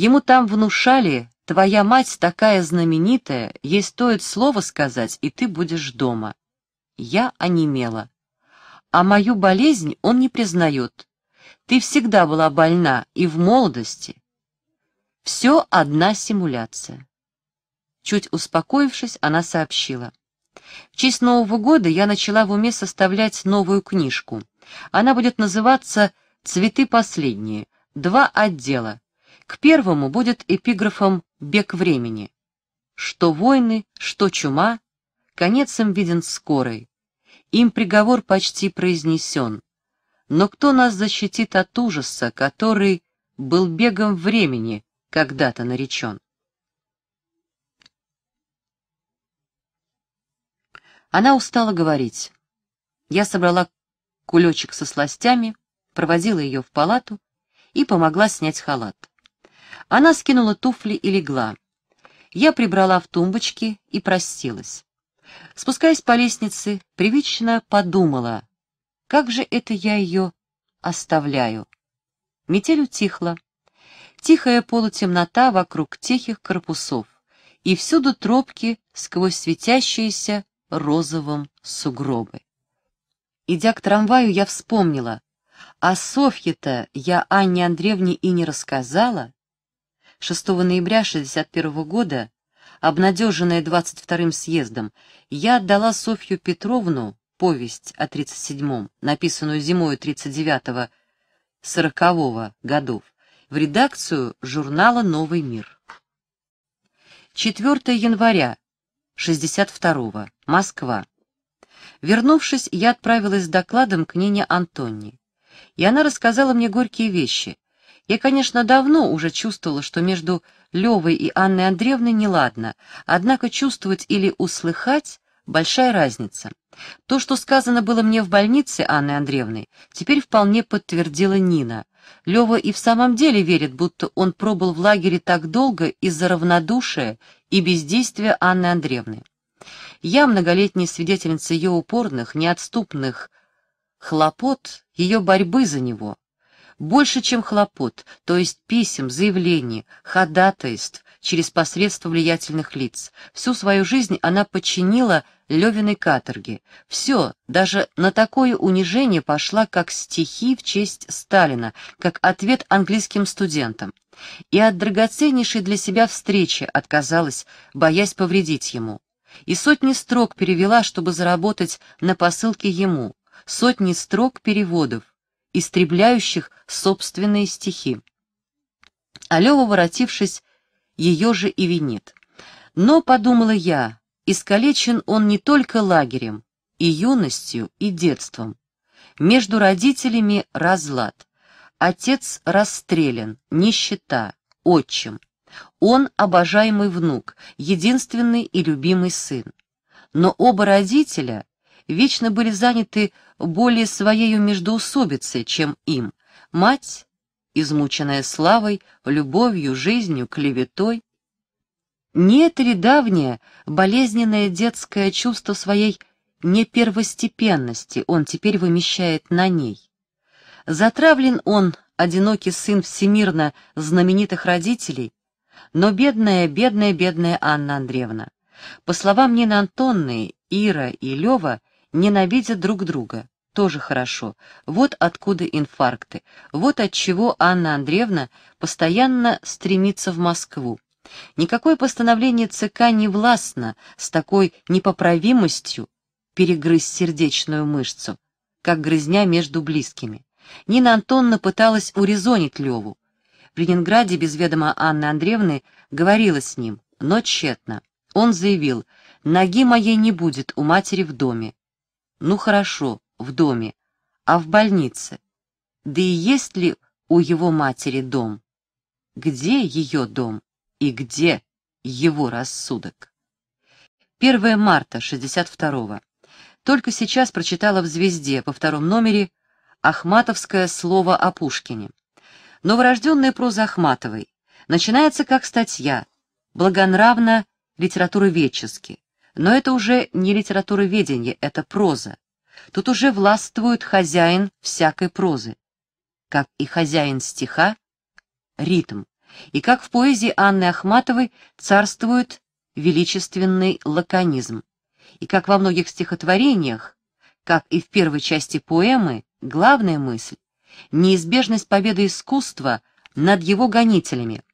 Ему там внушали, твоя мать такая знаменитая, ей стоит слово сказать, и ты будешь дома. Я онемела. А мою болезнь он не признает. Ты всегда была больна и в молодости. Все одна симуляция. Чуть успокоившись, она сообщила. В честь Нового года я начала в уме составлять новую книжку. Она будет называться «Цветы последние. Два отдела. К первому будет эпиграфом «Бег времени». Что войны, что чума, конец им виден скорый. Им приговор почти произнесен. Но кто нас защитит от ужаса, который был бегом времени, когда-то наречен? Она устала говорить. Я собрала кулечек со сластями, проводила ее в палату и помогла снять халат. Она скинула туфли и легла. Я прибрала в тумбочке и простилась. Спускаясь по лестнице, привычно подумала, как же это я ее оставляю. Метель утихла. Тихая полутемнота вокруг тихих корпусов, и всюду тропки сквозь светящиеся розовым сугробы. Идя к трамваю, я вспомнила. а Софье-то я Анне Андреевне и не рассказала. 6 ноября 1961 года, обнадеженная 22-м съездом, я отдала Софью Петровну повесть о 37-м, написанную зимою 39-40 -го годов, в редакцию журнала «Новый мир». 4 января 62-го, Москва. Вернувшись, я отправилась с докладом к Нине Антонни, и она рассказала мне горькие вещи — я, конечно, давно уже чувствовала, что между Левой и Анной Андреевной неладно, однако чувствовать или услыхать — большая разница. То, что сказано было мне в больнице Анны Андреевной, теперь вполне подтвердила Нина. Лева и в самом деле верит, будто он пробыл в лагере так долго из-за равнодушия и бездействия Анны Андреевны. Я, многолетняя свидетельница ее упорных, неотступных хлопот, ее борьбы за него, больше, чем хлопот, то есть писем, заявлений, ходатайств через посредство влиятельных лиц. Всю свою жизнь она подчинила Левиной каторге. Все, даже на такое унижение пошла как стихи в честь Сталина, как ответ английским студентам. И от драгоценнейшей для себя встречи отказалась, боясь повредить ему. И сотни строк перевела, чтобы заработать на посылке ему, сотни строк переводов, истребляющих собственные стихи. А Лева, воротившись, ее же и винит. Но, подумала я, искалечен он не только лагерем, и юностью, и детством. Между родителями разлад. Отец расстрелян, нищета, отчим. Он обожаемый внук, единственный и любимый сын. Но оба родителя вечно были заняты более своею междоусобицей, чем им. Мать, измученная славой, любовью, жизнью, клеветой. Не это ли давнее болезненное детское чувство своей непервостепенности он теперь вымещает на ней? Затравлен он, одинокий сын всемирно знаменитых родителей, но бедная, бедная, бедная Анна Андреевна. По словам Нины Антонны, Ира и Лева — ненавидят друг друга. Тоже хорошо. Вот откуда инфаркты. Вот от чего Анна Андреевна постоянно стремится в Москву. Никакое постановление ЦК не властно с такой непоправимостью перегрызть сердечную мышцу, как грызня между близкими. Нина Антонна пыталась урезонить Леву. В Ленинграде без ведома Анны Андреевны говорила с ним, но тщетно. Он заявил, «Ноги моей не будет у матери в доме. Ну хорошо, в доме, а в больнице? Да и есть ли у его матери дом? Где ее дом и где его рассудок? 1 марта 62-го. Только сейчас прочитала в «Звезде» по втором номере Ахматовское слово о Пушкине. Новорожденная проза Ахматовой начинается как статья, благонравно литературовечески. Но это уже не литературоведение, это проза. Тут уже властвует хозяин всякой прозы, как и хозяин стиха — ритм, и как в поэзии Анны Ахматовой царствует величественный лаконизм, и как во многих стихотворениях, как и в первой части поэмы, главная мысль — неизбежность победы искусства над его гонителями —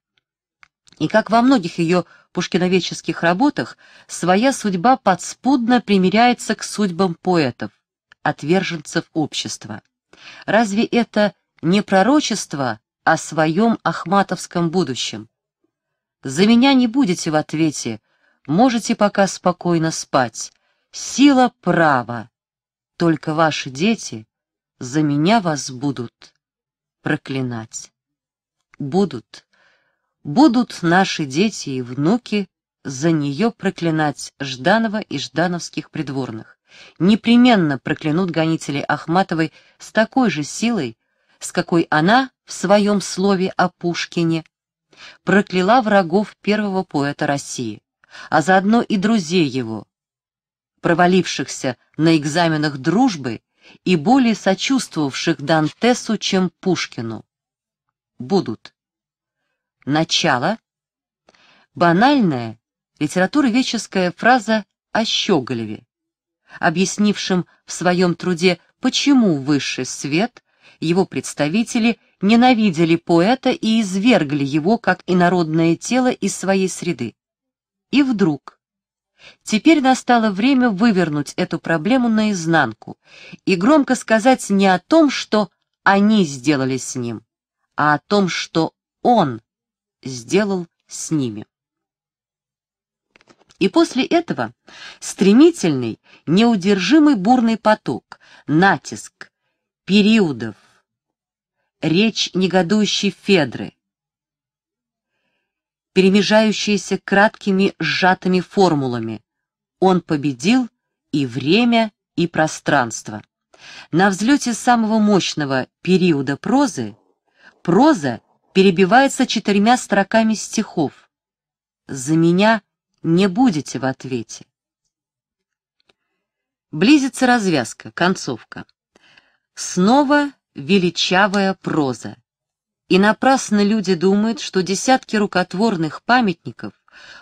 и как во многих ее пушкиноведческих работах, своя судьба подспудно примиряется к судьбам поэтов, отверженцев общества. Разве это не пророчество о своем ахматовском будущем? За меня не будете в ответе, можете пока спокойно спать. Сила права, только ваши дети за меня вас будут проклинать. Будут будут наши дети и внуки за нее проклинать Жданова и ждановских придворных. Непременно проклянут гонители Ахматовой с такой же силой, с какой она в своем слове о Пушкине прокляла врагов первого поэта России, а заодно и друзей его, провалившихся на экзаменах дружбы и более сочувствовавших Дантесу, чем Пушкину. Будут. Начало. Банальная литературоведческая фраза о Щеголеве, объяснившем в своем труде, почему высший свет, его представители ненавидели поэта и извергли его как инородное тело из своей среды. И вдруг. Теперь настало время вывернуть эту проблему наизнанку и громко сказать не о том, что они сделали с ним, а о том, что он сделал с ними. И после этого стремительный, неудержимый бурный поток, натиск, периодов, речь негодующей Федры, перемежающиеся краткими сжатыми формулами. Он победил и время, и пространство. На взлете самого мощного периода прозы проза перебивается четырьмя строками стихов. «За меня не будете в ответе». Близится развязка, концовка. Снова величавая проза. И напрасно люди думают, что десятки рукотворных памятников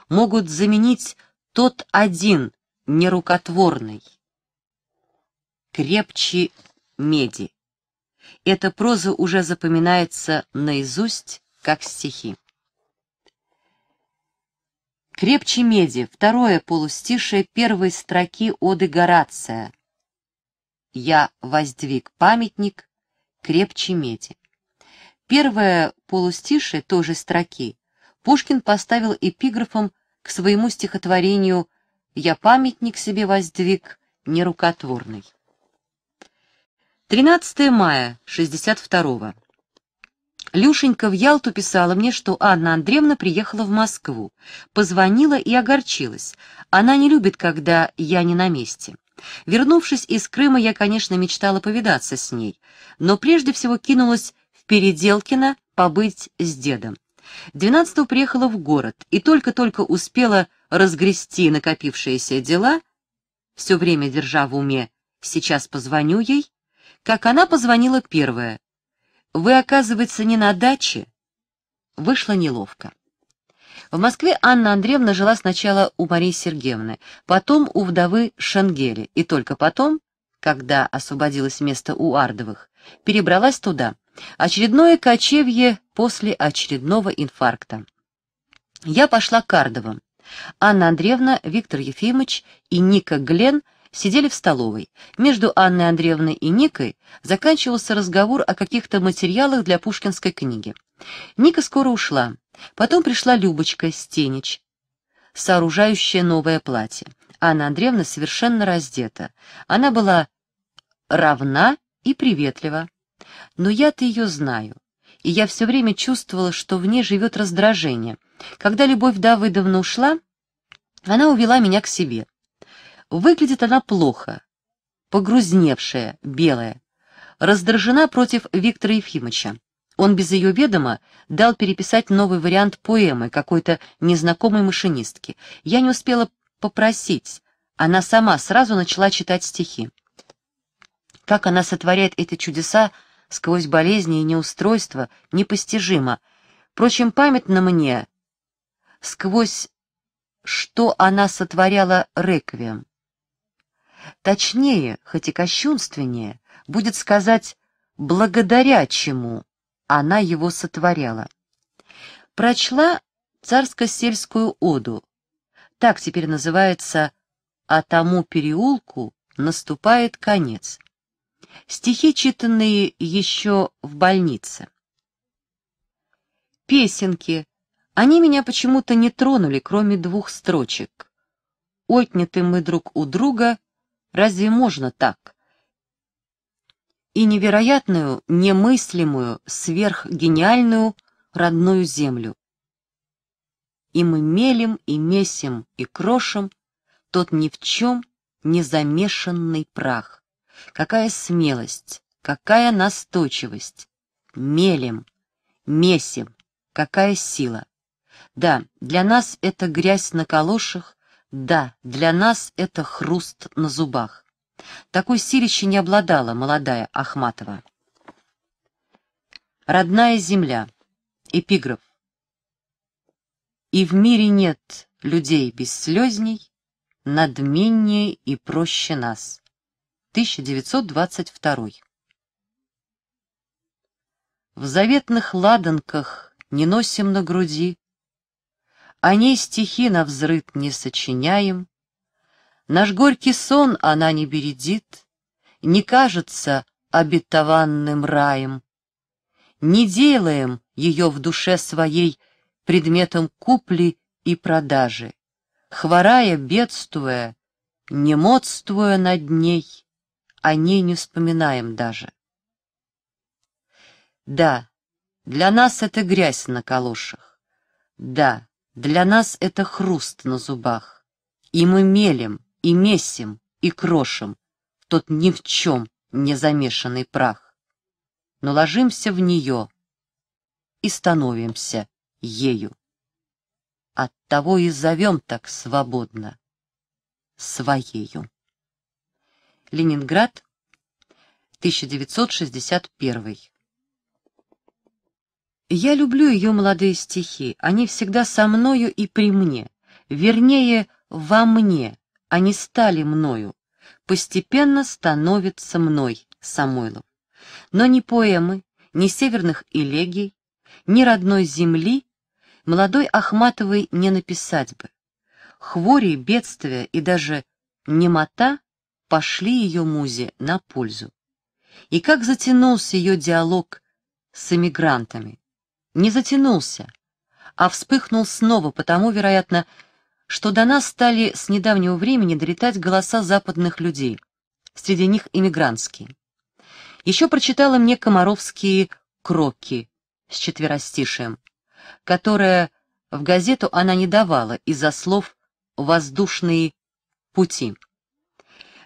могут заменить тот один нерукотворный. Крепче меди эта проза уже запоминается наизусть, как стихи. Крепче меди, второе полустишее первой строки оды Горация. Я воздвиг памятник, крепче меди. Первое полустишее тоже строки Пушкин поставил эпиграфом к своему стихотворению «Я памятник себе воздвиг, нерукотворный». 13 мая 62-го. Люшенька в Ялту писала мне, что Анна Андреевна приехала в Москву. Позвонила и огорчилась. Она не любит, когда я не на месте. Вернувшись из Крыма, я, конечно, мечтала повидаться с ней, но прежде всего кинулась в Переделкино побыть с дедом. 12 приехала в город и только-только успела разгрести накопившиеся дела, все время держа в уме «сейчас позвоню ей», как она позвонила первая. «Вы, оказывается, не на даче?» Вышло неловко. В Москве Анна Андреевна жила сначала у Марии Сергеевны, потом у вдовы Шенгели, и только потом, когда освободилось место у Ардовых, перебралась туда. Очередное кочевье после очередного инфаркта. Я пошла к Ардовым. Анна Андреевна, Виктор Ефимович и Ника Глен – сидели в столовой. Между Анной Андреевной и Никой заканчивался разговор о каких-то материалах для пушкинской книги. Ника скоро ушла. Потом пришла Любочка Стенич, сооружающая новое платье. Анна Андреевна совершенно раздета. Она была равна и приветлива. Но я-то ее знаю, и я все время чувствовала, что в ней живет раздражение. Когда Любовь Давыдовна ушла, она увела меня к себе. Выглядит она плохо, погрузневшая, белая, раздражена против Виктора Ефимовича. Он без ее ведома дал переписать новый вариант поэмы какой-то незнакомой машинистки. Я не успела попросить, она сама сразу начала читать стихи. Как она сотворяет эти чудеса сквозь болезни и неустройство, непостижимо. Впрочем, памятно мне, сквозь что она сотворяла реквием. Точнее, хоть и кощунственнее, будет сказать, благодаря чему она его сотворяла. Прочла царско-сельскую оду. Так теперь называется «А тому переулку наступает конец». Стихи, читанные еще в больнице. Песенки. Они меня почему-то не тронули, кроме двух строчек. «Отняты мы друг у друга», Разве можно так? И невероятную, немыслимую, сверхгениальную родную землю. И мы мелем, и месим, и крошим тот ни в чем не замешанный прах. Какая смелость, какая настойчивость. Мелем, месим, какая сила. Да, для нас это грязь на калошах, да, для нас это хруст на зубах. Такой силище не обладала молодая Ахматова. Родная земля. Эпиграф. И в мире нет людей без слезней, надменнее и проще нас. 1922. В заветных ладанках не носим на груди они стихи на взрыв не сочиняем, Наш горький сон она не бередит, Не кажется обетованным раем. Не делаем ее в душе своей Предметом купли и продажи, Хворая, бедствуя, не модствуя над ней, О ней не вспоминаем даже. Да, для нас это грязь на калошах. Да, для нас это хруст на зубах. И мы мелем, и месим, и крошим тот ни в чем не замешанный прах. Но ложимся в нее и становимся ею. Оттого и зовем так свободно своею. Ленинград, 1961 я люблю ее молодые стихи, они всегда со мною и при мне, вернее, во мне, они стали мною, постепенно становятся мной, Самойлов. Но ни поэмы, ни северных элегий, ни родной земли молодой Ахматовой не написать бы. Хвори, бедствия и даже немота пошли ее музе на пользу. И как затянулся ее диалог с эмигрантами не затянулся, а вспыхнул снова, потому, вероятно, что до нас стали с недавнего времени долетать голоса западных людей, среди них иммигрантские. Еще прочитала мне комаровские «Кроки» с четверостишием, которое в газету она не давала из-за слов «воздушные пути».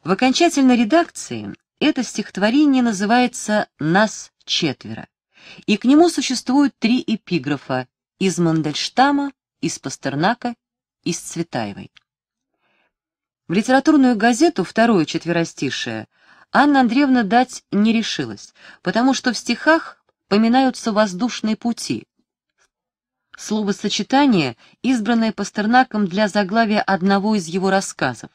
В окончательной редакции это стихотворение называется «Нас четверо» и к нему существуют три эпиграфа из Мандельштама, из Пастернака, из Цветаевой. В литературную газету «Второе четверостишее» Анна Андреевна дать не решилась, потому что в стихах поминаются воздушные пути. Словосочетание, избранное Пастернаком для заглавия одного из его рассказов.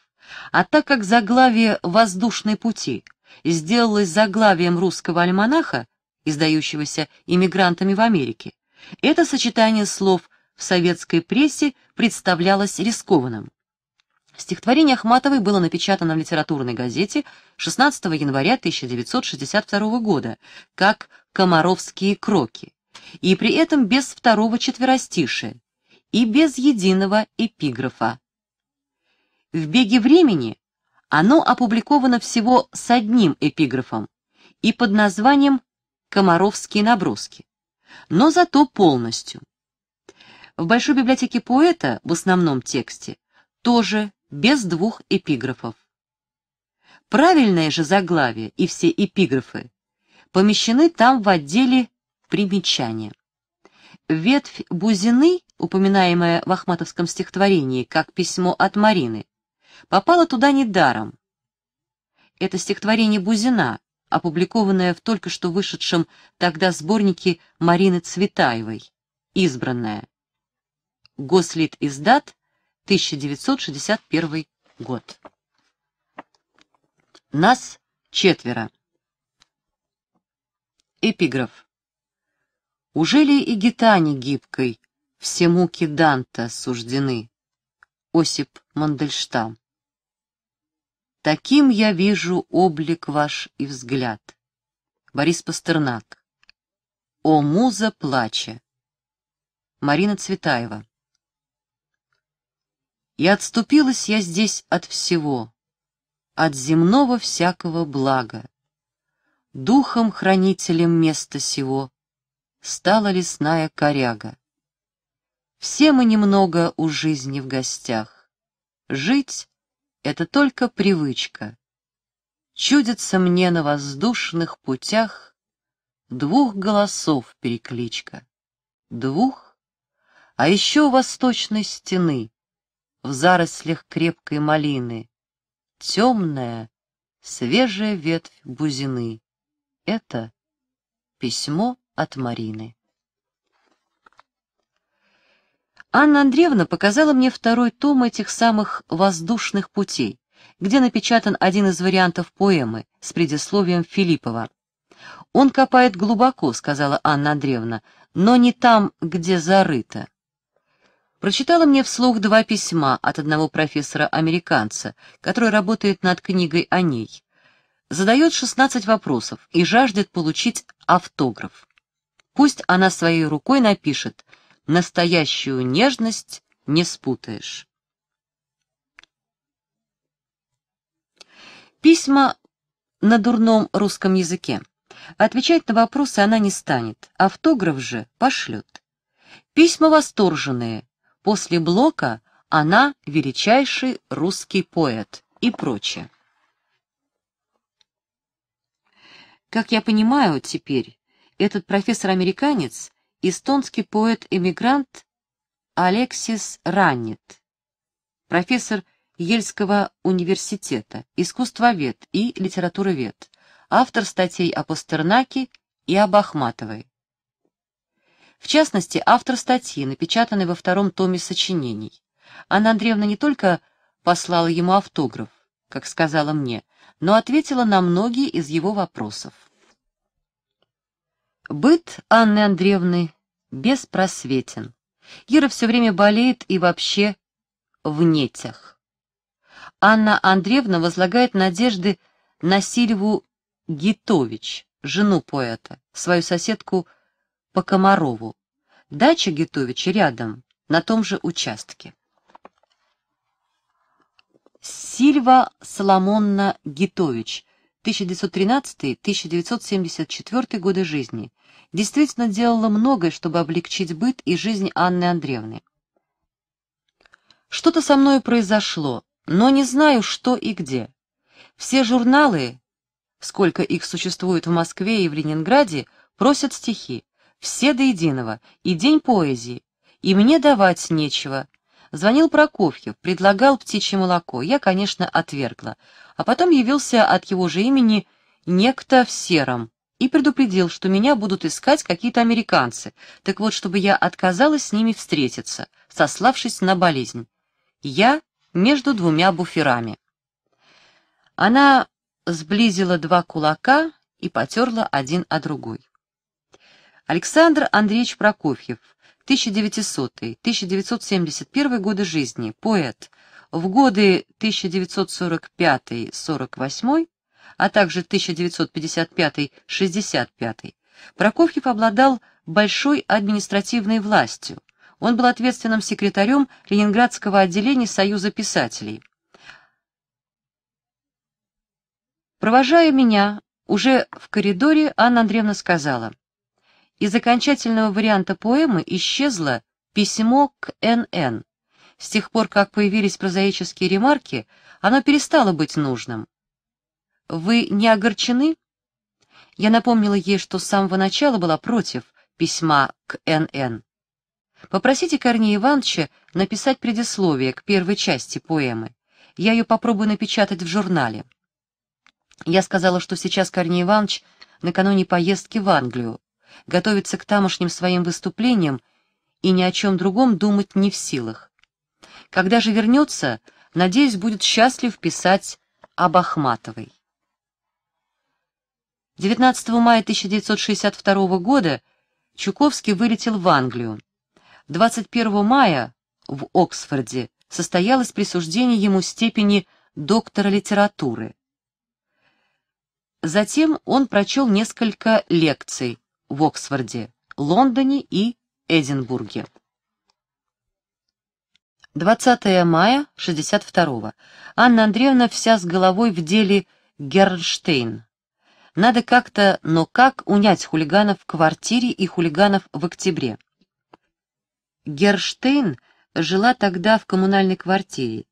А так как заглавие «Воздушные пути» сделалось заглавием русского альманаха, издающегося иммигрантами в Америке, это сочетание слов в советской прессе представлялось рискованным. Стихотворение Ахматовой было напечатано в литературной газете 16 января 1962 года как «Комаровские кроки», и при этом без второго четверостишия и без единого эпиграфа. В «Беге времени» оно опубликовано всего с одним эпиграфом и под названием комаровские наброски, но зато полностью. В Большой библиотеке поэта в основном тексте тоже без двух эпиграфов. Правильное же заглавие и все эпиграфы помещены там в отделе «Примечания». Ветвь Бузины, упоминаемая в Ахматовском стихотворении как письмо от Марины, попала туда недаром. Это стихотворение Бузина опубликованная в только что вышедшем тогда сборнике Марины Цветаевой «Избранная». Гослит издат, 1961 год. Нас четверо. Эпиграф. Ужели и гитане гибкой все муки Данта суждены? Осип Мандельштам. Таким я вижу облик ваш и взгляд. Борис Пастернак. О муза плача. Марина Цветаева. И отступилась я здесь от всего, от земного всякого блага. Духом-хранителем места сего стала лесная коряга. Все мы немного у жизни в гостях. Жить это только привычка. Чудится мне на воздушных путях двух голосов перекличка. Двух? А еще у восточной стены, в зарослях крепкой малины, темная, свежая ветвь бузины. Это письмо от Марины. Анна Андреевна показала мне второй том этих самых «воздушных путей», где напечатан один из вариантов поэмы с предисловием Филиппова. «Он копает глубоко», — сказала Анна Андреевна, — «но не там, где зарыто». Прочитала мне вслух два письма от одного профессора-американца, который работает над книгой о ней. Задает 16 вопросов и жаждет получить автограф. Пусть она своей рукой напишет — настоящую нежность не спутаешь. Письма на дурном русском языке. Отвечать на вопросы она не станет, автограф же пошлет. Письма восторженные. После Блока она величайший русский поэт и прочее. Как я понимаю теперь, этот профессор-американец эстонский поэт-эмигрант Алексис Раннет, профессор Ельского университета, искусствовед и литературовед, автор статей о Пастернаке и об Ахматовой. В частности, автор статьи, напечатанной во втором томе сочинений. Анна Андреевна не только послала ему автограф, как сказала мне, но ответила на многие из его вопросов. Быт Анны Андреевны беспросветен. Ира все время болеет и вообще в нетях. Анна Андреевна возлагает надежды на Сильву Гитович, жену поэта, свою соседку по Комарову. Дача Гитовича рядом, на том же участке. Сильва Соломонна Гитович, 1913-1974 годы жизни, действительно делала многое, чтобы облегчить быт и жизнь Анны Андреевны. Что-то со мной произошло, но не знаю, что и где. Все журналы, сколько их существует в Москве и в Ленинграде, просят стихи, все до единого, и день поэзии, и мне давать нечего, Звонил Прокофьев, предлагал птичье молоко. Я, конечно, отвергла. А потом явился от его же имени некто в сером и предупредил, что меня будут искать какие-то американцы. Так вот, чтобы я отказалась с ними встретиться, сославшись на болезнь. Я между двумя буферами. Она сблизила два кулака и потерла один о другой. Александр Андреевич Прокофьев, 1900-1971 годы жизни, поэт. В годы 1945-48, а также 1955-65 Прокофьев обладал большой административной властью. Он был ответственным секретарем Ленинградского отделения Союза писателей. Провожая меня, уже в коридоре Анна Андреевна сказала — из окончательного варианта поэмы исчезло письмо к Н.Н. С тех пор, как появились прозаические ремарки, оно перестало быть нужным. «Вы не огорчены?» Я напомнила ей, что с самого начала была против письма к Н.Н. Попросите Корнея Ивановича написать предисловие к первой части поэмы. Я ее попробую напечатать в журнале. Я сказала, что сейчас Корней Иванович накануне поездки в Англию, готовиться к тамошним своим выступлениям и ни о чем другом думать не в силах. Когда же вернется, надеюсь, будет счастлив писать об Ахматовой. 19 мая 1962 года Чуковский вылетел в Англию. 21 мая в Оксфорде состоялось присуждение ему степени доктора литературы. Затем он прочел несколько лекций, в Оксфорде, Лондоне и Эдинбурге. 20 мая 62-го. Анна Андреевна вся с головой в деле Гернштейн. Надо как-то, но как унять хулиганов в квартире и хулиганов в октябре? Герштейн жила тогда в коммунальной квартире,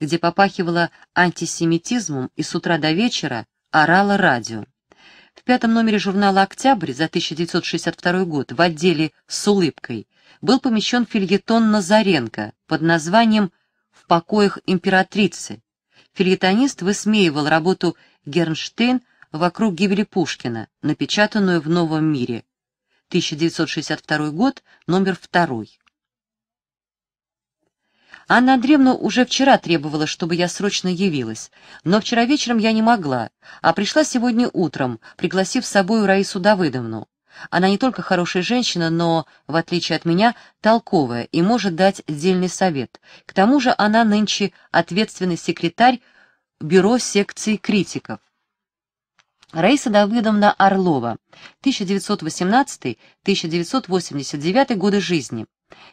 где попахивала антисемитизмом и с утра до вечера орала радио. В пятом номере журнала «Октябрь» за 1962 год в отделе «С улыбкой» был помещен фильетон Назаренко под названием «В покоях императрицы». Фильетонист высмеивал работу Гернштейн вокруг гибели Пушкина, напечатанную в «Новом мире». 1962 год, номер второй. Анна Андреевна уже вчера требовала, чтобы я срочно явилась, но вчера вечером я не могла, а пришла сегодня утром, пригласив с собой Раису Давыдовну. Она не только хорошая женщина, но, в отличие от меня, толковая и может дать дельный совет. К тому же она нынче ответственный секретарь Бюро секции критиков. Раиса Давыдовна Орлова, 1918-1989 годы жизни.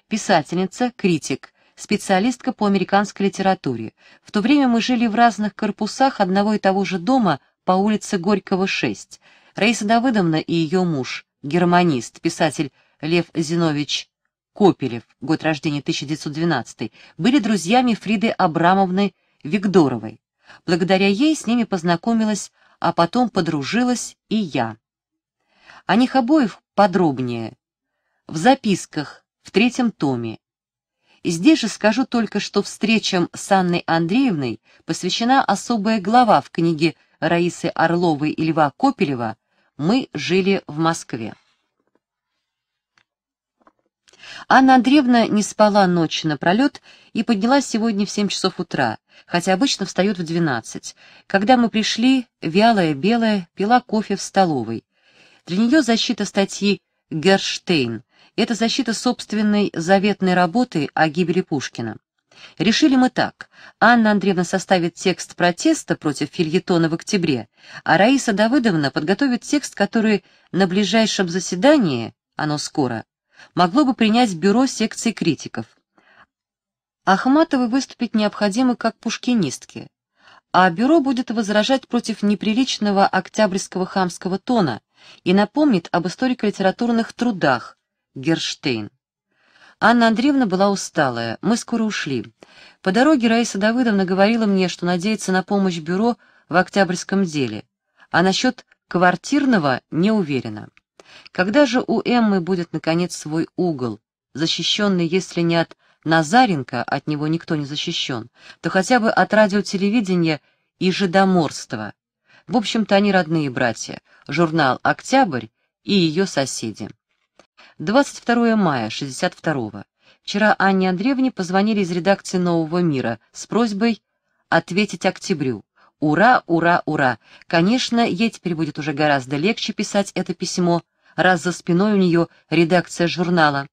Писательница, критик, специалистка по американской литературе. В то время мы жили в разных корпусах одного и того же дома по улице Горького, 6. Раиса Давыдовна и ее муж, германист, писатель Лев Зинович Копелев, год рождения 1912, были друзьями Фриды Абрамовны Вигдоровой. Благодаря ей с ними познакомилась, а потом подружилась и я. О них обоих подробнее. В записках в третьем томе Здесь же скажу только, что встречам с Анной Андреевной посвящена особая глава в книге Раисы Орловой и Льва Копелева «Мы жили в Москве». Анна Андреевна не спала ночь напролет и поднялась сегодня в 7 часов утра, хотя обычно встает в 12. Когда мы пришли, вялая, белая, пила кофе в столовой. Для нее защита статьи «Герштейн» это защита собственной заветной работы о гибели Пушкина. Решили мы так. Анна Андреевна составит текст протеста против фильетона в октябре, а Раиса Давыдовна подготовит текст, который на ближайшем заседании, оно скоро, могло бы принять бюро секции критиков. Ахматовой выступить необходимо как пушкинистке, а бюро будет возражать против неприличного октябрьского хамского тона и напомнит об историко-литературных трудах, Герштейн. Анна Андреевна была усталая, мы скоро ушли. По дороге Раиса Давыдовна говорила мне, что надеется на помощь бюро в октябрьском деле, а насчет квартирного не уверена. Когда же у Эммы будет, наконец, свой угол, защищенный, если не от Назаренко, от него никто не защищен, то хотя бы от радиотелевидения и жидоморства. В общем-то, они родные братья, журнал «Октябрь» и ее соседи. 22 мая 62-го. Вчера Анне Андреевне позвонили из редакции «Нового мира» с просьбой ответить октябрю. Ура, ура, ура! Конечно, ей теперь будет уже гораздо легче писать это письмо, раз за спиной у нее редакция журнала.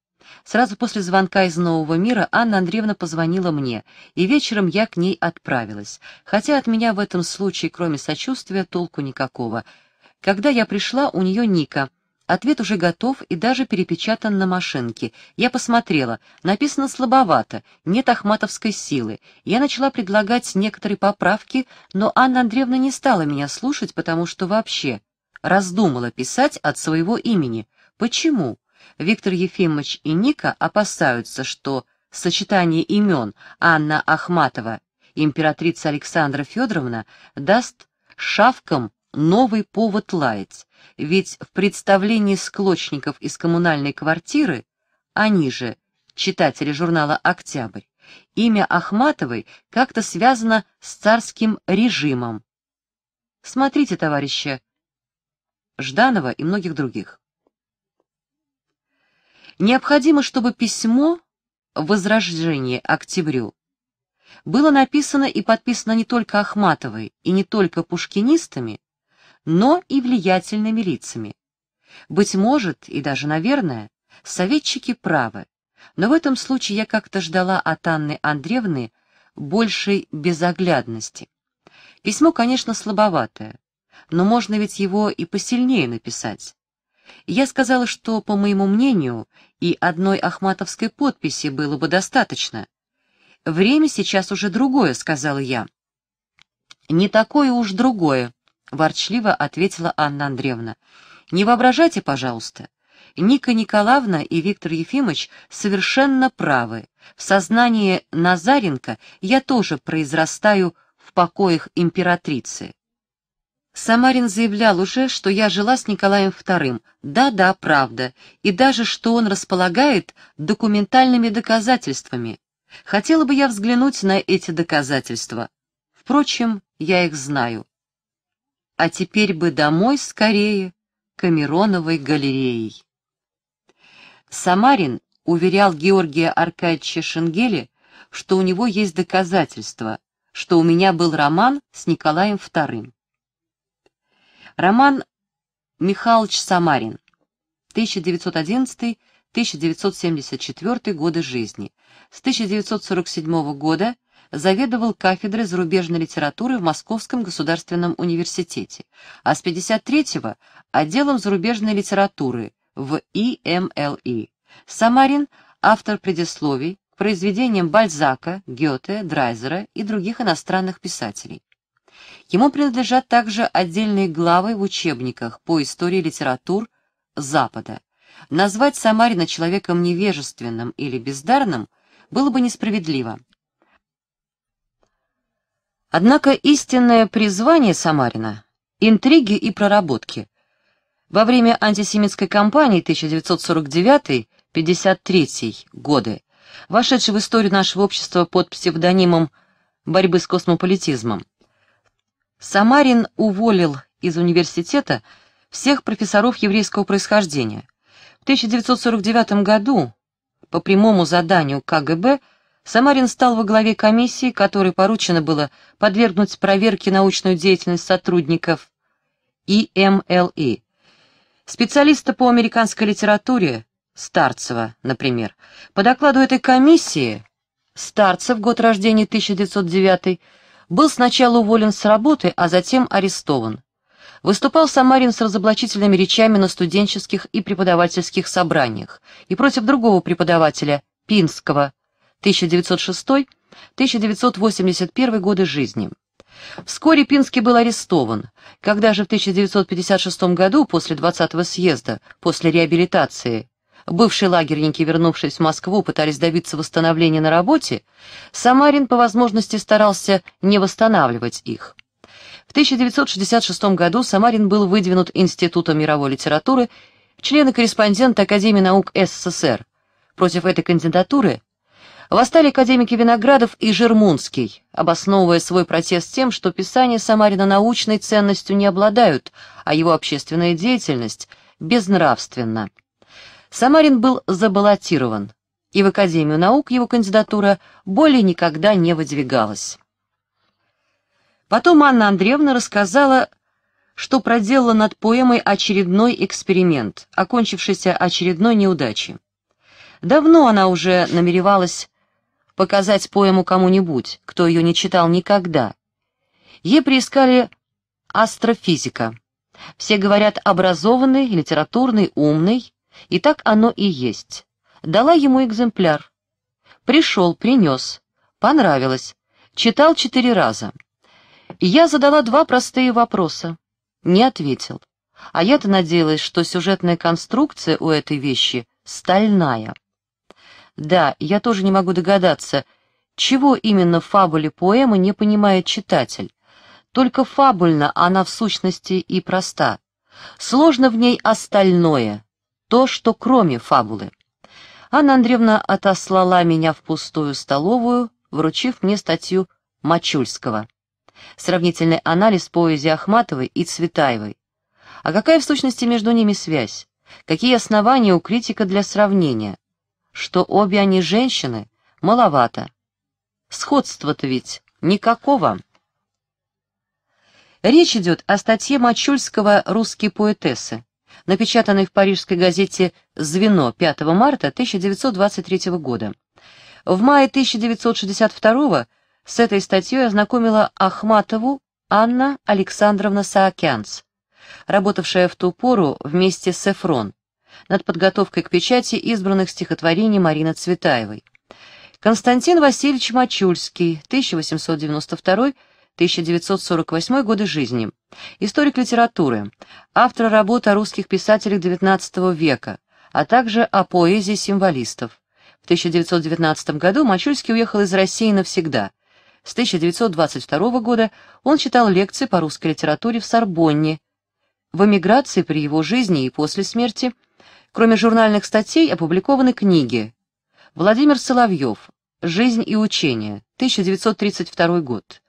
Сразу после звонка из «Нового мира» Анна Андреевна позвонила мне, и вечером я к ней отправилась. Хотя от меня в этом случае, кроме сочувствия, толку никакого. Когда я пришла, у нее Ника — Ответ уже готов и даже перепечатан на машинке. Я посмотрела. Написано слабовато, нет ахматовской силы. Я начала предлагать некоторые поправки, но Анна Андреевна не стала меня слушать, потому что вообще раздумала писать от своего имени. Почему? Виктор Ефимович и Ника опасаются, что сочетание имен Анна Ахматова, императрица Александра Федоровна, даст шавкам новый повод лаять, ведь в представлении склочников из коммунальной квартиры, они же, читатели журнала «Октябрь», имя Ахматовой как-то связано с царским режимом. Смотрите, товарищи Жданова и многих других. Необходимо, чтобы письмо «Возрождение октябрю» было написано и подписано не только Ахматовой и не только пушкинистами, но и влиятельными лицами. Быть может, и даже, наверное, советчики правы, но в этом случае я как-то ждала от Анны Андреевны большей безоглядности. Письмо, конечно, слабоватое, но можно ведь его и посильнее написать. Я сказала, что, по моему мнению, и одной ахматовской подписи было бы достаточно. «Время сейчас уже другое», — сказала я. «Не такое уж другое», — ворчливо ответила Анна Андреевна. «Не воображайте, пожалуйста. Ника Николаевна и Виктор Ефимович совершенно правы. В сознании Назаренко я тоже произрастаю в покоях императрицы». Самарин заявлял уже, что я жила с Николаем II. Да-да, правда. И даже, что он располагает документальными доказательствами. Хотела бы я взглянуть на эти доказательства. Впрочем, я их знаю а теперь бы домой скорее, Камероновой галереей. Самарин уверял Георгия Аркадьевича Шенгеля, что у него есть доказательства, что у меня был роман с Николаем II. Роман Михайлович Самарин, 1911-1974 годы жизни. С 1947 года заведовал кафедрой зарубежной литературы в Московском государственном университете, а с 53-го — отделом зарубежной литературы в ИМЛИ. Эм Самарин — автор предисловий к произведениям Бальзака, Гёте, Драйзера и других иностранных писателей. Ему принадлежат также отдельные главы в учебниках по истории литератур Запада. Назвать Самарина человеком невежественным или бездарным было бы несправедливо. Однако истинное призвание Самарина — интриги и проработки. Во время антисемитской кампании 1949-53 годы, вошедшей в историю нашего общества под псевдонимом борьбы с космополитизмом, Самарин уволил из университета всех профессоров еврейского происхождения. В 1949 году по прямому заданию КГБ – Самарин стал во главе комиссии, которой поручено было подвергнуть проверке научную деятельность сотрудников ИМЛИ. Эм Специалиста по американской литературе, Старцева, например, по докладу этой комиссии, Старцев, год рождения 1909, был сначала уволен с работы, а затем арестован. Выступал Самарин с разоблачительными речами на студенческих и преподавательских собраниях и против другого преподавателя, Пинского, 1906-1981 годы жизни. Вскоре Пинский был арестован. Когда же в 1956 году, после 20-го съезда, после реабилитации, бывшие лагерники, вернувшись в Москву, пытались добиться восстановления на работе, Самарин по возможности старался не восстанавливать их. В 1966 году Самарин был выдвинут Институтом мировой литературы член и корреспондент Академии наук СССР. Против этой кандидатуры Восстали академики Виноградов и Жермунский, обосновывая свой протест тем, что писания Самарина научной ценностью не обладают, а его общественная деятельность безнравственна. Самарин был забаллотирован, и в Академию наук его кандидатура более никогда не выдвигалась. Потом Анна Андреевна рассказала, что проделала над поэмой очередной эксперимент, окончившийся очередной неудачей. Давно она уже намеревалась показать поэму кому-нибудь, кто ее не читал никогда. Ей приискали астрофизика. Все говорят образованный, литературный, умный, и так оно и есть. Дала ему экземпляр. Пришел, принес. Понравилось. Читал четыре раза. Я задала два простые вопроса. Не ответил. А я-то надеялась, что сюжетная конструкция у этой вещи стальная. Да, я тоже не могу догадаться, чего именно в фабуле поэмы не понимает читатель. Только фабульно она в сущности и проста. Сложно в ней остальное, то, что кроме фабулы. Анна Андреевна отослала меня в пустую столовую, вручив мне статью Мачульского. Сравнительный анализ поэзии Ахматовой и Цветаевой. А какая в сущности между ними связь? Какие основания у критика для сравнения? что обе они женщины, маловато. Сходства-то ведь никакого. Речь идет о статье Мачульского «Русские поэтессы», напечатанной в парижской газете «Звено» 5 марта 1923 года. В мае 1962 с этой статьей ознакомила Ахматову Анна Александровна Саакянц, работавшая в ту пору вместе с Эфрон, над подготовкой к печати избранных стихотворений Марины Цветаевой. Константин Васильевич Мачульский, 1892-1948 годы жизни. Историк литературы, автор работ о русских писателях XIX века, а также о поэзии символистов. В 1919 году Мачульский уехал из России навсегда. С 1922 года он читал лекции по русской литературе в Сорбонне. В эмиграции при его жизни и после смерти – Кроме журнальных статей опубликованы книги. Владимир Соловьев. «Жизнь и учение», 1932 год.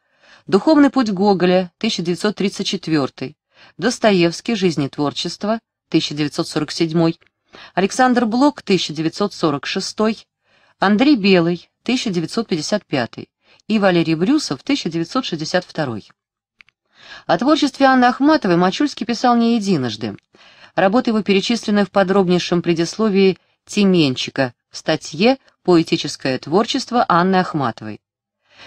«Духовный путь Гоголя», 1934. «Достоевский. Жизнь и творчество», 1947. Александр Блок, 1946. Андрей Белый, 1955. И Валерий Брюсов, 1962. О творчестве Анны Ахматовой Мачульский писал не единожды. Работы его перечислены в подробнейшем предисловии Тименчика в статье «Поэтическое творчество Анны Ахматовой».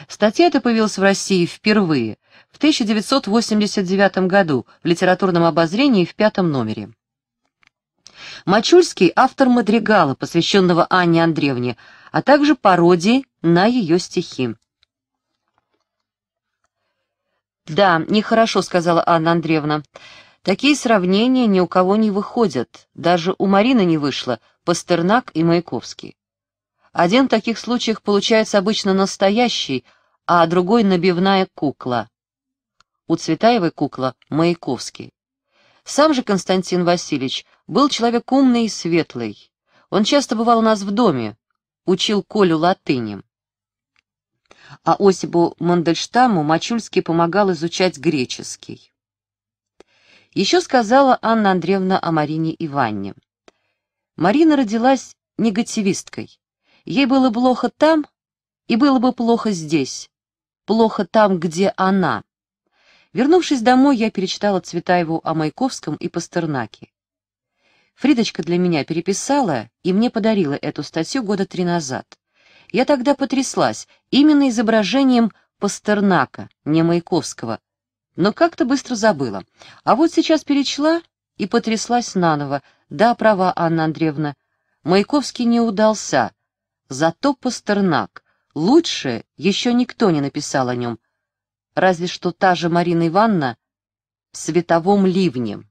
Статья эта появилась в России впервые, в 1989 году, в литературном обозрении в пятом номере. Мачульский – автор мадригала, посвященного Анне Андреевне, а также пародии на ее стихи. «Да, нехорошо», — сказала Анна Андреевна. Такие сравнения ни у кого не выходят, даже у Марины не вышло, Пастернак и Маяковский. Один в таких случаях получается обычно настоящий, а другой набивная кукла. У Цветаевой кукла Маяковский. Сам же Константин Васильевич был человек умный и светлый. Он часто бывал у нас в доме, учил Колю латынем. А Осипу Мандельштаму Мачульский помогал изучать греческий. Еще сказала Анна Андреевна о Марине Иванне. Марина родилась негативисткой. Ей было плохо там, и было бы плохо здесь. Плохо там, где она. Вернувшись домой, я перечитала Цветаеву о Маяковском и Пастернаке. Фридочка для меня переписала и мне подарила эту статью года три назад. Я тогда потряслась именно изображением Пастернака, не Маяковского, но как-то быстро забыла. А вот сейчас перечла и потряслась наново. Да, права, Анна Андреевна, Маяковский не удался, зато Пастернак. Лучше еще никто не написал о нем, разве что та же Марина Ивановна в «Световом ливне».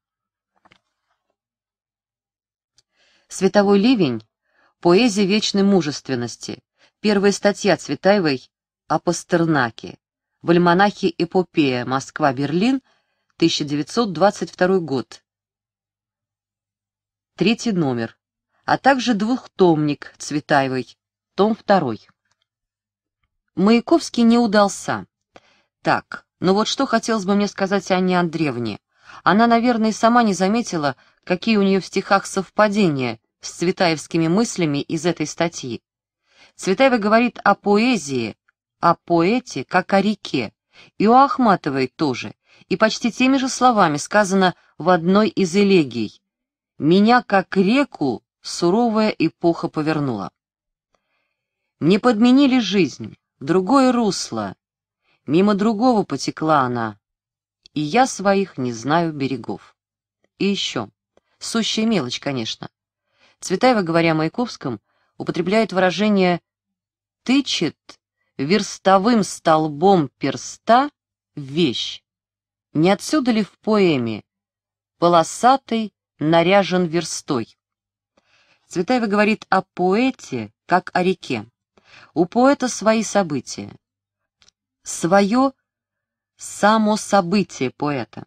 «Световой ливень» — поэзия вечной мужественности. Первая статья Цветаевой о Пастернаке в альманахе «Эпопея. Москва-Берлин. 1922 год». Третий номер. А также двухтомник Цветаевой. Том второй. Маяковский не удался. Так, ну вот что хотелось бы мне сказать Анне Андреевне. Она, наверное, сама не заметила, какие у нее в стихах совпадения с цветаевскими мыслями из этой статьи. Цветаева говорит о поэзии, о поэте как о реке, и у Ахматовой тоже, и почти теми же словами сказано в одной из элегий «Меня как реку суровая эпоха повернула». Мне подменили жизнь, другое русло, мимо другого потекла она, и я своих не знаю берегов. И еще, сущая мелочь, конечно. Цветаева, говоря о Маяковском, употребляет выражение «тычет верстовым столбом перста вещь. Не отсюда ли в поэме «Полосатый наряжен верстой»? Цветаева говорит о поэте, как о реке. У поэта свои события. Свое само событие поэта.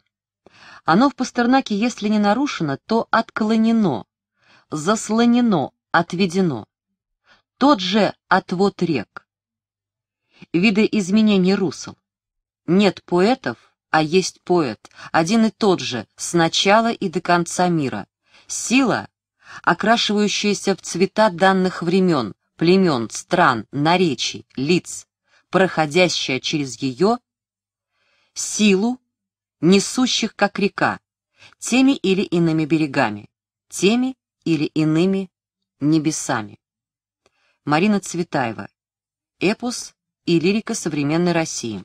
Оно в Пастернаке, если не нарушено, то отклонено, заслонено, отведено. Тот же отвод рек изменений русел. Нет поэтов, а есть поэт, один и тот же, с начала и до конца мира. Сила, окрашивающаяся в цвета данных времен, племен, стран, наречий, лиц, проходящая через ее, силу, несущих как река, теми или иными берегами, теми или иными небесами. Марина Цветаева. Эпос и лирика современной России.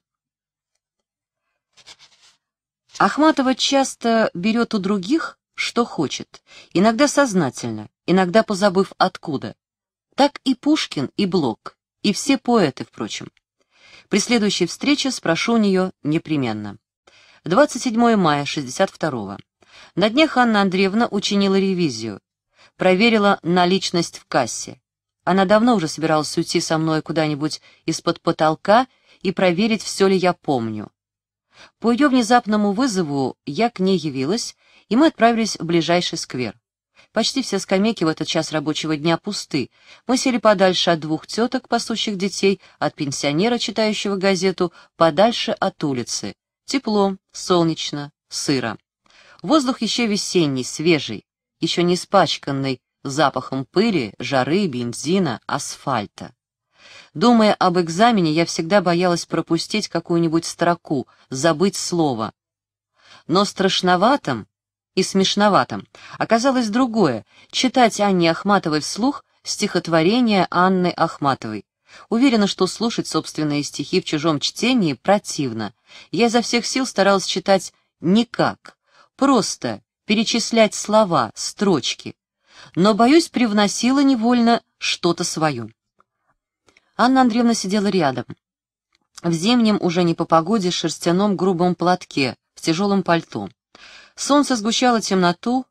Ахматова часто берет у других, что хочет, иногда сознательно, иногда позабыв откуда. Так и Пушкин, и Блок, и все поэты, впрочем. При следующей встрече спрошу у нее непременно. 27 мая 62-го. На днях Анна Андреевна учинила ревизию. Проверила наличность в кассе. Она давно уже собиралась уйти со мной куда-нибудь из-под потолка и проверить, все ли я помню. По ее внезапному вызову я к ней явилась, и мы отправились в ближайший сквер. Почти все скамейки в этот час рабочего дня пусты. Мы сели подальше от двух теток, пасущих детей, от пенсионера, читающего газету, подальше от улицы. Тепло, солнечно, сыро. Воздух еще весенний, свежий, еще не испачканный запахом пыли, жары, бензина, асфальта. Думая об экзамене, я всегда боялась пропустить какую-нибудь строку, забыть слово. Но страшноватым и смешноватым оказалось другое — читать Анне Ахматовой вслух стихотворение Анны Ахматовой. Уверена, что слушать собственные стихи в чужом чтении противно. Я изо всех сил старалась читать никак, просто перечислять слова, строчки но, боюсь, привносила невольно что-то свое. Анна Андреевна сидела рядом. В зимнем, уже не по погоде, шерстяном грубом платке, в тяжелом пальто. Солнце сгущало темноту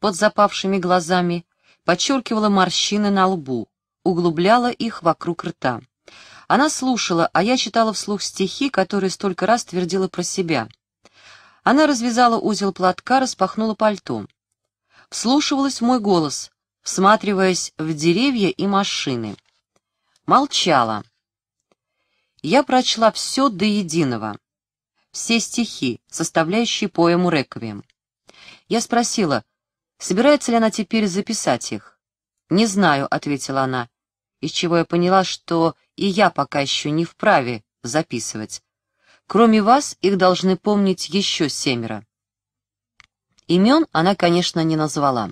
под запавшими глазами, подчеркивало морщины на лбу, углубляло их вокруг рта. Она слушала, а я читала вслух стихи, которые столько раз твердила про себя. Она развязала узел платка, распахнула пальто вслушивалась в мой голос, всматриваясь в деревья и машины. Молчала. Я прочла все до единого. Все стихи, составляющие поэму «Реквием». Я спросила, собирается ли она теперь записать их. «Не знаю», — ответила она, из чего я поняла, что и я пока еще не вправе записывать. Кроме вас их должны помнить еще семеро. Имен она, конечно, не назвала.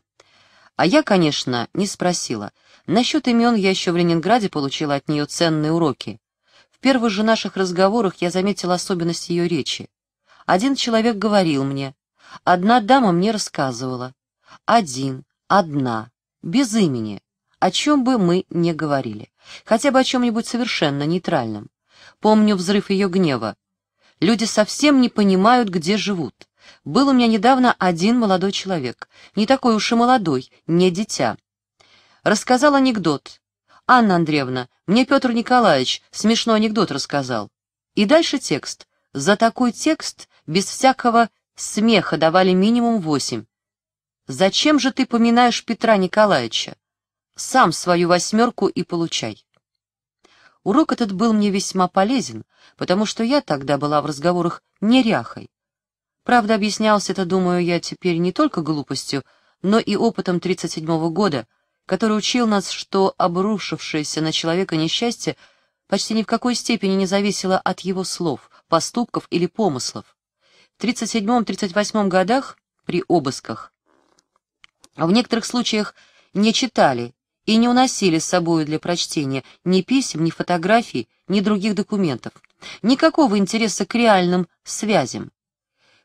А я, конечно, не спросила. Насчет имен я еще в Ленинграде получила от нее ценные уроки. В первых же наших разговорах я заметила особенность ее речи. Один человек говорил мне, одна дама мне рассказывала. Один, одна, без имени, о чем бы мы ни говорили. Хотя бы о чем-нибудь совершенно нейтральном. Помню взрыв ее гнева. Люди совсем не понимают, где живут. Был у меня недавно один молодой человек, не такой уж и молодой, не дитя. Рассказал анекдот. «Анна Андреевна, мне Петр Николаевич смешной анекдот рассказал». И дальше текст. За такой текст без всякого смеха давали минимум восемь. «Зачем же ты поминаешь Петра Николаевича? Сам свою восьмерку и получай». Урок этот был мне весьма полезен, потому что я тогда была в разговорах неряхой, Правда, объяснялся это, думаю я, теперь не только глупостью, но и опытом 37-го года, который учил нас, что обрушившееся на человека несчастье почти ни в какой степени не зависело от его слов, поступков или помыслов. В 37-38 годах при обысках в некоторых случаях не читали и не уносили с собой для прочтения ни писем, ни фотографий, ни других документов. Никакого интереса к реальным связям.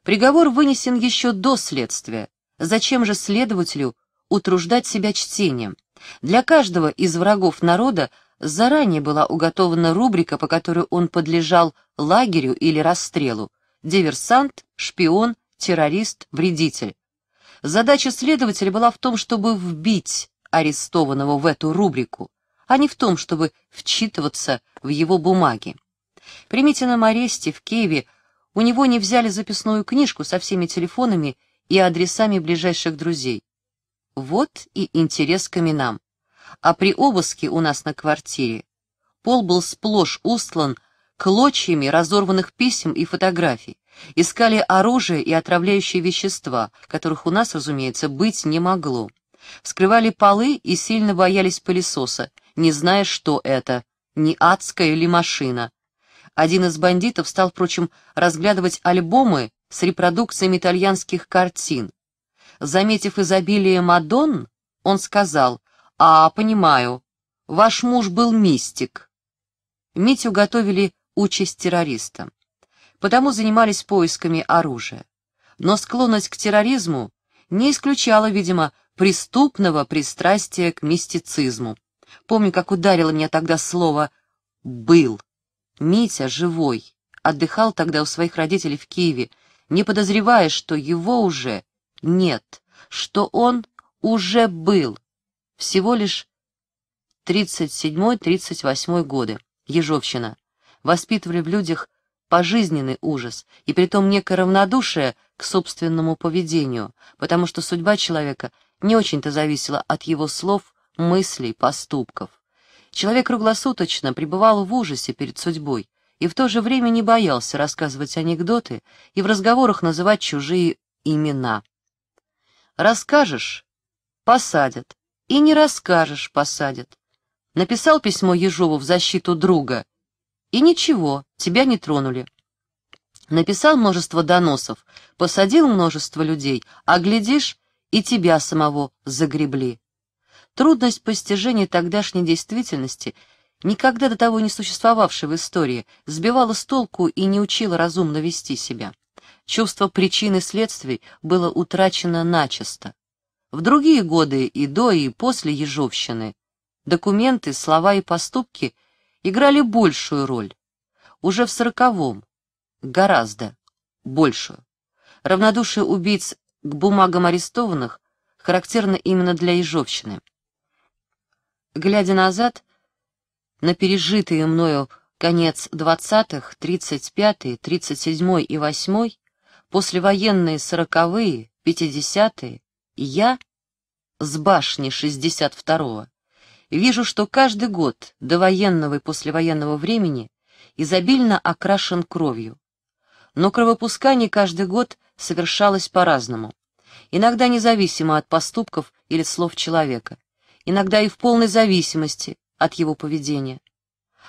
Приговор вынесен еще до следствия. Зачем же следователю утруждать себя чтением? Для каждого из врагов народа заранее была уготована рубрика, по которой он подлежал лагерю или расстрелу. Диверсант, шпион, террорист, вредитель. Задача следователя была в том, чтобы вбить арестованного в эту рубрику, а не в том, чтобы вчитываться в его бумаги. Примите нам аресте в Киеве у него не взяли записную книжку со всеми телефонами и адресами ближайших друзей. Вот и интерес к именам. А при обыске у нас на квартире пол был сплошь устлан клочьями разорванных писем и фотографий. Искали оружие и отравляющие вещества, которых у нас, разумеется, быть не могло. Вскрывали полы и сильно боялись пылесоса, не зная, что это, не адская ли машина, один из бандитов стал, впрочем, разглядывать альбомы с репродукциями итальянских картин. Заметив изобилие Мадонн, он сказал, «А, понимаю, ваш муж был мистик». Митю готовили участь террориста. Потому занимались поисками оружия. Но склонность к терроризму не исключала, видимо, преступного пристрастия к мистицизму. Помню, как ударило меня тогда слово «был». Митя, живой, отдыхал тогда у своих родителей в Киеве, не подозревая, что его уже нет, что он уже был. Всего лишь 37-38 годы. Ежовщина. Воспитывали в людях пожизненный ужас и притом некое равнодушие к собственному поведению, потому что судьба человека не очень-то зависела от его слов, мыслей, поступков. Человек круглосуточно пребывал в ужасе перед судьбой и в то же время не боялся рассказывать анекдоты и в разговорах называть чужие имена. Расскажешь — посадят, и не расскажешь — посадят. Написал письмо Ежову в защиту друга, и ничего, тебя не тронули. Написал множество доносов, посадил множество людей, а, глядишь, и тебя самого загребли. Трудность постижения тогдашней действительности, никогда до того не существовавшей в истории, сбивала с толку и не учила разумно вести себя. Чувство причин и следствий было утрачено начисто. В другие годы и до, и после Ежовщины документы, слова и поступки играли большую роль. Уже в сороковом, гораздо большую. Равнодушие убийц к бумагам арестованных характерно именно для Ежовщины. Глядя назад на пережитые мною конец 20-х, 35-й, 37-й и 8-й, послевоенные 40-е, 50-е, я с башни 62-го вижу, что каждый год до военного и послевоенного времени изобильно окрашен кровью. Но кровопускание каждый год совершалось по-разному, иногда независимо от поступков или слов человека иногда и в полной зависимости от его поведения.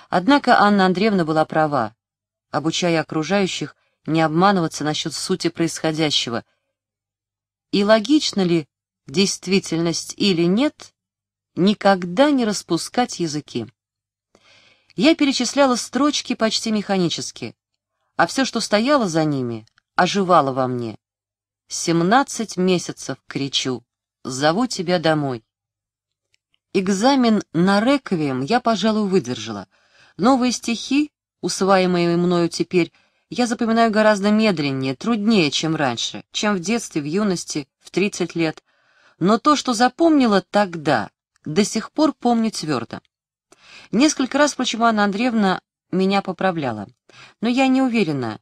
Однако Анна Андреевна была права, обучая окружающих не обманываться насчет сути происходящего. И логично ли действительность или нет, никогда не распускать языки. Я перечисляла строчки почти механически, а все, что стояло за ними, оживало во мне. «Семнадцать месяцев, — кричу, — зову тебя домой. Экзамен на реквием я, пожалуй, выдержала. Новые стихи, усваиваемые мною теперь, я запоминаю гораздо медленнее, труднее, чем раньше, чем в детстве, в юности, в 30 лет. Но то, что запомнила тогда, до сих пор помню твердо. Несколько раз, почему Анна Андреевна меня поправляла. Но я не уверена,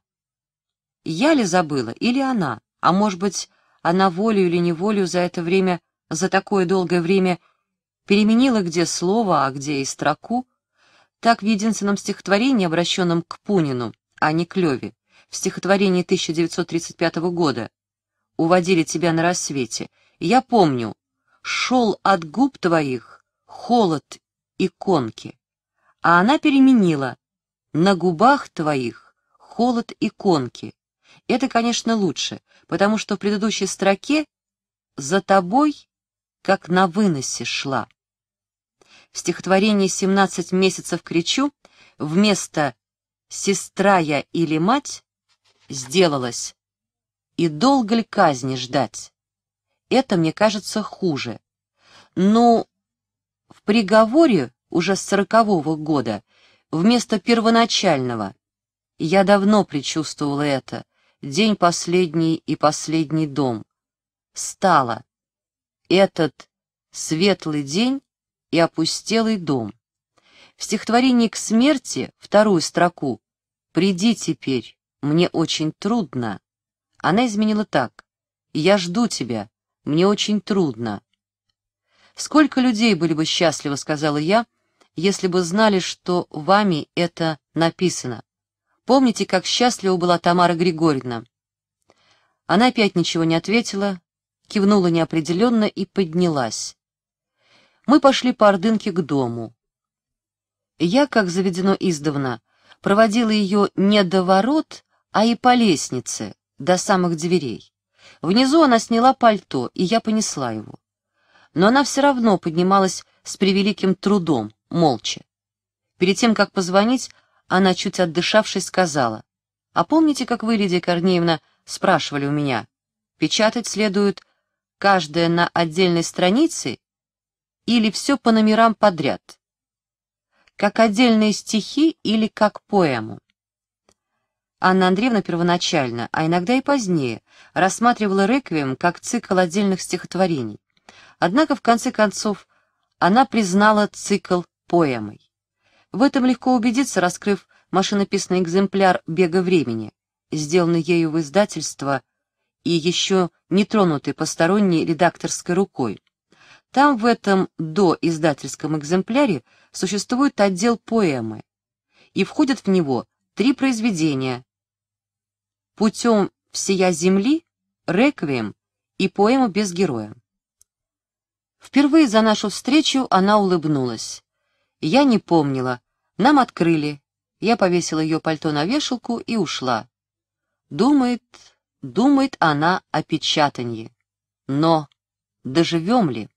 я ли забыла или она, а может быть, она волею или неволею за это время, за такое долгое время переменила где слово, а где и строку. Так в единственном стихотворении, обращенном к Пунину, а не к Леве, в стихотворении 1935 года «Уводили тебя на рассвете», я помню, шел от губ твоих холод и конки, а она переменила «на губах твоих холод и конки». Это, конечно, лучше, потому что в предыдущей строке «за тобой, как на выносе шла» в стихотворении семнадцать месяцев кричу» вместо «сестра я или мать» сделалось «и долго ли казни ждать?» Это, мне кажется, хуже. Но ну, в приговоре уже с сорокового года вместо первоначального я давно предчувствовала это. День последний и последний дом. Стало. Этот светлый день и опустелый дом. В стихотворении «К смерти» вторую строку «Приди теперь, мне очень трудно» она изменила так «Я жду тебя, мне очень трудно». «Сколько людей были бы счастливы, — сказала я, — если бы знали, что вами это написано. Помните, как счастлива была Тамара Григорьевна?» Она опять ничего не ответила, кивнула неопределенно и поднялась мы пошли по Ордынке к дому. Я, как заведено издавна, проводила ее не до ворот, а и по лестнице, до самых дверей. Внизу она сняла пальто, и я понесла его. Но она все равно поднималась с превеликим трудом, молча. Перед тем, как позвонить, она, чуть отдышавшись, сказала, «А помните, как вы, Лидия Корнеевна, спрашивали у меня? Печатать следует каждая на отдельной странице или все по номерам подряд? Как отдельные стихи или как поэму? Анна Андреевна первоначально, а иногда и позднее, рассматривала «Реквием» как цикл отдельных стихотворений. Однако, в конце концов, она признала цикл поэмой. В этом легко убедиться, раскрыв машинописный экземпляр «Бега времени», сделанный ею в издательство и еще не тронутый посторонней редакторской рукой. Там в этом доиздательском экземпляре существует отдел поэмы, и входят в него три произведения «Путем всея земли», «Реквием» и поэму «Без героя». Впервые за нашу встречу она улыбнулась. Я не помнила. Нам открыли. Я повесила ее пальто на вешалку и ушла. Думает, думает она о печатании, Но доживем ли?